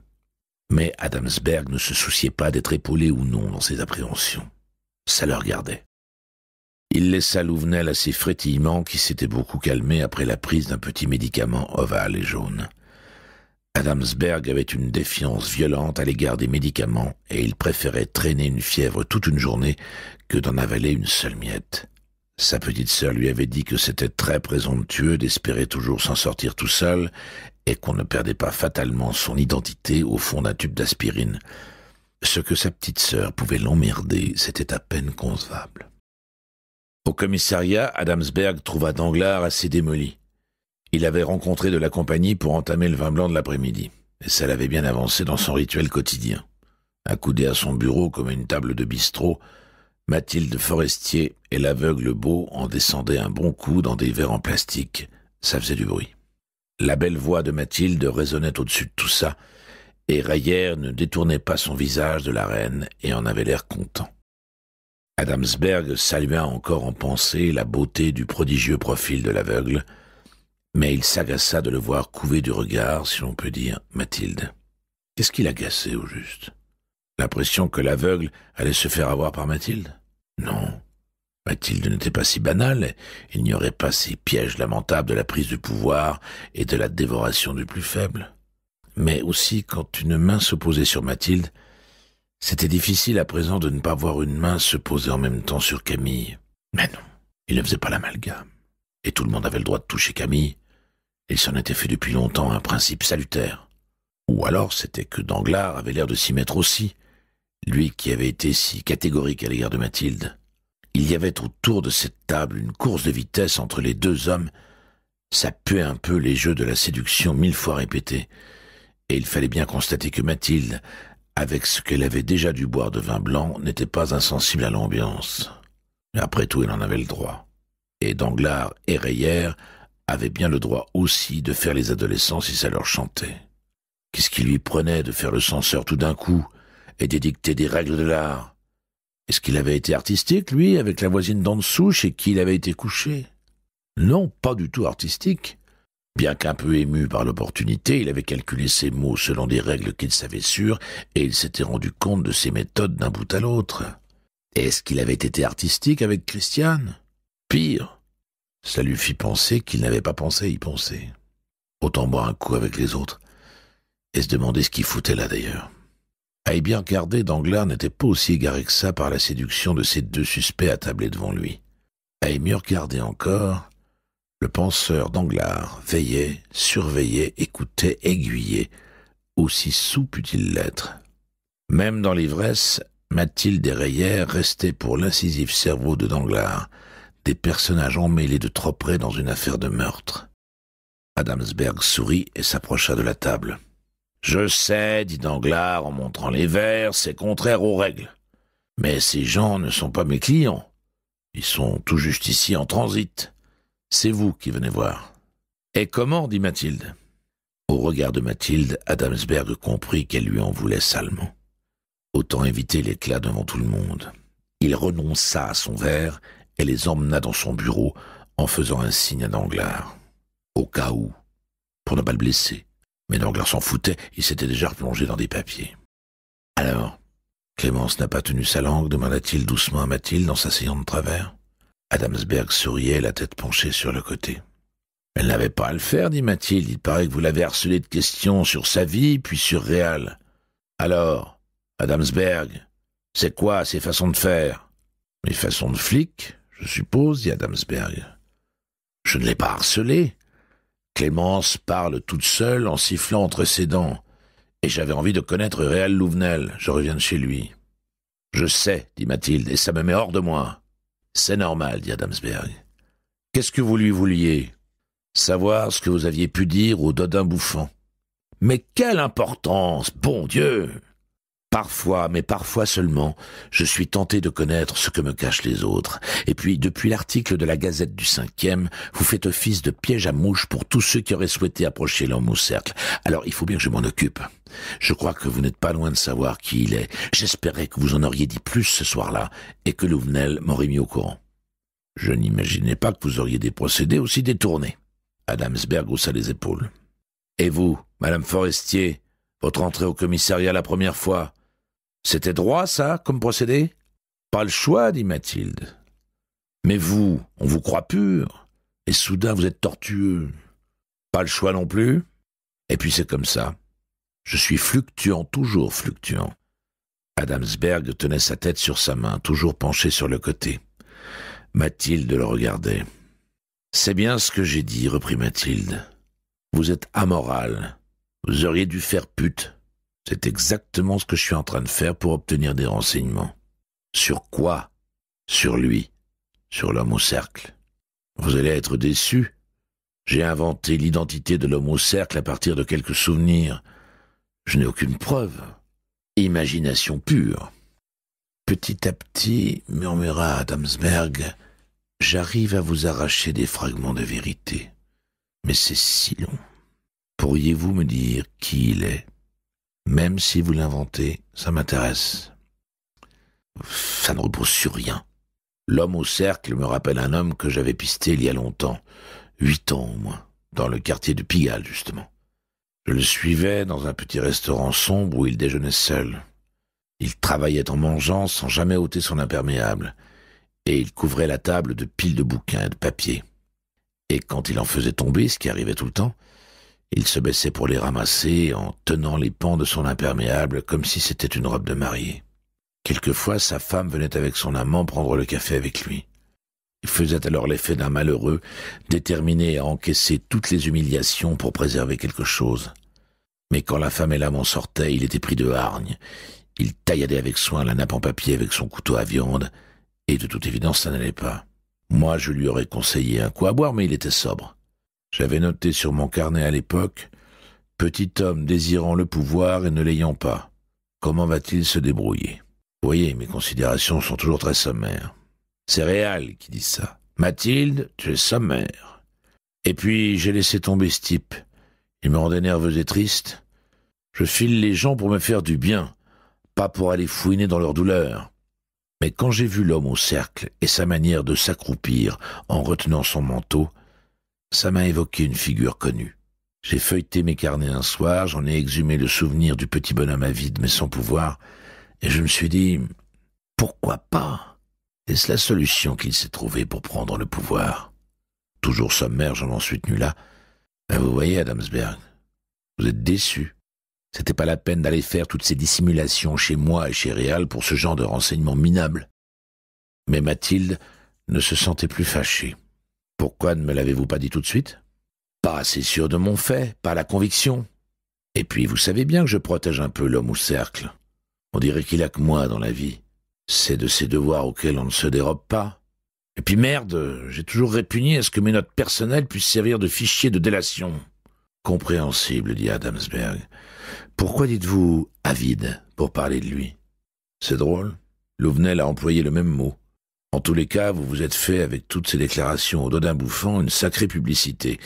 Mais Adamsberg ne se souciait pas d'être épaulé ou non dans ses appréhensions. Ça le regardait. Il laissa Louvenel à ses frétillements qui s'étaient beaucoup calmés après la prise d'un petit médicament ovale et jaune. Adamsberg avait une défiance violente à l'égard des médicaments et il préférait traîner une fièvre toute une journée que d'en avaler une seule miette. Sa petite sœur lui avait dit que c'était très présomptueux d'espérer toujours s'en sortir tout seul et qu'on ne perdait pas fatalement son identité au fond d'un tube d'aspirine. Ce que sa petite sœur pouvait l'emmerder, c'était à peine concevable. Au commissariat, Adamsberg trouva Danglars assez démoli. Il avait rencontré de la compagnie pour entamer le vin blanc de l'après-midi, et ça l'avait bien avancé dans son rituel quotidien. Accoudé à son bureau comme à une table de bistrot, Mathilde Forestier et l'aveugle beau en descendaient un bon coup dans des verres en plastique. Ça faisait du bruit. La belle voix de Mathilde résonnait au-dessus de tout ça, et Rayer ne détournait pas son visage de la reine et en avait l'air content. Adamsberg salua encore en pensée la beauté du prodigieux profil de l'aveugle, mais il s'agaça de le voir couver du regard, si l'on peut dire, Mathilde. Qu'est-ce qui l'agaçait au juste L'impression que l'aveugle allait se faire avoir par Mathilde Non. Mathilde n'était pas si banale, il n'y aurait pas ces pièges lamentables de la prise du pouvoir et de la dévoration du plus faible. Mais aussi, quand une main se posait sur Mathilde, c'était difficile à présent de ne pas voir une main se poser en même temps sur Camille. Mais non, il ne faisait pas l'amalgame. Et tout le monde avait le droit de toucher Camille. Il s'en était fait depuis longtemps un principe salutaire. Ou alors c'était que Danglars avait l'air de s'y mettre aussi, lui qui avait été si catégorique à l'égard de Mathilde. Il y avait autour de cette table une course de vitesse entre les deux hommes. Ça puait un peu les jeux de la séduction mille fois répétés. Et il fallait bien constater que Mathilde, avec ce qu'elle avait déjà dû boire de vin blanc, n'était pas insensible à l'ambiance. Après tout, elle en avait le droit. Et Danglars et Rayère avaient bien le droit aussi de faire les adolescents si ça leur chantait. Qu'est-ce qui lui prenait de faire le censeur tout d'un coup et d'édicter des règles de l'art. Est-ce qu'il avait été artistique, lui, avec la voisine d'en dessous chez qui il avait été couché Non, pas du tout artistique. Bien qu'un peu ému par l'opportunité, il avait calculé ses mots selon des règles qu'il savait sûres, et il s'était rendu compte de ses méthodes d'un bout à l'autre. Est-ce qu'il avait été artistique avec Christiane Pire. Ça lui fit penser qu'il n'avait pas pensé y penser. Autant boire un coup avec les autres, et se demander ce qu'il foutait là d'ailleurs. À bien regarder, Danglars n'était pas aussi égaré que ça par la séduction de ces deux suspects attablés devant lui. À y mieux regarder encore, le penseur Danglars veillait, surveillait, écoutait, aiguillait, aussi sous put-il l'être. Même dans l'ivresse, Mathilde et restait restaient pour l'incisif cerveau de Danglars des personnages emmêlés de trop près dans une affaire de meurtre. Adamsberg sourit et s'approcha de la table. Je sais, dit Danglars en montrant les verres, c'est contraire aux règles. Mais ces gens ne sont pas mes clients. Ils sont tout juste ici en transit. C'est vous qui venez voir. Et comment dit Mathilde. Au regard de Mathilde, Adamsberg comprit qu'elle lui en voulait salement. Autant éviter l'éclat devant tout le monde. Il renonça à son verre et les emmena dans son bureau en faisant un signe à Danglars. Au cas où, pour ne pas le blesser. Mais Danglars s'en foutait, il s'était déjà replongé dans des papiers. Alors, Clémence n'a pas tenu sa langue, demanda-t-il doucement à Mathilde en s'asseyant de travers. Adamsberg souriait, la tête penchée sur le côté. Elle n'avait pas à le faire, dit Mathilde. Il paraît que vous l'avez harcelé de questions sur sa vie, puis sur Réal. Alors, Adamsberg, c'est quoi ces façons de faire Mes façons de flic, je suppose, dit Adamsberg. Je ne l'ai pas harcelé. Clémence parle toute seule en sifflant entre ses dents. Et j'avais envie de connaître Réal Louvenel. Je reviens de chez lui. Je sais, dit Mathilde, et ça me met hors de moi. C'est normal, dit Adamsberg. Qu'est-ce que vous lui vouliez Savoir ce que vous aviez pu dire au Dodin Bouffant. Mais quelle importance, bon Dieu Parfois, mais parfois seulement, je suis tenté de connaître ce que me cachent les autres. Et puis, depuis l'article de la Gazette du Cinquième, vous faites office de piège à mouche pour tous ceux qui auraient souhaité approcher l'homme au cercle. Alors, il faut bien que je m'en occupe. Je crois que vous n'êtes pas loin de savoir qui il est. J'espérais que vous en auriez dit plus ce soir-là et que Louvenel m'aurait mis au courant. Je n'imaginais pas que vous auriez des procédés aussi détournés. Adamsberg haussa les épaules. Et vous, Madame Forestier, votre entrée au commissariat la première fois, c'était droit, ça, comme procédé Pas le choix, dit Mathilde. Mais vous, on vous croit pur, et soudain vous êtes tortueux. Pas le choix non plus Et puis c'est comme ça. Je suis fluctuant, toujours fluctuant. Adamsberg tenait sa tête sur sa main, toujours penchée sur le côté. Mathilde le regardait. C'est bien ce que j'ai dit, reprit Mathilde. Vous êtes amoral. Vous auriez dû faire pute. C'est exactement ce que je suis en train de faire pour obtenir des renseignements. Sur quoi Sur lui, sur l'homme au cercle. Vous allez être déçu. J'ai inventé l'identité de l'homme au cercle à partir de quelques souvenirs. Je n'ai aucune preuve. Imagination pure. Petit à petit, murmura Adamsberg, j'arrive à vous arracher des fragments de vérité. Mais c'est si long. Pourriez-vous me dire qui il est même si vous l'inventez, ça m'intéresse. Ça ne repose sur rien. L'homme au cercle me rappelle un homme que j'avais pisté il y a longtemps, huit ans au moins, dans le quartier de Pigalle, justement. Je le suivais dans un petit restaurant sombre où il déjeunait seul. Il travaillait en mangeant sans jamais ôter son imperméable, et il couvrait la table de piles de bouquins et de papiers. Et quand il en faisait tomber, ce qui arrivait tout le temps, il se baissait pour les ramasser en tenant les pans de son imperméable comme si c'était une robe de mariée. Quelquefois, sa femme venait avec son amant prendre le café avec lui. Il faisait alors l'effet d'un malheureux, déterminé à encaisser toutes les humiliations pour préserver quelque chose. Mais quand la femme et l'amant sortaient, il était pris de hargne. Il tailladait avec soin la nappe en papier avec son couteau à viande, et de toute évidence, ça n'allait pas. Moi, je lui aurais conseillé un coup à boire, mais il était sobre. J'avais noté sur mon carnet à l'époque Petit homme désirant le pouvoir et ne l'ayant pas. Comment va-t-il se débrouiller Vous voyez, mes considérations sont toujours très sommaires. C'est Réal qui dit ça. Mathilde, tu es sommaire. Et puis, j'ai laissé tomber ce type. Il me rendait nerveux et triste. Je file les gens pour me faire du bien, pas pour aller fouiner dans leur douleur. Mais quand j'ai vu l'homme au cercle et sa manière de s'accroupir en retenant son manteau, ça m'a évoqué une figure connue. J'ai feuilleté mes carnets un soir, j'en ai exhumé le souvenir du petit bonhomme avide mais sans pouvoir, et je me suis dit, pourquoi pas Est-ce la solution qu'il s'est trouvée pour prendre le pouvoir Toujours sommaire, j'en suis tenu là. Ben, vous voyez, Adamsberg, vous êtes déçu. C'était pas la peine d'aller faire toutes ces dissimulations chez moi et chez Réal pour ce genre de renseignements minables. Mais Mathilde ne se sentait plus fâchée. Pourquoi ne me l'avez-vous pas dit tout de suite Pas assez sûr de mon fait, pas la conviction. Et puis vous savez bien que je protège un peu l'homme au cercle. On dirait qu'il a que moi dans la vie. C'est de ses devoirs auxquels on ne se dérobe pas. Et puis merde, j'ai toujours répugné à ce que mes notes personnelles puissent servir de fichier de délation. Compréhensible, dit Adamsberg. Pourquoi dites-vous avide pour parler de lui C'est drôle. Louvenel a employé le même mot. En tous les cas, vous vous êtes fait, avec toutes ces déclarations au dos d'un bouffant, une sacrée publicité.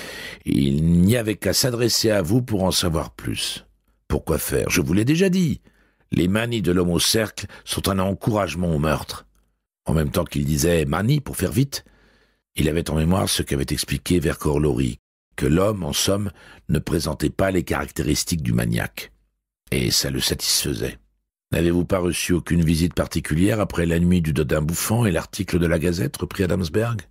Il n'y avait qu'à s'adresser à vous pour en savoir plus. Pourquoi faire Je vous l'ai déjà dit. Les manies de l'homme au cercle sont un encouragement au meurtre. En même temps qu'il disait manie pour faire vite, il avait en mémoire ce qu'avait expliqué Vercorlori, que l'homme, en somme, ne présentait pas les caractéristiques du maniaque. Et ça le satisfaisait. N'avez-vous pas reçu aucune visite particulière après la nuit du Dodin bouffant et l'article de la Gazette reprit Adamsberg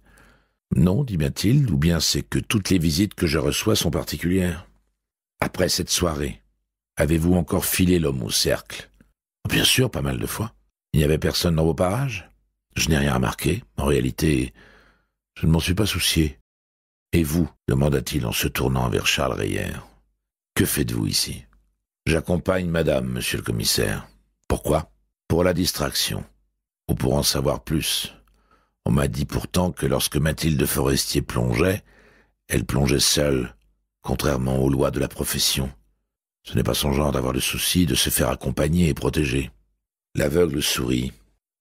Non, dit Mathilde, ou bien c'est que toutes les visites que je reçois sont particulières. Après cette soirée, avez-vous encore filé l'homme au cercle oh, Bien sûr, pas mal de fois. Il n'y avait personne dans vos parages Je n'ai rien remarqué. En réalité, je ne m'en suis pas soucié. Et vous demanda-t-il en se tournant vers Charles Rayer. Que faites-vous ici J'accompagne madame, monsieur le commissaire. Pourquoi Pour la distraction. Ou pour en savoir plus. On m'a dit pourtant que lorsque Mathilde Forestier plongeait, elle plongeait seule, contrairement aux lois de la profession. Ce n'est pas son genre d'avoir le souci de se faire accompagner et protéger. L'aveugle sourit.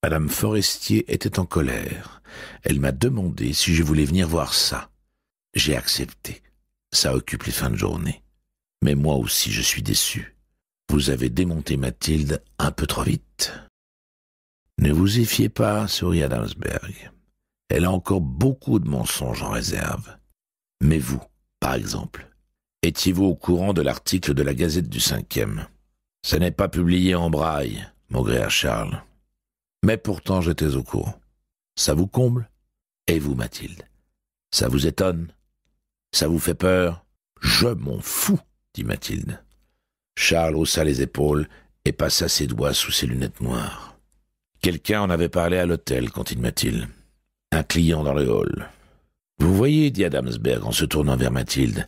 Madame Forestier était en colère. Elle m'a demandé si je voulais venir voir ça. J'ai accepté. Ça occupe les fins de journée. Mais moi aussi je suis déçu. Vous avez démonté Mathilde un peu trop vite. Ne vous y fiez pas, sourit Adamsberg. Elle a encore beaucoup de mensonges en réserve. Mais vous, par exemple, étiez-vous au courant de l'article de la Gazette du cinquième Ce n'est pas publié en braille, maugréa Charles. Mais pourtant j'étais au courant. Ça vous comble Et vous, Mathilde Ça vous étonne Ça vous fait peur Je m'en fous, dit Mathilde. Charles haussa les épaules et passa ses doigts sous ses lunettes noires. Quelqu'un en avait parlé à l'hôtel, continua-t-il. Un client dans le hall. Vous voyez, dit Adamsberg en se tournant vers Mathilde,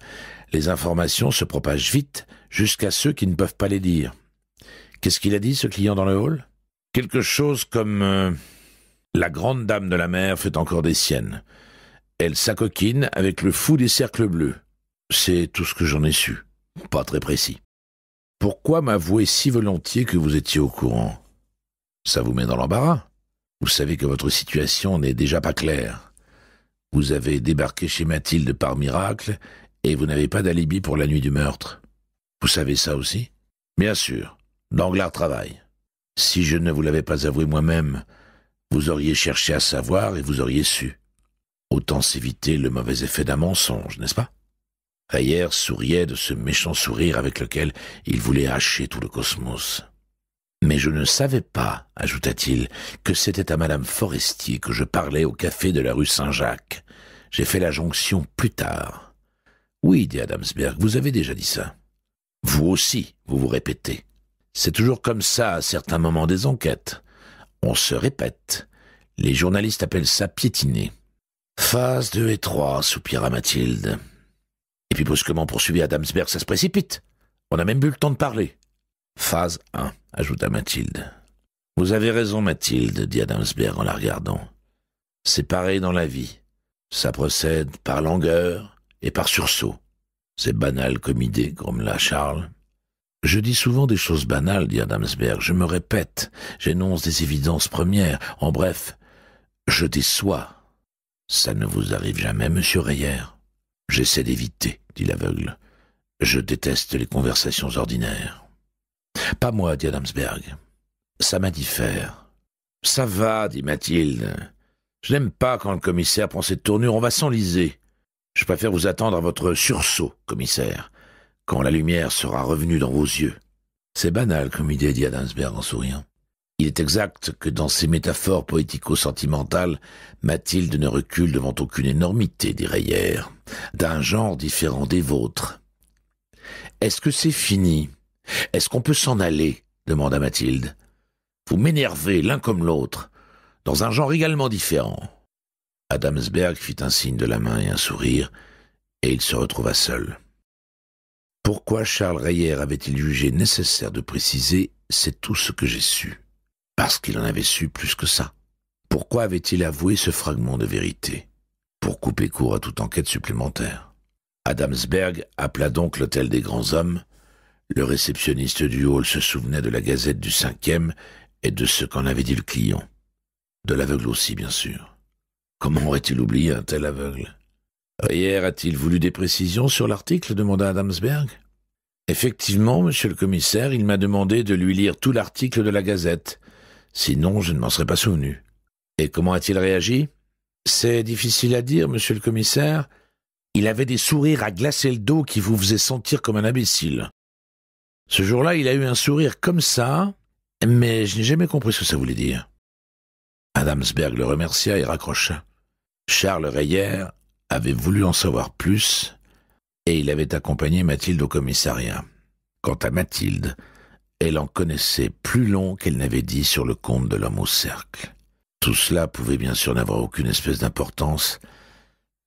les informations se propagent vite jusqu'à ceux qui ne peuvent pas les dire. Qu'est-ce qu'il a dit, ce client dans le hall Quelque chose comme euh, La grande dame de la mer fait encore des siennes. Elle s'acoquine avec le fou des cercles bleus. C'est tout ce que j'en ai su. Pas très précis. Pourquoi m'avouer si volontiers que vous étiez au courant Ça vous met dans l'embarras. Vous savez que votre situation n'est déjà pas claire. Vous avez débarqué chez Mathilde par miracle et vous n'avez pas d'alibi pour la nuit du meurtre. Vous savez ça aussi Bien sûr. Danglars travaille. Si je ne vous l'avais pas avoué moi-même, vous auriez cherché à savoir et vous auriez su. Autant s'éviter le mauvais effet d'un mensonge, n'est-ce pas Rayer souriait de ce méchant sourire avec lequel il voulait hacher tout le cosmos. Mais je ne savais pas, ajouta-t-il, que c'était à madame Forestier que je parlais au café de la rue Saint-Jacques. J'ai fait la jonction plus tard. Oui, dit Adamsberg, vous avez déjà dit ça. Vous aussi, vous vous répétez. C'est toujours comme ça à certains moments des enquêtes. On se répète. Les journalistes appellent ça piétiner. Phase deux et 3, soupira Mathilde. Et puis brusquement poursuivit Adamsberg, ça se précipite. On a même bu le temps de parler. Phase 1, ajouta Mathilde. Vous avez raison, Mathilde, dit Adamsberg en la regardant. C'est pareil dans la vie. Ça procède par langueur et par sursaut. C'est banal comme idée, grommela Charles. Je dis souvent des choses banales, dit Adamsberg. Je me répète, j'énonce des évidences premières. En bref, je déçois. Ça ne vous arrive jamais, monsieur Reyer J'essaie d'éviter, dit l'aveugle. Je déteste les conversations ordinaires. Pas moi, dit Adamsberg. Ça m'indiffère. Ça va, dit Mathilde. Je n'aime pas quand le commissaire prend cette tournure, on va s'enliser. Je préfère vous attendre à votre sursaut, commissaire, quand la lumière sera revenue dans vos yeux. C'est banal comme idée, dit Adamsberg en souriant. Il est exact que dans ses métaphores poético-sentimentales, Mathilde ne recule devant aucune énormité, dit hier, d'un genre différent des vôtres. Est-ce que c'est fini Est-ce qu'on peut s'en aller demanda Mathilde. Vous m'énervez l'un comme l'autre, dans un genre également différent. Adamsberg fit un signe de la main et un sourire, et il se retrouva seul. Pourquoi Charles Reyer avait-il jugé nécessaire de préciser C'est tout ce que j'ai su. Parce qu'il en avait su plus que ça. Pourquoi avait-il avoué ce fragment de vérité Pour couper court à toute enquête supplémentaire. Adamsberg appela donc l'hôtel des grands hommes. Le réceptionniste du hall se souvenait de la gazette du cinquième et de ce qu'en avait dit le client. De l'aveugle aussi, bien sûr. Comment aurait-il oublié un tel aveugle Hier a-t-il voulu des précisions sur l'article demanda Adamsberg. Effectivement, monsieur le commissaire, il m'a demandé de lui lire tout l'article de la gazette, Sinon, je ne m'en serais pas souvenu. Et comment a-t-il réagi C'est difficile à dire, monsieur le commissaire. Il avait des sourires à glacer le dos qui vous faisaient sentir comme un imbécile. Ce jour-là, il a eu un sourire comme ça, mais je n'ai jamais compris ce que ça voulait dire. Adamsberg le remercia et raccrocha. Charles Reyer avait voulu en savoir plus, et il avait accompagné Mathilde au commissariat. Quant à Mathilde, elle en connaissait plus long qu'elle n'avait dit sur le compte de l'homme au cercle. Tout cela pouvait bien sûr n'avoir aucune espèce d'importance.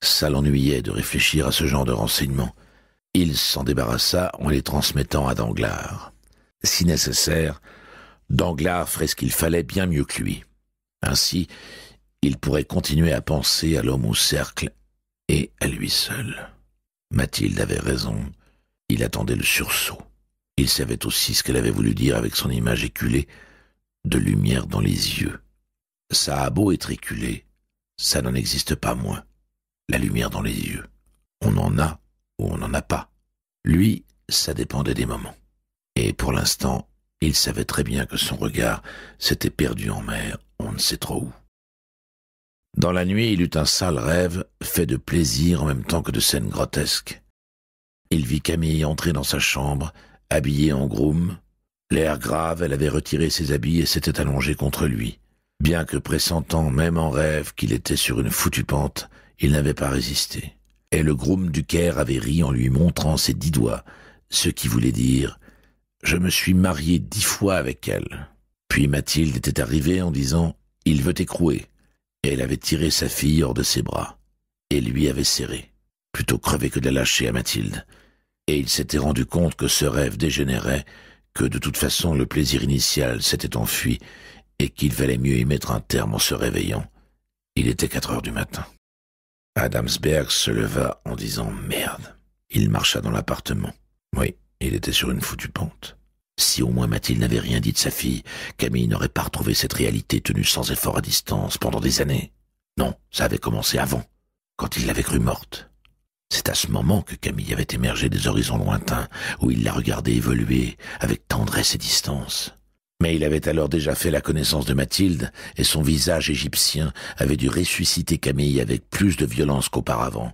Ça l'ennuyait de réfléchir à ce genre de renseignements. Il s'en débarrassa en les transmettant à Danglars. Si nécessaire, Danglars ferait ce qu'il fallait bien mieux que lui. Ainsi, il pourrait continuer à penser à l'homme au cercle et à lui seul. Mathilde avait raison, il attendait le sursaut. Il savait aussi ce qu'elle avait voulu dire avec son image éculée, de lumière dans les yeux. Ça a beau être éculé, ça n'en existe pas moins. La lumière dans les yeux. On en a ou on n'en a pas. Lui, ça dépendait des moments. Et pour l'instant, il savait très bien que son regard s'était perdu en mer, on ne sait trop où. Dans la nuit, il eut un sale rêve, fait de plaisir en même temps que de scènes grotesques. Il vit Camille entrer dans sa chambre, Habillée en groom, l'air grave, elle avait retiré ses habits et s'était allongée contre lui. Bien que pressentant, même en rêve, qu'il était sur une foutue pente, il n'avait pas résisté. Et le groom du Caire avait ri en lui montrant ses dix doigts, ce qui voulait dire « Je me suis marié dix fois avec elle ». Puis Mathilde était arrivée en disant « Il veut écrouer ». Et elle avait tiré sa fille hors de ses bras, et lui avait serré. Plutôt crevé que de la lâcher à Mathilde et il s'était rendu compte que ce rêve dégénérait, que de toute façon le plaisir initial s'était enfui, et qu'il valait mieux y mettre un terme en se réveillant. Il était quatre heures du matin. Adamsberg se leva en disant Merde. Il marcha dans l'appartement. Oui, il était sur une foutue pente. Si au moins Mathilde n'avait rien dit de sa fille, Camille n'aurait pas retrouvé cette réalité tenue sans effort à distance pendant des années. Non, ça avait commencé avant, quand il l'avait crue morte. C'est à ce moment que Camille avait émergé des horizons lointains, où il la regardait évoluer avec tendresse et distance. Mais il avait alors déjà fait la connaissance de Mathilde, et son visage égyptien avait dû ressusciter Camille avec plus de violence qu'auparavant.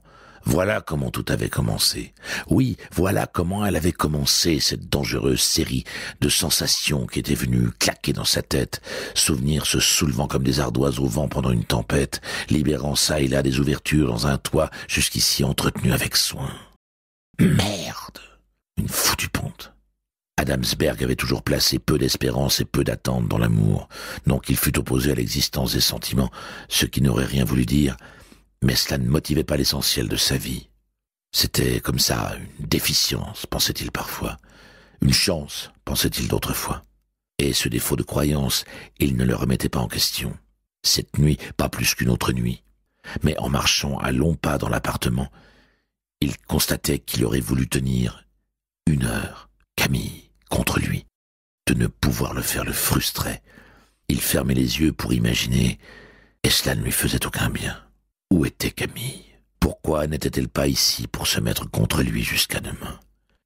Voilà comment tout avait commencé. Oui, voilà comment elle avait commencé cette dangereuse série de sensations qui étaient venues claquer dans sa tête, souvenirs se soulevant comme des ardoises au vent pendant une tempête, libérant ça et là des ouvertures dans un toit jusqu'ici entretenu avec soin. Merde Une foutue ponte. Adamsberg avait toujours placé peu d'espérance et peu d'attente dans l'amour, non qu'il fût opposé à l'existence des sentiments, ce qui n'aurait rien voulu dire, mais cela ne motivait pas l'essentiel de sa vie. C'était comme ça, une déficience, pensait-il parfois, une chance, pensait-il d'autrefois, Et ce défaut de croyance, il ne le remettait pas en question. Cette nuit, pas plus qu'une autre nuit. Mais en marchant à longs pas dans l'appartement, il constatait qu'il aurait voulu tenir une heure, Camille, contre lui. De ne pouvoir le faire le frustrait. Il fermait les yeux pour imaginer, et cela ne lui faisait aucun bien. Où était Camille Pourquoi n'était-elle pas ici pour se mettre contre lui jusqu'à demain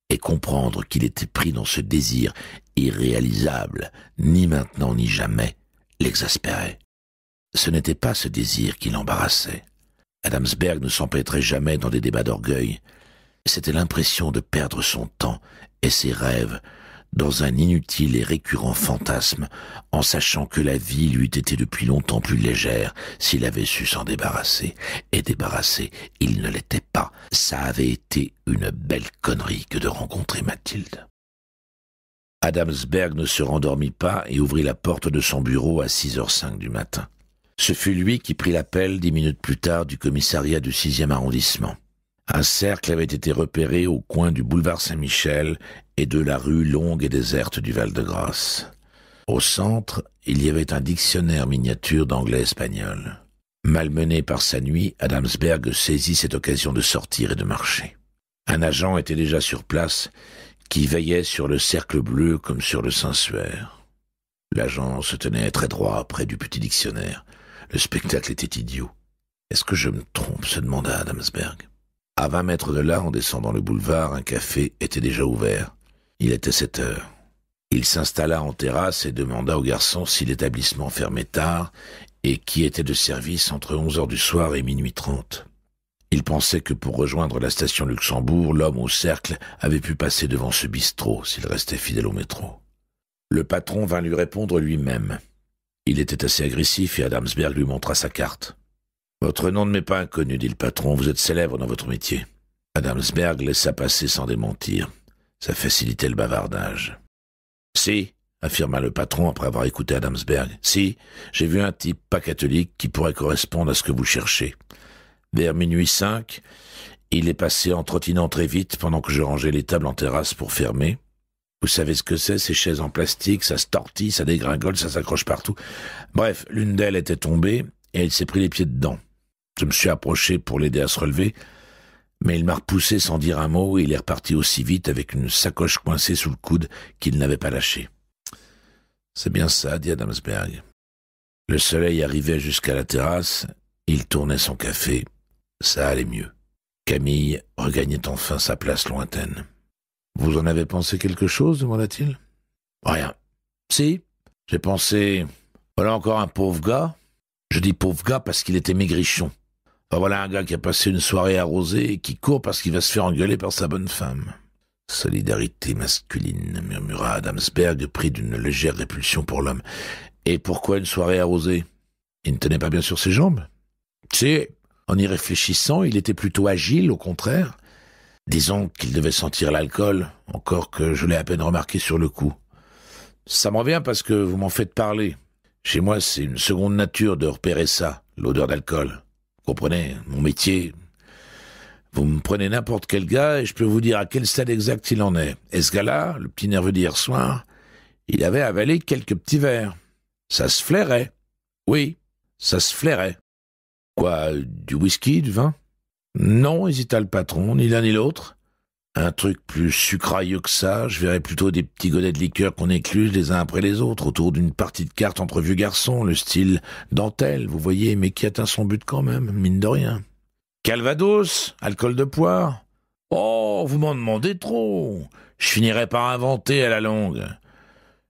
Et comprendre qu'il était pris dans ce désir irréalisable, ni maintenant ni jamais, l'exaspérait. Ce n'était pas ce désir qui l'embarrassait. Adamsberg ne s'empêtrait jamais dans des débats d'orgueil. C'était l'impression de perdre son temps et ses rêves dans un inutile et récurrent fantasme, en sachant que la vie lui eût été depuis longtemps plus légère s'il avait su s'en débarrasser. Et débarrasser, il ne l'était pas. Ça avait été une belle connerie que de rencontrer Mathilde. Adamsberg ne se rendormit pas et ouvrit la porte de son bureau à 6 h cinq du matin. Ce fut lui qui prit l'appel dix minutes plus tard du commissariat du 6e arrondissement. Un cercle avait été repéré au coin du boulevard Saint-Michel et de la rue longue et déserte du Val-de-Grâce. Au centre, il y avait un dictionnaire miniature d'anglais-espagnol. Malmené par sa nuit, Adamsberg saisit cette occasion de sortir et de marcher. Un agent était déjà sur place, qui veillait sur le cercle bleu comme sur le sensuaire. L'agent se tenait très droit près du petit dictionnaire. Le spectacle était idiot. Est-ce que je me trompe se demanda Adamsberg. À vingt mètres de là, en descendant le boulevard, un café était déjà ouvert. Il était sept heures. Il s'installa en terrasse et demanda au garçon si l'établissement fermait tard et qui était de service entre onze heures du soir et minuit trente. Il pensait que pour rejoindre la station Luxembourg, l'homme au cercle avait pu passer devant ce bistrot s'il restait fidèle au métro. Le patron vint lui répondre lui-même. Il était assez agressif et Adamsberg lui montra sa carte. Votre nom ne m'est pas inconnu, dit le patron, vous êtes célèbre dans votre métier. Adamsberg laissa passer sans démentir. Ça facilitait le bavardage. Si, affirma le patron après avoir écouté Adamsberg. Si, j'ai vu un type pas catholique qui pourrait correspondre à ce que vous cherchez. Vers minuit cinq, il est passé en trottinant très vite pendant que je rangeais les tables en terrasse pour fermer. Vous savez ce que c'est, ces chaises en plastique, ça se tortille, ça dégringole, ça s'accroche partout. Bref, l'une d'elles était tombée et elle s'est pris les pieds dedans. Je me suis approché pour l'aider à se relever, mais il m'a repoussé sans dire un mot et il est reparti aussi vite avec une sacoche coincée sous le coude qu'il n'avait pas lâchée. C'est bien ça, dit Adamsberg. Le soleil arrivait jusqu'à la terrasse, il tournait son café, ça allait mieux. Camille regagnait enfin sa place lointaine. Vous en avez pensé quelque chose demanda-t-il. Rien. Si, j'ai pensé, voilà encore un pauvre gars. Je dis pauvre gars parce qu'il était maigrichon. Ben voilà un gars qui a passé une soirée arrosée et qui court parce qu'il va se faire engueuler par sa bonne femme. Solidarité masculine, murmura Adamsberg, pris d'une légère répulsion pour l'homme. Et pourquoi une soirée arrosée Il ne tenait pas bien sur ses jambes Si, en y réfléchissant, il était plutôt agile, au contraire. Disons qu'il devait sentir l'alcool, encore que je l'ai à peine remarqué sur le coup. Ça me revient parce que vous m'en faites parler. Chez moi, c'est une seconde nature de repérer ça, l'odeur d'alcool comprenez Mon métier. Vous me prenez n'importe quel gars et je peux vous dire à quel stade exact il en est. Et ce gars-là, le petit nerveux d'hier soir, il avait avalé quelques petits verres. Ça se flairait. Oui, ça se flairait. Quoi, du whisky, du vin Non, hésita le patron, ni l'un ni l'autre. Un truc plus sucrailleux que ça, je verrais plutôt des petits godets de liqueur qu'on écluse les uns après les autres autour d'une partie de cartes entre vieux garçons, le style dentelle, vous voyez, mais qui atteint son but quand même, mine de rien. Calvados, alcool de poire. Oh, vous m'en demandez trop. Je finirais par inventer à la longue.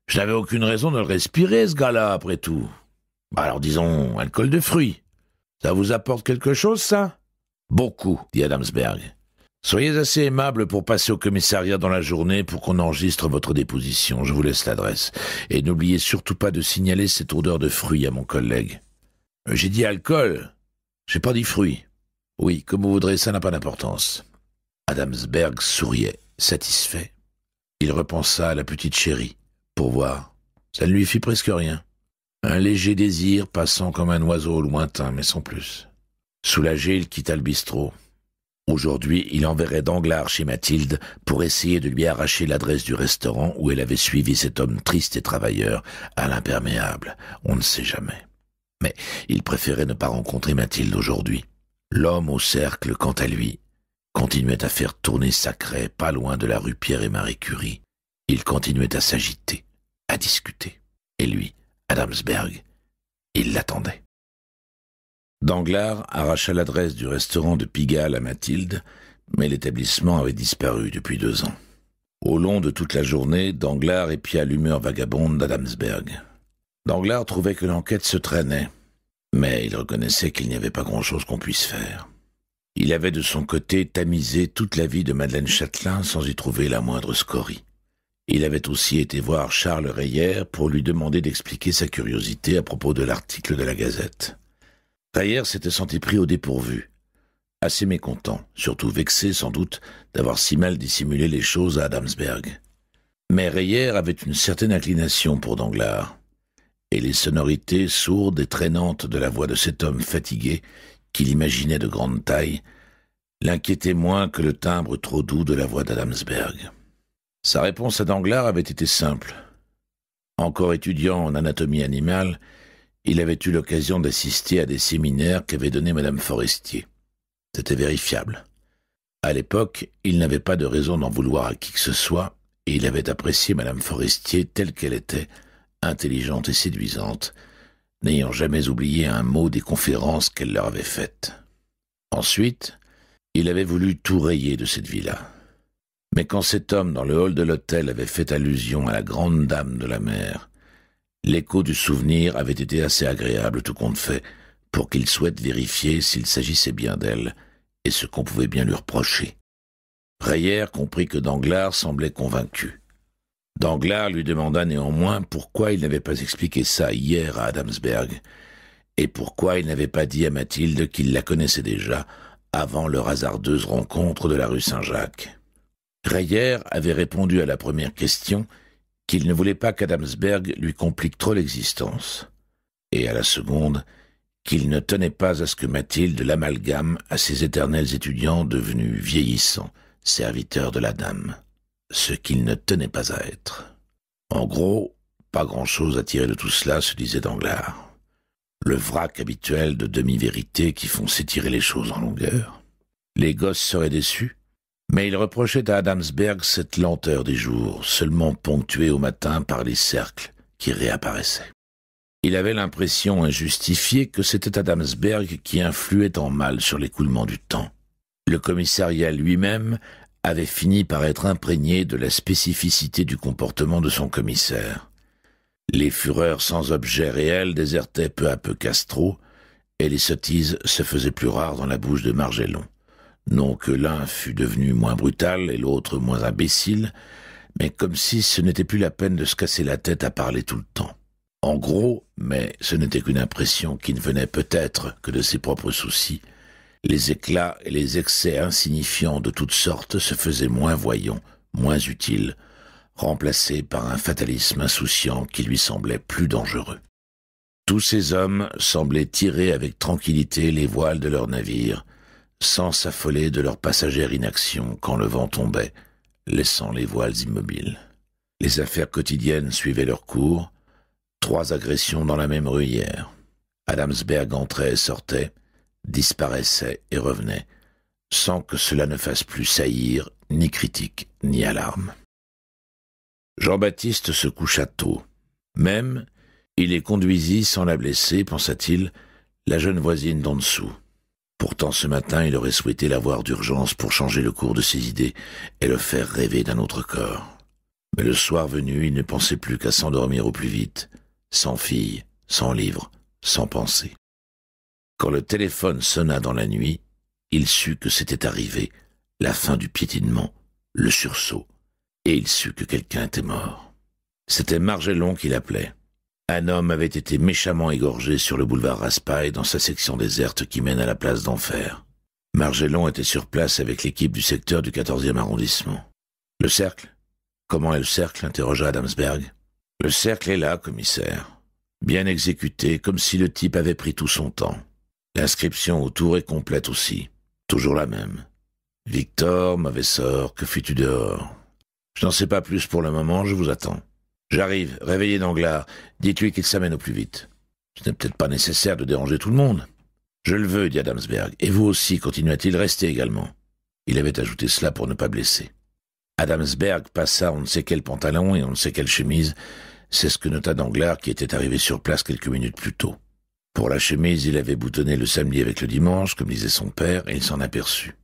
Je n'avais aucune raison de le respirer, ce gars-là, après tout. Bah alors disons, alcool de fruits. Ça vous apporte quelque chose, ça Beaucoup, dit Adamsberg. Soyez assez aimable pour passer au commissariat dans la journée pour qu'on enregistre votre déposition. Je vous laisse l'adresse. Et n'oubliez surtout pas de signaler cette odeur de fruits à mon collègue. Euh, j'ai dit alcool. J'ai pas dit fruits. Oui, comme vous voudrez, ça n'a pas d'importance. Adamsberg souriait, satisfait. Il repensa à la petite chérie, pour voir. Ça ne lui fit presque rien. Un léger désir passant comme un oiseau lointain, mais sans plus. Soulagé, il quitta le bistrot. Aujourd'hui, il enverrait Danglars chez Mathilde pour essayer de lui arracher l'adresse du restaurant où elle avait suivi cet homme triste et travailleur à l'imperméable. On ne sait jamais. Mais il préférait ne pas rencontrer Mathilde aujourd'hui. L'homme au cercle, quant à lui, continuait à faire tourner sa craie pas loin de la rue Pierre et Marie Curie. Il continuait à s'agiter, à discuter. Et lui, Adamsberg, il l'attendait. Danglars arracha l'adresse du restaurant de Pigalle à Mathilde, mais l'établissement avait disparu depuis deux ans. Au long de toute la journée, Danglars épia l'humeur vagabonde d'Adamsberg. Danglars trouvait que l'enquête se traînait, mais il reconnaissait qu'il n'y avait pas grand-chose qu'on puisse faire. Il avait de son côté tamisé toute la vie de Madeleine Châtelain sans y trouver la moindre scorie. Il avait aussi été voir Charles Reyer pour lui demander d'expliquer sa curiosité à propos de l'article de la Gazette. Taillère s'était senti pris au dépourvu, assez mécontent, surtout vexé sans doute d'avoir si mal dissimulé les choses à Adamsberg. Mais Reyer avait une certaine inclination pour Danglars, et les sonorités sourdes et traînantes de la voix de cet homme fatigué, qu'il imaginait de grande taille, l'inquiétaient moins que le timbre trop doux de la voix d'Adamsberg. Sa réponse à Danglars avait été simple. Encore étudiant en anatomie animale, il avait eu l'occasion d'assister à des séminaires qu'avait donnés Madame Forestier. C'était vérifiable. À l'époque, il n'avait pas de raison d'en vouloir à qui que ce soit, et il avait apprécié Madame Forestier telle qu'elle était, intelligente et séduisante, n'ayant jamais oublié un mot des conférences qu'elle leur avait faites. Ensuite, il avait voulu tout rayer de cette villa. Mais quand cet homme dans le hall de l'hôtel avait fait allusion à la grande dame de la mer, L'écho du souvenir avait été assez agréable, tout compte fait, pour qu'il souhaite vérifier s'il s'agissait bien d'elle et ce qu'on pouvait bien lui reprocher. Reyer comprit que Danglars semblait convaincu. Danglars lui demanda néanmoins pourquoi il n'avait pas expliqué ça hier à Adamsberg et pourquoi il n'avait pas dit à Mathilde qu'il la connaissait déjà avant leur hasardeuse rencontre de la rue Saint-Jacques. Reyer avait répondu à la première question qu'il ne voulait pas qu'Adamsberg lui complique trop l'existence, et à la seconde, qu'il ne tenait pas à ce que Mathilde l'amalgame à ses éternels étudiants devenus vieillissants, serviteurs de la dame, ce qu'il ne tenait pas à être. En gros, pas grand-chose à tirer de tout cela, se disait Danglars. Le vrac habituel de demi-vérités qui font s'étirer les choses en longueur. Les gosses seraient déçus, mais il reprochait à Adamsberg cette lenteur des jours, seulement ponctuée au matin par les cercles qui réapparaissaient. Il avait l'impression injustifiée que c'était Adamsberg qui influait en mal sur l'écoulement du temps. Le commissariat lui-même avait fini par être imprégné de la spécificité du comportement de son commissaire. Les fureurs sans objet réel désertaient peu à peu Castro, et les sottises se faisaient plus rares dans la bouche de Margellon non que l'un fût devenu moins brutal et l'autre moins imbécile, mais comme si ce n'était plus la peine de se casser la tête à parler tout le temps. En gros, mais ce n'était qu'une impression qui ne venait peut-être que de ses propres soucis, les éclats et les excès insignifiants de toutes sortes se faisaient moins voyants, moins utiles, remplacés par un fatalisme insouciant qui lui semblait plus dangereux. Tous ces hommes semblaient tirer avec tranquillité les voiles de leur navire, sans s'affoler de leur passagère inaction quand le vent tombait, laissant les voiles immobiles. Les affaires quotidiennes suivaient leur cours, trois agressions dans la même rue hier. Adamsberg entrait et sortait, disparaissait et revenait, sans que cela ne fasse plus saillir ni critique ni alarme. Jean-Baptiste se coucha tôt. Même, il les conduisit sans la blesser, pensa-t-il, la jeune voisine d'en dessous. Pourtant ce matin il aurait souhaité l'avoir d'urgence pour changer le cours de ses idées et le faire rêver d'un autre corps. Mais le soir venu il ne pensait plus qu'à s'endormir au plus vite, sans fille, sans livre, sans pensée. Quand le téléphone sonna dans la nuit, il sut que c'était arrivé, la fin du piétinement, le sursaut, et il sut que quelqu'un était mort. C'était Margellon qui l'appelait. Un homme avait été méchamment égorgé sur le boulevard Raspail dans sa section déserte qui mène à la place d'Enfer. Margellon était sur place avec l'équipe du secteur du 14e arrondissement. Le cercle Comment est le cercle interrogea Adamsberg. Le cercle est là, commissaire. Bien exécuté, comme si le type avait pris tout son temps. L'inscription autour est complète aussi. Toujours la même. Victor, mauvais sort, que fais-tu dehors Je n'en sais pas plus pour le moment, je vous attends. J'arrive, réveillez Danglars. Dites-lui qu'il s'amène au plus vite. Ce n'est peut-être pas nécessaire de déranger tout le monde. Je le veux, dit Adamsberg. Et vous aussi, continua-t-il, restez également. Il avait ajouté cela pour ne pas blesser. Adamsberg passa on ne sait quel pantalon et on ne sait quelle chemise. C'est ce que nota Danglars qui était arrivé sur place quelques minutes plus tôt. Pour la chemise, il avait boutonné le samedi avec le dimanche, comme disait son père, et il s'en aperçut.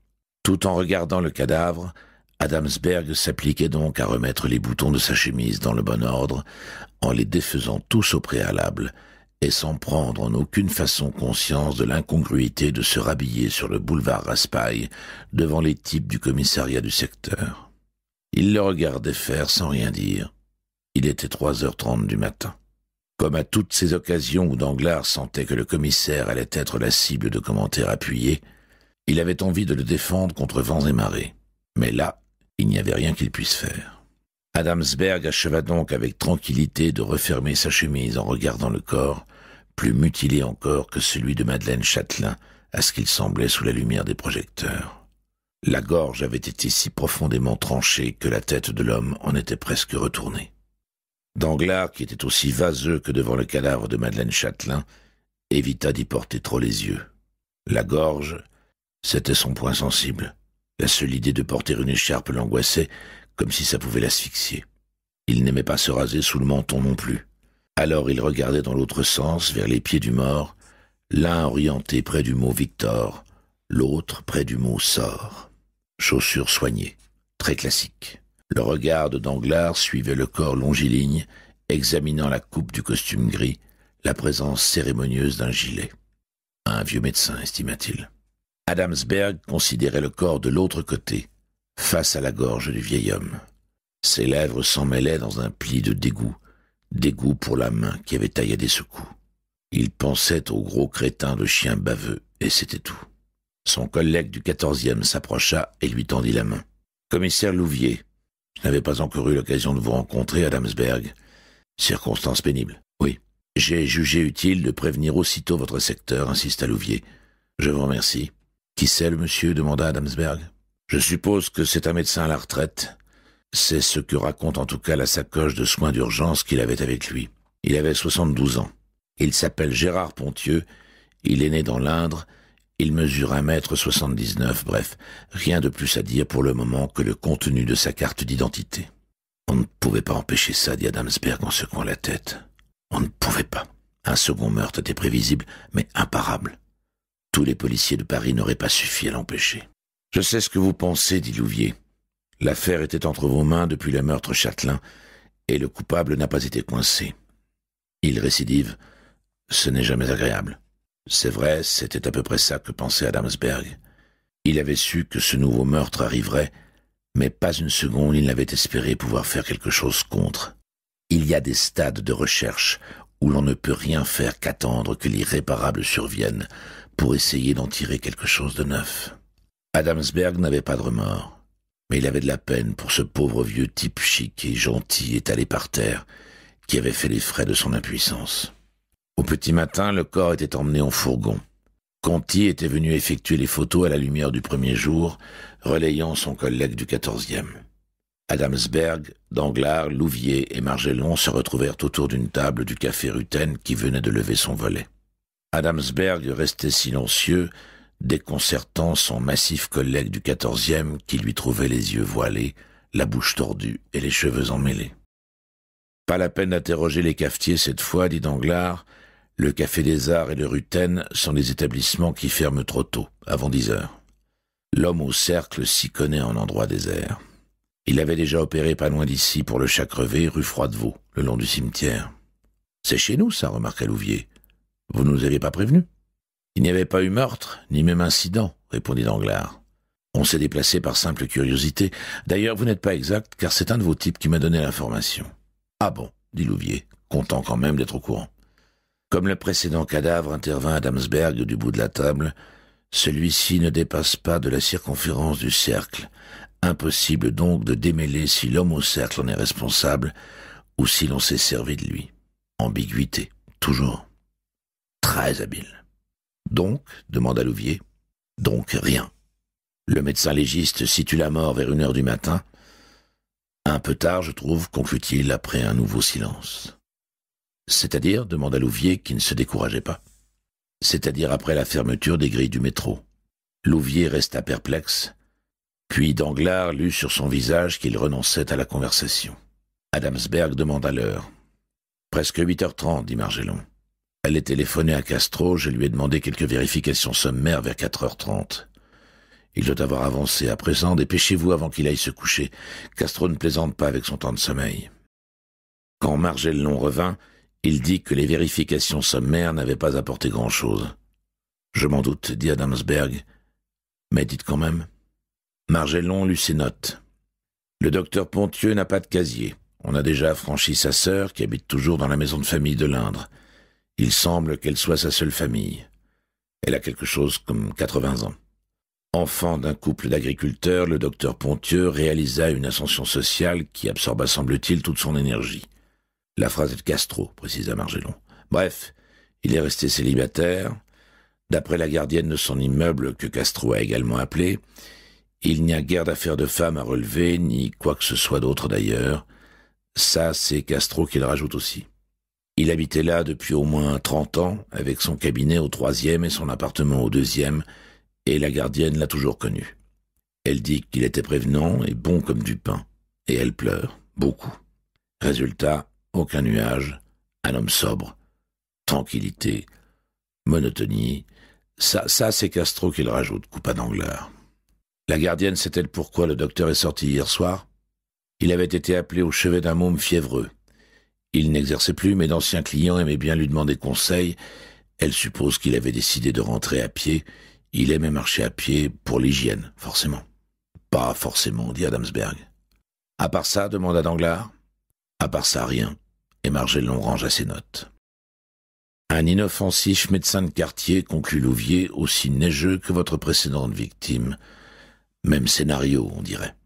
Tout en regardant le cadavre, Adamsberg s'appliquait donc à remettre les boutons de sa chemise dans le bon ordre, en les défaisant tous au préalable, et sans prendre en aucune façon conscience de l'incongruité de se rhabiller sur le boulevard Raspail devant les types du commissariat du secteur. Il le regardait faire sans rien dire. Il était 3h30 du matin. Comme à toutes ces occasions où Danglars sentait que le commissaire allait être la cible de commentaires appuyés, il avait envie de le défendre contre vents et marées. Mais là, il n'y avait rien qu'il puisse faire. Adamsberg acheva donc avec tranquillité de refermer sa chemise en regardant le corps, plus mutilé encore que celui de Madeleine Châtelain, à ce qu'il semblait sous la lumière des projecteurs. La gorge avait été si profondément tranchée que la tête de l'homme en était presque retournée. Danglars, qui était aussi vaseux que devant le cadavre de Madeleine Châtelain, évita d'y porter trop les yeux. La gorge, c'était son point sensible. La seule idée de porter une écharpe l'angoissait, comme si ça pouvait l'asphyxier. Il n'aimait pas se raser sous le menton non plus. Alors il regardait dans l'autre sens, vers les pieds du mort, l'un orienté près du mot Victor, l'autre près du mot sort. Chaussures soignées, très classique. Le regard de Danglars suivait le corps longiligne, examinant la coupe du costume gris, la présence cérémonieuse d'un gilet. Un vieux médecin, estima-t-il. Adamsberg considérait le corps de l'autre côté, face à la gorge du vieil homme. Ses lèvres s'emmêlaient dans un pli de dégoût, dégoût pour la main qui avait taillé des secous. Il pensait au gros crétin de chien baveux, et c'était tout. Son collègue du quatorzième s'approcha et lui tendit la main. Commissaire Louvier, je n'avais pas encore eu l'occasion de vous rencontrer, Adamsberg. Circonstance pénible. Oui. J'ai jugé utile de prévenir aussitôt votre secteur, insista Louvier. Je vous remercie. Qui c'est le monsieur demanda Adamsberg. Je suppose que c'est un médecin à la retraite. C'est ce que raconte en tout cas la sacoche de soins d'urgence qu'il avait avec lui. Il avait 72 ans. Il s'appelle Gérard Ponthieu. Il est né dans l'Indre. Il mesure un mètre 79, bref, rien de plus à dire pour le moment que le contenu de sa carte d'identité. On ne pouvait pas empêcher ça, dit Adamsberg en secouant la tête. On ne pouvait pas. Un second meurtre était prévisible, mais imparable tous les policiers de Paris n'auraient pas suffi à l'empêcher. Je sais ce que vous pensez, dit Louvier. L'affaire était entre vos mains depuis le meurtre Châtelain, et le coupable n'a pas été coincé. Il récidive, ce n'est jamais agréable. C'est vrai, c'était à peu près ça que pensait Adamsberg. Il avait su que ce nouveau meurtre arriverait, mais pas une seconde il n'avait espéré pouvoir faire quelque chose contre. Il y a des stades de recherche où l'on ne peut rien faire qu'attendre que l'irréparable survienne, pour essayer d'en tirer quelque chose de neuf. Adamsberg n'avait pas de remords, mais il avait de la peine pour ce pauvre vieux type chic et gentil étalé par terre, qui avait fait les frais de son impuissance. Au petit matin, le corps était emmené en fourgon. Conti était venu effectuer les photos à la lumière du premier jour, relayant son collègue du quatorzième. Adamsberg, Danglars, Louvier et Margellon se retrouvèrent autour d'une table du café Ruten qui venait de lever son volet. Adamsberg restait silencieux, déconcertant son massif collègue du quatorzième qui lui trouvait les yeux voilés, la bouche tordue et les cheveux emmêlés. Pas la peine d'interroger les cafetiers cette fois, dit Danglars. Le Café des Arts et le Ruten sont des établissements qui ferment trop tôt, avant dix heures. L'homme au cercle s'y connaît en endroit désert. Il avait déjà opéré pas loin d'ici pour le chat crevé, rue Froidevaux, le long du cimetière. C'est chez nous, ça, remarqua Louvier. Vous ne nous avez pas prévenus Il n'y avait pas eu meurtre, ni même incident, répondit Danglars. On s'est déplacé par simple curiosité. D'ailleurs, vous n'êtes pas exact, car c'est un de vos types qui m'a donné l'information. Ah bon, dit Louvier, content quand même d'être au courant. Comme le précédent cadavre intervint à Damsberg du bout de la table, celui-ci ne dépasse pas de la circonférence du cercle. Impossible donc de démêler si l'homme au cercle en est responsable ou si l'on s'est servi de lui. Ambiguïté, toujours très habile. Donc demanda Louvier. Donc rien. Le médecin légiste situe la mort vers une heure du matin. Un peu tard, je trouve, conclut-il après un nouveau silence. C'est-à-dire demanda Louvier qui ne se décourageait pas. C'est-à-dire après la fermeture des grilles du métro. Louvier resta perplexe, puis Danglars lut sur son visage qu'il renonçait à la conversation. Adamsberg demanda l'heure. Presque huit heures trente, » dit Margellon. Allait téléphoner à Castro, je lui ai demandé quelques vérifications sommaires vers 4h30. Il doit avoir avancé à présent, dépêchez-vous avant qu'il aille se coucher. Castro ne plaisante pas avec son temps de sommeil. Quand Margellon revint, il dit que les vérifications sommaires n'avaient pas apporté grand-chose. Je m'en doute, dit Adamsberg. Mais dites quand même. Margellon lut ses notes. Le docteur Ponthieu n'a pas de casier. On a déjà affranchi sa sœur, qui habite toujours dans la maison de famille de l'Indre. Il semble qu'elle soit sa seule famille. Elle a quelque chose comme 80 ans. Enfant d'un couple d'agriculteurs, le docteur Pontieux réalisa une ascension sociale qui absorba, semble-t-il, toute son énergie. La phrase est de Castro, précisa Margellon. Bref, il est resté célibataire. D'après la gardienne de son immeuble, que Castro a également appelé, il n'y a guère d'affaires de femmes à relever, ni quoi que ce soit d'autre d'ailleurs. Ça, c'est Castro qui le rajoute aussi. Il habitait là depuis au moins trente ans, avec son cabinet au troisième et son appartement au deuxième, et la gardienne l'a toujours connu. Elle dit qu'il était prévenant et bon comme du pain, et elle pleure, beaucoup. Résultat, aucun nuage, un homme sobre, tranquillité, monotonie. Ça, ça c'est Castro qu'il rajoute, coupa d'angleur. La gardienne sait-elle pourquoi le docteur est sorti hier soir Il avait été appelé au chevet d'un môme fiévreux. Il n'exerçait plus, mais d'anciens clients aimaient bien lui demander conseil. Elle suppose qu'il avait décidé de rentrer à pied. Il aimait marcher à pied pour l'hygiène, forcément. Pas forcément, dit Adamsberg. À part ça, demanda Danglars. À part ça, rien. Et Margellon rangea ses notes. Un inoffensif médecin de quartier, conclut Louvier, aussi neigeux que votre précédente victime. Même scénario, on dirait.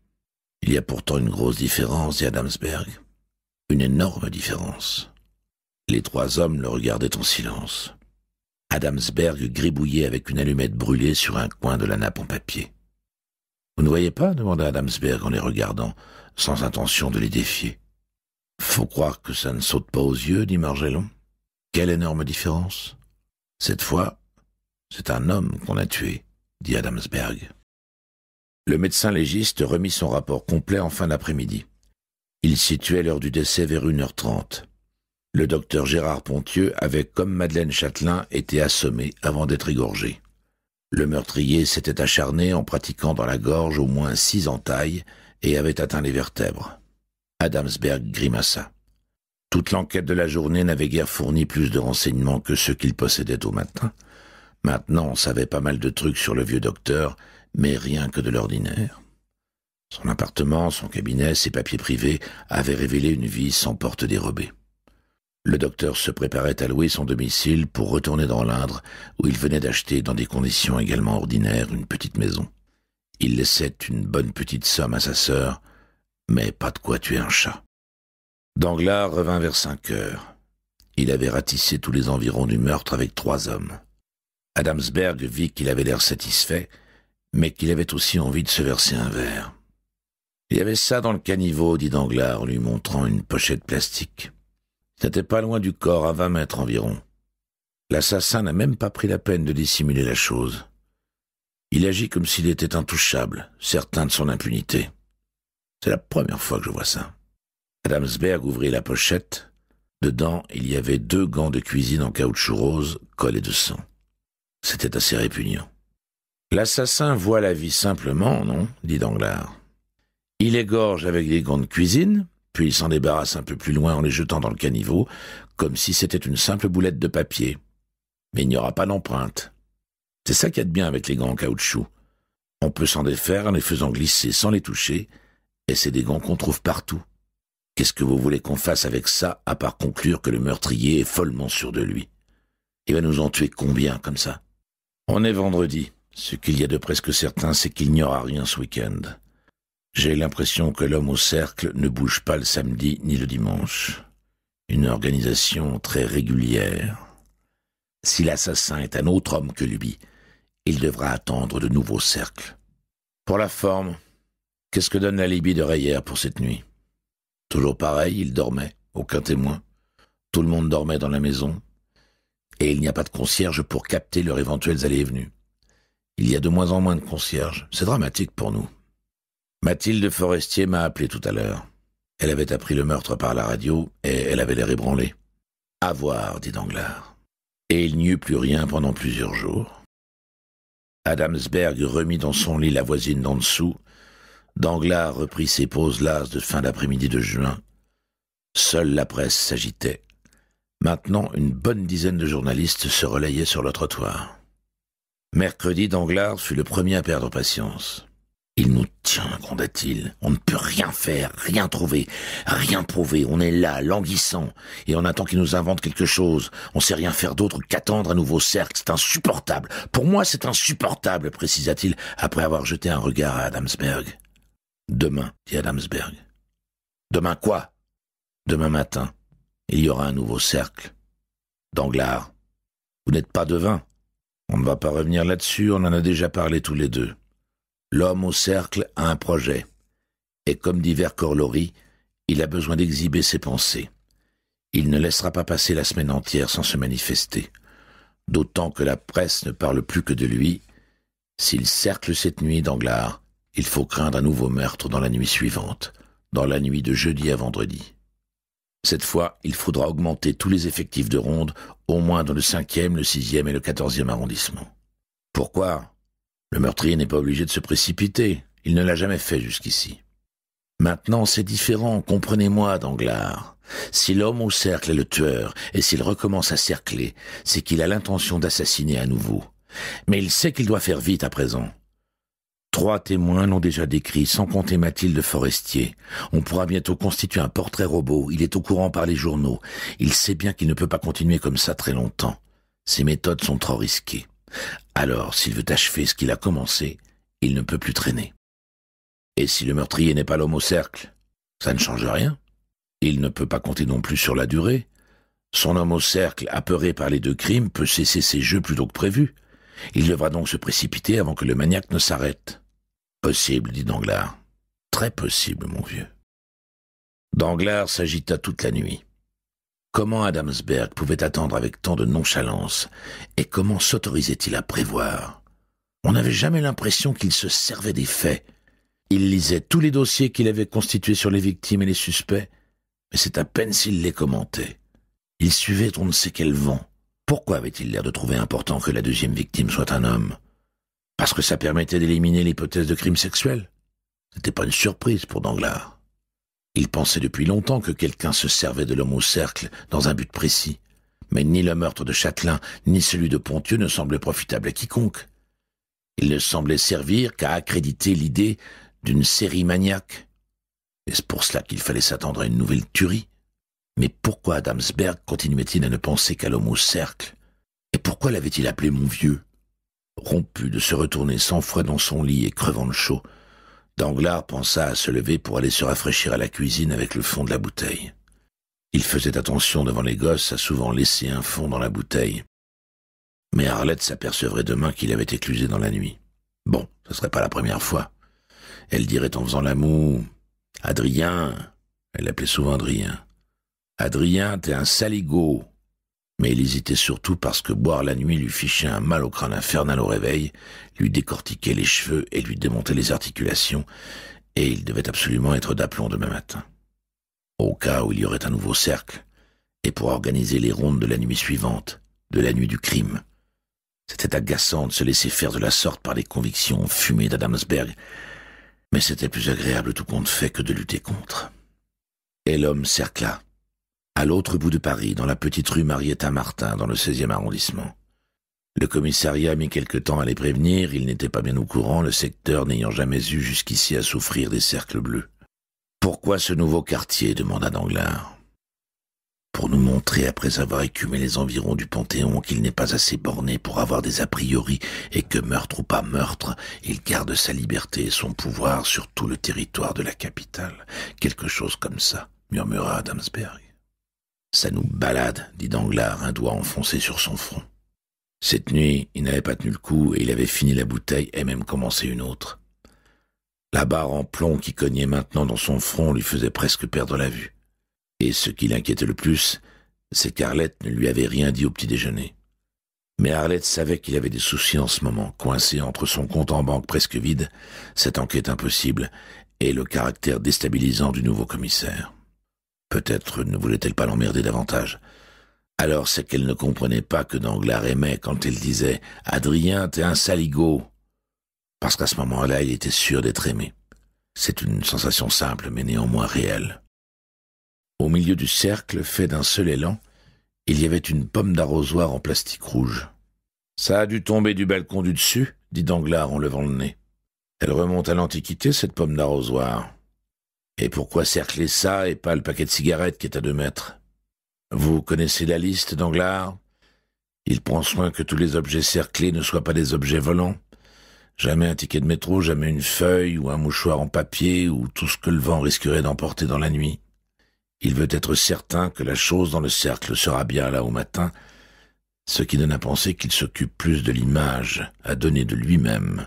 Il y a pourtant une grosse différence, dit Adamsberg. Une énorme différence. Les trois hommes le regardaient en silence. Adamsberg gribouillait avec une allumette brûlée sur un coin de la nappe en papier. Vous ne voyez pas demanda Adamsberg en les regardant, sans intention de les défier. Faut croire que ça ne saute pas aux yeux, dit Margellon. Quelle énorme différence. Cette fois, c'est un homme qu'on a tué, dit Adamsberg. Le médecin légiste remit son rapport complet en fin d'après-midi. Il situait l'heure du décès vers 1h30. Le docteur Gérard Pontieux avait, comme Madeleine Châtelain, été assommé avant d'être égorgé. Le meurtrier s'était acharné en pratiquant dans la gorge au moins six entailles et avait atteint les vertèbres. Adamsberg grimaça. Toute l'enquête de la journée n'avait guère fourni plus de renseignements que ceux qu'il possédait au matin. Maintenant, on savait pas mal de trucs sur le vieux docteur, mais rien que de l'ordinaire. Son appartement, son cabinet, ses papiers privés avaient révélé une vie sans porte dérobée. Le docteur se préparait à louer son domicile pour retourner dans l'Indre, où il venait d'acheter dans des conditions également ordinaires une petite maison. Il laissait une bonne petite somme à sa sœur, mais pas de quoi tuer un chat. Danglars revint vers cinq heures. Il avait ratissé tous les environs du meurtre avec trois hommes. Adamsberg vit qu'il avait l'air satisfait, mais qu'il avait aussi envie de se verser un verre. Il y avait ça dans le caniveau, dit Danglars en lui montrant une pochette plastique. C'était pas loin du corps, à vingt mètres environ. L'assassin n'a même pas pris la peine de dissimuler la chose. Il agit comme s'il était intouchable, certain de son impunité. C'est la première fois que je vois ça. Adamsberg ouvrit la pochette. Dedans, il y avait deux gants de cuisine en caoutchouc rose, collés de sang. C'était assez répugnant. L'assassin voit la vie simplement, non dit Danglars. Il égorge avec des gants de cuisine, puis il s'en débarrasse un peu plus loin en les jetant dans le caniveau, comme si c'était une simple boulette de papier. Mais il n'y aura pas d'empreinte. C'est ça qu'il y a de bien avec les gants en caoutchouc. On peut s'en défaire en les faisant glisser sans les toucher, et c'est des gants qu'on trouve partout. Qu'est-ce que vous voulez qu'on fasse avec ça, à part conclure que le meurtrier est follement sûr de lui Il va nous en tuer combien comme ça On est vendredi. Ce qu'il y a de presque certain, c'est qu'il n'y aura rien ce week-end. J'ai l'impression que l'homme au cercle ne bouge pas le samedi ni le dimanche. Une organisation très régulière. Si l'assassin est un autre homme que lui, il devra attendre de nouveaux cercles. Pour la forme, qu'est-ce que donne la l'alibi de Rayer pour cette nuit Toujours pareil, il dormait, aucun témoin. Tout le monde dormait dans la maison. Et il n'y a pas de concierge pour capter leurs éventuels allées et venues. Il y a de moins en moins de concierges. C'est dramatique pour nous. Mathilde Forestier m'a appelé tout à l'heure. Elle avait appris le meurtre par la radio et elle avait l'air ébranlée. À voir, dit Danglars. Et il n'y eut plus rien pendant plusieurs jours. Adamsberg remit dans son lit la voisine d'en dessous. Danglars reprit ses pauses lasses de fin d'après-midi de juin. Seule la presse s'agitait. Maintenant, une bonne dizaine de journalistes se relayaient sur le trottoir. Mercredi, Danglars fut le premier à perdre patience. Il nous tient, gronda-t-il. On ne peut rien faire, rien trouver, rien prouver. On est là, languissant, et on attend qu'il nous invente quelque chose. On sait rien faire d'autre qu'attendre un nouveau cercle. C'est insupportable. Pour moi, c'est insupportable, précisa-t-il, après avoir jeté un regard à Adamsberg. Demain, dit Adamsberg. Demain quoi Demain matin, il y aura un nouveau cercle. Danglars, vous n'êtes pas devin. On ne va pas revenir là-dessus, on en a déjà parlé tous les deux. L'homme au cercle a un projet, et comme divers corloris, il a besoin d'exhiber ses pensées. Il ne laissera pas passer la semaine entière sans se manifester, d'autant que la presse ne parle plus que de lui. S'il cercle cette nuit d'Anglars, il faut craindre un nouveau meurtre dans la nuit suivante, dans la nuit de jeudi à vendredi. Cette fois, il faudra augmenter tous les effectifs de ronde, au moins dans le cinquième, le sixième et le quatorzième arrondissement. Pourquoi le meurtrier n'est pas obligé de se précipiter. Il ne l'a jamais fait jusqu'ici. Maintenant, c'est différent, comprenez-moi, Danglars. Si l'homme au cercle est le tueur, et s'il recommence à cercler, c'est qu'il a l'intention d'assassiner à nouveau. Mais il sait qu'il doit faire vite à présent. Trois témoins l'ont déjà décrit, sans compter Mathilde Forestier. On pourra bientôt constituer un portrait robot. Il est au courant par les journaux. Il sait bien qu'il ne peut pas continuer comme ça très longtemps. Ses méthodes sont trop risquées. Alors, s'il veut achever ce qu'il a commencé, il ne peut plus traîner. Et si le meurtrier n'est pas l'homme au cercle, ça ne change rien. Il ne peut pas compter non plus sur la durée. Son homme au cercle, apeuré par les deux crimes, peut cesser ses jeux plus tôt que prévu. Il devra donc se précipiter avant que le maniaque ne s'arrête. Possible, dit Danglars. Très possible, mon vieux. Danglars s'agita toute la nuit. Comment Adamsberg pouvait attendre avec tant de nonchalance et comment s'autorisait-il à prévoir On n'avait jamais l'impression qu'il se servait des faits. Il lisait tous les dossiers qu'il avait constitués sur les victimes et les suspects, mais c'est à peine s'il les commentait. Il suivait on ne sait quel vent. Pourquoi avait-il l'air de trouver important que la deuxième victime soit un homme Parce que ça permettait d'éliminer l'hypothèse de crime sexuel. C'était pas une surprise pour Danglars. Il pensait depuis longtemps que quelqu'un se servait de l'homme au cercle dans un but précis, mais ni le meurtre de Châtelain, ni celui de Ponthieu, ne semblaient profitables à quiconque. Ils ne semblaient servir qu'à accréditer l'idée d'une série maniaque. Est-ce pour cela qu'il fallait s'attendre à une nouvelle tuerie Mais pourquoi Adamsberg continuait-il à ne penser qu'à l'homme au cercle Et pourquoi l'avait-il appelé mon vieux Rompu de se retourner sans froid dans son lit et crevant le chaud, Danglars pensa à se lever pour aller se rafraîchir à la cuisine avec le fond de la bouteille. Il faisait attention devant les gosses à souvent laisser un fond dans la bouteille. Mais Arlette s'apercevrait demain qu'il avait éclusé dans la nuit. Bon, ce serait pas la première fois. Elle dirait en faisant l'amour Adrien, elle l'appelait souvent Adrien. Adrien, t'es un saligo mais il hésitait surtout parce que boire la nuit lui fichait un mal au crâne infernal au réveil, lui décortiquait les cheveux et lui démontait les articulations, et il devait absolument être d'aplomb demain matin. Au cas où il y aurait un nouveau cercle, et pour organiser les rondes de la nuit suivante, de la nuit du crime. C'était agaçant de se laisser faire de la sorte par les convictions fumées d'Adamsberg, mais c'était plus agréable tout compte fait que de lutter contre. Et l'homme cercla, à l'autre bout de Paris, dans la petite rue Marietta-Martin, dans le 16e arrondissement. Le commissariat mit quelque temps à les prévenir, ils n'étaient pas bien au courant, le secteur n'ayant jamais eu jusqu'ici à souffrir des cercles bleus. Pourquoi ce nouveau quartier demanda Danglars. Pour nous montrer, après avoir écumé les environs du Panthéon, qu'il n'est pas assez borné pour avoir des a priori et que, meurtre ou pas meurtre, il garde sa liberté et son pouvoir sur tout le territoire de la capitale. Quelque chose comme ça, murmura Adamsberg. Ça nous balade, dit Danglars, un doigt enfoncé sur son front. Cette nuit, il n'avait pas tenu le coup et il avait fini la bouteille et même commencé une autre. La barre en plomb qui cognait maintenant dans son front lui faisait presque perdre la vue. Et ce qui l'inquiétait le plus, c'est qu'Arlette ne lui avait rien dit au petit déjeuner. Mais Arlette savait qu'il avait des soucis en ce moment, coincé entre son compte en banque presque vide, cette enquête impossible, et le caractère déstabilisant du nouveau commissaire. Peut-être ne voulait-elle pas l'emmerder davantage. Alors c'est qu'elle ne comprenait pas que Danglars aimait quand il disait « Adrien, t'es un saligaud. Parce qu'à ce moment-là, il était sûr d'être aimé. C'est une sensation simple, mais néanmoins réelle. Au milieu du cercle, fait d'un seul élan, il y avait une pomme d'arrosoir en plastique rouge. « Ça a dû tomber du balcon du dessus », dit Danglars en levant le nez. Elle remonte à l'Antiquité, cette pomme d'arrosoir. Et pourquoi cercler ça et pas le paquet de cigarettes qui est à deux mètres Vous connaissez la liste, Danglars Il prend soin que tous les objets cerclés ne soient pas des objets volants. Jamais un ticket de métro, jamais une feuille ou un mouchoir en papier ou tout ce que le vent risquerait d'emporter dans la nuit. Il veut être certain que la chose dans le cercle sera bien là au matin, ce qui donne à penser qu'il s'occupe plus de l'image à donner de lui-même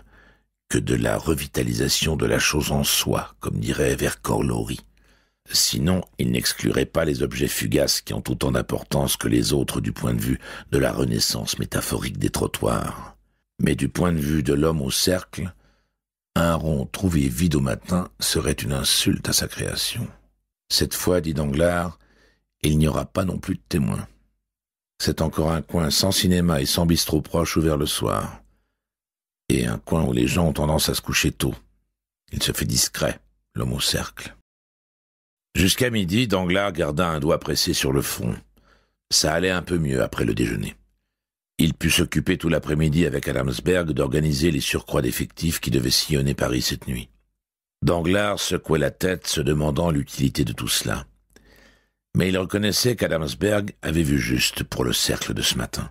de la revitalisation de la chose en soi, comme dirait Vercorlori. Sinon, il n'exclurait pas les objets fugaces qui ont autant d'importance que les autres du point de vue de la renaissance métaphorique des trottoirs. Mais du point de vue de l'homme au cercle, un rond trouvé vide au matin serait une insulte à sa création. Cette fois, dit Danglars, il n'y aura pas non plus de témoins. C'est encore un coin sans cinéma et sans bistrot proche ouvert le soir et un coin où les gens ont tendance à se coucher tôt. Il se fait discret, l'homme au cercle. Jusqu'à midi, Danglars garda un doigt pressé sur le front. Ça allait un peu mieux après le déjeuner. Il put s'occuper tout l'après-midi avec Adamsberg d'organiser les surcroît d'effectifs qui devaient sillonner Paris cette nuit. Danglars secouait la tête, se demandant l'utilité de tout cela. Mais il reconnaissait qu'Adamsberg avait vu juste pour le cercle de ce matin.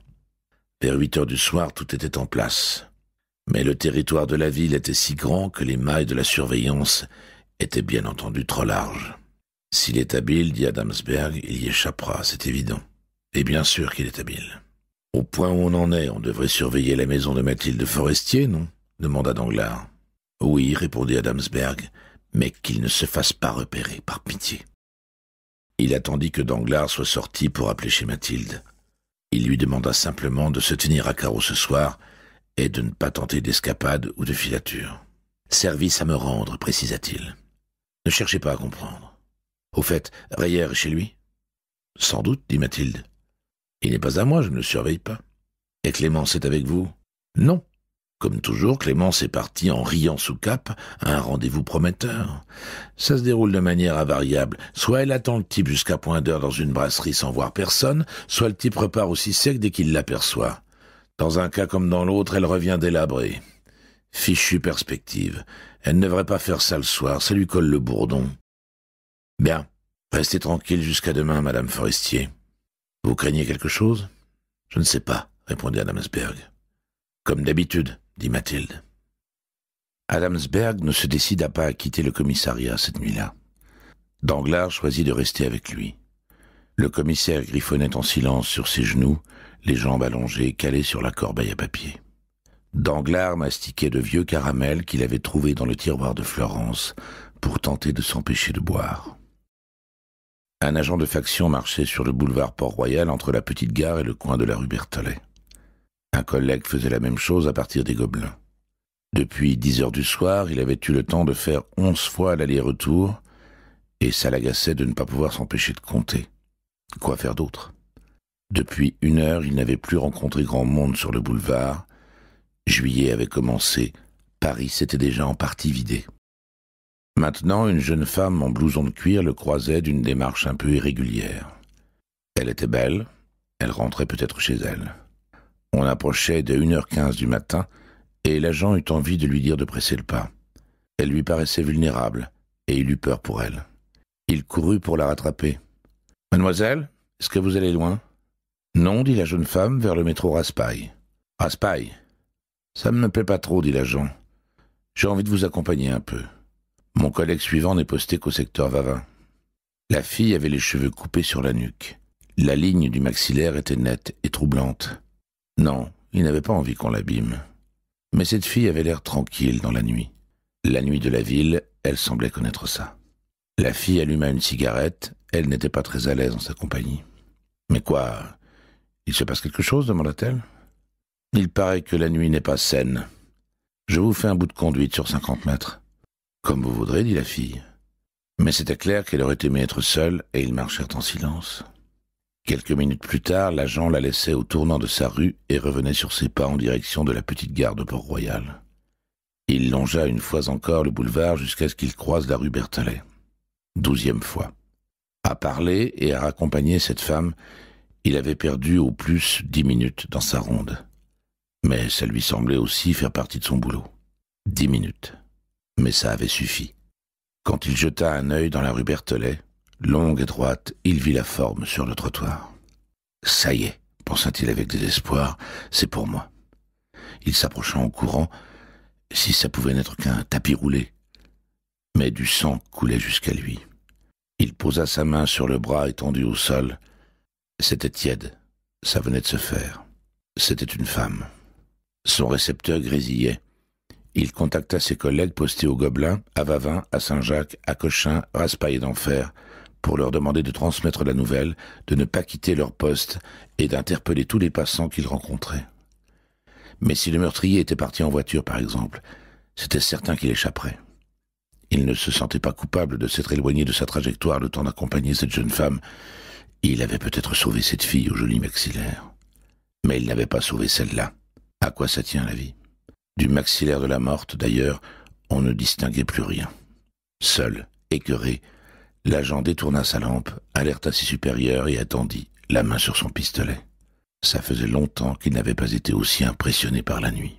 Vers huit heures du soir, tout était en place. Mais le territoire de la ville était si grand que les mailles de la surveillance étaient bien entendu trop larges. S'il est habile, dit Adamsberg, il y échappera, c'est évident. Et bien sûr qu'il est habile. Au point où on en est, on devrait surveiller la maison de Mathilde Forestier, non demanda Danglars. Oui, répondit Adamsberg, mais qu'il ne se fasse pas repérer, par pitié. Il attendit que Danglars soit sorti pour appeler chez Mathilde. Il lui demanda simplement de se tenir à carreau ce soir et de ne pas tenter d'escapade ou de filature. Service à me rendre, précisa-t-il. Ne cherchez pas à comprendre. Au fait, Rayer est chez lui Sans doute, dit Mathilde. Il n'est pas à moi, je ne le surveille pas. Et Clémence est avec vous Non. Comme toujours, Clémence est partie en riant sous cap à un rendez-vous prometteur. Ça se déroule de manière invariable. Soit elle attend le type jusqu'à point d'heure dans une brasserie sans voir personne, soit le type repart aussi sec dès qu'il l'aperçoit. Dans un cas comme dans l'autre, elle revient délabrée. Fichue perspective. Elle ne devrait pas faire ça le soir, ça lui colle le bourdon. Bien. Restez tranquille jusqu'à demain, madame Forestier. Vous craignez quelque chose Je ne sais pas, répondit Adamsberg. Comme d'habitude, dit Mathilde. Adamsberg ne se décida pas à quitter le commissariat cette nuit-là. Danglars choisit de rester avec lui. Le commissaire griffonnait en silence sur ses genoux, les jambes allongées, calées sur la corbeille à papier. Danglars mastiquait de vieux caramels qu'il avait trouvés dans le tiroir de Florence pour tenter de s'empêcher de boire. Un agent de faction marchait sur le boulevard Port-Royal entre la petite gare et le coin de la rue Berthollet. Un collègue faisait la même chose à partir des gobelins. Depuis dix heures du soir, il avait eu le temps de faire onze fois l'aller-retour, et ça l'agaçait de ne pas pouvoir s'empêcher de compter. Quoi faire d'autre depuis une heure, il n'avait plus rencontré grand monde sur le boulevard. Juillet avait commencé. Paris s'était déjà en partie vidé. Maintenant, une jeune femme en blouson de cuir le croisait d'une démarche un peu irrégulière. Elle était belle, elle rentrait peut-être chez elle. On approchait de 1h15 du matin, et l'agent eut envie de lui dire de presser le pas. Elle lui paraissait vulnérable, et il eut peur pour elle. Il courut pour la rattraper. Mademoiselle, est-ce que vous allez loin non, dit la jeune femme, vers le métro Raspail. Raspail Ça ne me plaît pas trop, dit l'agent. J'ai envie de vous accompagner un peu. Mon collègue suivant n'est posté qu'au secteur Vavin. La fille avait les cheveux coupés sur la nuque. La ligne du maxillaire était nette et troublante. Non, il n'avait pas envie qu'on l'abîme. Mais cette fille avait l'air tranquille dans la nuit. La nuit de la ville, elle semblait connaître ça. La fille alluma une cigarette, elle n'était pas très à l'aise en sa compagnie. Mais quoi il se passe quelque chose demanda-t-elle. Il paraît que la nuit n'est pas saine. Je vous fais un bout de conduite sur cinquante mètres. Comme vous voudrez, dit la fille. Mais c'était clair qu'elle aurait aimé être seule, et ils marchèrent en silence. Quelques minutes plus tard, l'agent la laissait au tournant de sa rue et revenait sur ses pas en direction de la petite gare de Port-Royal. Il longea une fois encore le boulevard jusqu'à ce qu'il croise la rue Berthallet. Douzième fois. À parler et à raccompagner cette femme, il avait perdu au plus dix minutes dans sa ronde. Mais ça lui semblait aussi faire partie de son boulot. Dix minutes. Mais ça avait suffi. Quand il jeta un œil dans la rue Berthelet, longue et droite, il vit la forme sur le trottoir. Ça y est, pensa-t-il avec désespoir, c'est pour moi. Il s'approcha en courant, si ça pouvait n'être qu'un tapis roulé. Mais du sang coulait jusqu'à lui. Il posa sa main sur le bras étendu au sol, c'était tiède. Ça venait de se faire. C'était une femme. Son récepteur grésillait. Il contacta ses collègues postés au Gobelin, à Vavin, à Saint-Jacques, à Cochin, Raspail et d'Enfer, pour leur demander de transmettre la nouvelle, de ne pas quitter leur poste et d'interpeller tous les passants qu'ils rencontraient. Mais si le meurtrier était parti en voiture, par exemple, c'était certain qu'il échapperait. Il ne se sentait pas coupable de s'être éloigné de sa trajectoire le temps d'accompagner cette jeune femme il avait peut-être sauvé cette fille au joli maxillaire, mais il n'avait pas sauvé celle-là. À quoi ça tient la vie Du maxillaire de la morte, d'ailleurs, on ne distinguait plus rien. Seul, écœuré, l'agent détourna sa lampe, alerta ses supérieurs et attendit, la main sur son pistolet. Ça faisait longtemps qu'il n'avait pas été aussi impressionné par la nuit.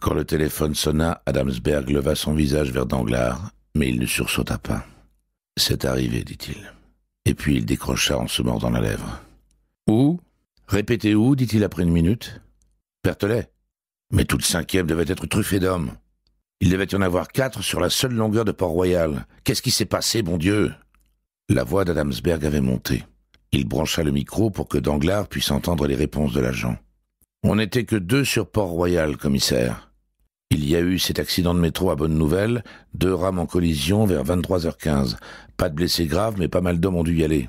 Quand le téléphone sonna, Adamsberg leva son visage vers Danglars, mais il ne sursauta pas. C'est arrivé, dit-il. Et puis il décrocha en se mordant la lèvre. Où Répétez où dit-il après une minute. Pertelet. Mais tout le cinquième devait être truffé d'hommes. Il devait y en avoir quatre sur la seule longueur de Port-Royal. Qu'est-ce qui s'est passé, bon Dieu La voix d'Adamsberg avait monté. Il brancha le micro pour que Danglars puisse entendre les réponses de l'agent. On n'était que deux sur Port-Royal, commissaire. Il y a eu cet accident de métro à Bonne Nouvelle, deux rames en collision vers 23h15. Pas de blessés graves, mais pas mal d'hommes ont dû y aller.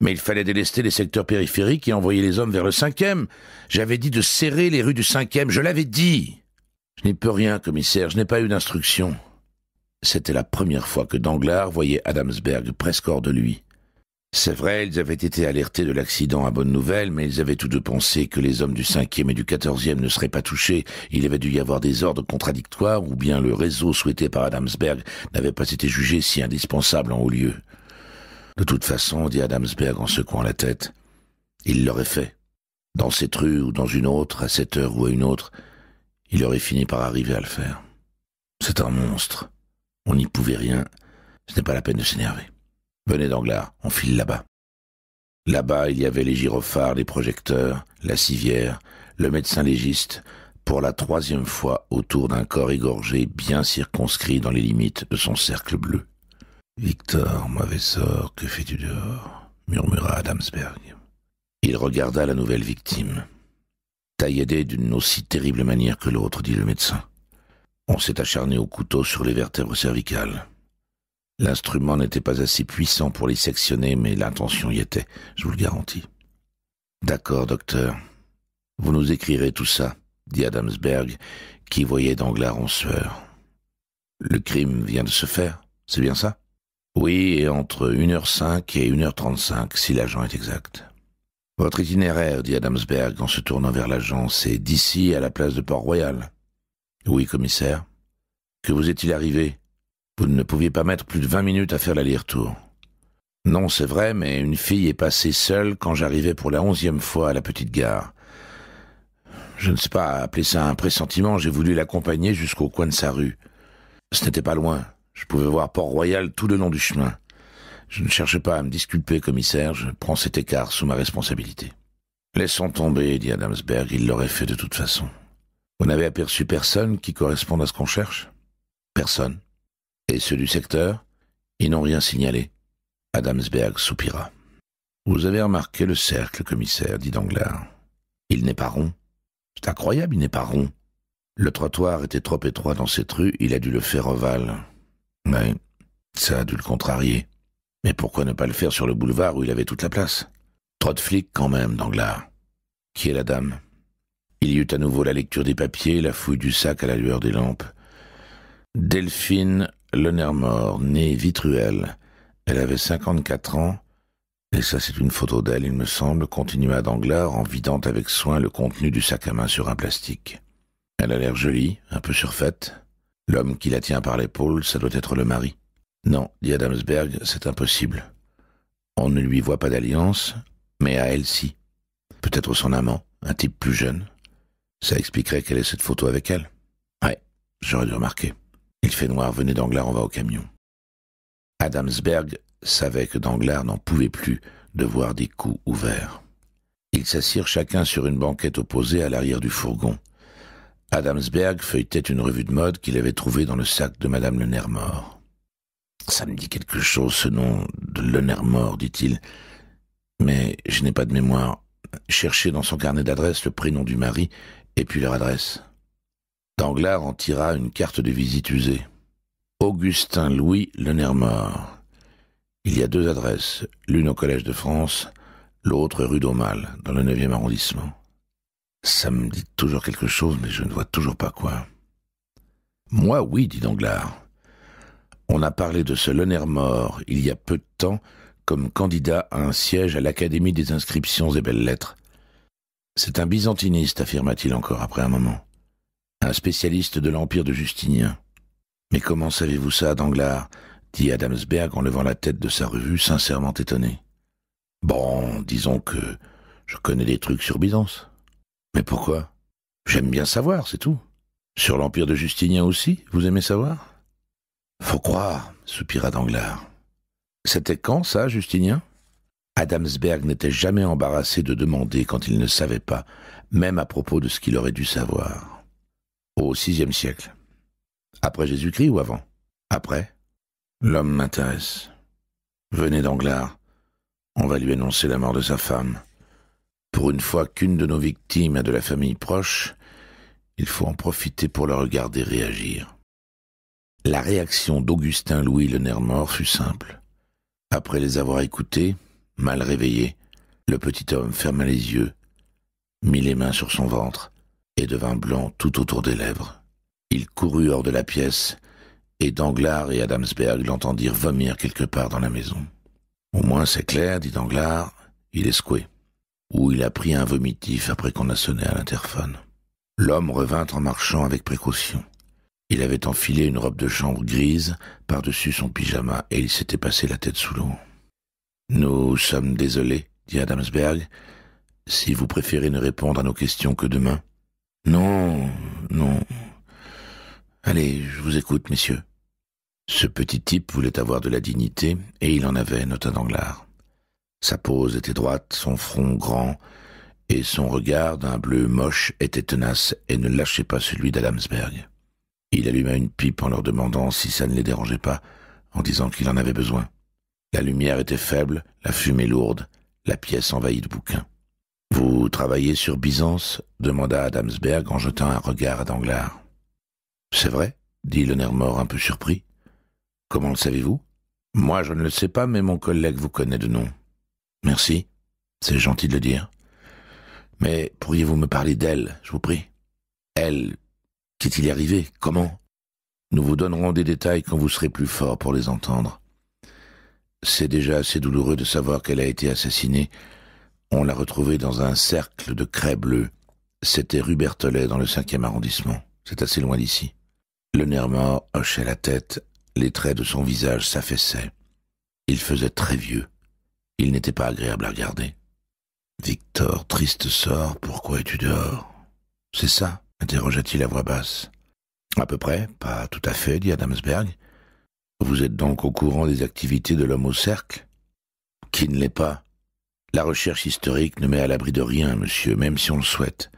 Mais il fallait délester les secteurs périphériques et envoyer les hommes vers le cinquième. J'avais dit de serrer les rues du cinquième, je l'avais dit. Je n'y peux rien, commissaire, je n'ai pas eu d'instruction. C'était la première fois que Danglars voyait Adamsberg presque hors de lui. C'est vrai, ils avaient été alertés de l'accident à bonne nouvelle, mais ils avaient tous deux pensé que les hommes du 5 et du 14e ne seraient pas touchés. Il avait dû y avoir des ordres contradictoires, ou bien le réseau souhaité par Adamsberg n'avait pas été jugé si indispensable en haut lieu. De toute façon, dit Adamsberg en secouant la tête, il l'aurait fait. Dans cette rue ou dans une autre, à cette heure ou à une autre, il aurait fini par arriver à le faire. C'est un monstre. On n'y pouvait rien. Ce n'est pas la peine de s'énerver. Venez d'Anglars, on file là-bas. Là-bas, il y avait les gyrophares, les projecteurs, la civière, le médecin légiste, pour la troisième fois autour d'un corps égorgé bien circonscrit dans les limites de son cercle bleu. Victor, mauvais sort, que fais-tu dehors murmura Adamsberg. Il regarda la nouvelle victime. Taillée d'une aussi terrible manière que l'autre, dit le médecin. On s'est acharné au couteau sur les vertèbres cervicales. L'instrument n'était pas assez puissant pour les sectionner, mais l'intention y était, je vous le garantis. D'accord, docteur. Vous nous écrirez tout ça, dit Adamsberg, qui voyait Danglars en sueur. Le crime vient de se faire, c'est bien ça Oui, et entre 1h05 et 1h35, si l'agent est exact. Votre itinéraire, dit Adamsberg en se tournant vers l'agent, c'est d'ici à la place de Port-Royal. Oui, commissaire. Que vous est-il arrivé vous ne pouviez pas mettre plus de vingt minutes à faire l'aller-retour. Non, c'est vrai, mais une fille est passée seule quand j'arrivais pour la onzième fois à la petite gare. Je ne sais pas appeler ça un pressentiment, j'ai voulu l'accompagner jusqu'au coin de sa rue. Ce n'était pas loin. Je pouvais voir Port-Royal tout le long du chemin. Je ne cherche pas à me disculper, commissaire, je prends cet écart sous ma responsabilité. Laissons tomber, dit Adamsberg, il l'aurait fait de toute façon. Vous n'avez aperçu personne qui corresponde à ce qu'on cherche Personne et ceux du secteur, ils n'ont rien signalé. Adamsberg soupira. Vous avez remarqué le cercle, commissaire, dit Danglars. Il n'est pas rond. C'est incroyable, il n'est pas rond. Le trottoir était trop étroit dans cette rue, il a dû le faire ovale. Mais ça a dû le contrarier. Mais pourquoi ne pas le faire sur le boulevard où il avait toute la place Trop de flics quand même, Danglars. Qui est la dame Il y eut à nouveau la lecture des papiers, la fouille du sac à la lueur des lampes. Delphine mort, née Vitruelle, elle avait 54 ans, et ça c'est une photo d'elle, il me semble, continua Danglars en vidant avec soin le contenu du sac à main sur un plastique. Elle a l'air jolie, un peu surfaite. L'homme qui la tient par l'épaule, ça doit être le mari. Non, dit Adamsberg, c'est impossible. On ne lui voit pas d'alliance, mais à elle si. Peut-être son amant, un type plus jeune. Ça expliquerait quelle ait cette photo avec elle. Ouais, j'aurais dû remarquer. Il fait noir, venez Danglars, on va au camion. Adamsberg savait que Danglars n'en pouvait plus de voir des coups ouverts. Ils s'assirent chacun sur une banquette opposée à l'arrière du fourgon. Adamsberg feuilletait une revue de mode qu'il avait trouvée dans le sac de Madame Le Ça me dit quelque chose, ce nom de Le dit-il, mais je n'ai pas de mémoire. Cherchez dans son carnet d'adresse le prénom du mari et puis leur adresse. Danglars en tira une carte de visite usée. Augustin Louis Lenermort. Il y a deux adresses, l'une au Collège de France, l'autre rue d'Aumale, dans le 9e arrondissement. Ça me dit toujours quelque chose, mais je ne vois toujours pas quoi. Moi, oui, dit Danglars. On a parlé de ce Lenermort il y a peu de temps comme candidat à un siège à l'Académie des inscriptions et belles-lettres. C'est un byzantiniste, affirma-t-il encore après un moment un spécialiste de l'empire de Justinien. Mais comment savez-vous ça, Danglars dit Adamsberg en levant la tête de sa revue, sincèrement étonné. Bon, disons que je connais des trucs sur Byzance. Mais pourquoi J'aime bien savoir, c'est tout. Sur l'empire de Justinien aussi, vous aimez savoir Faut croire, soupira Danglars. C'était quand ça, Justinien Adamsberg n'était jamais embarrassé de demander quand il ne savait pas, même à propos de ce qu'il aurait dû savoir au VIe siècle. Après Jésus-Christ ou avant Après L'homme m'intéresse. Venez danglars On va lui annoncer la mort de sa femme. Pour une fois qu'une de nos victimes a de la famille proche, il faut en profiter pour la regarder réagir. La réaction d'Augustin Louis Le mort fut simple. Après les avoir écoutés, mal réveillés, le petit homme ferma les yeux, mit les mains sur son ventre devint blanc tout autour des lèvres. Il courut hors de la pièce, et Danglars et Adamsberg l'entendirent vomir quelque part dans la maison. Au moins c'est clair, dit Danglars, il est secoué. Ou il a pris un vomitif après qu'on a sonné à l'interphone. L'homme revint en marchant avec précaution. Il avait enfilé une robe de chambre grise par-dessus son pyjama et il s'était passé la tête sous l'eau. Nous sommes désolés, dit Adamsberg, si vous préférez ne répondre à nos questions que demain, non, non. Allez, je vous écoute, messieurs. Ce petit type voulait avoir de la dignité, et il en avait, nota Danglars. Sa pose était droite, son front grand, et son regard d'un bleu moche était tenace et ne lâchait pas celui d'Adamsberg. Il alluma une pipe en leur demandant si ça ne les dérangeait pas, en disant qu'il en avait besoin. La lumière était faible, la fumée lourde, la pièce envahie de bouquins. Vous travaillez sur Byzance demanda Adamsberg en jetant un regard à Danglars. C'est vrai, dit le mort un peu surpris. Comment le savez-vous Moi, je ne le sais pas, mais mon collègue vous connaît de nom. Merci, c'est gentil de le dire. Mais pourriez-vous me parler d'elle, je vous prie Elle, qu'est-il arrivé Comment Nous vous donnerons des détails quand vous serez plus fort pour les entendre. C'est déjà assez douloureux de savoir qu'elle a été assassinée on l'a retrouvé dans un cercle de craie bleue. C'était rue dans le cinquième arrondissement. C'est assez loin d'ici. Le nerf hochait la tête, les traits de son visage s'affaissaient. Il faisait très vieux. Il n'était pas agréable à regarder. Victor, triste sort, pourquoi es-tu dehors C'est ça interrogea-t-il à voix basse. À peu près, pas tout à fait, dit Adamsberg. Vous êtes donc au courant des activités de l'homme au cercle Qui ne l'est pas la recherche historique ne met à l'abri de rien, monsieur, même si on le souhaite.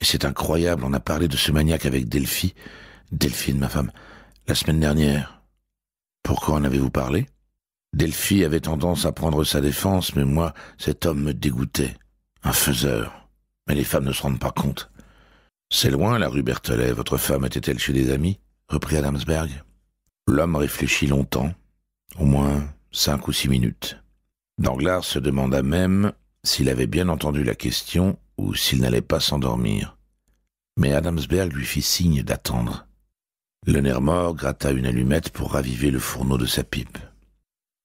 Et c'est incroyable, on a parlé de ce maniaque avec Delphi, Delphine, ma femme, la semaine dernière. Pourquoi en avez-vous parlé Delphi avait tendance à prendre sa défense, mais moi, cet homme me dégoûtait. Un faiseur. Mais les femmes ne se rendent pas compte. C'est loin, la rue Berthelet. Votre femme était-elle chez des amis reprit Adamsberg. L'homme réfléchit longtemps, au moins cinq ou six minutes. Danglars se demanda même s'il avait bien entendu la question ou s'il n'allait pas s'endormir. Mais Adamsberg lui fit signe d'attendre. Le nerf mort gratta une allumette pour raviver le fourneau de sa pipe.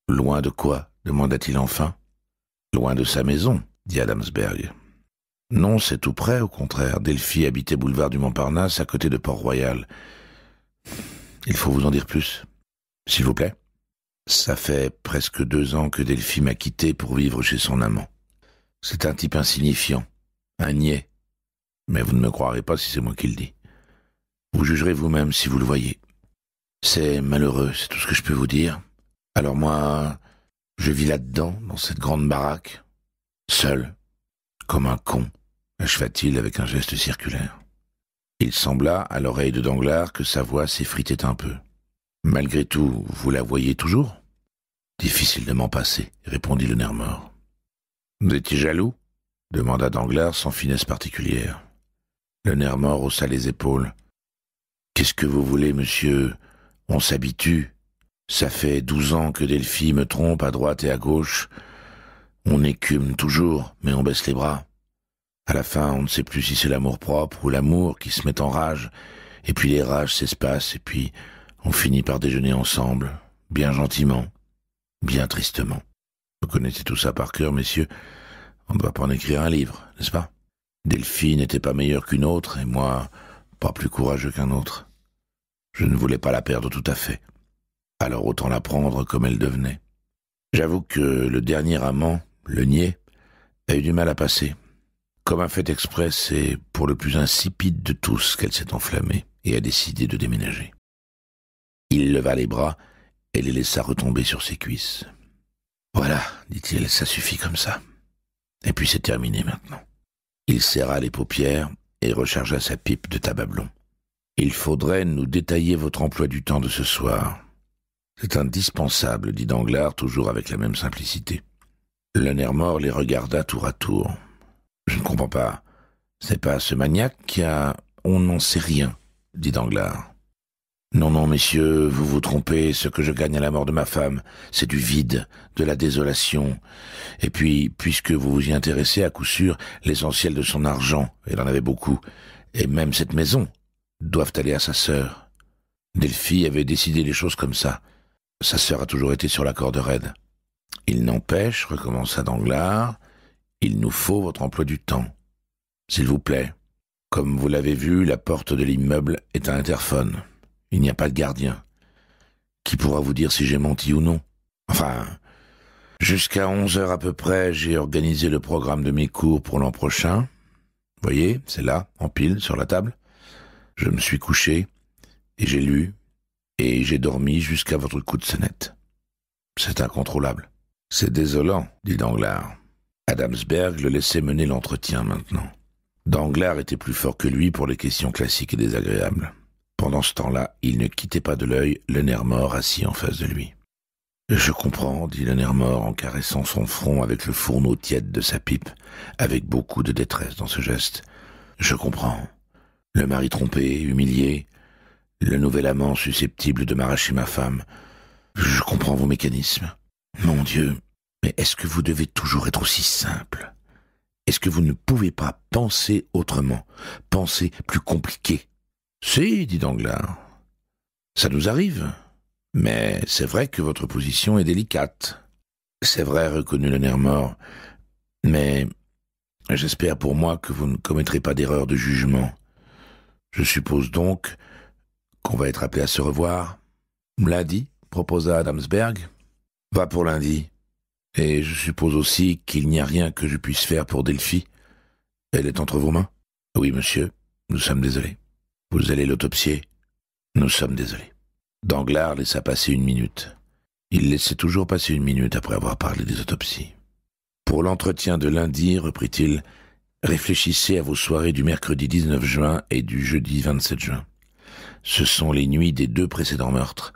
Loin de quoi demanda-t-il enfin. Loin de sa maison, dit Adamsberg. Non, c'est tout près, au contraire. Delphi habitait boulevard du Montparnasse, à côté de Port-Royal. Il faut vous en dire plus. S'il vous plaît. Ça fait presque deux ans que Delphine m'a quitté pour vivre chez son amant. C'est un type insignifiant, un niais. Mais vous ne me croirez pas si c'est moi qui le dis. Vous jugerez vous-même si vous le voyez. C'est malheureux, c'est tout ce que je peux vous dire. Alors moi, je vis là-dedans, dans cette grande baraque, seul, comme un con, acheva-t-il avec un geste circulaire. Il sembla à l'oreille de Danglars que sa voix s'effritait un peu. Malgré tout, vous la voyez toujours Difficile de m'en passer, répondit le nerf Vous étiez jaloux demanda Danglars sans finesse particulière. Le nerf haussa les épaules. Qu'est-ce que vous voulez, monsieur On s'habitue. Ça fait douze ans que Delphine me trompe à droite et à gauche. On écume toujours, mais on baisse les bras. À la fin, on ne sait plus si c'est l'amour-propre ou l'amour qui se met en rage, et puis les rages s'espacent, et puis on finit par déjeuner ensemble, bien gentiment, bien tristement. Vous connaissez tout ça par cœur, messieurs. On ne va pas en écrire un livre, n'est-ce pas Delphine n'était pas meilleure qu'une autre, et moi, pas plus courageux qu'un autre. Je ne voulais pas la perdre tout à fait. Alors autant la prendre comme elle devenait. J'avoue que le dernier amant, le niais, a eu du mal à passer. Comme un fait exprès, c'est pour le plus insipide de tous qu'elle s'est enflammée et a décidé de déménager. Il leva les bras, et les laissa retomber sur ses cuisses. Voilà, dit-il, ça suffit comme ça. Et puis c'est terminé maintenant. Il serra les paupières et rechargea sa pipe de tabac blond. Il faudrait nous détailler votre emploi du temps de ce soir. C'est indispensable, dit Danglars, toujours avec la même simplicité. Le nerf mort les regarda tour à tour. Je ne comprends pas. C'est pas ce maniaque qui a. On n'en sait rien, dit Danglars. Non, non, messieurs, vous vous trompez, ce que je gagne à la mort de ma femme, c'est du vide, de la désolation. Et puis, puisque vous vous y intéressez, à coup sûr, l'essentiel de son argent, elle en avait beaucoup, et même cette maison, doivent aller à sa sœur. Delphi avait décidé les choses comme ça. Sa sœur a toujours été sur la corde raide. Il n'empêche, recommença Danglars, il nous faut votre emploi du temps. S'il vous plaît. Comme vous l'avez vu, la porte de l'immeuble est un interphone. Il n'y a pas de gardien. Qui pourra vous dire si j'ai menti ou non Enfin, jusqu'à 11 heures à peu près, j'ai organisé le programme de mes cours pour l'an prochain. Voyez, c'est là, en pile, sur la table. Je me suis couché, et j'ai lu, et j'ai dormi jusqu'à votre coup de sonnette. C'est incontrôlable. C'est désolant, dit Danglars. Adamsberg le laissait mener l'entretien maintenant. Danglars était plus fort que lui pour les questions classiques et désagréables. Pendant ce temps-là, il ne quittait pas de l'œil le nerf mort assis en face de lui. Je comprends, dit le nerf mort en caressant son front avec le fourneau tiède de sa pipe, avec beaucoup de détresse dans ce geste. Je comprends. Le mari trompé, humilié, le nouvel amant susceptible de m'arracher ma femme. Je comprends vos mécanismes. Mon Dieu, mais est-ce que vous devez toujours être aussi simple Est-ce que vous ne pouvez pas penser autrement, penser plus compliqué si, dit Danglars. Ça nous arrive. Mais c'est vrai que votre position est délicate. C'est vrai, reconnut le nerf mort, « Mais j'espère pour moi que vous ne commettrez pas d'erreur de jugement. Je suppose donc qu'on va être appelé à se revoir. Lundi, proposa Adamsberg. Va pour lundi. Et je suppose aussi qu'il n'y a rien que je puisse faire pour Delphi. Elle est entre vos mains. Oui, monsieur, nous sommes désolés. Vous allez l'autopsier Nous sommes désolés. Danglars laissa passer une minute. Il laissait toujours passer une minute après avoir parlé des autopsies. Pour l'entretien de lundi, reprit-il, réfléchissez à vos soirées du mercredi 19 juin et du jeudi 27 juin. Ce sont les nuits des deux précédents meurtres.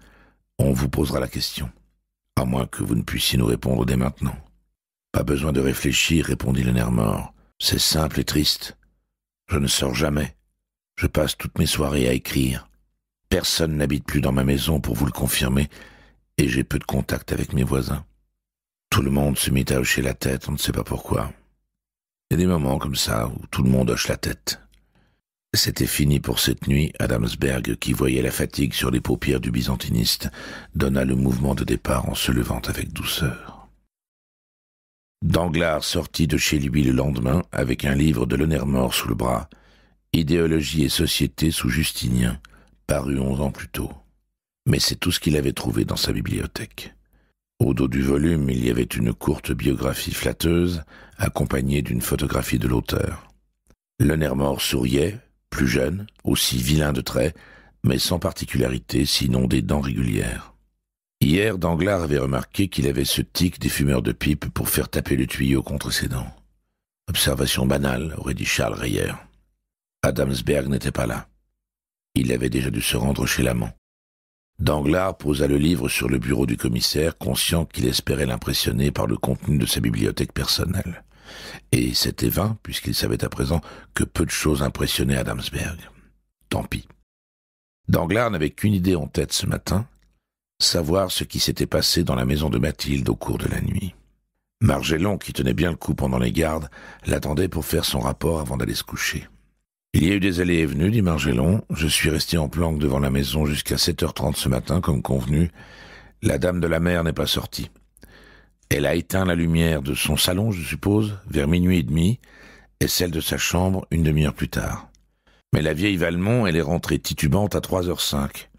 On vous posera la question. À moins que vous ne puissiez nous répondre dès maintenant. Pas besoin de réfléchir, répondit le nerf mort. C'est simple et triste. Je ne sors jamais. Je passe toutes mes soirées à écrire. Personne n'habite plus dans ma maison pour vous le confirmer, et j'ai peu de contact avec mes voisins. Tout le monde se mit à hocher la tête, on ne sait pas pourquoi. Il y a des moments comme ça où tout le monde hoche la tête. C'était fini pour cette nuit. Adamsberg, qui voyait la fatigue sur les paupières du byzantiniste, donna le mouvement de départ en se levant avec douceur. Danglars sortit de chez lui le lendemain avec un livre de l'honneur mort sous le bras, Idéologie et société sous Justinien, paru onze ans plus tôt. Mais c'est tout ce qu'il avait trouvé dans sa bibliothèque. Au dos du volume, il y avait une courte biographie flatteuse, accompagnée d'une photographie de l'auteur. Le souriait, plus jeune, aussi vilain de traits, mais sans particularité, sinon des dents régulières. Hier, Danglars avait remarqué qu'il avait ce tic des fumeurs de pipe pour faire taper le tuyau contre ses dents. Observation banale, aurait dit Charles Reyer. Adamsberg n'était pas là. Il avait déjà dû se rendre chez l'amant. Danglars posa le livre sur le bureau du commissaire, conscient qu'il espérait l'impressionner par le contenu de sa bibliothèque personnelle. Et c'était vain, puisqu'il savait à présent que peu de choses impressionnaient Adamsberg. Tant pis. Danglars n'avait qu'une idée en tête ce matin, savoir ce qui s'était passé dans la maison de Mathilde au cours de la nuit. Margellon, qui tenait bien le coup pendant les gardes, l'attendait pour faire son rapport avant d'aller se coucher. Il y a eu des allées et venues, dit Margellon. Je suis resté en planque devant la maison jusqu'à 7h30 ce matin, comme convenu. La dame de la mer n'est pas sortie. Elle a éteint la lumière de son salon, je suppose, vers minuit et demi, et celle de sa chambre une demi-heure plus tard. Mais la vieille Valmont, elle est rentrée titubante à 3h05.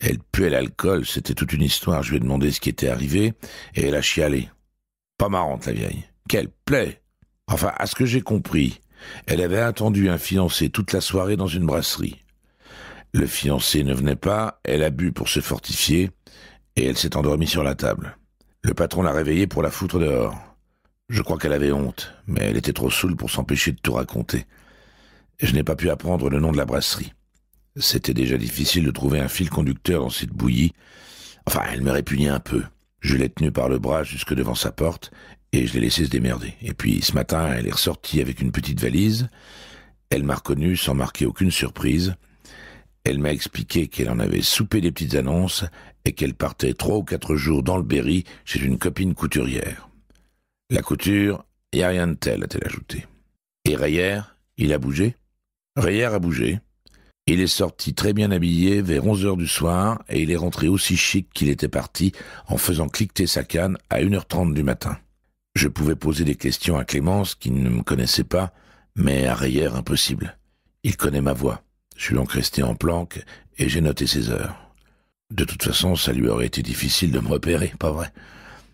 Elle puait l'alcool, c'était toute une histoire. Je lui ai demandé ce qui était arrivé, et elle a chialé. Pas marrante, la vieille. Quelle plaie Enfin, à ce que j'ai compris, elle avait attendu un fiancé toute la soirée dans une brasserie. Le fiancé ne venait pas, elle a bu pour se fortifier, et elle s'est endormie sur la table. Le patron l'a réveillée pour la foutre dehors. Je crois qu'elle avait honte, mais elle était trop saoule pour s'empêcher de tout raconter. Je n'ai pas pu apprendre le nom de la brasserie. C'était déjà difficile de trouver un fil conducteur dans cette bouillie. Enfin, elle me répugnait un peu. Je l'ai tenue par le bras jusque devant sa porte, et je l'ai laissée se démerder. Et puis ce matin, elle est ressortie avec une petite valise. Elle m'a reconnu sans marquer aucune surprise. Elle m'a expliqué qu'elle en avait soupé des petites annonces et qu'elle partait trois ou quatre jours dans le Berry chez une copine couturière. La couture, y a rien de tel, a-t-elle ajouté. Et Rayer, il a bougé Rayer a bougé. Il est sorti très bien habillé vers 11 heures du soir et il est rentré aussi chic qu'il était parti en faisant cliqueter sa canne à 1h30 du matin. Je pouvais poser des questions à Clémence, qui ne me connaissait pas, mais à Rayer, impossible. Il connaît ma voix. Je suis donc resté en planque et j'ai noté ses heures. De toute façon, ça lui aurait été difficile de me repérer, pas vrai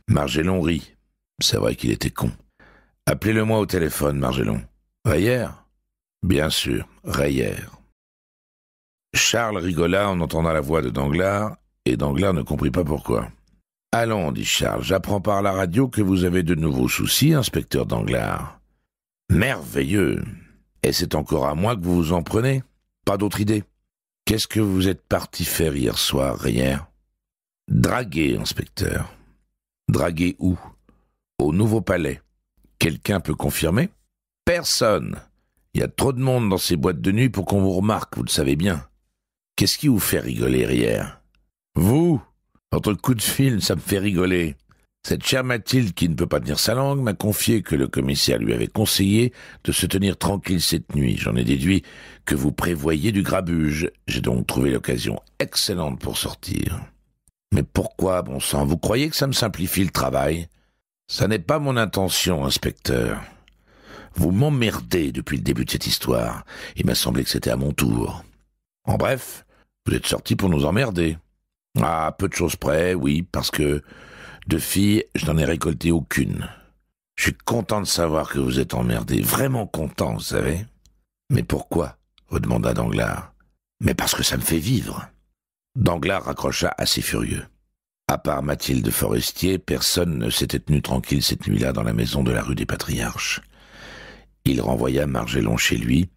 Margellon rit. C'est vrai qu'il était con. Appelez-le-moi au téléphone, Margellon. Rayer Bien sûr, Rayère. » Charles rigola en entendant la voix de Danglars, et Danglars ne comprit pas pourquoi. Allons, dit Charles, j'apprends par la radio que vous avez de nouveaux soucis, inspecteur Danglars. Merveilleux. Et c'est encore à moi que vous vous en prenez Pas d'autre idée Qu'est-ce que vous êtes parti faire hier soir, hier Draguer, inspecteur. Draguer où Au Nouveau Palais. Quelqu'un peut confirmer Personne. Il y a trop de monde dans ces boîtes de nuit pour qu'on vous remarque, vous le savez bien. Qu'est-ce qui vous fait rigoler hier Vous votre coup de fil, ça me fait rigoler. Cette chère Mathilde, qui ne peut pas tenir sa langue, m'a confié que le commissaire lui avait conseillé de se tenir tranquille cette nuit. J'en ai déduit que vous prévoyez du grabuge. J'ai donc trouvé l'occasion excellente pour sortir. Mais pourquoi, bon sang, vous croyez que ça me simplifie le travail Ça n'est pas mon intention, inspecteur. Vous m'emmerdez depuis le début de cette histoire. Il m'a semblé que c'était à mon tour. En bref, vous êtes sorti pour nous emmerder. Ah, peu de choses près, oui, parce que de filles, je n'en ai récolté aucune. Je suis content de savoir que vous êtes emmerdé, vraiment content, vous savez. Mais pourquoi redemanda Danglars. Mais parce que ça me fait vivre. Danglars raccrocha assez furieux. À part Mathilde Forestier, personne ne s'était tenu tranquille cette nuit-là dans la maison de la rue des Patriarches. Il renvoya Margellon chez lui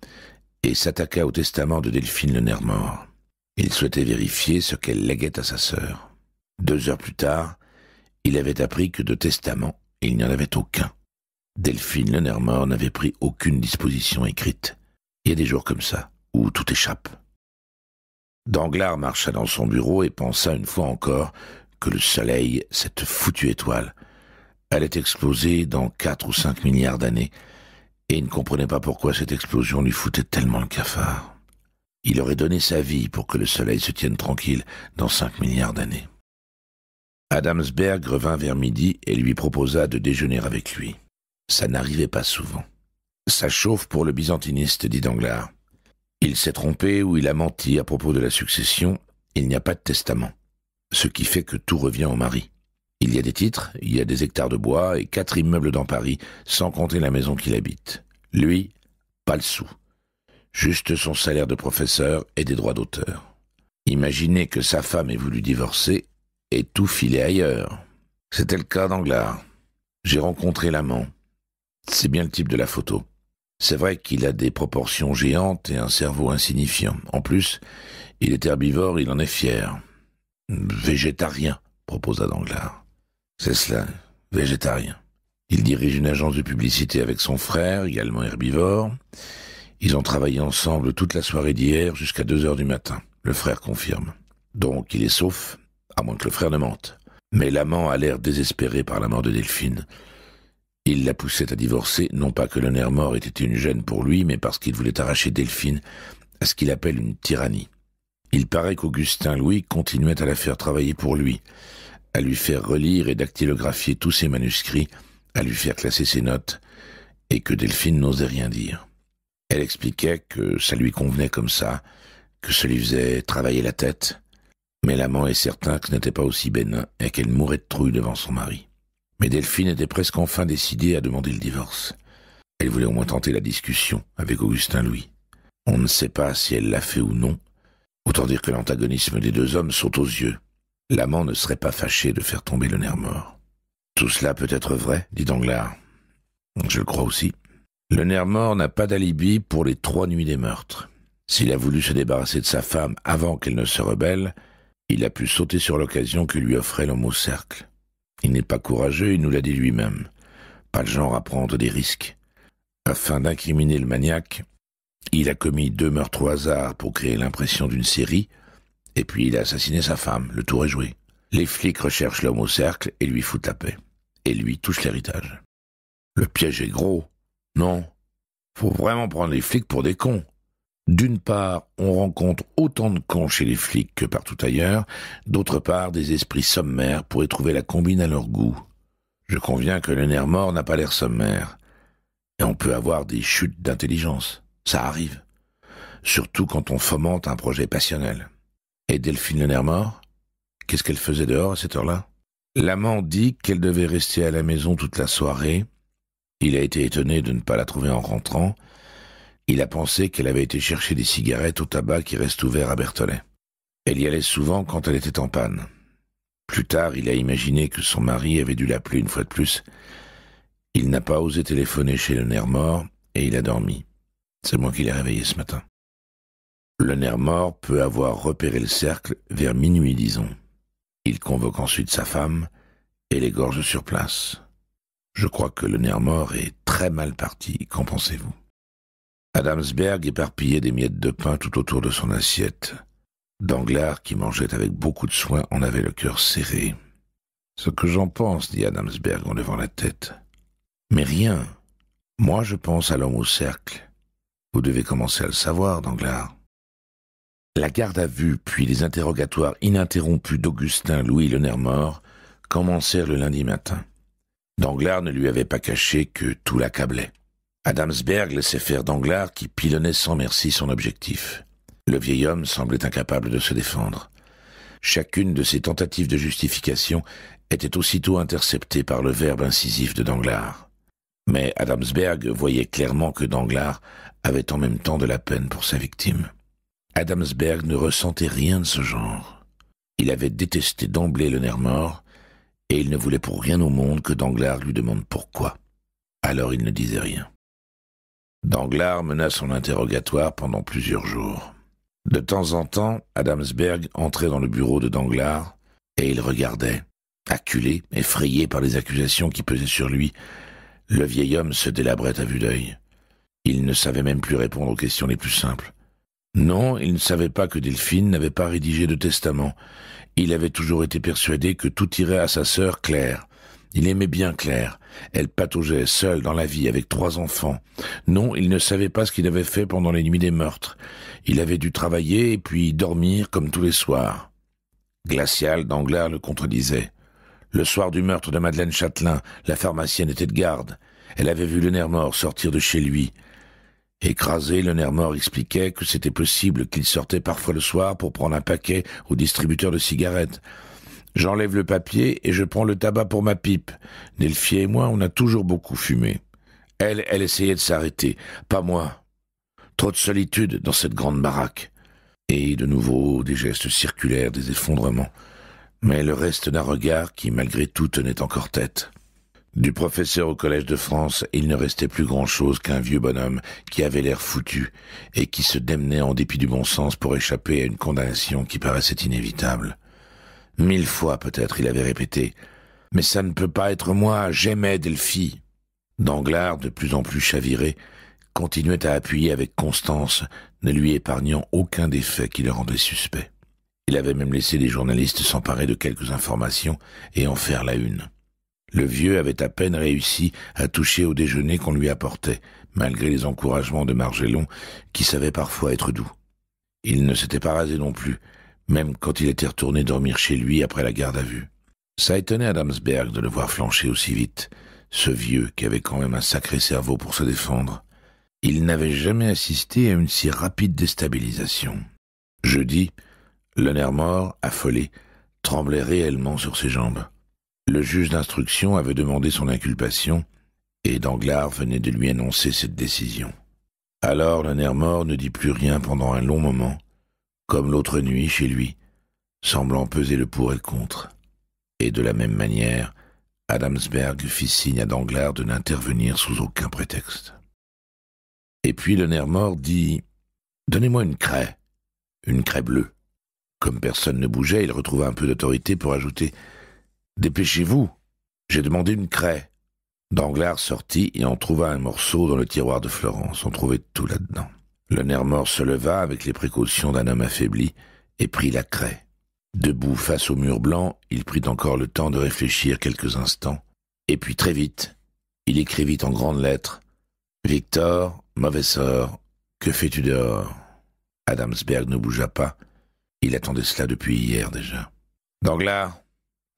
et s'attaqua au testament de Delphine le il souhaitait vérifier ce qu'elle léguait à sa sœur. Deux heures plus tard, il avait appris que de testament, il n'y en avait aucun. Delphine Lenormand n'avait pris aucune disposition écrite. Il y a des jours comme ça, où tout échappe. Danglars marcha dans son bureau et pensa une fois encore que le soleil, cette foutue étoile, allait exploser dans quatre ou cinq milliards d'années, et il ne comprenait pas pourquoi cette explosion lui foutait tellement le cafard. Il aurait donné sa vie pour que le soleil se tienne tranquille dans cinq milliards d'années. Adamsberg revint vers midi et lui proposa de déjeuner avec lui. Ça n'arrivait pas souvent. Ça chauffe pour le byzantiniste, dit Danglars. Il s'est trompé ou il a menti à propos de la succession, il n'y a pas de testament. Ce qui fait que tout revient au mari. Il y a des titres, il y a des hectares de bois et quatre immeubles dans Paris, sans compter la maison qu'il habite. Lui, pas le sou juste son salaire de professeur et des droits d'auteur. Imaginez que sa femme ait voulu divorcer et tout filer ailleurs. C'était le cas d'Anglard. J'ai rencontré l'amant. C'est bien le type de la photo. C'est vrai qu'il a des proportions géantes et un cerveau insignifiant. En plus, il est herbivore, il en est fier. Végétarien, proposa Danglars. C'est cela, végétarien. Il dirige une agence de publicité avec son frère, également herbivore. Ils ont travaillé ensemble toute la soirée d'hier jusqu'à 2 heures du matin. Le frère confirme. Donc il est sauf, à moins que le frère ne mente. Mais l'amant a l'air désespéré par la mort de Delphine. Il la poussait à divorcer, non pas que le nerf mort était une gêne pour lui, mais parce qu'il voulait arracher Delphine à ce qu'il appelle une tyrannie. Il paraît qu'Augustin Louis continuait à la faire travailler pour lui, à lui faire relire et dactylographier tous ses manuscrits, à lui faire classer ses notes, et que Delphine n'osait rien dire. Elle expliquait que ça lui convenait comme ça, que ça lui faisait travailler la tête, mais l'amant est certain que ce n'était pas aussi bénin et qu'elle mourait de trouille devant son mari. Mais Delphine était presque enfin décidée à demander le divorce. Elle voulait au moins tenter la discussion avec Augustin Louis. On ne sait pas si elle l'a fait ou non. Autant dire que l'antagonisme des deux hommes saute aux yeux. L'amant ne serait pas fâché de faire tomber le nerf mort. Tout cela peut être vrai, dit Danglars. Je le crois aussi. Le nerf mort n'a pas d'alibi pour les trois nuits des meurtres. S'il a voulu se débarrasser de sa femme avant qu'elle ne se rebelle, il a pu sauter sur l'occasion que lui offrait l'homme au cercle. Il n'est pas courageux, il nous l'a dit lui-même. Pas le genre à prendre des risques. Afin d'incriminer le maniaque, il a commis deux meurtres au hasard pour créer l'impression d'une série, et puis il a assassiné sa femme, le tour est joué. Les flics recherchent l'homme au cercle et lui foutent la paix. Et lui touche l'héritage. Le piège est gros, non. Faut vraiment prendre les flics pour des cons. D'une part, on rencontre autant de cons chez les flics que partout ailleurs, d'autre part, des esprits sommaires pourraient trouver la combine à leur goût. Je conviens que le nerf mort n'a pas l'air sommaire. Et on peut avoir des chutes d'intelligence. Ça arrive. Surtout quand on fomente un projet passionnel. Et Delphine le nerf mort Qu'est-ce qu'elle faisait dehors à cette heure-là L'amant dit qu'elle devait rester à la maison toute la soirée, il a été étonné de ne pas la trouver en rentrant. Il a pensé qu'elle avait été chercher des cigarettes au tabac qui reste ouvert à Berthollet. Elle y allait souvent quand elle était en panne. Plus tard, il a imaginé que son mari avait dû l'appeler une fois de plus. Il n'a pas osé téléphoner chez le nerf mort et il a dormi. C'est moi qui l'ai réveillé ce matin. Le nerf mort peut avoir repéré le cercle vers minuit, disons. Il convoque ensuite sa femme et l'égorge sur place. Je crois que le mort est très mal parti, qu'en pensez-vous Adamsberg éparpillait des miettes de pain tout autour de son assiette. Danglars, qui mangeait avec beaucoup de soin, en avait le cœur serré. Ce que j'en pense, dit Adamsberg en levant la tête. Mais rien. Moi, je pense à l'homme au cercle. Vous devez commencer à le savoir, Danglars. La garde à vue, puis les interrogatoires ininterrompus d'Augustin Louis mort, commencèrent le lundi matin. Danglars ne lui avait pas caché que tout l'accablait. Adamsberg laissait faire Danglars qui pilonnait sans merci son objectif. Le vieil homme semblait incapable de se défendre. Chacune de ses tentatives de justification était aussitôt interceptée par le verbe incisif de Danglars. Mais Adamsberg voyait clairement que Danglars avait en même temps de la peine pour sa victime. Adamsberg ne ressentait rien de ce genre. Il avait détesté d'emblée le nerf mort, et il ne voulait pour rien au monde que Danglars lui demande pourquoi. Alors il ne disait rien. Danglars mena son interrogatoire pendant plusieurs jours. De temps en temps, Adamsberg entrait dans le bureau de Danglars et il regardait. Acculé, effrayé par les accusations qui pesaient sur lui, le vieil homme se délabrait à vue d'œil. Il ne savait même plus répondre aux questions les plus simples. Non, il ne savait pas que Delphine n'avait pas rédigé de testament il avait toujours été persuadé que tout irait à sa sœur Claire. Il aimait bien Claire. Elle pataugeait seule dans la vie avec trois enfants. Non, il ne savait pas ce qu'il avait fait pendant les nuits des meurtres. Il avait dû travailler et puis dormir comme tous les soirs. Glacial Danglars le contredisait. Le soir du meurtre de Madeleine Châtelain, la pharmacienne était de garde. Elle avait vu le nerf mort sortir de chez lui. Écrasé, le nerf mort expliquait que c'était possible qu'il sortait parfois le soir pour prendre un paquet au distributeur de cigarettes. J'enlève le papier et je prends le tabac pour ma pipe. nelfier et moi, on a toujours beaucoup fumé. Elle, elle essayait de s'arrêter, pas moi. Trop de solitude dans cette grande baraque. Et de nouveau des gestes circulaires, des effondrements. Mais le reste d'un regard qui, malgré tout, tenait encore tête. Du professeur au Collège de France, il ne restait plus grand-chose qu'un vieux bonhomme qui avait l'air foutu et qui se démenait en dépit du bon sens pour échapper à une condamnation qui paraissait inévitable. Mille fois peut-être il avait répété « Mais ça ne peut pas être moi, j'aimais Delphi !» Danglars, de plus en plus chaviré, continuait à appuyer avec constance, ne lui épargnant aucun des faits qui le rendaient suspect. Il avait même laissé les journalistes s'emparer de quelques informations et en faire la une. Le vieux avait à peine réussi à toucher au déjeuner qu'on lui apportait, malgré les encouragements de Margellon, qui savait parfois être doux. Il ne s'était pas rasé non plus, même quand il était retourné dormir chez lui après la garde à vue. Ça étonnait Adamsberg de le voir flancher aussi vite, ce vieux qui avait quand même un sacré cerveau pour se défendre. Il n'avait jamais assisté à une si rapide déstabilisation. Jeudi, le nerf mort, affolé, tremblait réellement sur ses jambes. Le juge d'instruction avait demandé son inculpation, et Danglars venait de lui annoncer cette décision. Alors le nerf mort ne dit plus rien pendant un long moment, comme l'autre nuit chez lui, semblant peser le pour et le contre. Et de la même manière, Adamsberg fit signe à Danglars de n'intervenir sous aucun prétexte. Et puis le nerf mort dit Donnez-moi une craie, une craie bleue. Comme personne ne bougeait, il retrouva un peu d'autorité pour ajouter Dépêchez-vous. J'ai demandé une craie. Danglars sortit et en trouva un morceau dans le tiroir de Florence. On trouvait tout là-dedans. Le nerf mort se leva avec les précautions d'un homme affaibli et prit la craie. Debout face au mur blanc, il prit encore le temps de réfléchir quelques instants. Et puis très vite, il écrivit en grandes lettres Victor, mauvaise sort, que fais-tu dehors Adamsberg ne bougea pas. Il attendait cela depuis hier déjà. Danglars,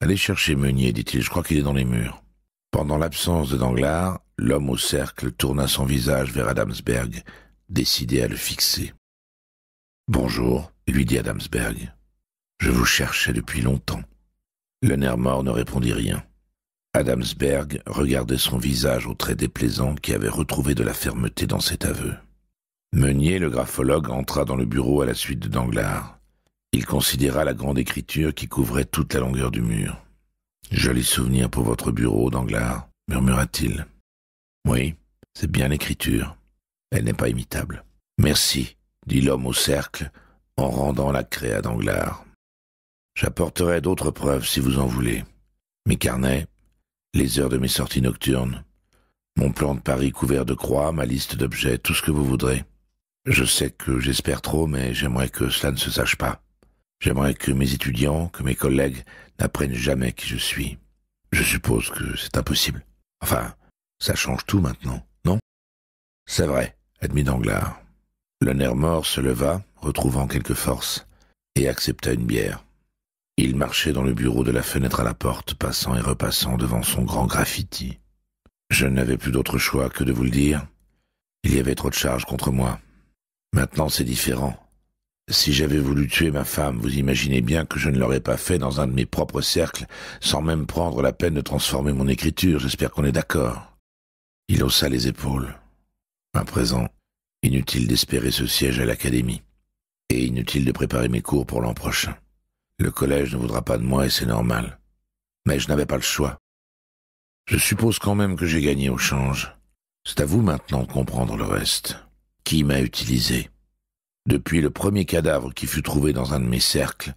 Allez chercher Meunier, dit-il, je crois qu'il est dans les murs. Pendant l'absence de Danglars, l'homme au cercle tourna son visage vers Adamsberg, décidé à le fixer. Bonjour, lui dit Adamsberg. Je vous cherchais depuis longtemps. Le nerf mort ne répondit rien. Adamsberg regardait son visage au trait déplaisant qui avait retrouvé de la fermeté dans cet aveu. Meunier, le graphologue, entra dans le bureau à la suite de Danglars. Il considéra la grande écriture qui couvrait toute la longueur du mur. Joli souvenir pour votre bureau, Danglars, murmura-t-il. Oui, c'est bien l'écriture. Elle n'est pas imitable. Merci, dit l'homme au cercle en rendant la craie à Danglars. J'apporterai d'autres preuves si vous en voulez. Mes carnets, les heures de mes sorties nocturnes, mon plan de Paris couvert de croix, ma liste d'objets, tout ce que vous voudrez. Je sais que j'espère trop, mais j'aimerais que cela ne se sache pas. J'aimerais que mes étudiants, que mes collègues n'apprennent jamais qui je suis. Je suppose que c'est impossible. Enfin, ça change tout maintenant, non C'est vrai, admit Danglars. Le nerf mort se leva, retrouvant quelque force, et accepta une bière. Il marchait dans le bureau de la fenêtre à la porte, passant et repassant devant son grand graffiti. Je n'avais plus d'autre choix que de vous le dire. Il y avait trop de charges contre moi. Maintenant c'est différent. Si j'avais voulu tuer ma femme, vous imaginez bien que je ne l'aurais pas fait dans un de mes propres cercles, sans même prendre la peine de transformer mon écriture, j'espère qu'on est d'accord. Il haussa les épaules. À présent, inutile d'espérer ce siège à l'académie, et inutile de préparer mes cours pour l'an prochain. Le collège ne voudra pas de moi et c'est normal. Mais je n'avais pas le choix. Je suppose quand même que j'ai gagné au change. C'est à vous maintenant de comprendre le reste. Qui m'a utilisé depuis le premier cadavre qui fut trouvé dans un de mes cercles,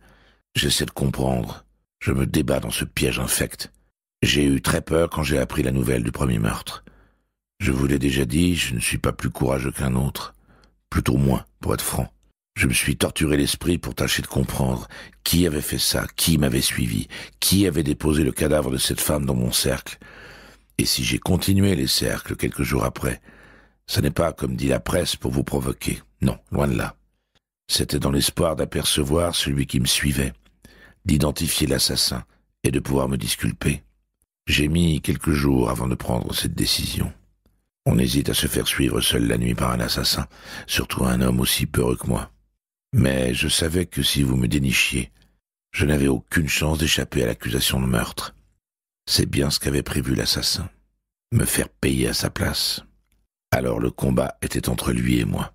j'essaie de comprendre. Je me débats dans ce piège infect. J'ai eu très peur quand j'ai appris la nouvelle du premier meurtre. Je vous l'ai déjà dit, je ne suis pas plus courageux qu'un autre. Plutôt moins, pour être franc. Je me suis torturé l'esprit pour tâcher de comprendre qui avait fait ça, qui m'avait suivi, qui avait déposé le cadavre de cette femme dans mon cercle. Et si j'ai continué les cercles quelques jours après, ce n'est pas, comme dit la presse, pour vous provoquer. Non, loin de là. C'était dans l'espoir d'apercevoir celui qui me suivait, d'identifier l'assassin et de pouvoir me disculper. J'ai mis quelques jours avant de prendre cette décision. On hésite à se faire suivre seul la nuit par un assassin, surtout un homme aussi peureux que moi. Mais je savais que si vous me dénichiez, je n'avais aucune chance d'échapper à l'accusation de meurtre. C'est bien ce qu'avait prévu l'assassin. Me faire payer à sa place. Alors le combat était entre lui et moi.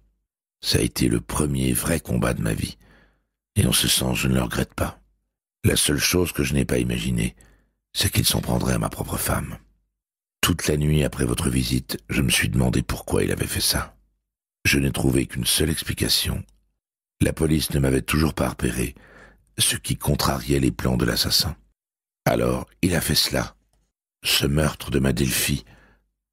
Ça a été le premier vrai combat de ma vie. Et en ce sens, je ne le regrette pas. La seule chose que je n'ai pas imaginée, c'est qu'il s'en prendrait à ma propre femme. Toute la nuit après votre visite, je me suis demandé pourquoi il avait fait ça. Je n'ai trouvé qu'une seule explication. La police ne m'avait toujours pas repéré, ce qui contrariait les plans de l'assassin. Alors, il a fait cela, ce meurtre de ma Delphie,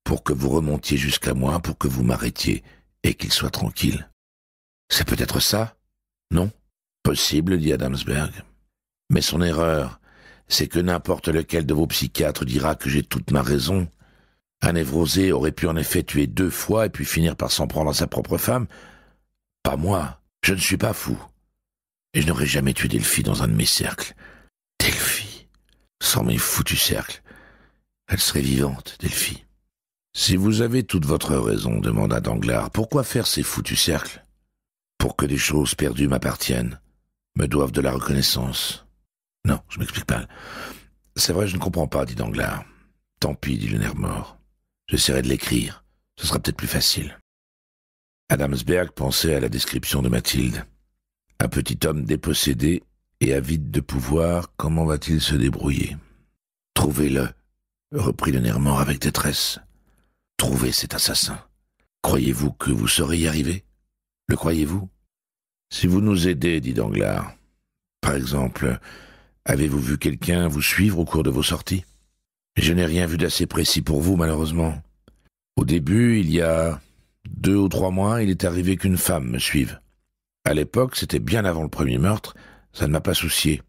pour que vous remontiez jusqu'à moi, pour que vous m'arrêtiez et qu'il soit tranquille. C'est peut-être ça Non Possible, dit Adamsberg. Mais son erreur, c'est que n'importe lequel de vos psychiatres dira que j'ai toute ma raison. Un névrosé aurait pu en effet tuer deux fois et puis finir par s'en prendre à sa propre femme. Pas moi, je ne suis pas fou. Et je n'aurais jamais tué Delphine dans un de mes cercles. Delphi Sans mes foutus cercles. Elle serait vivante, Delphi. Si vous avez toute votre raison, demanda Danglars, pourquoi faire ces foutus cercles pour que des choses perdues m'appartiennent, me doivent de la reconnaissance. Non, je m'explique pas. C'est vrai, je ne comprends pas, dit Danglars. Tant pis, dit le nerf mort. J'essaierai de l'écrire. Ce sera peut-être plus facile. Adamsberg pensait à la description de Mathilde. Un petit homme dépossédé et avide de pouvoir, comment va-t-il se débrouiller Trouvez-le, reprit le nerf mort avec détresse. Trouvez cet assassin. Croyez-vous que vous saurez y arriver Le croyez-vous si vous nous aidez, dit Danglars, par exemple, avez-vous vu quelqu'un vous suivre au cours de vos sorties Je n'ai rien vu d'assez précis pour vous, malheureusement. Au début, il y a deux ou trois mois, il est arrivé qu'une femme me suive. À l'époque, c'était bien avant le premier meurtre, ça ne m'a pas soucié.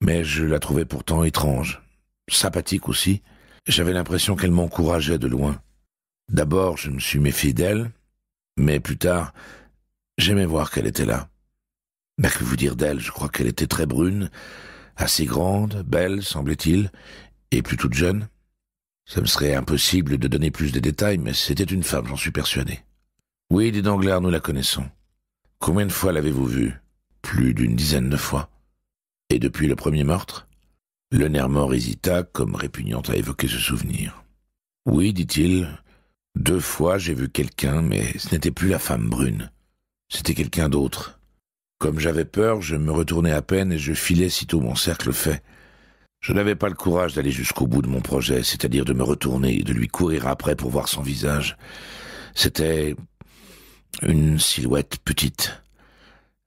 Mais je la trouvais pourtant étrange, sympathique aussi. J'avais l'impression qu'elle m'encourageait de loin. D'abord, je me suis méfié d'elle, mais plus tard, j'aimais voir qu'elle était là. Mais que vous dire d'elle Je crois qu'elle était très brune, assez grande, belle, semblait-il, et plutôt jeune. Ça me serait impossible de donner plus de détails, mais c'était une femme, j'en suis persuadé. Oui, dit Danglars, nous la connaissons. Combien de fois l'avez-vous vue Plus d'une dizaine de fois. Et depuis le premier meurtre Le nerf mort hésita, comme répugnant à évoquer ce souvenir. Oui, dit-il, deux fois j'ai vu quelqu'un, mais ce n'était plus la femme brune. C'était quelqu'un d'autre, comme j'avais peur, je me retournais à peine et je filais sitôt mon cercle fait. Je n'avais pas le courage d'aller jusqu'au bout de mon projet, c'est-à-dire de me retourner et de lui courir après pour voir son visage. C'était une silhouette petite,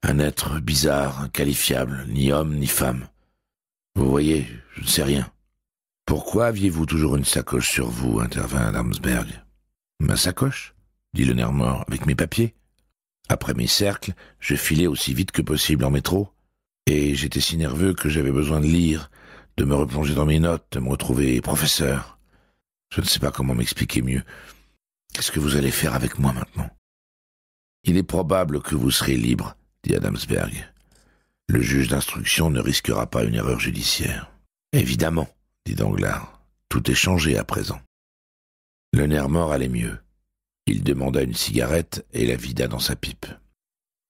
un être bizarre, inqualifiable, ni homme ni femme. Vous voyez, je ne sais rien. Pourquoi aviez-vous toujours une sacoche sur vous intervint Adamsberg. Ma sacoche dit le nerf mort, avec mes papiers. Après mes cercles, je filais aussi vite que possible en métro, et j'étais si nerveux que j'avais besoin de lire, de me replonger dans mes notes, de me retrouver professeur. Je ne sais pas comment m'expliquer mieux. Qu'est-ce que vous allez faire avec moi maintenant Il est probable que vous serez libre, dit Adamsberg. Le juge d'instruction ne risquera pas une erreur judiciaire. Évidemment, dit Danglars. Tout est changé à présent. Le nerf mort allait mieux. Il demanda une cigarette et la vida dans sa pipe.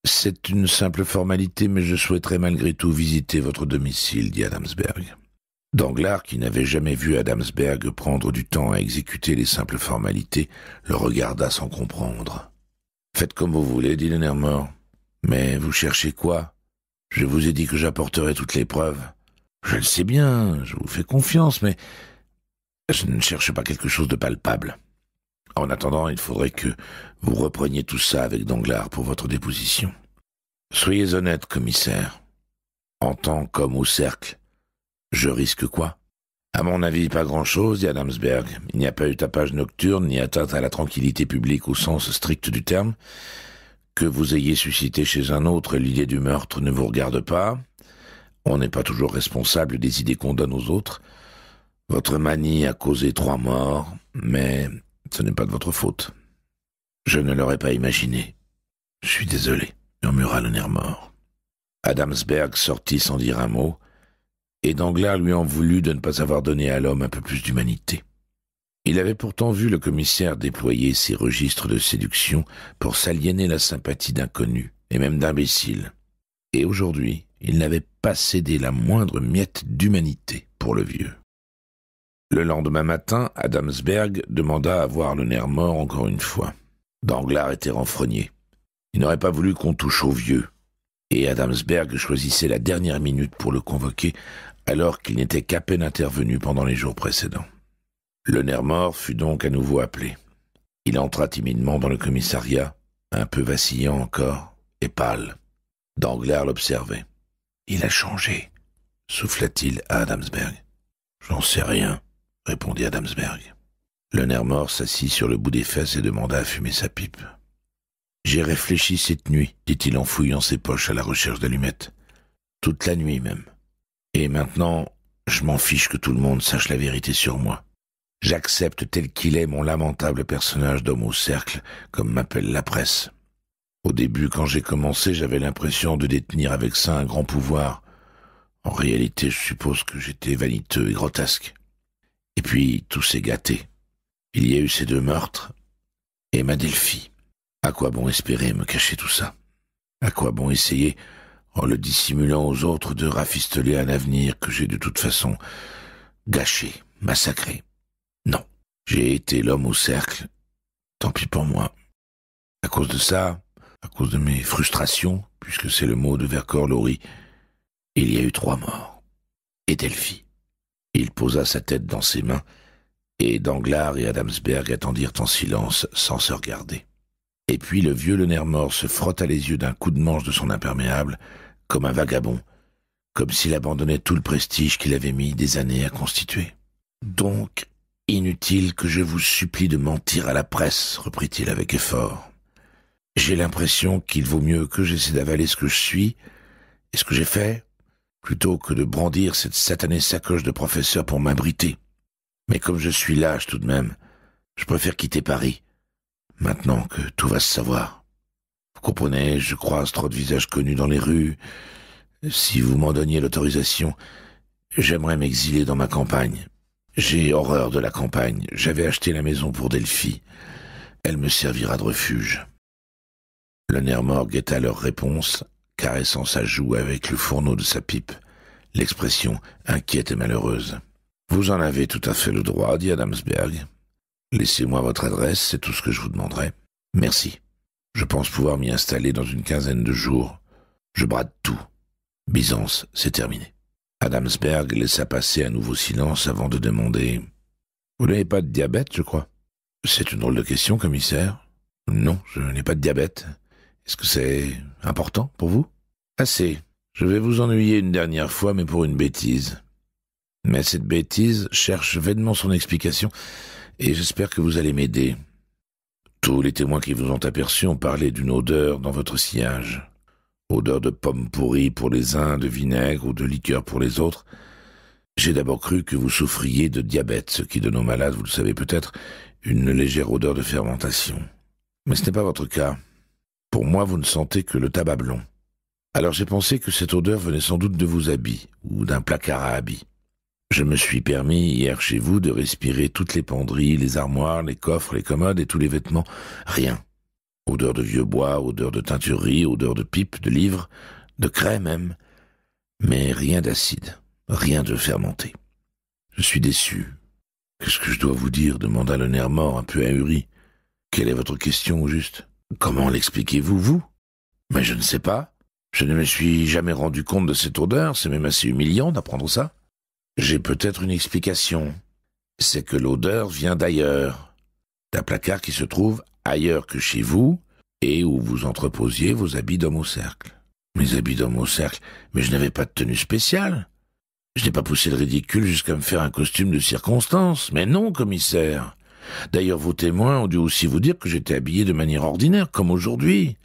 C'est une simple formalité, mais je souhaiterais malgré tout visiter votre domicile, dit Adamsberg. Danglars, qui n'avait jamais vu Adamsberg prendre du temps à exécuter les simples formalités, le regarda sans comprendre. Faites comme vous voulez, dit mort. « Mais vous cherchez quoi Je vous ai dit que j'apporterais toutes les preuves. Je le sais bien, je vous fais confiance, mais je ne cherche pas quelque chose de palpable. En attendant, il faudrait que vous repreniez tout ça avec Danglars pour votre déposition. Soyez honnête, commissaire. En tant qu'homme au cercle, je risque quoi À mon avis, pas grand-chose, dit Adamsberg. Il n'y a pas eu tapage nocturne ni atteinte à la tranquillité publique au sens strict du terme. Que vous ayez suscité chez un autre l'idée du meurtre ne vous regarde pas. On n'est pas toujours responsable des idées qu'on donne aux autres. Votre manie a causé trois morts, mais ce n'est pas de votre faute. Je ne l'aurais pas imaginé. Je suis désolé, murmura le nerf mort. Adamsberg sortit sans dire un mot, et Danglars lui en voulut de ne pas avoir donné à l'homme un peu plus d'humanité. Il avait pourtant vu le commissaire déployer ses registres de séduction pour s'aliéner la sympathie d'inconnus, et même d'imbéciles. Et aujourd'hui, il n'avait pas cédé la moindre miette d'humanité pour le vieux. Le lendemain matin, Adamsberg demanda à voir le nerf mort encore une fois. Danglars était renfrogné. Il n'aurait pas voulu qu'on touche au vieux. Et Adamsberg choisissait la dernière minute pour le convoquer, alors qu'il n'était qu'à peine intervenu pendant les jours précédents. Le nerf mort fut donc à nouveau appelé. Il entra timidement dans le commissariat, un peu vacillant encore, et pâle. Danglars l'observait. Il a changé, souffla-t-il à Adamsberg. J'en sais rien, répondit Adamsberg. Le nerf mort s'assit sur le bout des fesses et demanda à fumer sa pipe. J'ai réfléchi cette nuit, dit-il en fouillant ses poches à la recherche d'allumettes. Toute la nuit même. Et maintenant, je m'en fiche que tout le monde sache la vérité sur moi. J'accepte tel qu'il est mon lamentable personnage d'homme au cercle, comme m'appelle la presse. Au début, quand j'ai commencé, j'avais l'impression de détenir avec ça un grand pouvoir. En réalité, je suppose que j'étais vaniteux et grotesque. Et puis tout s'est gâté. Il y a eu ces deux meurtres et ma Delphie. À quoi bon espérer me cacher tout ça À quoi bon essayer, en le dissimulant aux autres, de rafisteler un avenir que j'ai de toute façon gâché, massacré Non, j'ai été l'homme au cercle, tant pis pour moi. À cause de ça, à cause de mes frustrations, puisque c'est le mot de Vercors-Laurie, il y a eu trois morts. Et Delphie. Il posa sa tête dans ses mains, et Danglars et Adamsberg attendirent en silence, sans se regarder. Et puis le vieux le mort se frotta les yeux d'un coup de manche de son imperméable, comme un vagabond, comme s'il abandonnait tout le prestige qu'il avait mis des années à constituer. Donc, inutile que je vous supplie de mentir à la presse, reprit-il avec effort. J'ai l'impression qu'il vaut mieux que j'essaie d'avaler ce que je suis et ce que j'ai fait, plutôt que de brandir cette satanée sacoche de professeur pour m'abriter. Mais comme je suis lâche tout de même, je préfère quitter Paris, maintenant que tout va se savoir. Vous comprenez, je croise trop de visages connus dans les rues. Si vous m'en donniez l'autorisation, j'aimerais m'exiler dans ma campagne. J'ai horreur de la campagne. J'avais acheté la maison pour Delphi. Elle me servira de refuge. Le nerf est guetta leur réponse caressant sa joue avec le fourneau de sa pipe, l'expression inquiète et malheureuse. Vous en avez tout à fait le droit, dit Adamsberg. Laissez-moi votre adresse, c'est tout ce que je vous demanderai. Merci. Je pense pouvoir m'y installer dans une quinzaine de jours. Je brade tout. Byzance, c'est terminé. Adamsberg laissa passer un nouveau silence avant de demander Vous n'avez pas de diabète, je crois C'est une drôle de question, commissaire. Non, je n'ai pas de diabète. Est-ce que c'est important pour vous Assez. Je vais vous ennuyer une dernière fois, mais pour une bêtise. Mais cette bêtise cherche vainement son explication, et j'espère que vous allez m'aider. Tous les témoins qui vous ont aperçu ont parlé d'une odeur dans votre sillage. Odeur de pommes pourries pour les uns, de vinaigre ou de liqueur pour les autres. J'ai d'abord cru que vous souffriez de diabète, ce qui donne aux malades, vous le savez peut-être, une légère odeur de fermentation. Mais ce n'est pas votre cas. Pour moi, vous ne sentez que le tabac blond. Alors j'ai pensé que cette odeur venait sans doute de vos habits, ou d'un placard à habits. Je me suis permis hier chez vous de respirer toutes les penderies, les armoires, les coffres, les commodes et tous les vêtements. Rien. Odeur de vieux bois, odeur de teinturerie, odeur de pipe, de livres, de craie même. Mais rien d'acide, rien de fermenté. Je suis déçu. Qu'est-ce que je dois vous dire demanda le nerf mort un peu ahuri. Quelle est votre question, au juste Comment l'expliquez-vous, vous Mais je ne sais pas. Je ne me suis jamais rendu compte de cette odeur, c'est même assez humiliant d'apprendre ça. J'ai peut-être une explication. C'est que l'odeur vient d'ailleurs, d'un placard qui se trouve ailleurs que chez vous et où vous entreposiez vos habits d'homme au cercle. Mes habits d'homme au cercle, mais je n'avais pas de tenue spéciale. Je n'ai pas poussé le ridicule jusqu'à me faire un costume de circonstance. Mais non, commissaire. D'ailleurs, vos témoins ont dû aussi vous dire que j'étais habillé de manière ordinaire, comme aujourd'hui.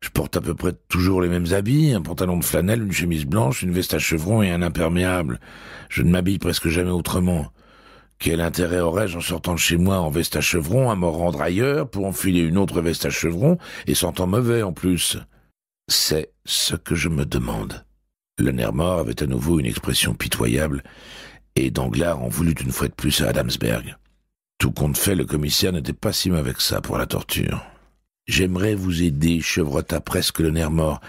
Je porte à peu près toujours les mêmes habits, un pantalon de flanelle, une chemise blanche, une veste à chevron et un imperméable. Je ne m'habille presque jamais autrement. Quel intérêt aurais-je en sortant de chez moi en veste à chevron à me rendre ailleurs pour enfiler une autre veste à chevron et sentant mauvais en plus C'est ce que je me demande. Le nerf mort avait à nouveau une expression pitoyable et Danglars en voulut une fois de plus à Adamsberg. Tout compte fait, le commissaire n'était pas si mauvais avec ça pour la torture. J'aimerais vous aider, chevrota presque le nerf mort,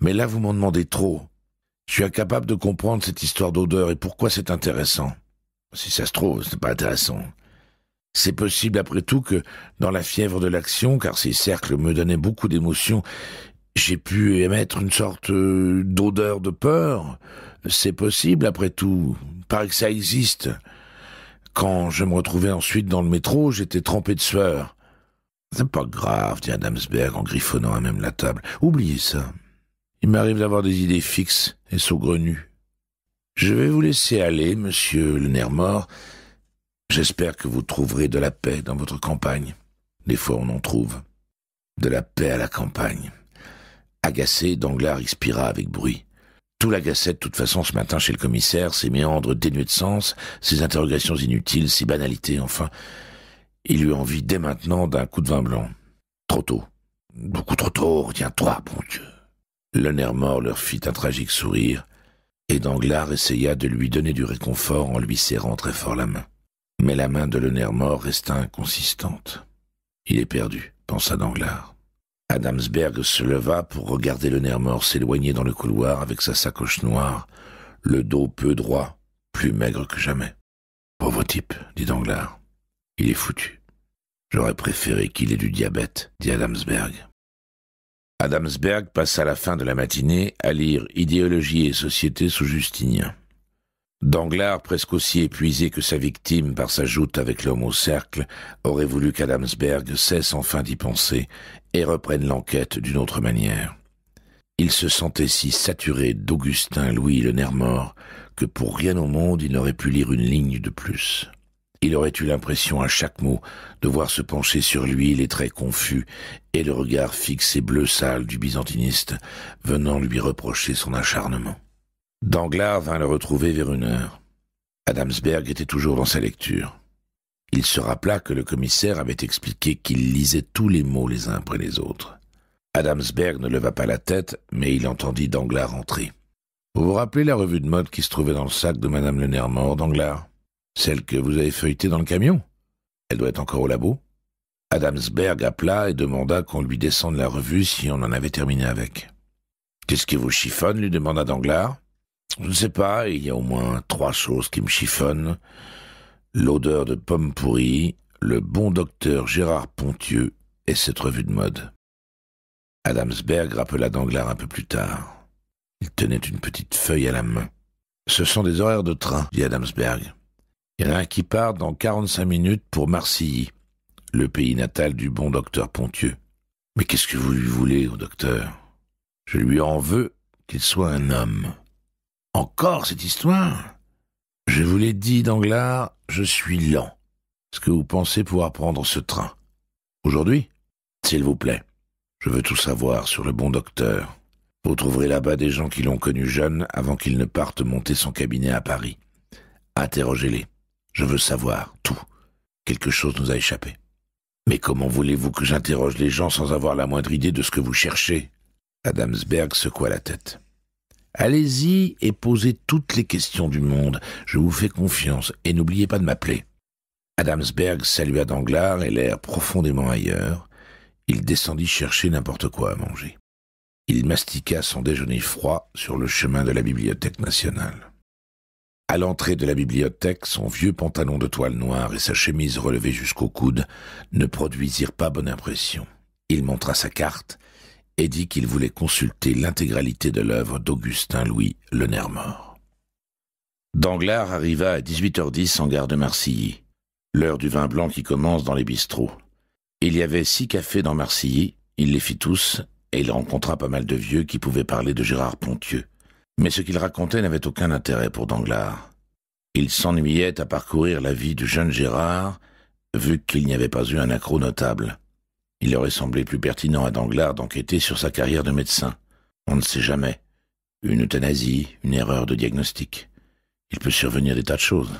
mais là vous m'en demandez trop. Je suis incapable de comprendre cette histoire d'odeur et pourquoi c'est intéressant. Si ça se trouve, c'est pas intéressant. C'est possible après tout que, dans la fièvre de l'action, car ces cercles me donnaient beaucoup d'émotions, j'ai pu émettre une sorte euh, d'odeur de peur. C'est possible après tout. Paraît que ça existe. Quand je me retrouvais ensuite dans le métro, j'étais trempé de sueur. C'est pas grave, dit Adamsberg en griffonnant à même la table. Oubliez ça. Il m'arrive d'avoir des idées fixes et saugrenues. Je vais vous laisser aller, monsieur le nerf mort. J'espère que vous trouverez de la paix dans votre campagne. Des fois, on en trouve. De la paix à la campagne. Agacé, Danglars expira avec bruit. Tout gassette, de toute façon ce matin chez le commissaire, ses méandres dénués de sens, ses interrogations inutiles, ses banalités, enfin. Il eut envie dès maintenant d'un coup de vin blanc. Trop tôt. Beaucoup trop tôt, retiens-toi, bon Dieu. Le nerf mort leur fit un tragique sourire, et Danglars essaya de lui donner du réconfort en lui serrant très fort la main. Mais la main de le mort resta inconsistante. Il est perdu, pensa Danglars. Adamsberg se leva pour regarder le nerf mort s'éloigner dans le couloir avec sa sacoche noire, le dos peu droit, plus maigre que jamais. Pauvre type, dit Danglars. Il est foutu. J'aurais préféré qu'il ait du diabète, dit Adamsberg. Adamsberg passa la fin de la matinée à lire Idéologie et société sous Justinien. Danglars, presque aussi épuisé que sa victime par sa joute avec l'homme au cercle, aurait voulu qu'Adamsberg cesse enfin d'y penser et reprenne l'enquête d'une autre manière. Il se sentait si saturé d'Augustin Louis le Nermor que pour rien au monde il n'aurait pu lire une ligne de plus. Il aurait eu l'impression à chaque mot de voir se pencher sur lui les traits confus et le regard fixé bleu sale du byzantiniste venant lui reprocher son acharnement. Danglars vint le retrouver vers une heure. Adamsberg était toujours dans sa lecture. Il se rappela que le commissaire avait expliqué qu'il lisait tous les mots les uns après les autres. Adamsberg ne leva pas la tête, mais il entendit Danglars entrer. Vous vous rappelez la revue de mode qui se trouvait dans le sac de Madame Lenormand, Danglars Celle que vous avez feuilletée dans le camion Elle doit être encore au labo Adamsberg appela et demanda qu'on lui descende la revue si on en avait terminé avec. Qu'est-ce qui vous chiffonne lui demanda Danglars. Je ne sais pas, il y a au moins trois choses qui me chiffonnent. L'odeur de pommes pourries, le bon docteur Gérard Ponthieu, et cette revue de mode. Adamsberg rappela Danglars un peu plus tard. Il tenait une petite feuille à la main. Ce sont des horaires de train, dit Adamsberg. Il y en a un qui part dans 45 minutes pour Marcilly, le pays natal du bon docteur Ponthieu. Mais qu'est-ce que vous lui voulez au docteur Je lui en veux qu'il soit un homme. Encore cette histoire Je vous l'ai dit, Danglars, je suis lent. Est-ce que vous pensez pouvoir prendre ce train Aujourd'hui S'il vous plaît. Je veux tout savoir sur le bon docteur. Vous trouverez là-bas des gens qui l'ont connu jeune avant qu'il ne parte monter son cabinet à Paris. Interrogez-les. Je veux savoir tout. Quelque chose nous a échappé. Mais comment voulez-vous que j'interroge les gens sans avoir la moindre idée de ce que vous cherchez Adamsberg secoua la tête. Allez-y et posez toutes les questions du monde. Je vous fais confiance et n'oubliez pas de m'appeler. Adamsberg salua Danglars et l'air profondément ailleurs. Il descendit chercher n'importe quoi à manger. Il mastiqua son déjeuner froid sur le chemin de la Bibliothèque nationale. À l'entrée de la bibliothèque, son vieux pantalon de toile noire et sa chemise relevée jusqu'au coude ne produisirent pas bonne impression. Il montra sa carte et dit qu'il voulait consulter l'intégralité de l'œuvre d'Augustin Louis Le Danglars arriva à 18h10 en gare de Marcilly, l'heure du vin blanc qui commence dans les bistrots. Il y avait six cafés dans Marcilly, il les fit tous, et il rencontra pas mal de vieux qui pouvaient parler de Gérard Pontieux. Mais ce qu'il racontait n'avait aucun intérêt pour Danglars. Il s'ennuyait à parcourir la vie du jeune Gérard, vu qu'il n'y avait pas eu un accro notable. Il aurait semblé plus pertinent à Danglars d'enquêter sur sa carrière de médecin. On ne sait jamais. Une euthanasie, une erreur de diagnostic. Il peut survenir des tas de choses.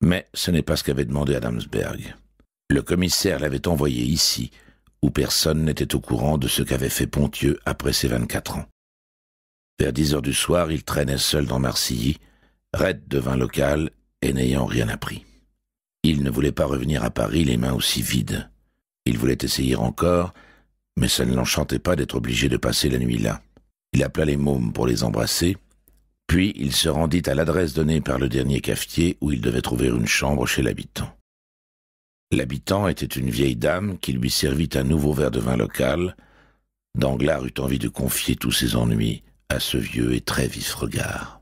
Mais ce n'est pas ce qu'avait demandé Adamsberg. Le commissaire l'avait envoyé ici, où personne n'était au courant de ce qu'avait fait Pontieux après ses vingt-quatre ans. Vers dix heures du soir, il traînait seul dans Marcilly, raide devint local et n'ayant rien appris. Il ne voulait pas revenir à Paris les mains aussi vides. Il voulait essayer encore, mais ça ne l'enchantait pas d'être obligé de passer la nuit là. Il appela les mômes pour les embrasser, puis il se rendit à l'adresse donnée par le dernier cafetier où il devait trouver une chambre chez l'habitant. L'habitant était une vieille dame qui lui servit un nouveau verre de vin local. Danglars eut envie de confier tous ses ennuis à ce vieux et très vif regard.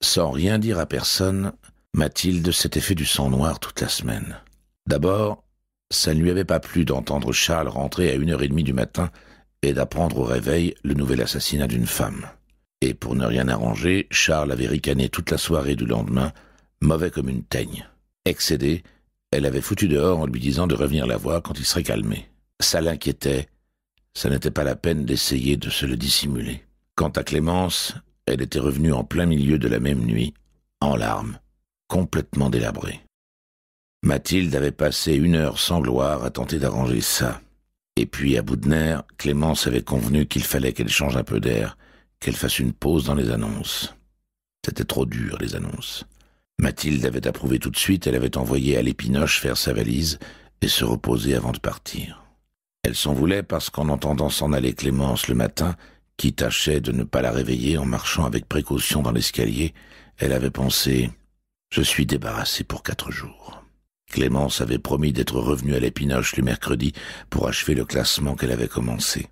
Sans rien dire à personne, Mathilde s'était fait du sang noir toute la semaine. D'abord, ça ne lui avait pas plu d'entendre Charles rentrer à une heure et demie du matin et d'apprendre au réveil le nouvel assassinat d'une femme. Et pour ne rien arranger, Charles avait ricané toute la soirée du lendemain, mauvais comme une teigne. Excédée, elle avait foutu dehors en lui disant de revenir la voir quand il serait calmé. Ça l'inquiétait, ça n'était pas la peine d'essayer de se le dissimuler. Quant à Clémence, elle était revenue en plein milieu de la même nuit, en larmes, complètement délabrée. Mathilde avait passé une heure sans gloire à tenter d'arranger ça. Et puis, à bout de nerfs, Clémence avait convenu qu'il fallait qu'elle change un peu d'air, qu'elle fasse une pause dans les annonces. C'était trop dur, les annonces. Mathilde avait approuvé tout de suite, elle avait envoyé à l'épinoche faire sa valise et se reposer avant de partir. Elle s'en voulait parce qu'en entendant s'en aller Clémence le matin, qui tâchait de ne pas la réveiller en marchant avec précaution dans l'escalier, elle avait pensé Je suis débarrassée pour quatre jours. Clémence avait promis d'être revenue à l'épinoche le mercredi pour achever le classement qu'elle avait commencé.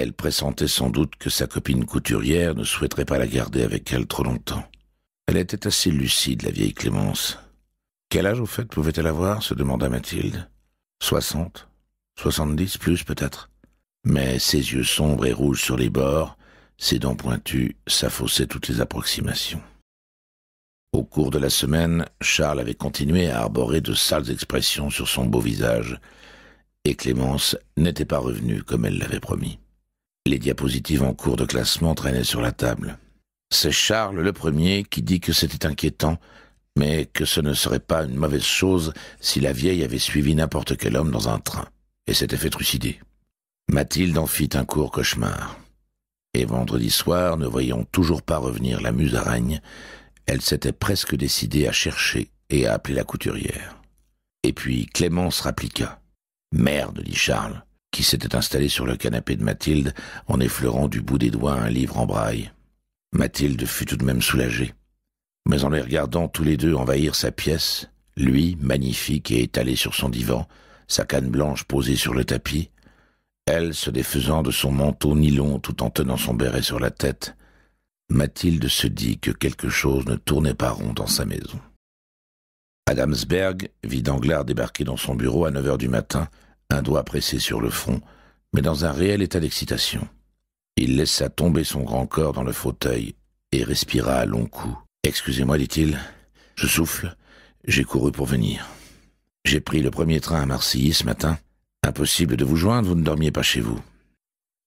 Elle pressentait sans doute que sa copine couturière ne souhaiterait pas la garder avec elle trop longtemps. Elle était assez lucide, la vieille Clémence. Quel âge au fait pouvait-elle avoir se demanda Mathilde. Soixante Soixante-dix plus peut-être Mais ses yeux sombres et rouges sur les bords, ses dents pointues s'affaussaient toutes les approximations. Au cours de la semaine, Charles avait continué à arborer de sales expressions sur son beau visage, et Clémence n'était pas revenue comme elle l'avait promis. Les diapositives en cours de classement traînaient sur la table. C'est Charles le premier qui dit que c'était inquiétant, mais que ce ne serait pas une mauvaise chose si la vieille avait suivi n'importe quel homme dans un train, et s'était fait trucider. Mathilde en fit un court cauchemar. Et vendredi soir, ne voyant toujours pas revenir la musaraigne, elle s'était presque décidée à chercher et à appeler la couturière. Et puis Clémence rappliqua. Merde, dit Charles, qui s'était installé sur le canapé de Mathilde en effleurant du bout des doigts un livre en braille. Mathilde fut tout de même soulagée. Mais en les regardant tous les deux envahir sa pièce, lui, magnifique et étalé sur son divan, sa canne blanche posée sur le tapis, elle se défaisant de son manteau nylon tout en tenant son béret sur la tête, Mathilde se dit que quelque chose ne tournait pas rond dans sa maison. Adamsberg vit Danglars débarquer dans son bureau à neuf heures du matin, un doigt pressé sur le front, mais dans un réel état d'excitation. Il laissa tomber son grand corps dans le fauteuil et respira à longs coups. Excusez-moi, dit-il, je souffle, j'ai couru pour venir. J'ai pris le premier train à Marseille ce matin. Impossible de vous joindre, vous ne dormiez pas chez vous.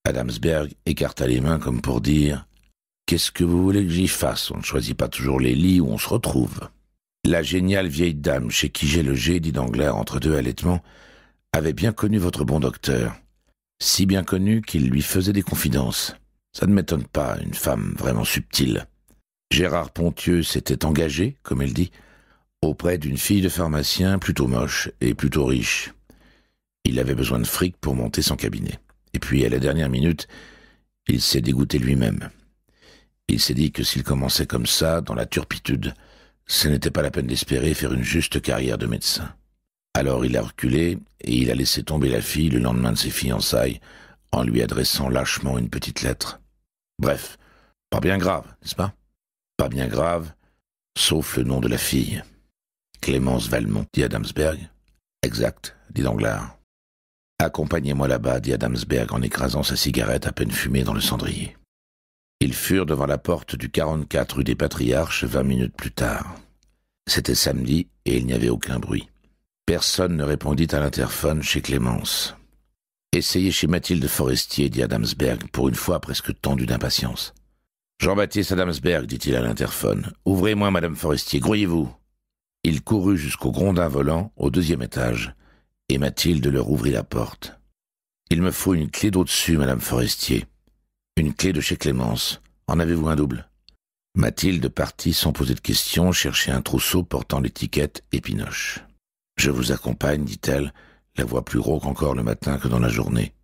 Adamsberg écarta les mains comme pour dire Qu'est-ce que vous voulez que j'y fasse On ne choisit pas toujours les lits où on se retrouve. La géniale vieille dame chez qui j'ai logé, dit Danglars entre deux allaitements, avait bien connu votre bon docteur, si bien connu qu'il lui faisait des confidences. Ça ne m'étonne pas, une femme vraiment subtile. Gérard Pontieux s'était engagé, comme elle dit, auprès d'une fille de pharmacien plutôt moche et plutôt riche. Il avait besoin de fric pour monter son cabinet. Et puis, à la dernière minute, il s'est dégoûté lui-même. Il s'est dit que s'il commençait comme ça, dans la turpitude, ce n'était pas la peine d'espérer faire une juste carrière de médecin. Alors il a reculé et il a laissé tomber la fille le lendemain de ses fiançailles en lui adressant lâchement une petite lettre. Bref, pas bien grave, n'est-ce pas Pas bien grave, sauf le nom de la fille. Clémence Valmont, dit Adamsberg. Exact, dit Danglars. Accompagnez-moi là-bas, dit Adamsberg en écrasant sa cigarette à peine fumée dans le cendrier. Ils furent devant la porte du 44 rue des Patriarches vingt minutes plus tard. C'était samedi et il n'y avait aucun bruit. Personne ne répondit à l'interphone chez Clémence. Essayez chez Mathilde Forestier, dit Adamsberg, pour une fois presque tendu d'impatience. Jean-Baptiste Adamsberg, dit-il à l'interphone, ouvrez-moi, Madame Forestier, grouillez-vous. Il courut jusqu'au grondin volant, au deuxième étage, et Mathilde leur ouvrit la porte. Il me faut une clé d'au-dessus, Madame Forestier. Une clé de chez Clémence. En avez-vous un double Mathilde partit sans poser de questions chercher un trousseau portant l'étiquette Épinoche. Je vous accompagne, dit-elle, la voix plus rauque encore le matin que dans la journée.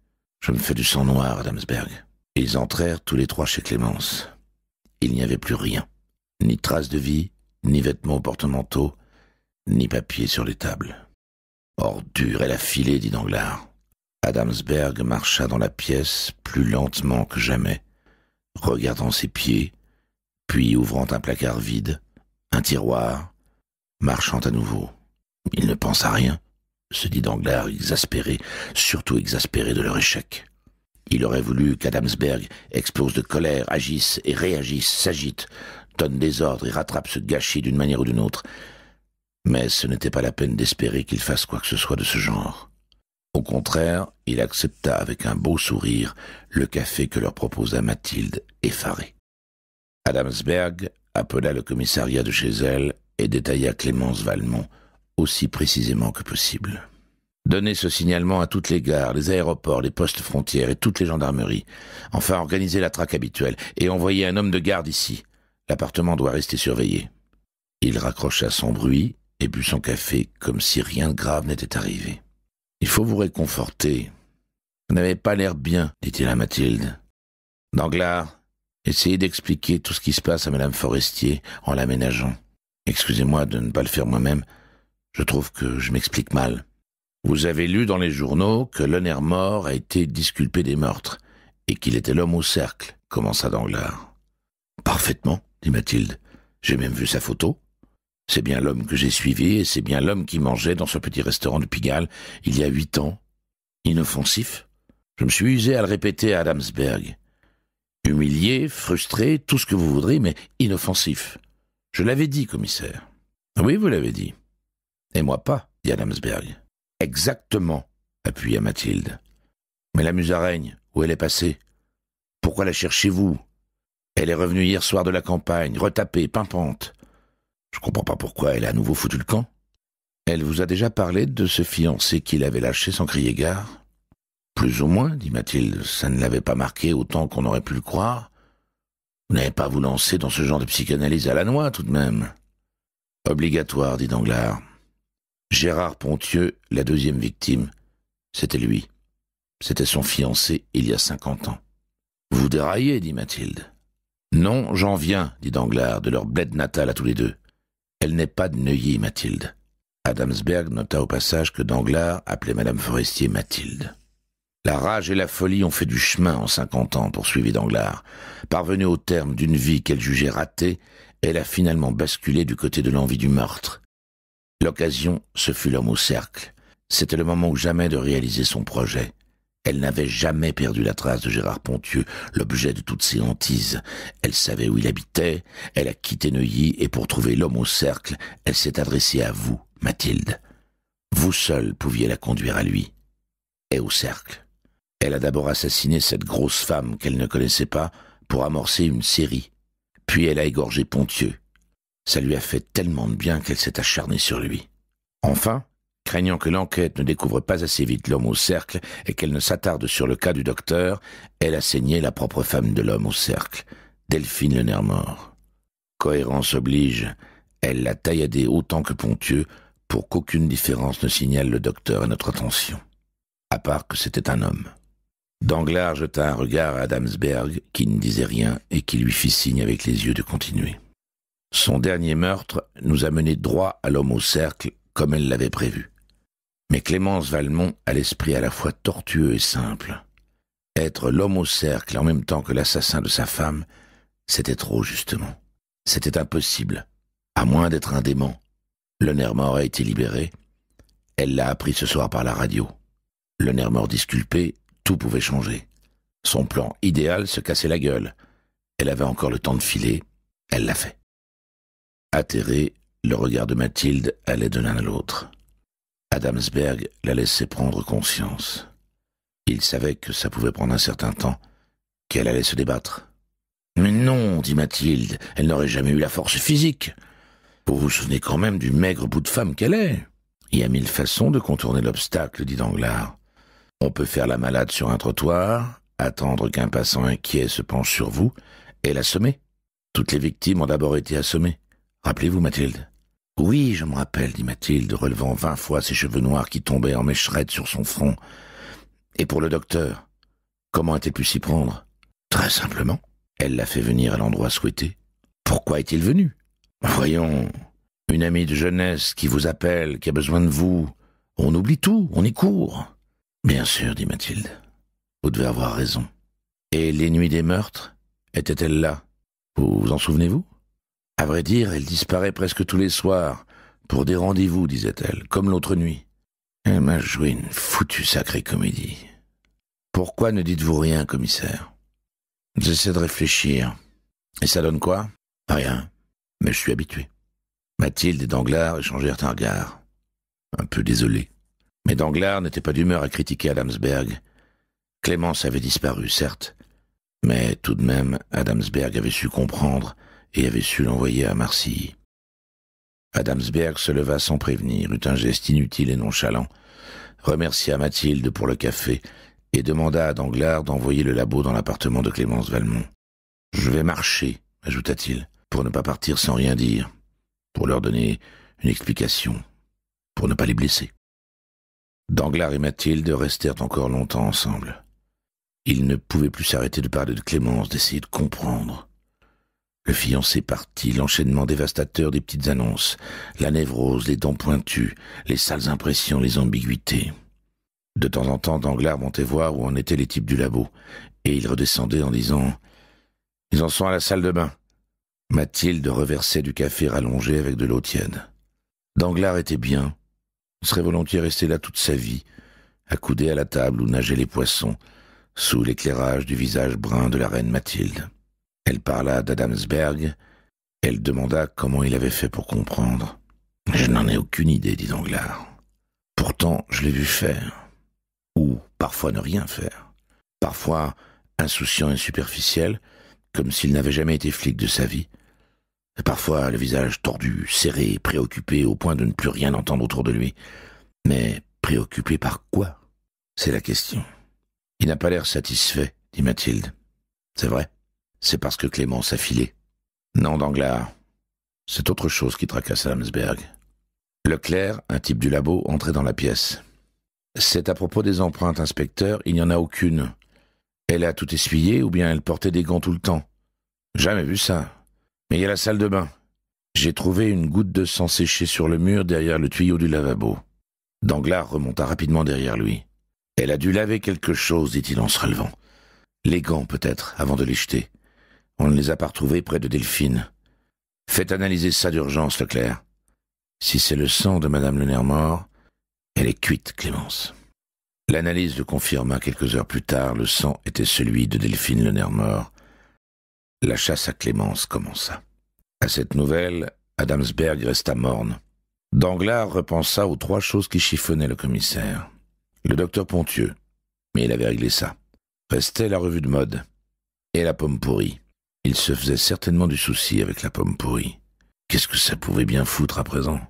Je me fais du sang noir Adamsberg. » Ils entrèrent tous les trois chez Clémence. Il n'y avait plus rien. Ni traces de vie, ni vêtements portementaux, ni papier sur les tables. Ordure, elle a filé, dit Danglars. Adamsberg marcha dans la pièce plus lentement que jamais, regardant ses pieds, puis ouvrant un placard vide, un tiroir, marchant à nouveau. Il ne pense à rien, se dit Danglars exaspéré, surtout exaspéré de leur échec. Il aurait voulu qu'Adamsberg explose de colère, agisse et réagisse, s'agite, donne des ordres et rattrape ce gâchis d'une manière ou d'une autre. Mais ce n'était pas la peine d'espérer qu'il fasse quoi que ce soit de ce genre. Au contraire, il accepta avec un beau sourire le café que leur proposa Mathilde, effarée. Adamsberg appela le commissariat de chez elle et détailla Clémence Valmont aussi précisément que possible. Donnez ce signalement à toutes les gares, les aéroports, les postes frontières et toutes les gendarmeries. Enfin, organisez la traque habituelle et envoyez un homme de garde ici. L'appartement doit rester surveillé. Il raccrocha son bruit et but son café comme si rien de grave n'était arrivé. Il faut vous réconforter. Vous n'avez pas l'air bien, dit-il à Mathilde. Danglars, essayez d'expliquer tout ce qui se passe à Madame Forestier en l'aménageant. Excusez-moi de ne pas le faire moi-même. Je trouve que je m'explique mal. Vous avez lu dans les journaux que l'honneur mort a été disculpé des meurtres et qu'il était l'homme au cercle, commença Danglars. Parfaitement, dit Mathilde. J'ai même vu sa photo. C'est bien l'homme que j'ai suivi et c'est bien l'homme qui mangeait dans ce petit restaurant de Pigalle il y a huit ans. Inoffensif. Je me suis usé à le répéter à Adamsberg. Humilié, frustré, tout ce que vous voudrez, mais inoffensif. Je l'avais dit, commissaire. Oui, vous l'avez dit. Et moi pas, dit Adamsberg. Exactement, appuya Mathilde. Mais la musaraigne, où elle est passée Pourquoi la cherchez-vous Elle est revenue hier soir de la campagne, retapée, pimpante. Je comprends pas pourquoi elle a à nouveau foutu le camp. Elle vous a déjà parlé de ce fiancé qu'il avait lâché sans crier gare Plus ou moins, dit Mathilde, ça ne l'avait pas marqué autant qu'on aurait pu le croire. Vous n'avez pas vous lancer dans ce genre de psychanalyse à la noix, tout de même. Obligatoire, dit Danglars. Gérard Pontieux, la deuxième victime, c'était lui. C'était son fiancé il y a cinquante ans. Vous déraillez, dit Mathilde. Non, j'en viens, dit Danglars, de leur bled natal à tous les deux. Elle n'est pas de Neuilly, Mathilde. Adamsberg nota au passage que Danglars appelait Madame Forestier Mathilde. La rage et la folie ont fait du chemin en cinquante ans, poursuivit Danglars. Parvenue au terme d'une vie qu'elle jugeait ratée, elle a finalement basculé du côté de l'envie du meurtre. L'occasion, ce fut l'homme au cercle. C'était le moment ou jamais de réaliser son projet. Elle n'avait jamais perdu la trace de Gérard Ponthieu, l'objet de toutes ses hantises. Elle savait où il habitait, elle a quitté Neuilly, et pour trouver l'homme au cercle, elle s'est adressée à vous, Mathilde. Vous seul pouviez la conduire à lui. Et au cercle. Elle a d'abord assassiné cette grosse femme qu'elle ne connaissait pas pour amorcer une série. Puis elle a égorgé Ponthieu. Ça lui a fait tellement de bien qu'elle s'est acharnée sur lui. Enfin, craignant que l'enquête ne découvre pas assez vite l'homme au cercle et qu'elle ne s'attarde sur le cas du docteur, elle a saigné la propre femme de l'homme au cercle, Delphine le Cohérence oblige, elle l'a tailladée autant que Pontieux pour qu'aucune différence ne signale le docteur à notre attention, à part que c'était un homme. Danglars jeta un regard à Adamsberg, qui ne disait rien et qui lui fit signe avec les yeux de continuer. Son dernier meurtre nous a mené droit à l'homme au cercle, comme elle l'avait prévu. Mais Clémence Valmont a l'esprit à la fois tortueux et simple. Être l'homme au cercle en même temps que l'assassin de sa femme, c'était trop justement. C'était impossible, à moins d'être un démon. Le nerf mort a été libéré. Elle l'a appris ce soir par la radio. Le nerf mort disculpé, tout pouvait changer. Son plan idéal se cassait la gueule. Elle avait encore le temps de filer. Elle l'a fait. Atterré, le regard de Mathilde allait de l'un à l'autre. Adamsberg la laissait prendre conscience. Il savait que ça pouvait prendre un certain temps, qu'elle allait se débattre. Mais non, dit Mathilde, elle n'aurait jamais eu la force physique. Vous vous souvenez quand même du maigre bout de femme qu'elle est. Il y a mille façons de contourner l'obstacle, dit Danglars. On peut faire la malade sur un trottoir, attendre qu'un passant inquiet se penche sur vous et l'assommer. Toutes les victimes ont d'abord été assommées. Rappelez-vous, Mathilde. Oui, je me rappelle, dit Mathilde, relevant vingt fois ses cheveux noirs qui tombaient en mécherette sur son front. Et pour le docteur, comment a-t-elle pu s'y prendre Très simplement. Elle l'a fait venir à l'endroit souhaité. Pourquoi est-il venu Voyons, une amie de jeunesse qui vous appelle, qui a besoin de vous. On oublie tout, on y court. Bien sûr, dit Mathilde. Vous devez avoir raison. Et les nuits des meurtres Était-elle là Vous vous en souvenez-vous à vrai dire, elle disparaît presque tous les soirs, pour des rendez-vous, disait-elle, comme l'autre nuit. Elle m'a joué une foutue sacrée comédie. Pourquoi ne dites-vous rien, commissaire J'essaie de réfléchir. Et ça donne quoi Rien. Mais je suis habitué. Mathilde et Danglars échangèrent un regard. Un peu désolé. Mais Danglars n'était pas d'humeur à critiquer Adamsberg. Clémence avait disparu, certes. Mais tout de même, Adamsberg avait su comprendre et avait su l'envoyer à Marseille. Adamsberg se leva sans prévenir, eut un geste inutile et nonchalant, remercia Mathilde pour le café et demanda à Danglars d'envoyer le labo dans l'appartement de Clémence Valmont. Je vais marcher, ajouta-t-il, pour ne pas partir sans rien dire, pour leur donner une explication, pour ne pas les blesser. Danglars et Mathilde restèrent encore longtemps ensemble. Ils ne pouvaient plus s'arrêter de parler de Clémence, d'essayer de comprendre. Le fiancé parti, l'enchaînement dévastateur des petites annonces, la névrose, les dents pointues, les sales impressions, les ambiguïtés. De temps en temps, Danglars montait voir où en étaient les types du labo, et il redescendait en disant « Ils en sont à la salle de bain ». Mathilde reversait du café rallongé avec de l'eau tiède. Danglars était bien, Il serait volontiers resté là toute sa vie, accoudé à la table où nageaient les poissons, sous l'éclairage du visage brun de la reine Mathilde. Elle parla d'Adamsberg. Elle demanda comment il avait fait pour comprendre. Je n'en ai aucune idée, dit Danglars. Pourtant, je l'ai vu faire. Ou parfois ne rien faire. Parfois insouciant et superficiel, comme s'il n'avait jamais été flic de sa vie. parfois le visage tordu, serré, préoccupé au point de ne plus rien entendre autour de lui. Mais préoccupé par quoi C'est la question. Il n'a pas l'air satisfait, dit Mathilde. C'est vrai c'est parce que Clémence a filé. Non, Danglars. C'est autre chose qui tracasse Hamsberg. Leclerc, un type du labo, entrait dans la pièce. C'est à propos des empreintes, inspecteur, il n'y en a aucune. Elle a tout essuyé ou bien elle portait des gants tout le temps. Jamais vu ça. Mais il y a la salle de bain. J'ai trouvé une goutte de sang séchée sur le mur derrière le tuyau du lavabo. Danglars remonta rapidement derrière lui. Elle a dû laver quelque chose, dit-il en se relevant. Les gants, peut-être, avant de les jeter. On ne les a pas retrouvés près de Delphine. Faites analyser ça d'urgence, Leclerc. Si c'est le sang de Madame Nermort, elle est cuite, Clémence. L'analyse le confirma quelques heures plus tard, le sang était celui de Delphine Nermort. La chasse à Clémence commença. À cette nouvelle, Adamsberg resta morne. Danglars repensa aux trois choses qui chiffonnaient le commissaire. Le docteur Pontieux, mais il avait réglé ça. Restait la revue de mode et la pomme pourrie. Il se faisait certainement du souci avec la pomme pourrie. Qu'est-ce que ça pouvait bien foutre à présent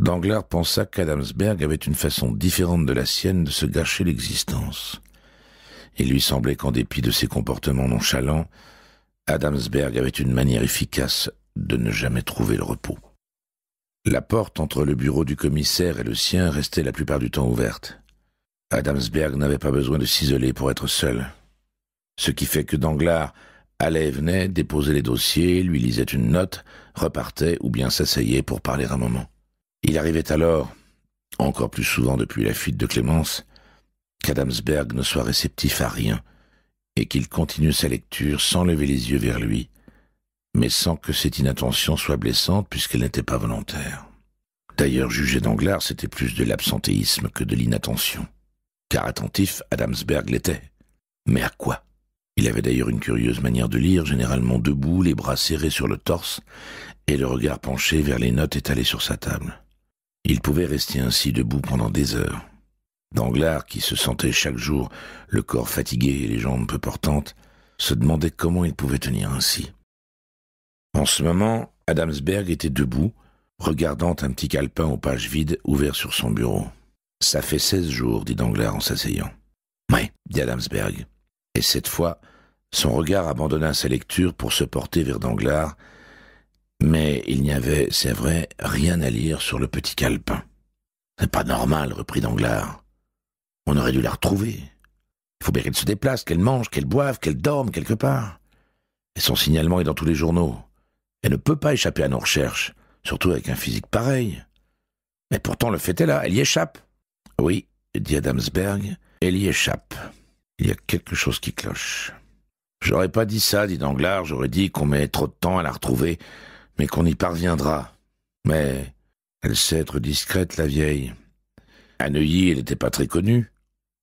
Danglars pensa qu'Adamsberg avait une façon différente de la sienne de se gâcher l'existence. Il lui semblait qu'en dépit de ses comportements nonchalants, Adamsberg avait une manière efficace de ne jamais trouver le repos. La porte entre le bureau du commissaire et le sien restait la plupart du temps ouverte. Adamsberg n'avait pas besoin de s'isoler pour être seul. Ce qui fait que Danglars allait et venait, déposait les dossiers, lui lisait une note, repartait ou bien s'asseyait pour parler un moment. Il arrivait alors, encore plus souvent depuis la fuite de Clémence, qu'Adamsberg ne soit réceptif à rien et qu'il continue sa lecture sans lever les yeux vers lui, mais sans que cette inattention soit blessante puisqu'elle n'était pas volontaire. D'ailleurs, juger d'Anglars, c'était plus de l'absentéisme que de l'inattention. Car attentif, Adamsberg l'était. Mais à quoi il avait d'ailleurs une curieuse manière de lire, généralement debout, les bras serrés sur le torse et le regard penché vers les notes étalées sur sa table. Il pouvait rester ainsi debout pendant des heures. Danglars, qui se sentait chaque jour le corps fatigué et les jambes peu portantes, se demandait comment il pouvait tenir ainsi. En ce moment, Adamsberg était debout, regardant un petit calepin aux pages vides ouvert sur son bureau. Ça fait seize jours, dit Danglars en s'asseyant. Oui, dit Adamsberg. Et cette fois, son regard abandonna sa lecture pour se porter vers Danglars, mais il n'y avait, c'est vrai, rien à lire sur le petit calepin. C'est pas normal, reprit Danglars. On aurait dû la retrouver. Il faut bien qu'elle se déplace, qu'elle mange, qu'elle boive, qu'elle dorme quelque part. Et son signalement est dans tous les journaux. Elle ne peut pas échapper à nos recherches, surtout avec un physique pareil. Mais pourtant, le fait est là, elle y échappe. Oui, dit Adamsberg, elle y échappe. Il y a quelque chose qui cloche. J'aurais pas dit ça, dit Danglars, j'aurais dit qu'on met trop de temps à la retrouver, mais qu'on y parviendra. Mais elle sait être discrète, la vieille. À Neuilly, elle n'était pas très connue.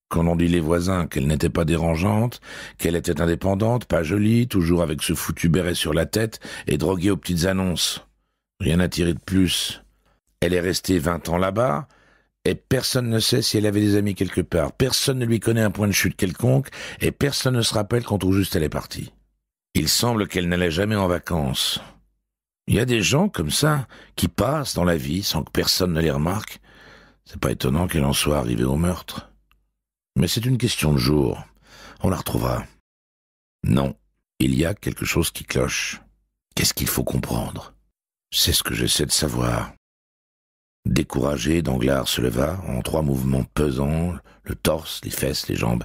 Quand on dit les voisins qu'elle n'était pas dérangeante, qu'elle était indépendante, pas jolie, toujours avec ce foutu béret sur la tête et droguée aux petites annonces. Rien à tirer de plus. Elle est restée vingt ans là-bas, et personne ne sait si elle avait des amis quelque part. Personne ne lui connaît un point de chute quelconque et personne ne se rappelle quand tout juste elle est partie. Il semble qu'elle n'allait jamais en vacances. Il y a des gens comme ça qui passent dans la vie sans que personne ne les remarque. C'est pas étonnant qu'elle en soit arrivée au meurtre. Mais c'est une question de jour. On la retrouvera. Non, il y a quelque chose qui cloche. Qu'est-ce qu'il faut comprendre C'est ce que j'essaie de savoir. Découragé, Danglars se leva, en trois mouvements pesants, le torse, les fesses, les jambes,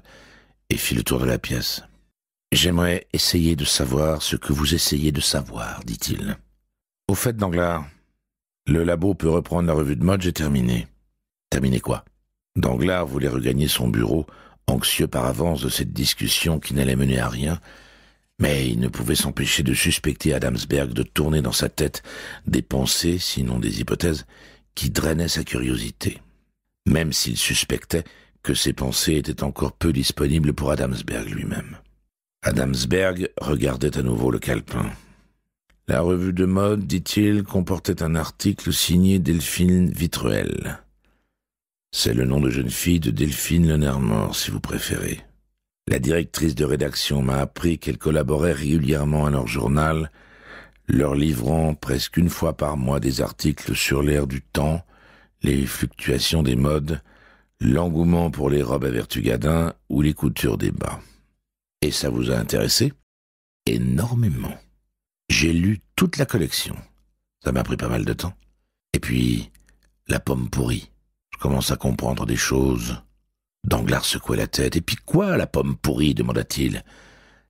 et fit le tour de la pièce. J'aimerais essayer de savoir ce que vous essayez de savoir, dit-il. Au fait, Danglars, le labo peut reprendre la revue de mode, j'ai terminé. Terminé quoi Danglars voulait regagner son bureau, anxieux par avance de cette discussion qui n'allait mener à rien, mais il ne pouvait s'empêcher de suspecter Adamsberg de tourner dans sa tête des pensées, sinon des hypothèses, qui drainait sa curiosité, même s'il suspectait que ses pensées étaient encore peu disponibles pour Adamsberg lui-même. Adamsberg regardait à nouveau le calepin. La revue de mode, dit-il, comportait un article signé Delphine Vitruel. C'est le nom de jeune fille de Delphine Lenermort, si vous préférez. La directrice de rédaction m'a appris qu'elle collaborait régulièrement à leur journal leur livrant presque une fois par mois des articles sur l'air du temps, les fluctuations des modes, l'engouement pour les robes à Vertugadin ou les coutures des bas. Et ça vous a intéressé Énormément. J'ai lu toute la collection. Ça m'a pris pas mal de temps. Et puis, la pomme pourrie. Je commence à comprendre des choses. Danglars secouait la tête. Et puis quoi, la pomme pourrie demanda-t-il.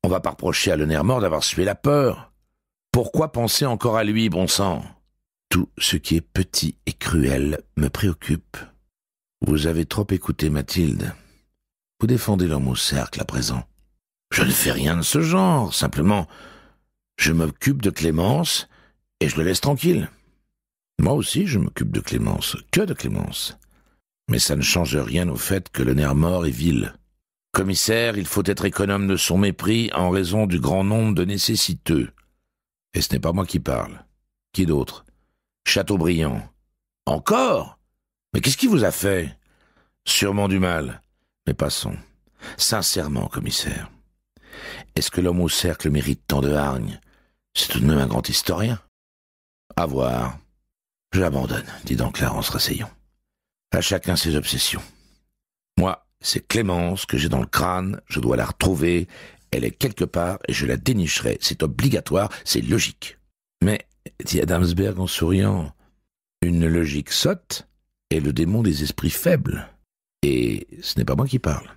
On va pas reprocher à le nerf mort d'avoir sué la peur. Pourquoi penser encore à lui, bon sang Tout ce qui est petit et cruel me préoccupe. Vous avez trop écouté Mathilde. Vous défendez l'homme au cercle à présent. Je ne fais rien de ce genre, simplement je m'occupe de Clémence et je le laisse tranquille. Moi aussi je m'occupe de Clémence, que de Clémence. Mais ça ne change rien au fait que le nerf mort est vil. Commissaire, il faut être économe de son mépris en raison du grand nombre de nécessiteux. Et ce n'est pas moi qui parle. Qui d'autre Chateaubriand. Encore Mais qu'est-ce qui vous a fait Sûrement du mal. Mais passons. Sincèrement, commissaire. Est-ce que l'homme au cercle mérite tant de hargne C'est tout de même un grand historien. À voir. J'abandonne, dit donc en se rasseyant. À chacun ses obsessions. Moi, c'est Clémence que j'ai dans le crâne, je dois la retrouver, elle est quelque part et je la dénicherai. C'est obligatoire, c'est logique. Mais, dit Adamsberg en souriant, une logique sotte est le démon des esprits faibles. Et ce n'est pas moi qui parle.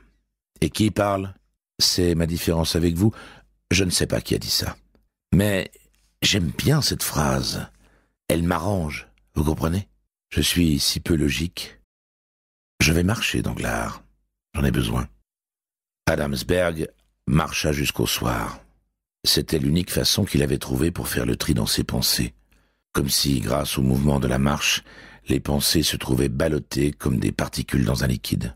Et qui parle C'est ma différence avec vous. Je ne sais pas qui a dit ça. Mais j'aime bien cette phrase. Elle m'arrange, vous comprenez Je suis si peu logique. Je vais marcher, Danglars. J'en ai besoin. Adamsberg marcha jusqu'au soir. C'était l'unique façon qu'il avait trouvée pour faire le tri dans ses pensées, comme si, grâce au mouvement de la marche, les pensées se trouvaient ballottées comme des particules dans un liquide,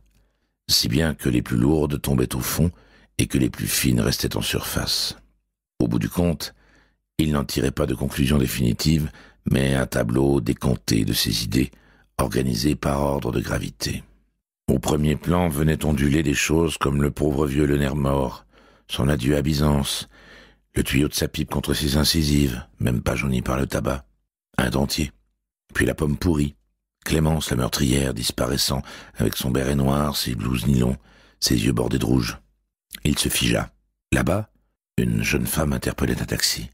si bien que les plus lourdes tombaient au fond et que les plus fines restaient en surface. Au bout du compte, il n'en tirait pas de conclusion définitive, mais un tableau décompté de ses idées, organisé par ordre de gravité. Au premier plan venaient onduler des choses comme le pauvre vieux le son adieu à Byzance, le tuyau de sa pipe contre ses incisives, même pas jaunie par le tabac, un dentier, puis la pomme pourrie, Clémence la meurtrière disparaissant avec son béret noir, ses blouses nylon, ses yeux bordés de rouge. Il se figea. Là-bas, une jeune femme interpellait un taxi.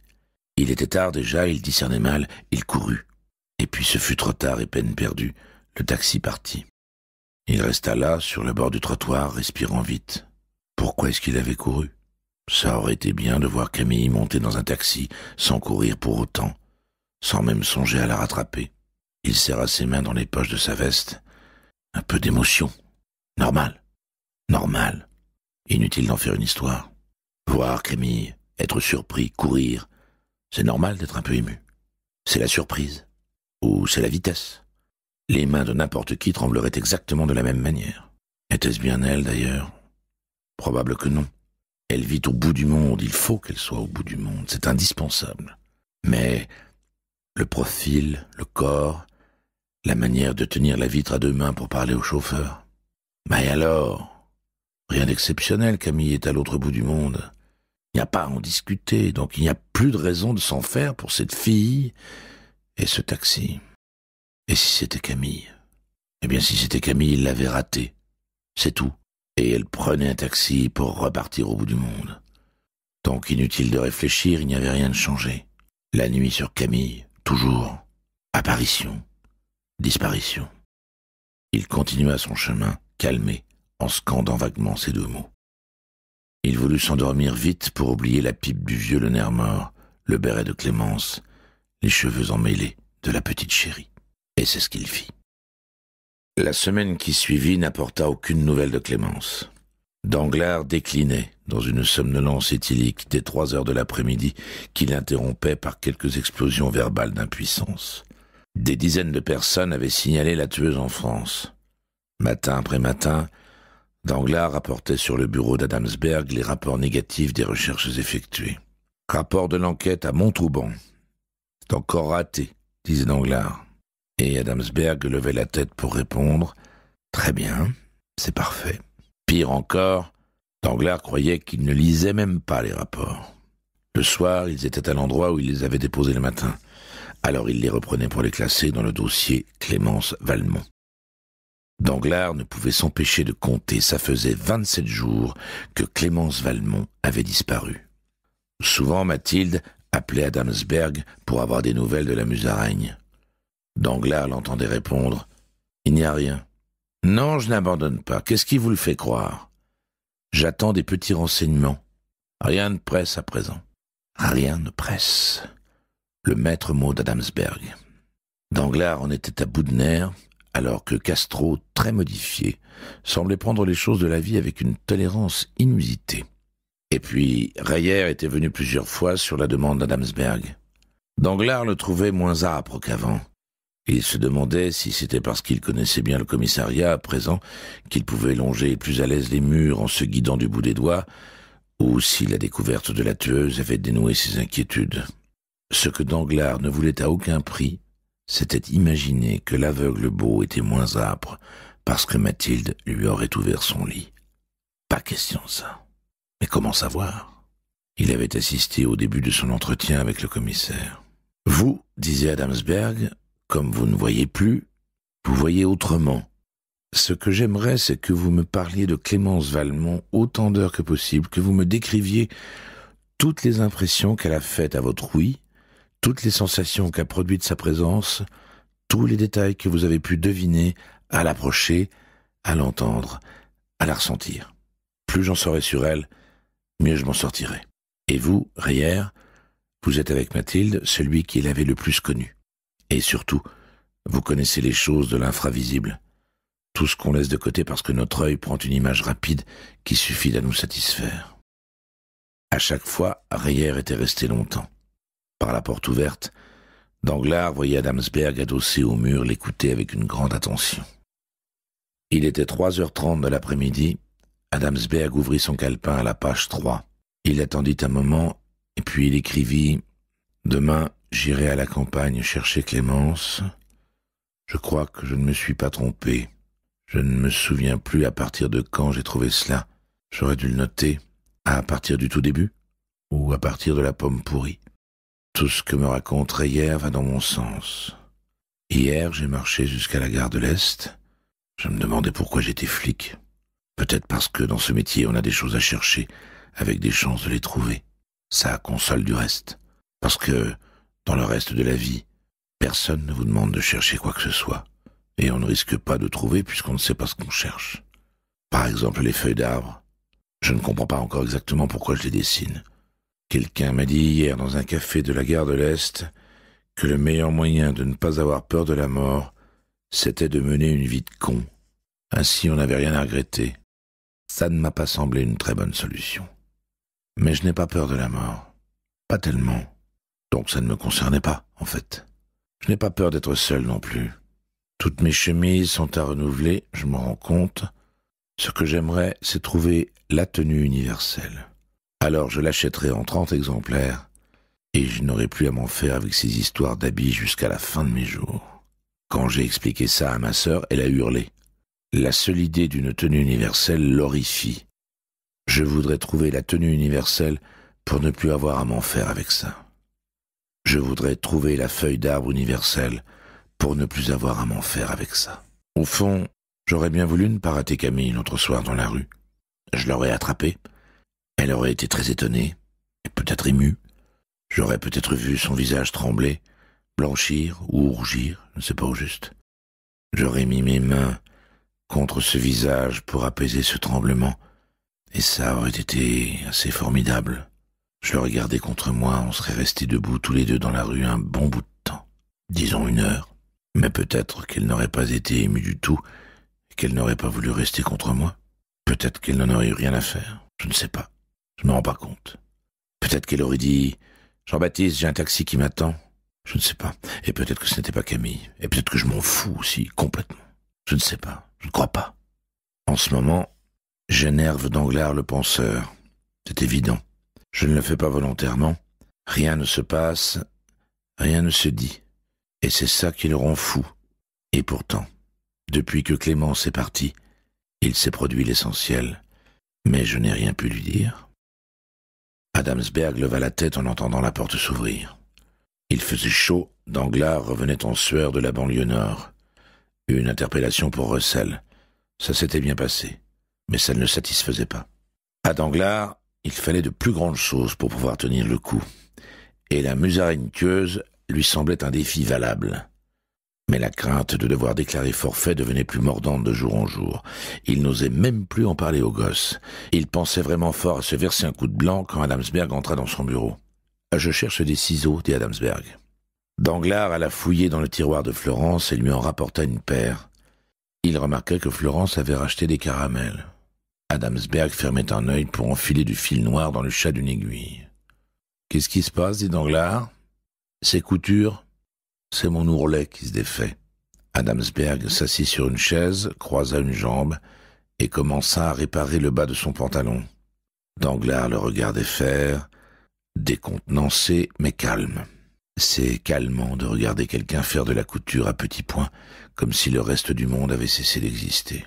Il était tard déjà, il discernait mal, il courut. Et puis ce fut trop tard et peine perdue, le taxi partit. Il resta là, sur le bord du trottoir, respirant vite. Pourquoi est-ce qu'il avait couru ça aurait été bien de voir Camille monter dans un taxi sans courir pour autant, sans même songer à la rattraper. Il serra ses mains dans les poches de sa veste. Un peu d'émotion. Normal. Normal. Inutile d'en faire une histoire. Voir Camille, être surpris, courir, c'est normal d'être un peu ému. C'est la surprise. Ou c'est la vitesse. Les mains de n'importe qui trembleraient exactement de la même manière. Était-ce bien elle, d'ailleurs Probable que non. Elle vit au bout du monde, il faut qu'elle soit au bout du monde, c'est indispensable. Mais le profil, le corps, la manière de tenir la vitre à deux mains pour parler au chauffeur. Mais alors Rien d'exceptionnel, Camille est à l'autre bout du monde. Il n'y a pas à en discuter, donc il n'y a plus de raison de s'en faire pour cette fille et ce taxi. Et si c'était Camille Eh bien, si c'était Camille, il l'avait raté. C'est tout et elle prenait un taxi pour repartir au bout du monde. Tant qu'inutile de réfléchir, il n'y avait rien de changé. La nuit sur Camille, toujours. Apparition, disparition. Il continua son chemin, calmé, en scandant vaguement ces deux mots. Il voulut s'endormir vite pour oublier la pipe du vieux le nerf mort, le béret de Clémence, les cheveux emmêlés de la petite chérie. Et c'est ce qu'il fit. La semaine qui suivit n'apporta aucune nouvelle de Clémence. Danglars déclinait, dans une somnolence éthylique, dès trois heures de l'après-midi, qu'il interrompait par quelques explosions verbales d'impuissance. Des dizaines de personnes avaient signalé la tueuse en France. Matin après matin, Danglars rapportait sur le bureau d'Adamsberg les rapports négatifs des recherches effectuées. Rapport de l'enquête à Montrouban. C'est encore raté, disait Danglars. Et Adamsberg levait la tête pour répondre Très bien, c'est parfait. Pire encore, Danglars croyait qu'il ne lisait même pas les rapports. Le soir, ils étaient à l'endroit où il les avait déposés le matin. Alors il les reprenait pour les classer dans le dossier Clémence Valmont. Danglars ne pouvait s'empêcher de compter. Ça faisait 27 jours que Clémence Valmont avait disparu. Souvent, Mathilde appelait Adamsberg pour avoir des nouvelles de la musaraigne. Danglars l'entendait répondre Il n'y a rien. Non, je n'abandonne pas. Qu'est-ce qui vous le fait croire J'attends des petits renseignements. Rien ne presse à présent. Rien ne presse. Le maître mot d'Adamsberg. Danglars en était à bout de nerfs, alors que Castro, très modifié, semblait prendre les choses de la vie avec une tolérance inusitée. Et puis, Reyer était venu plusieurs fois sur la demande d'Adamsberg. Danglars le trouvait moins âpre qu'avant il se demandait si c'était parce qu'il connaissait bien le commissariat à présent qu'il pouvait longer plus à l'aise les murs en se guidant du bout des doigts, ou si la découverte de la tueuse avait dénoué ses inquiétudes. Ce que Danglars ne voulait à aucun prix, c'était imaginer que l'aveugle beau était moins âpre parce que Mathilde lui aurait ouvert son lit. Pas question ça. Mais comment savoir Il avait assisté au début de son entretien avec le commissaire. Vous, disait Adamsberg, comme vous ne voyez plus, vous voyez autrement. Ce que j'aimerais, c'est que vous me parliez de Clémence Valmont autant d'heures que possible, que vous me décriviez toutes les impressions qu'elle a faites à votre oui, toutes les sensations qu'a produites sa présence, tous les détails que vous avez pu deviner à l'approcher, à l'entendre, à la ressentir. Plus j'en saurai sur elle, mieux je m'en sortirai. Et vous, Rière, vous êtes avec Mathilde celui qui l'avait le plus connu. Et surtout, vous connaissez les choses de l'infravisible, tout ce qu'on laisse de côté parce que notre œil prend une image rapide qui suffit à nous satisfaire. À chaque fois, Rayer était resté longtemps. Par la porte ouverte, Danglars voyait Adamsberg adossé au mur l'écouter avec une grande attention. Il était trois heures trente de l'après-midi. Adamsberg ouvrit son calepin à la page 3. Il attendit un moment, et puis il écrivit Demain, J'irai à la campagne chercher Clémence. Je crois que je ne me suis pas trompé. Je ne me souviens plus à partir de quand j'ai trouvé cela. J'aurais dû le noter. À partir du tout début Ou à partir de la pomme pourrie Tout ce que me raconte hier va dans mon sens. Hier, j'ai marché jusqu'à la gare de l'Est. Je me demandais pourquoi j'étais flic. Peut-être parce que dans ce métier, on a des choses à chercher, avec des chances de les trouver. Ça console du reste. Parce que dans le reste de la vie, personne ne vous demande de chercher quoi que ce soit, et on ne risque pas de trouver puisqu'on ne sait pas ce qu'on cherche. Par exemple les feuilles d'arbres. Je ne comprends pas encore exactement pourquoi je les dessine. Quelqu'un m'a dit hier dans un café de la gare de l'Est que le meilleur moyen de ne pas avoir peur de la mort, c'était de mener une vie de con. Ainsi on n'avait rien à regretter. Ça ne m'a pas semblé une très bonne solution. Mais je n'ai pas peur de la mort. Pas tellement donc ça ne me concernait pas, en fait. Je n'ai pas peur d'être seul non plus. Toutes mes chemises sont à renouveler, je m'en rends compte. Ce que j'aimerais, c'est trouver la tenue universelle. Alors je l'achèterai en 30 exemplaires, et je n'aurai plus à m'en faire avec ces histoires d'habits jusqu'à la fin de mes jours. Quand j'ai expliqué ça à ma sœur, elle a hurlé. La seule idée d'une tenue universelle l'horrifie. Je voudrais trouver la tenue universelle pour ne plus avoir à m'en faire avec ça. Je voudrais trouver la feuille d'arbre universelle pour ne plus avoir à m'en faire avec ça. Au fond, j'aurais bien voulu ne pas rater Camille l'autre soir dans la rue. Je l'aurais attrapée. Elle aurait été très étonnée, et peut-être émue. J'aurais peut-être vu son visage trembler, blanchir ou rougir, je ne sais pas au juste. J'aurais mis mes mains contre ce visage pour apaiser ce tremblement, et ça aurait été assez formidable. Je le regardais contre moi, on serait restés debout tous les deux dans la rue un bon bout de temps, disons une heure. Mais peut-être qu'elle n'aurait pas été émue du tout, qu'elle n'aurait pas voulu rester contre moi. Peut-être qu'elle n'en aurait eu rien à faire, je ne sais pas, je ne me rends pas compte. Peut-être qu'elle aurait dit Jean-Baptiste, j'ai un taxi qui m'attend. Je ne sais pas. Et peut-être que ce n'était pas Camille. Et peut-être que je m'en fous aussi, complètement. Je ne sais pas. Je ne crois pas. En ce moment, j'énerve Danglars le penseur. C'est évident. Je ne le fais pas volontairement. Rien ne se passe, rien ne se dit. Et c'est ça qui le rend fou. Et pourtant, depuis que Clémence est partie, il s'est produit l'essentiel. Mais je n'ai rien pu lui dire. Adamsberg leva la tête en entendant la porte s'ouvrir. Il faisait chaud, Danglars revenait en sueur de la banlieue nord. Une interpellation pour Russell. Ça s'était bien passé, mais ça ne le satisfaisait pas. À Danglars, il fallait de plus grandes choses pour pouvoir tenir le coup, et la musaraigne lui semblait un défi valable. Mais la crainte de devoir déclarer forfait devenait plus mordante de jour en jour. Il n'osait même plus en parler au gosse. Il pensait vraiment fort à se verser un coup de blanc quand Adamsberg entra dans son bureau. Je cherche des ciseaux, dit Adamsberg. Danglars alla fouiller dans le tiroir de Florence et lui en rapporta une paire. Il remarqua que Florence avait racheté des caramels. Adamsberg fermait un œil pour enfiler du fil noir dans le chat d'une aiguille. Qu'est-ce qui se passe dit Danglars. Ces coutures C'est mon ourlet qui se défait. Adamsberg s'assit sur une chaise, croisa une jambe et commença à réparer le bas de son pantalon. Danglars le regardait faire, décontenancé mais calme. C'est calmant de regarder quelqu'un faire de la couture à petits points, comme si le reste du monde avait cessé d'exister.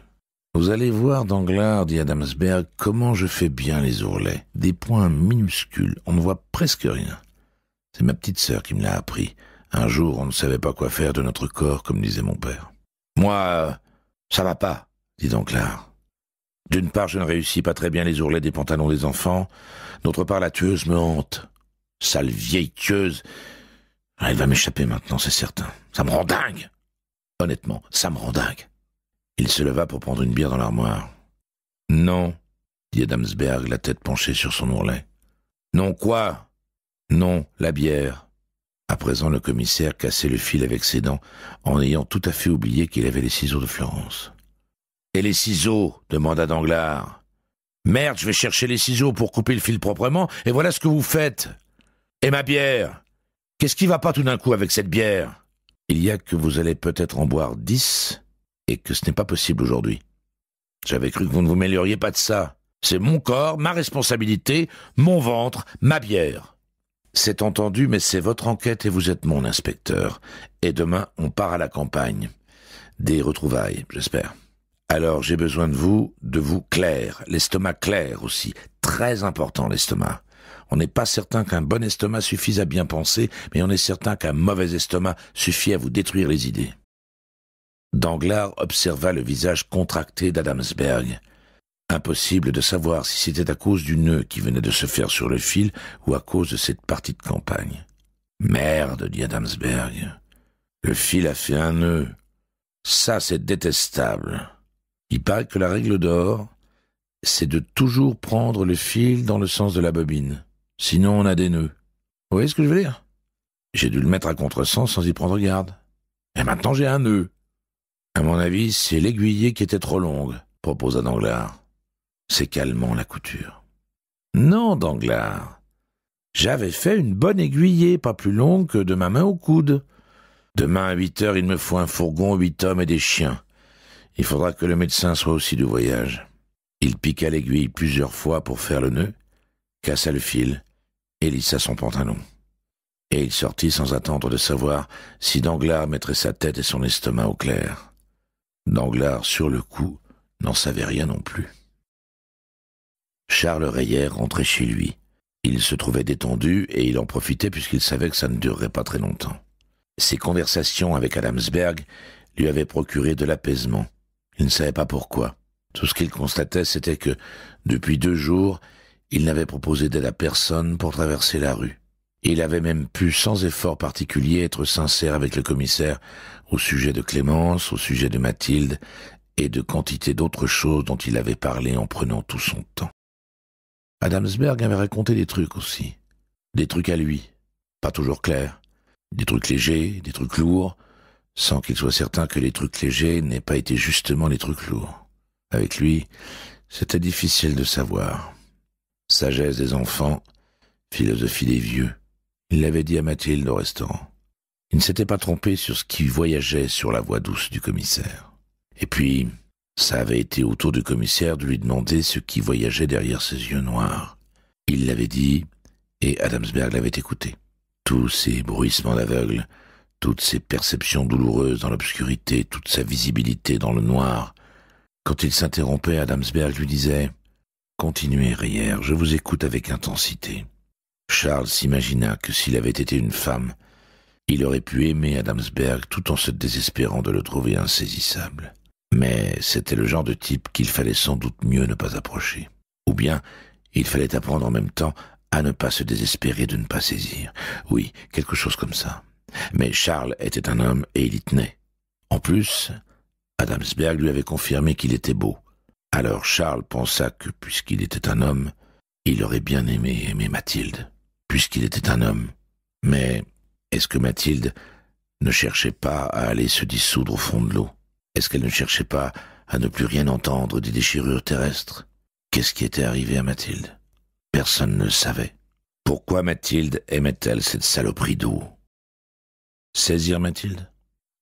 Vous allez voir, Danglars, dit Adamsberg, comment je fais bien les ourlets. Des points minuscules, on ne voit presque rien. C'est ma petite sœur qui me l'a appris. Un jour, on ne savait pas quoi faire de notre corps, comme disait mon père. Moi, euh, ça va pas, dit Danglars. D'une part, je ne réussis pas très bien les ourlets des pantalons des enfants. D'autre part, la tueuse me hante. Sale vieille tueuse. Ah, elle va m'échapper maintenant, c'est certain. Ça me rend dingue. Honnêtement, ça me rend dingue. Il se leva pour prendre une bière dans l'armoire. Non, dit Adamsberg, la tête penchée sur son ourlet. Non quoi Non, la bière. À présent, le commissaire cassait le fil avec ses dents, en ayant tout à fait oublié qu'il avait les ciseaux de Florence. Et les ciseaux demanda Danglars. Merde, je vais chercher les ciseaux pour couper le fil proprement, et voilà ce que vous faites. Et ma bière Qu'est-ce qui va pas tout d'un coup avec cette bière Il y a que vous allez peut-être en boire dix que ce n'est pas possible aujourd'hui. J'avais cru que vous ne vous mêleriez pas de ça. C'est mon corps, ma responsabilité, mon ventre, ma bière. C'est entendu, mais c'est votre enquête et vous êtes mon inspecteur. Et demain, on part à la campagne. Des retrouvailles, j'espère. Alors j'ai besoin de vous, de vous clair, l'estomac clair aussi. Très important l'estomac. On n'est pas certain qu'un bon estomac suffise à bien penser, mais on est certain qu'un mauvais estomac suffit à vous détruire les idées. Danglars observa le visage contracté d'Adamsberg. Impossible de savoir si c'était à cause du nœud qui venait de se faire sur le fil ou à cause de cette partie de campagne. Merde, dit Adamsberg. Le fil a fait un nœud. Ça, c'est détestable. Il paraît que la règle d'or, c'est de toujours prendre le fil dans le sens de la bobine. Sinon, on a des nœuds. Vous voyez ce que je veux dire J'ai dû le mettre à contresens sans y prendre garde. Et maintenant, j'ai un nœud. À mon avis, c'est l'aiguillée qui était trop longue, proposa Danglars. C'est calmant la couture. Non, Danglars. J'avais fait une bonne aiguillée, pas plus longue que de ma main au coude. Demain à huit heures, il me faut un fourgon, huit hommes et des chiens. Il faudra que le médecin soit aussi du voyage. Il piqua l'aiguille plusieurs fois pour faire le nœud, cassa le fil et lissa son pantalon. Et il sortit sans attendre de savoir si Danglars mettrait sa tête et son estomac au clair. Danglars, sur le coup, n'en savait rien non plus. Charles Reyer rentrait chez lui. Il se trouvait détendu et il en profitait puisqu'il savait que ça ne durerait pas très longtemps. Ses conversations avec Adamsberg lui avaient procuré de l'apaisement. Il ne savait pas pourquoi. Tout ce qu'il constatait, c'était que, depuis deux jours, il n'avait proposé d'aide à personne pour traverser la rue. Il avait même pu, sans effort particulier, être sincère avec le commissaire au sujet de Clémence, au sujet de Mathilde et de quantité d'autres choses dont il avait parlé en prenant tout son temps. Adamsberg avait raconté des trucs aussi, des trucs à lui, pas toujours clairs, des trucs légers, des trucs lourds, sans qu'il soit certain que les trucs légers n'aient pas été justement les trucs lourds. Avec lui, c'était difficile de savoir. Sagesse des enfants, philosophie des vieux. Il l'avait dit à Mathilde au restaurant. Il ne s'était pas trompé sur ce qui voyageait sur la voie douce du commissaire. Et puis, ça avait été au tour du commissaire de lui demander ce qui voyageait derrière ses yeux noirs. Il l'avait dit, et Adamsberg l'avait écouté. Tous ces bruissements d'aveugle, toutes ces perceptions douloureuses dans l'obscurité, toute sa visibilité dans le noir. Quand il s'interrompait, Adamsberg lui disait Continuez, Rière, je vous écoute avec intensité. Charles s'imagina que s'il avait été une femme, il aurait pu aimer Adamsberg tout en se désespérant de le trouver insaisissable. Mais c'était le genre de type qu'il fallait sans doute mieux ne pas approcher. Ou bien, il fallait apprendre en même temps à ne pas se désespérer de ne pas saisir. Oui, quelque chose comme ça. Mais Charles était un homme et il y tenait. En plus, Adamsberg lui avait confirmé qu'il était beau. Alors Charles pensa que, puisqu'il était un homme, il aurait bien aimé aimer Mathilde puisqu'il était un homme. Mais est-ce que Mathilde ne cherchait pas à aller se dissoudre au fond de l'eau Est-ce qu'elle ne cherchait pas à ne plus rien entendre des déchirures terrestres Qu'est-ce qui était arrivé à Mathilde Personne ne le savait. Pourquoi Mathilde aimait-elle cette saloperie d'eau Saisir Mathilde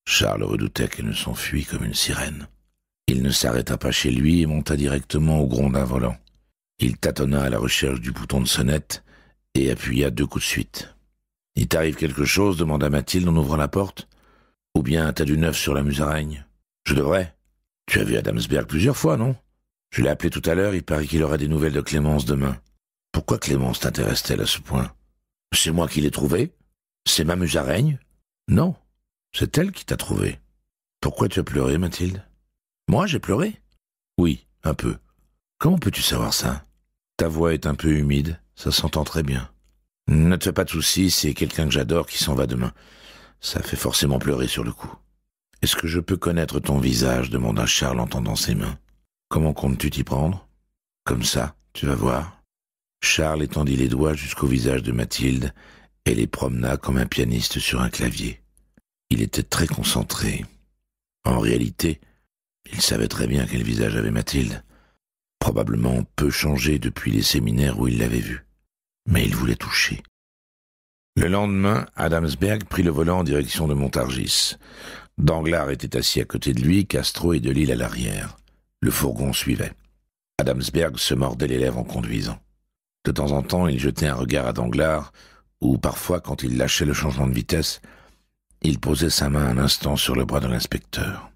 Charles redoutait qu'elle ne s'enfuit comme une sirène. Il ne s'arrêta pas chez lui et monta directement au grondin volant. Il tâtonna à la recherche du bouton de sonnette, et appuya deux coups de suite. Il t'arrive quelque chose demanda Mathilde en ouvrant la porte. Ou bien t'as du neuf sur la musaraigne Je devrais. Tu as vu Adamsberg plusieurs fois, non Je l'ai appelé tout à l'heure, il paraît qu'il aura des nouvelles de Clémence demain. Pourquoi Clémence t'intéresse-t-elle à ce point C'est moi qui l'ai trouvée C'est ma musaraigne Non, c'est elle qui t'a trouvé. Pourquoi tu as pleuré, Mathilde Moi, j'ai pleuré Oui, un peu. Comment peux-tu savoir ça ta voix est un peu humide, ça s'entend très bien. Ne te fais pas de soucis, c'est quelqu'un que j'adore qui s'en va demain. Ça fait forcément pleurer sur le coup. Est-ce que je peux connaître ton visage demanda Charles en tendant ses mains. Comment comptes-tu t'y prendre Comme ça, tu vas voir. Charles étendit les doigts jusqu'au visage de Mathilde et les promena comme un pianiste sur un clavier. Il était très concentré. En réalité, il savait très bien quel visage avait Mathilde probablement peu changé depuis les séminaires où il l'avait vu. Mais il voulait toucher. Le lendemain, Adamsberg prit le volant en direction de Montargis. Danglars était assis à côté de lui, Castro et Delille à l'arrière. Le fourgon suivait. Adamsberg se mordait les lèvres en conduisant. De temps en temps, il jetait un regard à Danglars, ou parfois, quand il lâchait le changement de vitesse, il posait sa main un instant sur le bras de l'inspecteur,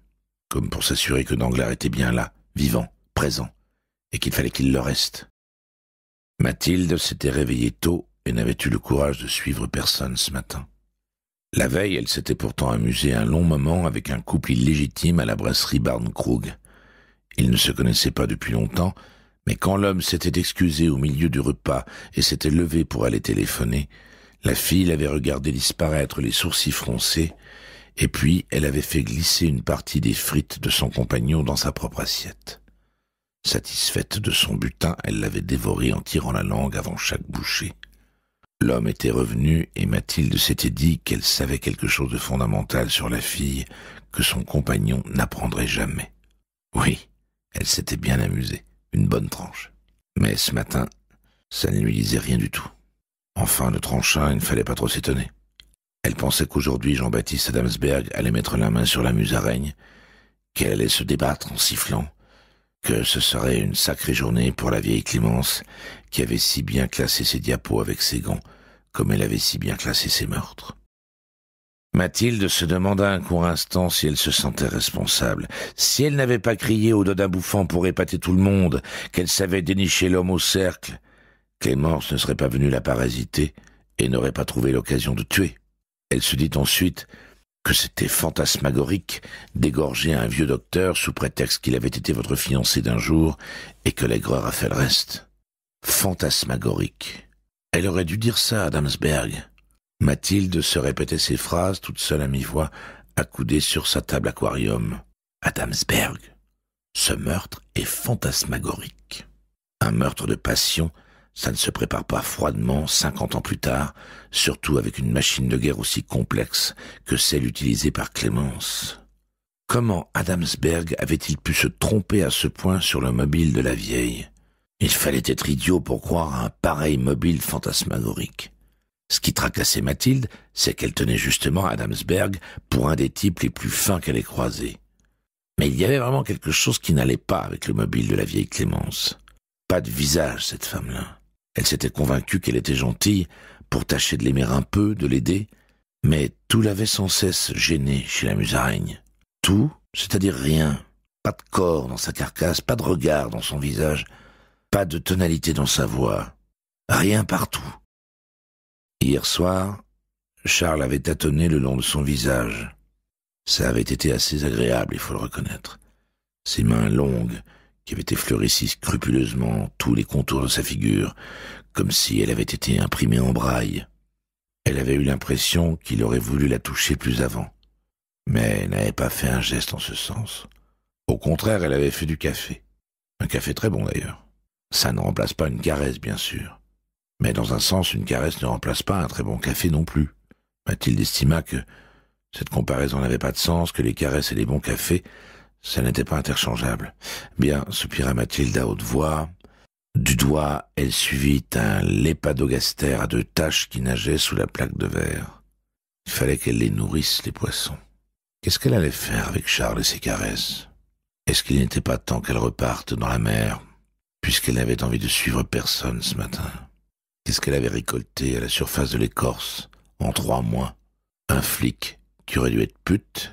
comme pour s'assurer que Danglars était bien là, vivant, présent, et qu'il fallait qu'il le reste. Mathilde s'était réveillée tôt et n'avait eu le courage de suivre personne ce matin. La veille, elle s'était pourtant amusée un long moment avec un couple illégitime à la brasserie Barnkrug. Ils ne se connaissaient pas depuis longtemps, mais quand l'homme s'était excusé au milieu du repas et s'était levé pour aller téléphoner, la fille l'avait regardé disparaître les sourcils froncés, et puis elle avait fait glisser une partie des frites de son compagnon dans sa propre assiette. Satisfaite de son butin, elle l'avait dévoré en tirant la langue avant chaque bouchée. L'homme était revenu et Mathilde s'était dit qu'elle savait quelque chose de fondamental sur la fille que son compagnon n'apprendrait jamais. Oui, elle s'était bien amusée, une bonne tranche. Mais ce matin, ça ne lui disait rien du tout. Enfin, le tranchant, il ne fallait pas trop s'étonner. Elle pensait qu'aujourd'hui Jean-Baptiste Adamsberg allait mettre la main sur la musaraigne, qu'elle allait se débattre en sifflant, que ce serait une sacrée journée pour la vieille Clémence, qui avait si bien classé ses diapos avec ses gants, comme elle avait si bien classé ses meurtres. Mathilde se demanda un court instant si elle se sentait responsable, si elle n'avait pas crié au d'un bouffant pour épater tout le monde, qu'elle savait dénicher l'homme au cercle. Clémence ne serait pas venue la parasiter et n'aurait pas trouvé l'occasion de tuer. Elle se dit ensuite que c'était fantasmagorique d'égorger un vieux docteur sous prétexte qu'il avait été votre fiancé d'un jour et que l'aigreur a fait le reste. Fantasmagorique. Elle aurait dû dire ça à Mathilde se répétait ces phrases toute seule à mi-voix, accoudée sur sa table aquarium. Adamsberg. Ce meurtre est fantasmagorique. Un meurtre de passion ça ne se prépare pas froidement cinquante ans plus tard, surtout avec une machine de guerre aussi complexe que celle utilisée par Clémence. Comment Adamsberg avait-il pu se tromper à ce point sur le mobile de la vieille Il fallait être idiot pour croire à un pareil mobile fantasmagorique. Ce qui tracassait Mathilde, c'est qu'elle tenait justement Adamsberg pour un des types les plus fins qu'elle ait croisés. Mais il y avait vraiment quelque chose qui n'allait pas avec le mobile de la vieille Clémence. Pas de visage, cette femme-là. Elle s'était convaincue qu'elle était gentille pour tâcher de l'aimer un peu, de l'aider, mais tout l'avait sans cesse gêné chez la musaraigne. Tout, c'est-à-dire rien. Pas de corps dans sa carcasse, pas de regard dans son visage, pas de tonalité dans sa voix. Rien partout. Hier soir, Charles avait tâtonné le long de son visage. Ça avait été assez agréable, il faut le reconnaître. Ses mains longues, qui avait effleuré scrupuleusement tous les contours de sa figure, comme si elle avait été imprimée en braille. Elle avait eu l'impression qu'il aurait voulu la toucher plus avant, mais elle n'avait pas fait un geste en ce sens. Au contraire, elle avait fait du café. Un café très bon d'ailleurs. Ça ne remplace pas une caresse, bien sûr. Mais dans un sens, une caresse ne remplace pas un très bon café non plus. Mathilde estima que cette comparaison n'avait pas de sens, que les caresses et les bons cafés ça n'était pas interchangeable. Bien, soupira Mathilde à haute voix. Du doigt, elle suivit un lépadogaster à deux taches qui nageait sous la plaque de verre. Il fallait qu'elle les nourrisse, les poissons. Qu'est-ce qu'elle allait faire avec Charles et ses caresses Est-ce qu'il n'était pas temps qu'elle reparte dans la mer, puisqu'elle n'avait envie de suivre personne ce matin Qu'est-ce qu'elle avait récolté à la surface de l'écorce en trois mois Un flic qui aurait dû être pute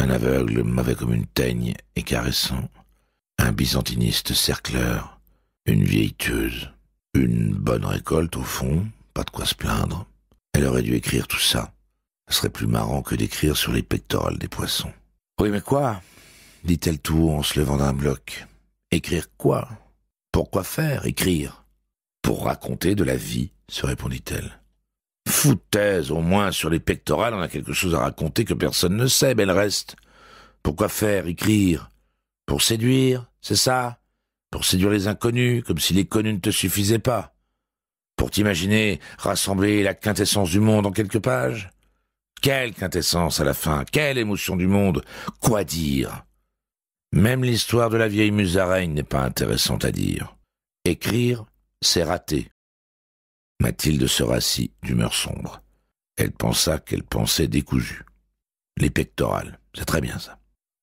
un aveugle m'avait comme une teigne et caressant. Un byzantiniste cercleur. Une vieille Une bonne récolte au fond, pas de quoi se plaindre. Elle aurait dû écrire tout ça. Ce serait plus marrant que d'écrire sur les pectorales des poissons. Oui, mais quoi dit-elle tout haut en se levant d'un bloc. Écrire quoi Pourquoi faire Écrire Pour raconter de la vie, se répondit-elle. Foutaise, au moins sur les pectorales, on a quelque chose à raconter que personne ne sait, mais elle reste. Pourquoi faire, écrire Pour séduire, c'est ça Pour séduire les inconnus, comme si les connus ne te suffisaient pas Pour t'imaginer rassembler la quintessence du monde en quelques pages Quelle quintessence à la fin Quelle émotion du monde Quoi dire Même l'histoire de la vieille musaraigne n'est pas intéressante à dire. Écrire, c'est rater. Mathilde se rassit, d'humeur sombre. Elle pensa qu'elle pensait décousue. Les pectorales, c'est très bien ça.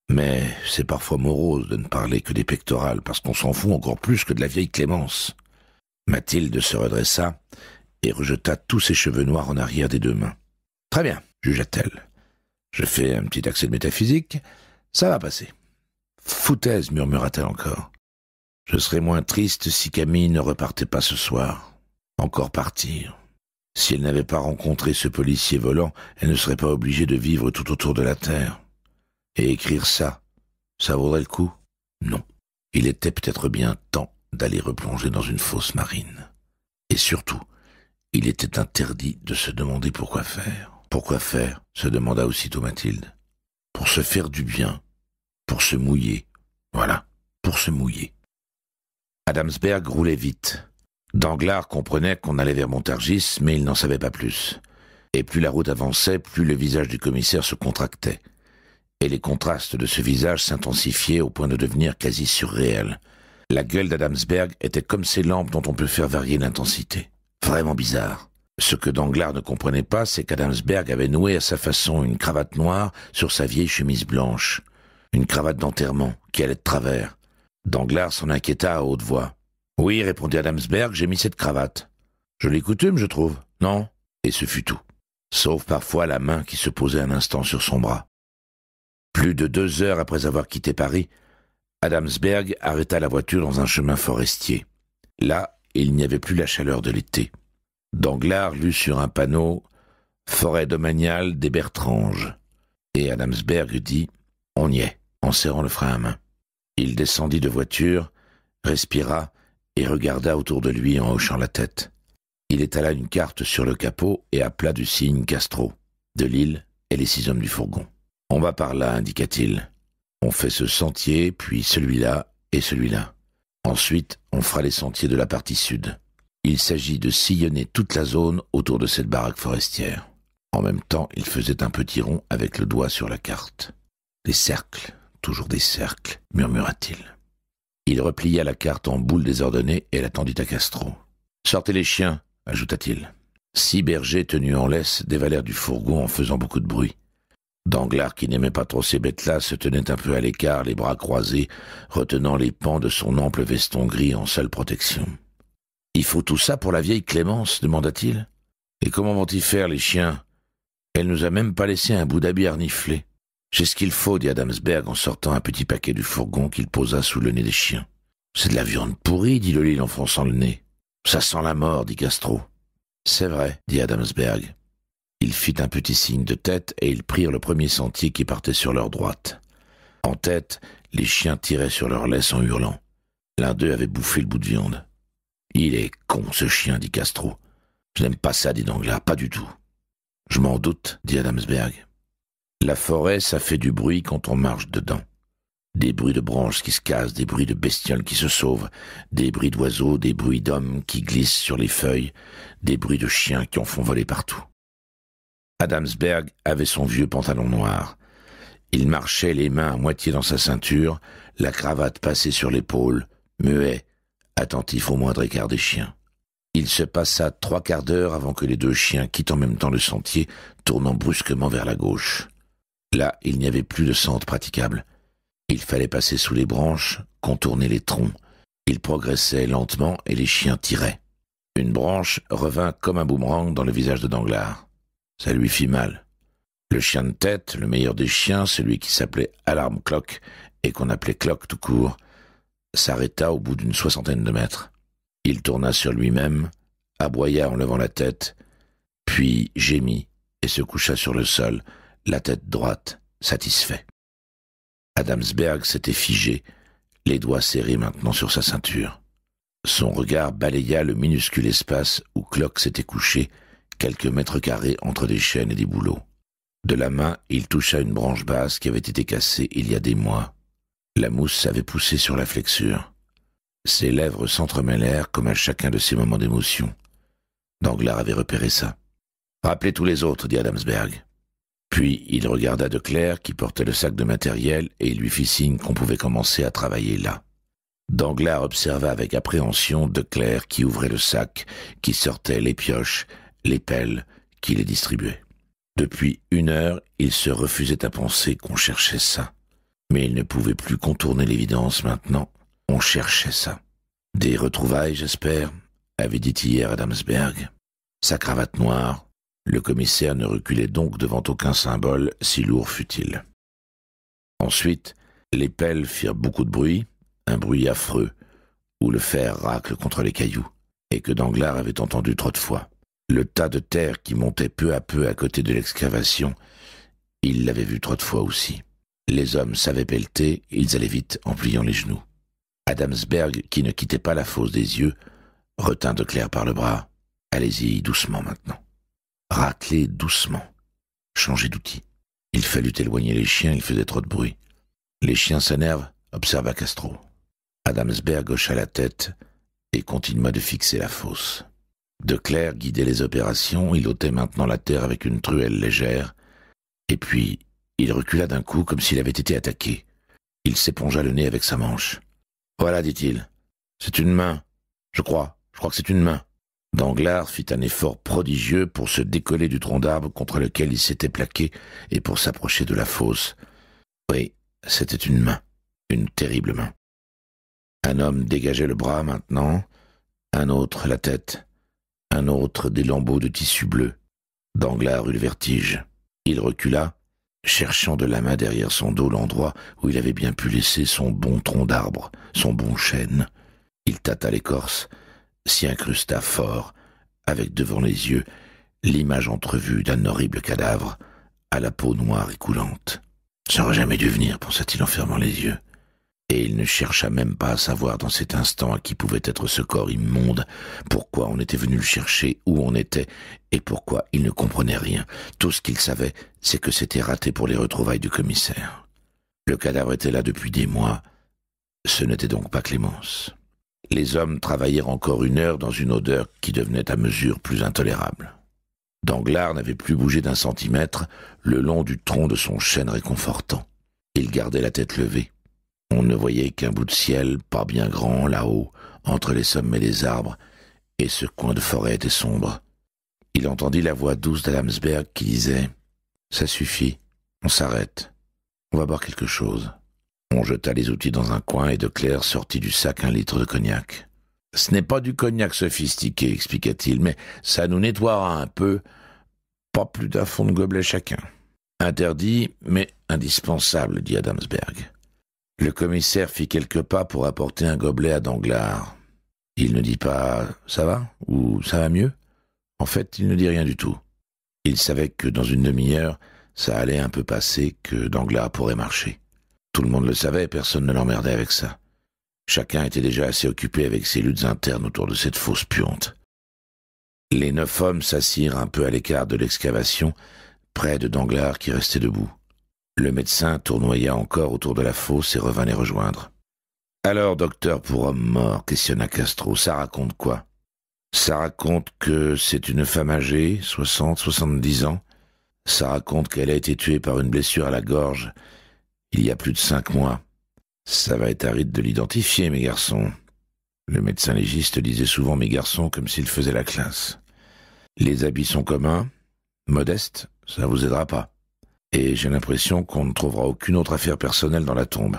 Mais c'est parfois morose de ne parler que des pectorales, parce qu'on s'en fout encore plus que de la vieille Clémence. Mathilde se redressa et rejeta tous ses cheveux noirs en arrière des deux mains. Très bien, jugea-t-elle. Je fais un petit accès de métaphysique, ça va passer. Foutaise, murmura-t-elle encore. Je serais moins triste si Camille ne repartait pas ce soir encore partir. Si elle n'avait pas rencontré ce policier volant, elle ne serait pas obligée de vivre tout autour de la Terre. Et écrire ça, ça vaudrait le coup Non. Il était peut-être bien temps d'aller replonger dans une fosse marine. Et surtout, il était interdit de se demander pourquoi faire. Pourquoi faire se demanda aussitôt Mathilde. Pour se faire du bien, pour se mouiller. Voilà, pour se mouiller. Adamsberg roulait vite. Danglars comprenait qu'on allait vers Montargis, mais il n'en savait pas plus. Et plus la route avançait, plus le visage du commissaire se contractait. Et les contrastes de ce visage s'intensifiaient au point de devenir quasi surréels. La gueule d'Adamsberg était comme ces lampes dont on peut faire varier l'intensité. Vraiment bizarre. Ce que Danglars ne comprenait pas, c'est qu'Adamsberg avait noué à sa façon une cravate noire sur sa vieille chemise blanche. Une cravate d'enterrement qui allait de travers. Danglars s'en inquiéta à haute voix. Oui, répondit Adamsberg, j'ai mis cette cravate. Jolie coutume, je trouve. Non Et ce fut tout. Sauf parfois la main qui se posait un instant sur son bras. Plus de deux heures après avoir quitté Paris, Adamsberg arrêta la voiture dans un chemin forestier. Là, il n'y avait plus la chaleur de l'été. Danglars lut sur un panneau Forêt domaniale des Bertranges. Et Adamsberg dit On y est, en serrant le frein à main. Il descendit de voiture, respira et regarda autour de lui en hochant la tête. Il étala une carte sur le capot et appela du signe Castro, de l'île et les six hommes du fourgon. On va par là, indiqua-t-il. On fait ce sentier, puis celui-là et celui-là. Ensuite, on fera les sentiers de la partie sud. Il s'agit de sillonner toute la zone autour de cette baraque forestière. En même temps, il faisait un petit rond avec le doigt sur la carte. Des cercles, toujours des cercles, murmura-t-il. Il replia la carte en boule désordonnée et la tendit à Castro. Sortez les chiens, ajouta-t-il. Six bergers tenus en laisse dévalèrent du fourgon en faisant beaucoup de bruit. Danglars, qui n'aimait pas trop ces bêtes-là, se tenait un peu à l'écart, les bras croisés, retenant les pans de son ample veston gris en seule protection. Il faut tout ça pour la vieille Clémence demanda-t-il. Et comment vont-y faire, les chiens Elle nous a même pas laissé un bout d'habit harniflé. J'ai ce qu'il faut, dit Adamsberg en sortant un petit paquet du fourgon qu'il posa sous le nez des chiens. C'est de la viande pourrie, dit Lolil en fronçant le nez. Ça sent la mort, dit Castro. C'est vrai, dit Adamsberg. Il fit un petit signe de tête et ils prirent le premier sentier qui partait sur leur droite. En tête, les chiens tiraient sur leur laisse en hurlant. L'un d'eux avait bouffé le bout de viande. Il est con, ce chien, dit Castro. Je n'aime pas ça, dit Danglars, pas du tout. Je m'en doute, dit Adamsberg. La forêt, ça fait du bruit quand on marche dedans. Des bruits de branches qui se cassent, des bruits de bestioles qui se sauvent, des bruits d'oiseaux, des bruits d'hommes qui glissent sur les feuilles, des bruits de chiens qui en font voler partout. Adamsberg avait son vieux pantalon noir. Il marchait les mains à moitié dans sa ceinture, la cravate passée sur l'épaule, muet, attentif au moindre écart des chiens. Il se passa trois quarts d'heure avant que les deux chiens quittent en même temps le sentier, tournant brusquement vers la gauche. Là, il n'y avait plus de sente praticable. Il fallait passer sous les branches, contourner les troncs. Il progressait lentement et les chiens tiraient. Une branche revint comme un boomerang dans le visage de Danglars. Ça lui fit mal. Le chien de tête, le meilleur des chiens, celui qui s'appelait Alarme Clock et qu'on appelait Clock tout court, s'arrêta au bout d'une soixantaine de mètres. Il tourna sur lui-même, aboya en levant la tête, puis gémit et se coucha sur le sol, la tête droite, satisfait. Adamsberg s'était figé, les doigts serrés maintenant sur sa ceinture. Son regard balaya le minuscule espace où Clock s'était couché, quelques mètres carrés entre des chaînes et des bouleaux. De la main, il toucha une branche basse qui avait été cassée il y a des mois. La mousse avait poussé sur la flexure. Ses lèvres s'entremêlèrent comme à chacun de ces moments d'émotion. Danglars avait repéré ça. Rappelez tous les autres, dit Adamsberg. Puis il regarda de Claire qui portait le sac de matériel et il lui fit signe qu'on pouvait commencer à travailler là. Danglars observa avec appréhension de qui ouvrait le sac, qui sortait les pioches, les pelles, qui les distribuait. Depuis une heure, il se refusait à penser qu'on cherchait ça. Mais il ne pouvait plus contourner l'évidence maintenant. On cherchait ça. Des retrouvailles, j'espère, avait dit hier Adamsberg. Sa cravate noire, le commissaire ne reculait donc devant aucun symbole, si lourd fut-il. Ensuite, les pelles firent beaucoup de bruit, un bruit affreux, où le fer racle contre les cailloux, et que Danglars avait entendu trop de fois. Le tas de terre qui montait peu à peu à côté de l'excavation, il l'avait vu trop de fois aussi. Les hommes savaient pelleter, ils allaient vite en pliant les genoux. Adamsberg, qui ne quittait pas la fosse des yeux, retint de Claire par le bras. Allez-y doucement maintenant racler doucement. Changer d'outil. Il fallut éloigner les chiens, il faisait trop de bruit. Les chiens s'énervent, observa Castro. Adamsberg hocha la tête et continua de fixer la fosse. De Claire guidait les opérations, il ôtait maintenant la terre avec une truelle légère, et puis il recula d'un coup comme s'il avait été attaqué. Il s'épongea le nez avec sa manche. Voilà, dit-il. C'est une main. Je crois, je crois que c'est une main. Danglars fit un effort prodigieux pour se décoller du tronc d'arbre contre lequel il s'était plaqué et pour s'approcher de la fosse. Oui, c'était une main, une terrible main. Un homme dégageait le bras maintenant, un autre la tête, un autre des lambeaux de tissu bleu. Danglars eut le vertige. Il recula, cherchant de la main derrière son dos l'endroit où il avait bien pu laisser son bon tronc d'arbre, son bon chêne. Il tâta l'écorce, s'y incrusta fort, avec devant les yeux l'image entrevue d'un horrible cadavre à la peau noire et coulante. Ça aurait jamais dû venir, pensa-t-il en fermant les yeux. Et il ne chercha même pas à savoir dans cet instant à qui pouvait être ce corps immonde, pourquoi on était venu le chercher, où on était, et pourquoi il ne comprenait rien. Tout ce qu'il savait, c'est que c'était raté pour les retrouvailles du commissaire. Le cadavre était là depuis des mois. Ce n'était donc pas Clémence les hommes travaillèrent encore une heure dans une odeur qui devenait à mesure plus intolérable. Danglars n'avait plus bougé d'un centimètre le long du tronc de son chêne réconfortant. Il gardait la tête levée. On ne voyait qu'un bout de ciel, pas bien grand, là-haut, entre les sommets des arbres, et ce coin de forêt était sombre. Il entendit la voix douce d'Adamsberg qui disait ⁇ Ça suffit, on s'arrête, on va boire quelque chose ⁇ on jeta les outils dans un coin et de Claire sortit du sac un litre de cognac. Ce n'est pas du cognac sophistiqué, expliqua-t-il, mais ça nous nettoiera un peu, pas plus d'un fond de gobelet chacun. Interdit, mais indispensable, dit Adamsberg. Le commissaire fit quelques pas pour apporter un gobelet à Danglars. Il ne dit pas ça va ou ça va mieux. En fait, il ne dit rien du tout. Il savait que dans une demi-heure, ça allait un peu passer, que Danglars pourrait marcher. Tout le monde le savait, personne ne l'emmerdait avec ça. Chacun était déjà assez occupé avec ses luttes internes autour de cette fosse puante. Les neuf hommes s'assirent un peu à l'écart de l'excavation, près de Danglars qui restait debout. Le médecin tournoya encore autour de la fosse et revint les rejoindre. Alors, docteur pour homme mort, questionna Castro, ça raconte quoi Ça raconte que c'est une femme âgée, soixante, soixante-dix ans. Ça raconte qu'elle a été tuée par une blessure à la gorge il y a plus de cinq mois. Ça va être aride de l'identifier, mes garçons. Le médecin légiste disait souvent mes garçons comme s'il faisait la classe. Les habits sont communs, modestes, ça vous aidera pas. Et j'ai l'impression qu'on ne trouvera aucune autre affaire personnelle dans la tombe.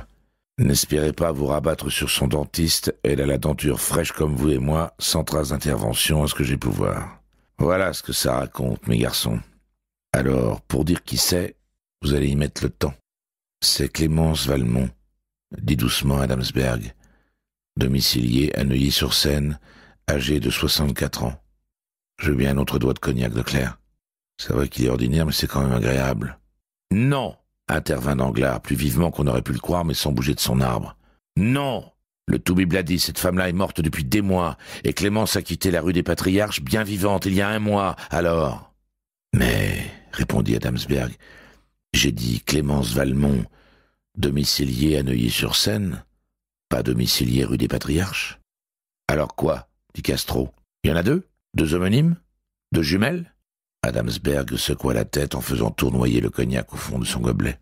N'espérez pas vous rabattre sur son dentiste, elle a la denture fraîche comme vous et moi, sans trace d'intervention à ce que j'ai pu voir. Voilà ce que ça raconte, mes garçons. Alors, pour dire qui c'est, vous allez y mettre le temps. C'est Clémence Valmont, dit doucement Adamsberg, domicilié à Neuilly-sur-Seine, âgé de soixante-quatre ans. Je veux bien un autre doigt de cognac de Claire. C'est vrai qu'il est ordinaire, mais c'est quand même agréable. Non intervint Danglars, plus vivement qu'on aurait pu le croire, mais sans bouger de son arbre. Non Le toubib l'a dit, cette femme-là est morte depuis des mois, et Clémence a quitté la rue des Patriarches bien vivante il y a un mois, alors. Mais, répondit Adamsberg, j'ai dit Clémence Valmont, Domicilié à Neuilly-sur-Seine Pas domicilié rue des Patriarches Alors quoi dit Castro. Il y en a deux Deux homonymes Deux jumelles Adamsberg secoua la tête en faisant tournoyer le cognac au fond de son gobelet.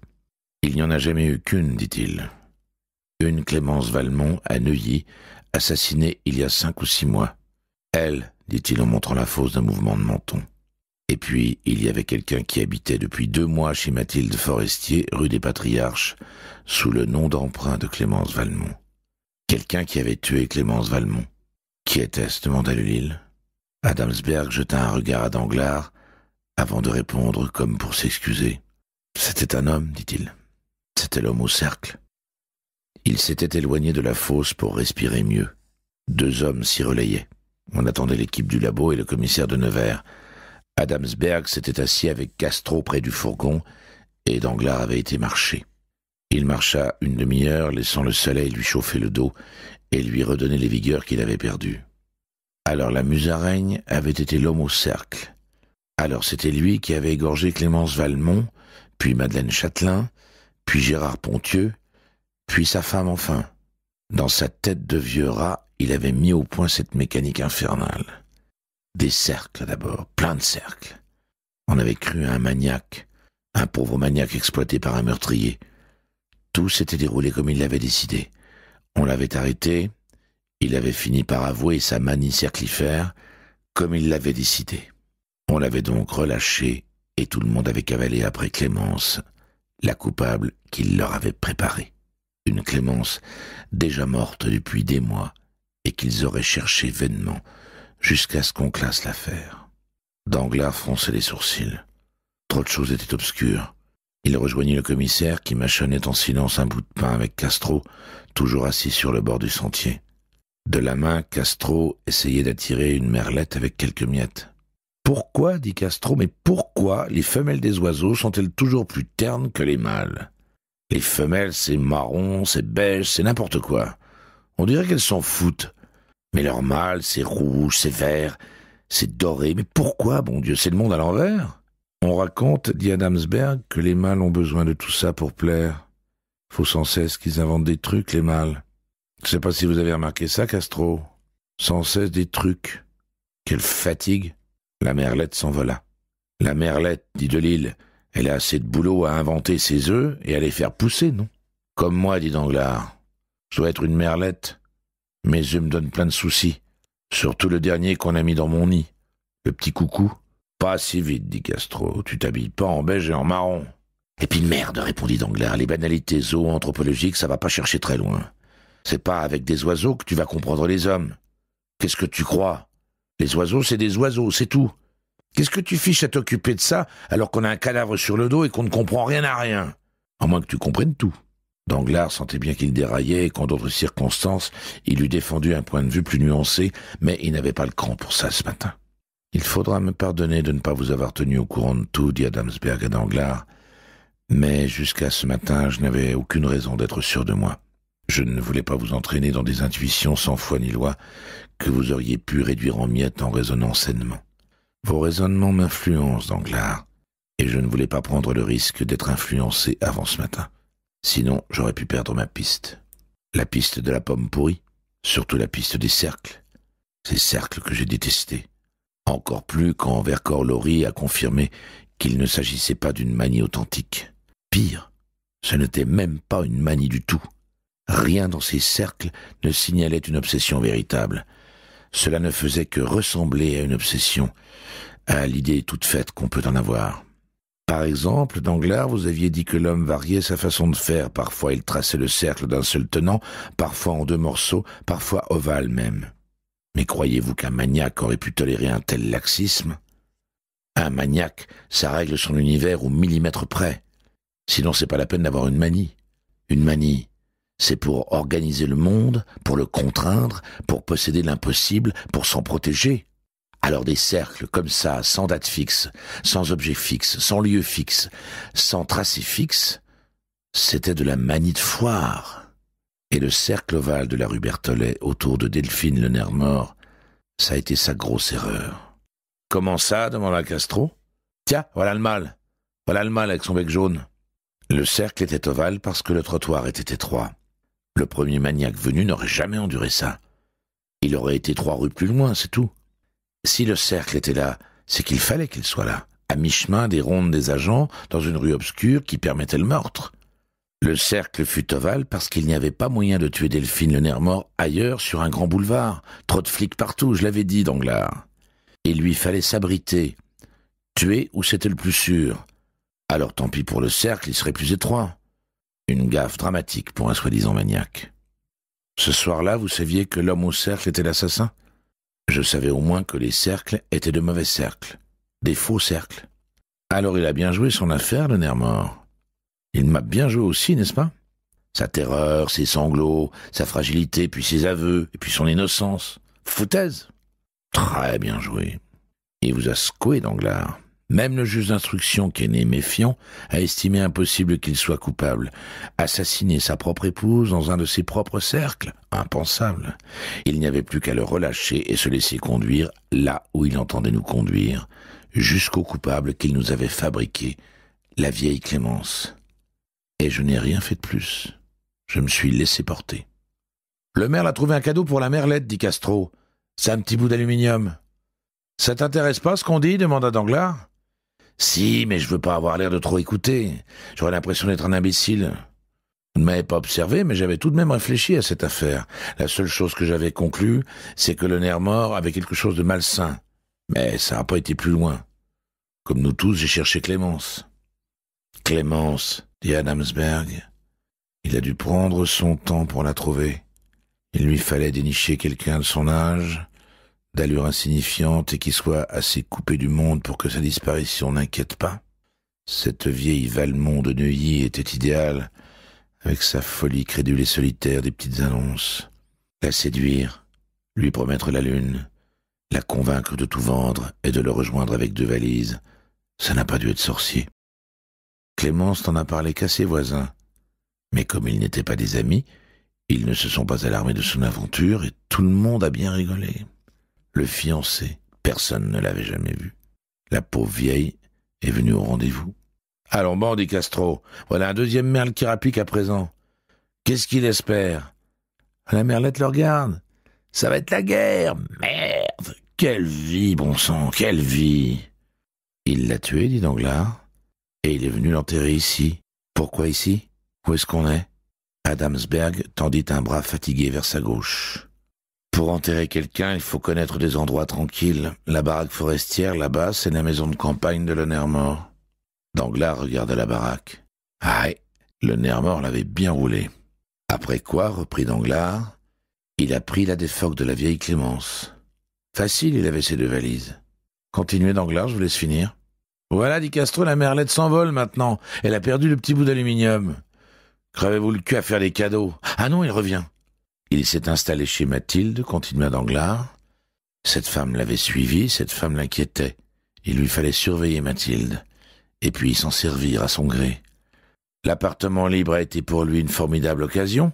Il n'y en a jamais eu qu'une, dit-il. Une Clémence Valmont à Neuilly, assassinée il y a cinq ou six mois. Elle, dit-il en montrant la fosse d'un mouvement de menton. Et puis, il y avait quelqu'un qui habitait depuis deux mois chez Mathilde Forestier, rue des Patriarches, sous le nom d'emprunt de Clémence Valmont. Quelqu'un qui avait tué Clémence Valmont. Qui était-ce demanda Lulil. Adamsberg jeta un regard à Danglars, avant de répondre comme pour s'excuser. C'était un homme, dit-il. C'était l'homme au cercle. Il s'était éloigné de la fosse pour respirer mieux. Deux hommes s'y relayaient. On attendait l'équipe du labo et le commissaire de Nevers. Adamsberg s'était assis avec Castro près du fourgon, et Danglars avait été marcher. Il marcha une demi-heure, laissant le soleil lui chauffer le dos et lui redonner les vigueurs qu'il avait perdues. Alors la musaraigne avait été l'homme au cercle. Alors c'était lui qui avait égorgé Clémence Valmont, puis Madeleine Châtelain, puis Gérard Pontieu, puis sa femme enfin. Dans sa tête de vieux rat, il avait mis au point cette mécanique infernale. Des cercles d'abord, plein de cercles. On avait cru à un maniaque, un pauvre maniaque exploité par un meurtrier. Tout s'était déroulé comme il l'avait décidé. On l'avait arrêté, il avait fini par avouer sa manie cerclifère, comme il l'avait décidé. On l'avait donc relâché, et tout le monde avait cavalé après Clémence, la coupable qu'il leur avait préparée. Une Clémence déjà morte depuis des mois, et qu'ils auraient cherché vainement, jusqu'à ce qu'on classe l'affaire. Danglars fronçait les sourcils. Trop de choses étaient obscures. Il rejoignit le commissaire qui mâchonnait en silence un bout de pain avec Castro, toujours assis sur le bord du sentier. De la main, Castro essayait d'attirer une merlette avec quelques miettes. Pourquoi, dit Castro, mais pourquoi les femelles des oiseaux sont-elles toujours plus ternes que les mâles Les femelles, c'est marron, c'est beige, c'est n'importe quoi. On dirait qu'elles s'en foutent. Mais leur mâle, c'est rouge, c'est vert, c'est doré. Mais pourquoi, bon Dieu, c'est le monde à l'envers On raconte, dit Adamsberg, que les mâles ont besoin de tout ça pour plaire. Faut sans cesse qu'ils inventent des trucs, les mâles. Je sais pas si vous avez remarqué ça, Castro. Sans cesse des trucs. Quelle fatigue La merlette s'envola. La merlette, dit Delille, elle a assez de boulot à inventer ses œufs et à les faire pousser, non Comme moi, dit Danglars. Je dois être une merlette. Mes yeux me donnent plein de soucis. Surtout le dernier qu'on a mis dans mon nid. Le petit coucou. Pas si vite, dit Castro. Tu t'habilles pas en beige et en marron. Et puis merde, répondit Danglars. Les banalités zoo-anthropologiques, ça va pas chercher très loin. C'est pas avec des oiseaux que tu vas comprendre les hommes. Qu'est-ce que tu crois Les oiseaux, c'est des oiseaux, c'est tout. Qu'est-ce que tu fiches à t'occuper de ça alors qu'on a un cadavre sur le dos et qu'on ne comprend rien à rien À moins que tu comprennes tout. Danglars sentait bien qu'il déraillait et qu'en d'autres circonstances, il eût défendu un point de vue plus nuancé, mais il n'avait pas le cran pour ça ce matin. Il faudra me pardonner de ne pas vous avoir tenu au courant de tout, dit Adamsberg à Danglars, mais jusqu'à ce matin, je n'avais aucune raison d'être sûr de moi. Je ne voulais pas vous entraîner dans des intuitions sans foi ni loi que vous auriez pu réduire en miettes en raisonnant sainement. Vos raisonnements m'influencent, Danglars, et je ne voulais pas prendre le risque d'être influencé avant ce matin. Sinon, j'aurais pu perdre ma piste. La piste de la pomme pourrie, surtout la piste des cercles. Ces cercles que j'ai détestés. Encore plus quand Vercors Laurie a confirmé qu'il ne s'agissait pas d'une manie authentique. Pire, ce n'était même pas une manie du tout. Rien dans ces cercles ne signalait une obsession véritable. Cela ne faisait que ressembler à une obsession, à l'idée toute faite qu'on peut en avoir. Par exemple, Danglars, vous aviez dit que l'homme variait sa façon de faire. Parfois, il traçait le cercle d'un seul tenant, parfois en deux morceaux, parfois ovale même. Mais croyez-vous qu'un maniaque aurait pu tolérer un tel laxisme Un maniaque, ça règle son univers au millimètre près. Sinon, c'est pas la peine d'avoir une manie. Une manie, c'est pour organiser le monde, pour le contraindre, pour posséder l'impossible, pour s'en protéger. Alors des cercles comme ça, sans date fixe, sans objet fixe, sans lieu fixe, sans tracé fixe, c'était de la manie de foire. Et le cercle ovale de la rue Berthollet autour de Delphine le nerf mort, ça a été sa grosse erreur. Comment ça demanda Castro. Tiens, voilà le mal. Voilà le mal avec son bec jaune. Le cercle était ovale parce que le trottoir était étroit. Le premier maniaque venu n'aurait jamais enduré ça. Il aurait été trois rues plus loin, c'est tout. Si le cercle était là, c'est qu'il fallait qu'il soit là, à mi-chemin des rondes des agents, dans une rue obscure qui permettait le meurtre. Le cercle fut ovale parce qu'il n'y avait pas moyen de tuer Delphine le nerf mort ailleurs sur un grand boulevard. Trop de flics partout, je l'avais dit, Danglars. Il lui fallait s'abriter. Tuer où c'était le plus sûr. Alors tant pis pour le cercle, il serait plus étroit. Une gaffe dramatique pour un soi-disant maniaque. Ce soir-là, vous saviez que l'homme au cercle était l'assassin je savais au moins que les cercles étaient de mauvais cercles, des faux cercles. Alors il a bien joué son affaire, le nerf mort. Il m'a bien joué aussi, n'est-ce pas Sa terreur, ses sanglots, sa fragilité, puis ses aveux, et puis son innocence. Foutaise Très bien joué. Il vous a secoué, Danglars. Même le juge d'instruction, qui est né méfiant, a estimé impossible qu'il soit coupable. Assassiner sa propre épouse dans un de ses propres cercles Impensable. Il n'y avait plus qu'à le relâcher et se laisser conduire là où il entendait nous conduire, jusqu'au coupable qu'il nous avait fabriqué, la vieille Clémence. Et je n'ai rien fait de plus. Je me suis laissé porter. Le maire l'a trouvé un cadeau pour la merlette, dit Castro. C'est un petit bout d'aluminium. Ça t'intéresse pas ce qu'on dit demanda Danglars. Si, mais je veux pas avoir l'air de trop écouter. J'aurais l'impression d'être un imbécile. Vous ne m'avez pas observé, mais j'avais tout de même réfléchi à cette affaire. La seule chose que j'avais conclue, c'est que le nerf mort avait quelque chose de malsain. Mais ça n'a pas été plus loin. Comme nous tous, j'ai cherché Clémence. Clémence, dit Adamsberg. Il a dû prendre son temps pour la trouver. Il lui fallait dénicher quelqu'un de son âge, d'allure insignifiante et qui soit assez coupée du monde pour que sa disparition n'inquiète pas. Cette vieille Valmont de Neuilly était idéale, avec sa folie crédule et solitaire des petites annonces. La séduire, lui promettre la lune, la convaincre de tout vendre et de le rejoindre avec deux valises, ça n'a pas dû être sorcier. Clémence n'en a parlé qu'à ses voisins, mais comme ils n'étaient pas des amis, ils ne se sont pas alarmés de son aventure et tout le monde a bien rigolé le fiancé. Personne ne l'avait jamais vu. La pauvre vieille est venue au rendez-vous. Allons bon, dit Castro. Voilà un deuxième merle qui rapique à présent. Qu'est-ce qu'il espère La merlette le regarde. Ça va être la guerre. Merde. Quelle vie, bon sang, quelle vie. Il l'a tué, dit Danglars. Et il est venu l'enterrer ici. Pourquoi ici Où est-ce qu'on est Adamsberg tendit un bras fatigué vers sa gauche. Pour enterrer quelqu'un, il faut connaître des endroits tranquilles. La baraque forestière, là-bas, c'est la maison de campagne de l'honneur mort. Danglars regarda la baraque. Ah, le l'avait bien roulé. Après quoi, reprit Danglars, il a pris la défoque de la vieille Clémence. Facile, il avait ses deux valises. Continuez Danglars, je vous laisse finir. Voilà, dit Castro, la merlette s'envole maintenant. Elle a perdu le petit bout d'aluminium. Crevez-vous le cul à faire des cadeaux. Ah non, il revient. Il s'est installé chez Mathilde, continua Danglars. Cette femme l'avait suivi, cette femme l'inquiétait. Il lui fallait surveiller Mathilde, et puis s'en servir à son gré. L'appartement libre a été pour lui une formidable occasion.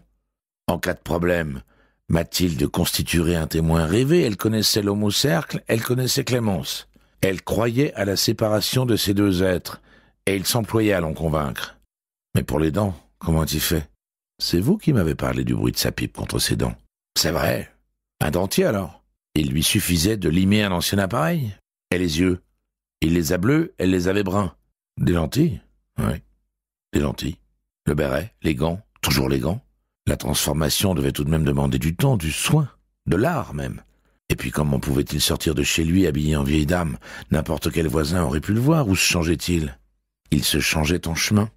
En cas de problème, Mathilde constituerait un témoin rêvé, elle connaissait l'homme au cercle, elle connaissait Clémence. Elle croyait à la séparation de ces deux êtres, et il s'employait à l'en convaincre. Mais pour les dents, comment a il fait c'est vous qui m'avez parlé du bruit de sa pipe contre ses dents. C'est vrai. Un dentier alors. Il lui suffisait de limer un ancien appareil. Et les yeux. Il les a bleus, elle les avait bruns. Des lentilles Oui. Des lentilles. Le béret, les gants, toujours les gants. La transformation devait tout de même demander du temps, du soin, de l'art même. Et puis comment pouvait-il sortir de chez lui habillé en vieille dame N'importe quel voisin aurait pu le voir, où se changeait-il Il se changeait en chemin.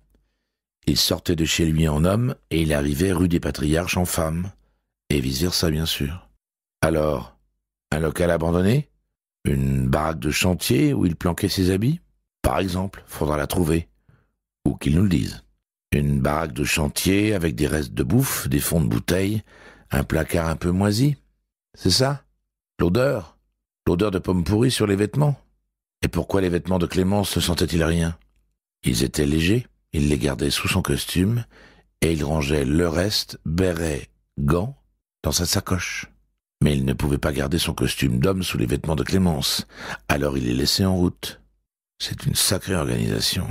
Il sortait de chez lui en homme et il arrivait rue des Patriarches en femme, et vice-versa bien sûr. Alors, un local abandonné Une baraque de chantier où il planquait ses habits Par exemple, faudra la trouver. Ou qu'il nous le dise. Une baraque de chantier avec des restes de bouffe, des fonds de bouteilles, un placard un peu moisi. C'est ça L'odeur L'odeur de pommes pourries sur les vêtements Et pourquoi les vêtements de Clémence ne sentaient-ils rien Ils étaient légers il les gardait sous son costume et il rangeait le reste, béret, gants, dans sa sacoche. Mais il ne pouvait pas garder son costume d'homme sous les vêtements de Clémence, alors il les laissait en route. C'est une sacrée organisation.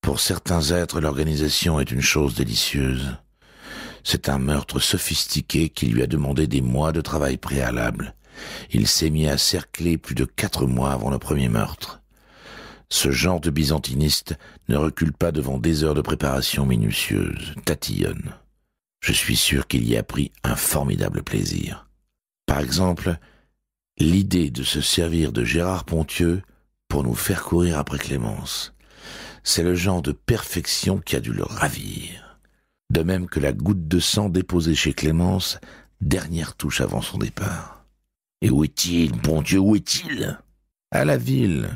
Pour certains êtres, l'organisation est une chose délicieuse. C'est un meurtre sophistiqué qui lui a demandé des mois de travail préalable. Il s'est mis à cercler plus de quatre mois avant le premier meurtre. Ce genre de byzantiniste ne recule pas devant des heures de préparation minutieuse, tatillonne. Je suis sûr qu'il y a pris un formidable plaisir. Par exemple, l'idée de se servir de Gérard Pontieux pour nous faire courir après Clémence. C'est le genre de perfection qui a dû le ravir. De même que la goutte de sang déposée chez Clémence, dernière touche avant son départ. Et où est-il, bon Dieu, où est-il À la ville,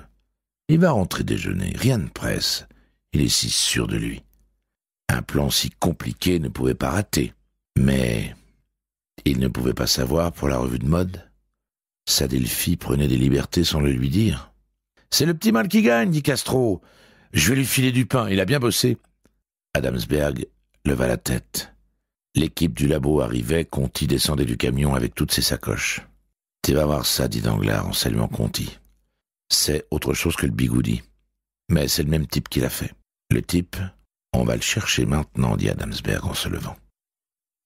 il va rentrer déjeuner, rien ne presse. Il est si sûr de lui. Un plan si compliqué ne pouvait pas rater. Mais il ne pouvait pas savoir pour la revue de mode. Sa prenait des libertés sans le lui dire. C'est le petit mal qui gagne, dit Castro. Je vais lui filer du pain, il a bien bossé. Adamsberg leva la tête. L'équipe du labo arrivait, Conti descendait du camion avec toutes ses sacoches. Tu vas voir ça, dit Danglars en saluant Conti c'est autre chose que le bigoudi. Mais c'est le même type qui l'a fait. Le type, on va le chercher maintenant, dit Adamsberg en se levant.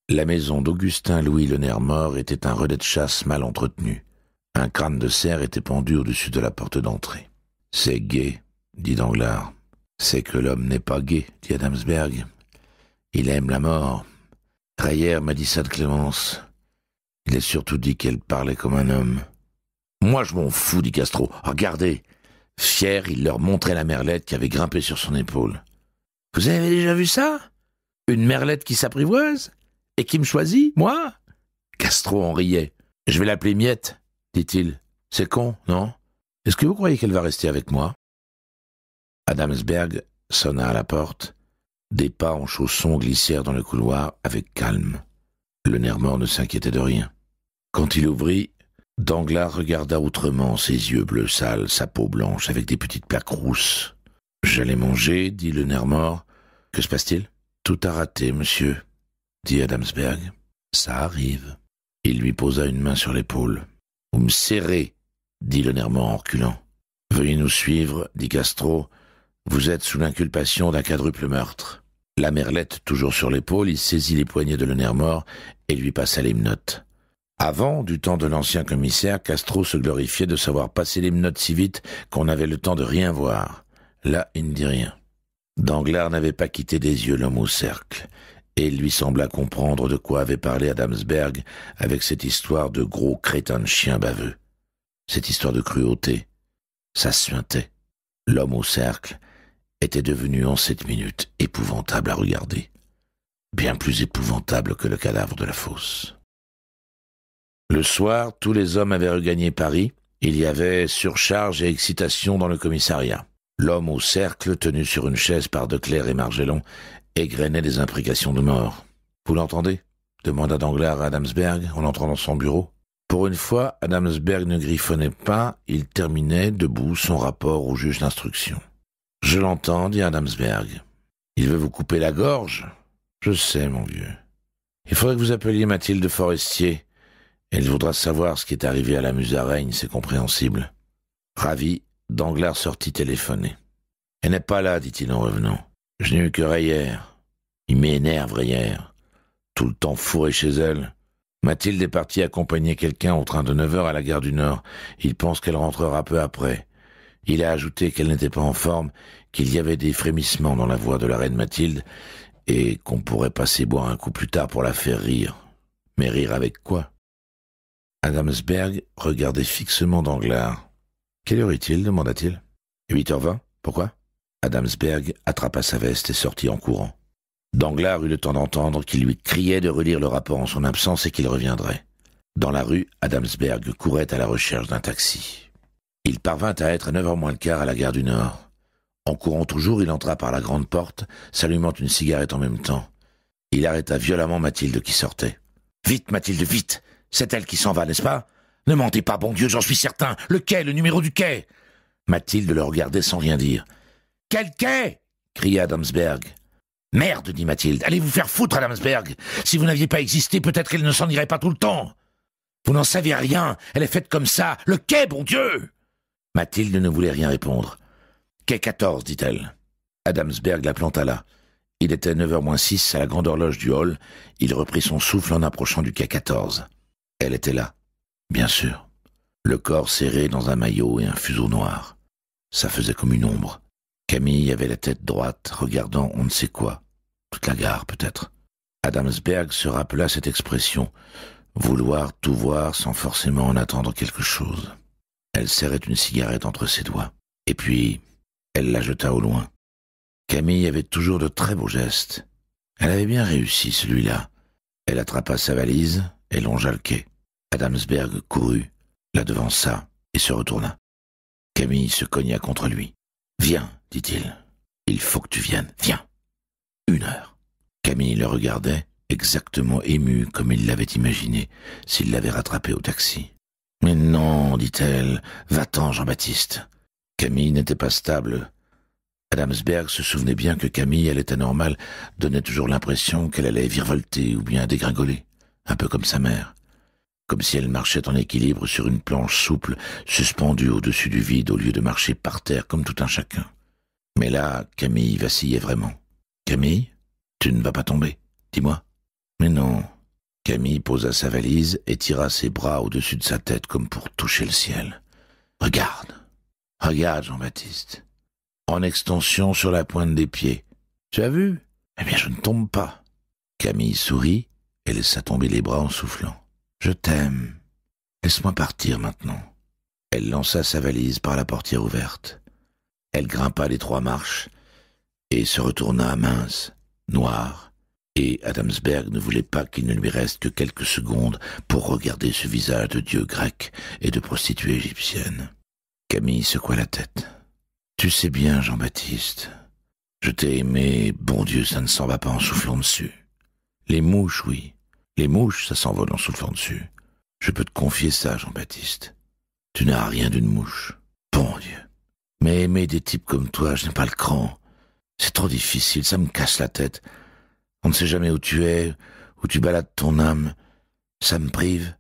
La maison d'Augustin Louis Le mort était un relais de chasse mal entretenu. Un crâne de cerf était pendu au-dessus de la porte d'entrée. C'est gai, dit Danglars. C'est que l'homme n'est pas gai, dit Adamsberg. Il aime la mort. Rayer m'a dit ça de Clémence. Il a surtout dit qu'elle parlait comme un homme. Moi, je m'en fous, dit Castro. Regardez. Fier, il leur montrait la merlette qui avait grimpé sur son épaule. Vous avez déjà vu ça Une merlette qui s'apprivoise Et qui me choisit, moi Castro en riait. Je vais l'appeler Miette, dit-il. C'est con, non Est-ce que vous croyez qu'elle va rester avec moi Adamsberg sonna à la porte. Des pas en chaussons glissèrent dans le couloir avec calme. Le nerf mort ne s'inquiétait de rien. Quand il ouvrit, Danglars regarda autrement ses yeux bleus sales, sa peau blanche, avec des petites plaques rousses. J'allais manger, dit le nerf mort. Que se passe-t-il Tout a raté, monsieur, dit Adamsberg. Ça arrive. Il lui posa une main sur l'épaule. Vous me serrez, dit le nerf mort en reculant. Veuillez nous suivre, dit Castro. Vous êtes sous l'inculpation d'un quadruple meurtre. La merlette, toujours sur l'épaule, il saisit les poignets de le nerf mort et lui passa les notes. Avant, du temps de l'ancien commissaire, Castro se glorifiait de savoir passer les notes si vite qu'on n'avait le temps de rien voir. Là, il ne dit rien. Danglars n'avait pas quitté des yeux l'homme au cercle, et il lui sembla comprendre de quoi avait parlé Adamsberg avec cette histoire de gros crétin de chien baveux. Cette histoire de cruauté. Ça suintait. L'homme au cercle était devenu en cette minute épouvantable à regarder. Bien plus épouvantable que le cadavre de la fosse. Le soir, tous les hommes avaient regagné Paris. Il y avait surcharge et excitation dans le commissariat. L'homme au cercle, tenu sur une chaise par Declerc et Margellon, égrenait des imprécations de mort. Vous l'entendez demanda Danglars à Adamsberg en entrant dans son bureau. Pour une fois, Adamsberg ne griffonnait pas, il terminait debout son rapport au juge d'instruction. Je l'entends, dit Adamsberg. Il veut vous couper la gorge Je sais, mon vieux. Il faudrait que vous appeliez Mathilde Forestier. Elle voudra savoir ce qui est arrivé à la musaraigne, c'est compréhensible. Ravi, Danglars sortit téléphoner. Elle n'est pas là, dit-il en revenant. Je n'ai eu que Rayère. »« Il m'énerve, hier. Tout le temps fourré chez elle. Mathilde est partie accompagner quelqu'un au train de 9 heures à la gare du Nord. Il pense qu'elle rentrera peu après. Il a ajouté qu'elle n'était pas en forme, qu'il y avait des frémissements dans la voix de la reine Mathilde, et qu'on pourrait passer boire un coup plus tard pour la faire rire. Mais rire avec quoi Adamsberg regardait fixement Danglars. Quelle heure est-il t il Huit heures vingt. Pourquoi Adamsberg attrapa sa veste et sortit en courant. Danglars eut le temps d'entendre qu'il lui criait de relire le rapport en son absence et qu'il reviendrait. Dans la rue, Adamsberg courait à la recherche d'un taxi. Il parvint à être à neuf heures moins le quart à la gare du Nord. En courant toujours, il entra par la grande porte, s'allumant une cigarette en même temps. Il arrêta violemment Mathilde qui sortait. Vite, Mathilde, vite c'est elle qui s'en va, n'est-ce pas Ne mentez pas, bon Dieu, j'en suis certain. Le quai, le numéro du quai Mathilde le regardait sans rien dire. Quel quai cria Adamsberg. Merde, dit Mathilde, allez vous faire foutre, Adamsberg. Si vous n'aviez pas existé, peut-être qu'elle ne s'en irait pas tout le temps. Vous n'en savez rien, elle est faite comme ça. Le quai, bon Dieu Mathilde ne voulait rien répondre. Quai quatorze, dit-elle. Adamsberg la planta là. Il était neuf heures moins six à la grande horloge du hall. Il reprit son souffle en approchant du quai 14. Elle était là. Bien sûr. Le corps serré dans un maillot et un fuseau noir. Ça faisait comme une ombre. Camille avait la tête droite, regardant on ne sait quoi. Toute la gare, peut-être. Adamsberg se rappela cette expression. Vouloir tout voir sans forcément en attendre quelque chose. Elle serrait une cigarette entre ses doigts. Et puis, elle la jeta au loin. Camille avait toujours de très beaux gestes. Elle avait bien réussi celui-là. Elle attrapa sa valise, et longea le quai. Adamsberg courut, la devança et se retourna. Camille se cogna contre lui. Viens, dit-il. Il faut que tu viennes. Viens. Une heure. Camille le regardait, exactement ému comme il l'avait imaginé s'il l'avait rattrapé au taxi. Mais non, dit-elle, va-t'en, Jean-Baptiste. Camille n'était pas stable. Adamsberg se souvenait bien que Camille, à l'état normal, donnait toujours l'impression qu'elle allait virevolter ou bien dégringoler un peu comme sa mère, comme si elle marchait en équilibre sur une planche souple suspendue au-dessus du vide au lieu de marcher par terre comme tout un chacun. Mais là, Camille vacillait vraiment. Camille, tu ne vas pas tomber, dis-moi. Mais non. Camille posa sa valise et tira ses bras au-dessus de sa tête comme pour toucher le ciel. Regarde. Regarde, Jean-Baptiste. En extension sur la pointe des pieds. Tu as vu Eh bien, je ne tombe pas. Camille sourit elle laissa tomber les bras en soufflant. Je t'aime. Laisse-moi partir maintenant. Elle lança sa valise par la portière ouverte. Elle grimpa les trois marches et se retourna mince, noire, et Adamsberg ne voulait pas qu'il ne lui reste que quelques secondes pour regarder ce visage de dieu grec et de prostituée égyptienne. Camille secoua la tête. Tu sais bien, Jean-Baptiste, je t'ai aimé, bon Dieu, ça ne s'en va pas en soufflant dessus. Les mouches, oui, les mouches, ça s'envole en soufflant dessus. Je peux te confier ça, Jean-Baptiste. Tu n'as rien d'une mouche. Bon Dieu. Mais aimer des types comme toi, je n'ai pas le cran. C'est trop difficile, ça me casse la tête. On ne sait jamais où tu es, où tu balades ton âme. Ça me prive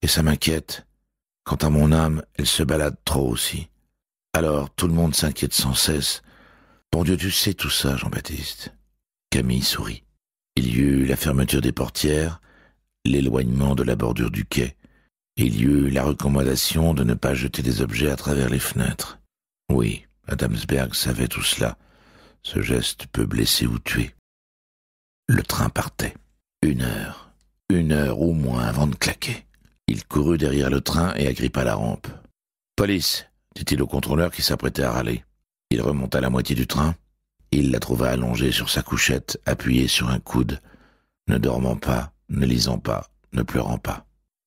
et ça m'inquiète. Quant à mon âme, elle se balade trop aussi. Alors tout le monde s'inquiète sans cesse. Bon Dieu, tu sais tout ça, Jean-Baptiste. Camille sourit. Il y eut la fermeture des portières, l'éloignement de la bordure du quai, y eut la recommandation de ne pas jeter des objets à travers les fenêtres. Oui, Adamsberg savait tout cela. Ce geste peut blesser ou tuer. Le train partait. Une heure. Une heure au moins avant de claquer. Il courut derrière le train et agrippa la rampe. Police, dit-il au contrôleur qui s'apprêtait à râler. Il remonta la moitié du train. Il la trouva allongée sur sa couchette, appuyée sur un coude, ne dormant pas, ne lisant pas, ne pleurant pas.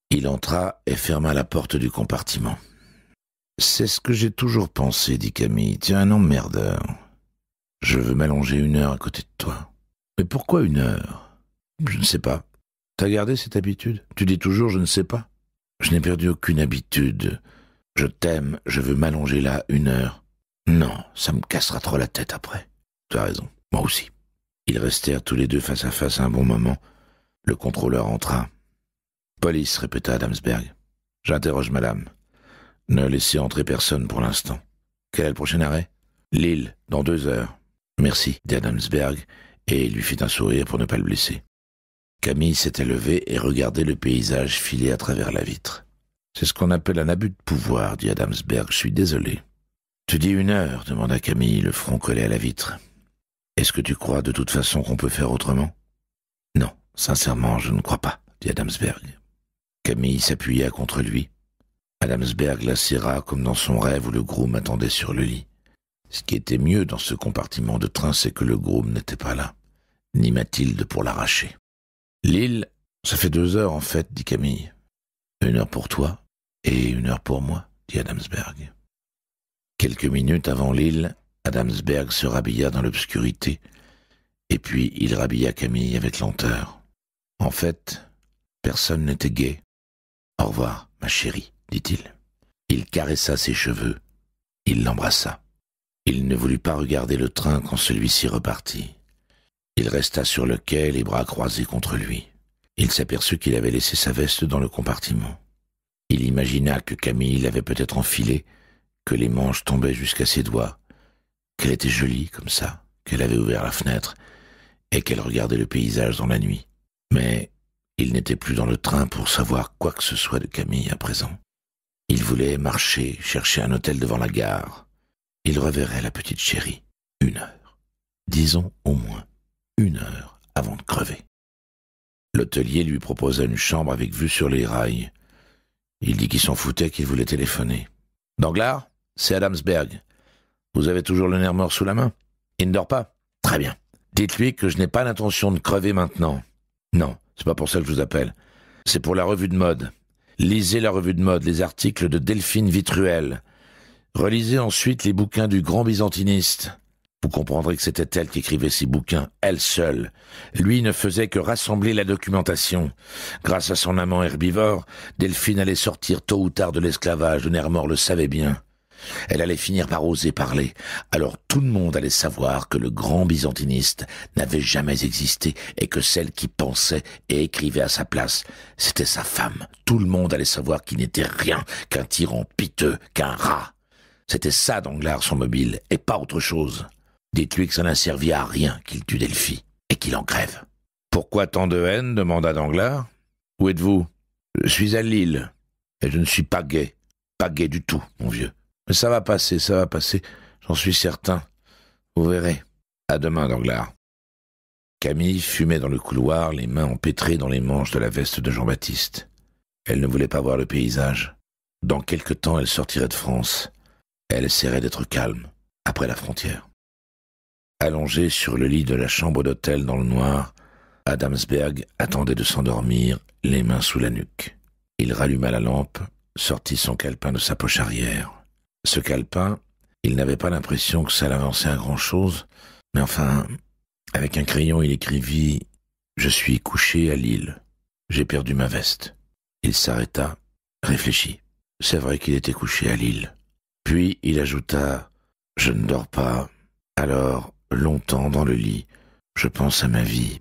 Il entra et ferma la porte du compartiment. C'est ce que j'ai toujours pensé, dit Camille. Tu es un emmerdeur. Je veux m'allonger une heure à côté de toi. Mais pourquoi une heure Je ne sais pas. T'as gardé cette habitude Tu dis toujours je ne sais pas. Je n'ai perdu aucune habitude. Je t'aime, je veux m'allonger là une heure. Non, ça me cassera trop la tête après. Tu as raison, moi aussi. Ils restèrent tous les deux face à face un bon moment, le contrôleur entra. Police, répéta Adamsberg. J'interroge madame. Ne laissez entrer personne pour l'instant. Quel est le prochain arrêt Lille, dans deux heures. Merci, dit Adamsberg, et il lui fit un sourire pour ne pas le blesser. Camille s'était levée et regardait le paysage filer à travers la vitre. C'est ce qu'on appelle un abus de pouvoir, dit Adamsberg. Je suis désolé. Tu dis une heure, demanda Camille, le front collé à la vitre. Est-ce que tu crois de toute façon qu'on peut faire autrement Non, Sincèrement, je ne crois pas, dit Adamsberg. Camille s'appuya contre lui. Adamsberg la serra comme dans son rêve où le groom attendait sur le lit. Ce qui était mieux dans ce compartiment de train, c'est que le groom n'était pas là, ni Mathilde pour l'arracher. L'île, ça fait deux heures en fait, dit Camille. Une heure pour toi et une heure pour moi, dit Adamsberg. Quelques minutes avant l'île, Adamsberg se rhabilla dans l'obscurité, et puis il rhabilla Camille avec lenteur. En fait, personne n'était gai. Au revoir, ma chérie, dit-il. Il caressa ses cheveux. Il l'embrassa. Il ne voulut pas regarder le train quand celui-ci repartit. Il resta sur le quai, les bras croisés contre lui. Il s'aperçut qu'il avait laissé sa veste dans le compartiment. Il imagina que Camille l'avait peut-être enfilée, que les manches tombaient jusqu'à ses doigts, qu'elle était jolie comme ça, qu'elle avait ouvert la fenêtre, et qu'elle regardait le paysage dans la nuit. Mais il n'était plus dans le train pour savoir quoi que ce soit de Camille à présent. Il voulait marcher, chercher un hôtel devant la gare. Il reverrait la petite chérie. Une heure. Disons au moins une heure avant de crever. L'hôtelier lui proposa une chambre avec vue sur les rails. Il dit qu'il s'en foutait, qu'il voulait téléphoner. Danglars, c'est Adamsberg. Vous avez toujours le nerf mort sous la main Il ne dort pas Très bien. Dites-lui que je n'ai pas l'intention de crever maintenant. Non, c'est pas pour ça que je vous appelle. C'est pour la revue de mode. Lisez la revue de mode, les articles de Delphine Vitruel. Relisez ensuite les bouquins du grand byzantiniste. Vous comprendrez que c'était elle qui écrivait ces bouquins, elle seule. Lui ne faisait que rassembler la documentation. Grâce à son amant herbivore, Delphine allait sortir tôt ou tard de l'esclavage, Nermor le savait bien. Elle allait finir par oser parler, alors tout le monde allait savoir que le grand byzantiniste n'avait jamais existé et que celle qui pensait et écrivait à sa place, c'était sa femme. Tout le monde allait savoir qu'il n'était rien qu'un tyran piteux, qu'un rat. C'était ça Danglars son mobile, et pas autre chose. Dites-lui que ça n'a servi à rien qu'il tue Delphi, et qu'il en crève. Pourquoi tant de haine demanda Danglars. Où êtes-vous Je suis à Lille, et je ne suis pas gai, pas gai du tout, mon vieux. Mais ça va passer, ça va passer, j'en suis certain. Vous verrez. À demain, Danglars. Camille fumait dans le couloir, les mains empêtrées dans les manches de la veste de Jean-Baptiste. Elle ne voulait pas voir le paysage. Dans quelque temps, elle sortirait de France. Elle essaierait d'être calme, après la frontière. Allongée sur le lit de la chambre d'hôtel dans le noir, Adamsberg attendait de s'endormir, les mains sous la nuque. Il ralluma la lampe, sortit son calepin de sa poche arrière. Ce calepin, Il n'avait pas l'impression que ça l'avançait à grand-chose, mais enfin, avec un crayon, il écrivit ⁇ Je suis couché à Lille. J'ai perdu ma veste. ⁇ Il s'arrêta, réfléchit. C'est vrai qu'il était couché à Lille. Puis il ajouta ⁇ Je ne dors pas. Alors, longtemps dans le lit, je pense à ma vie.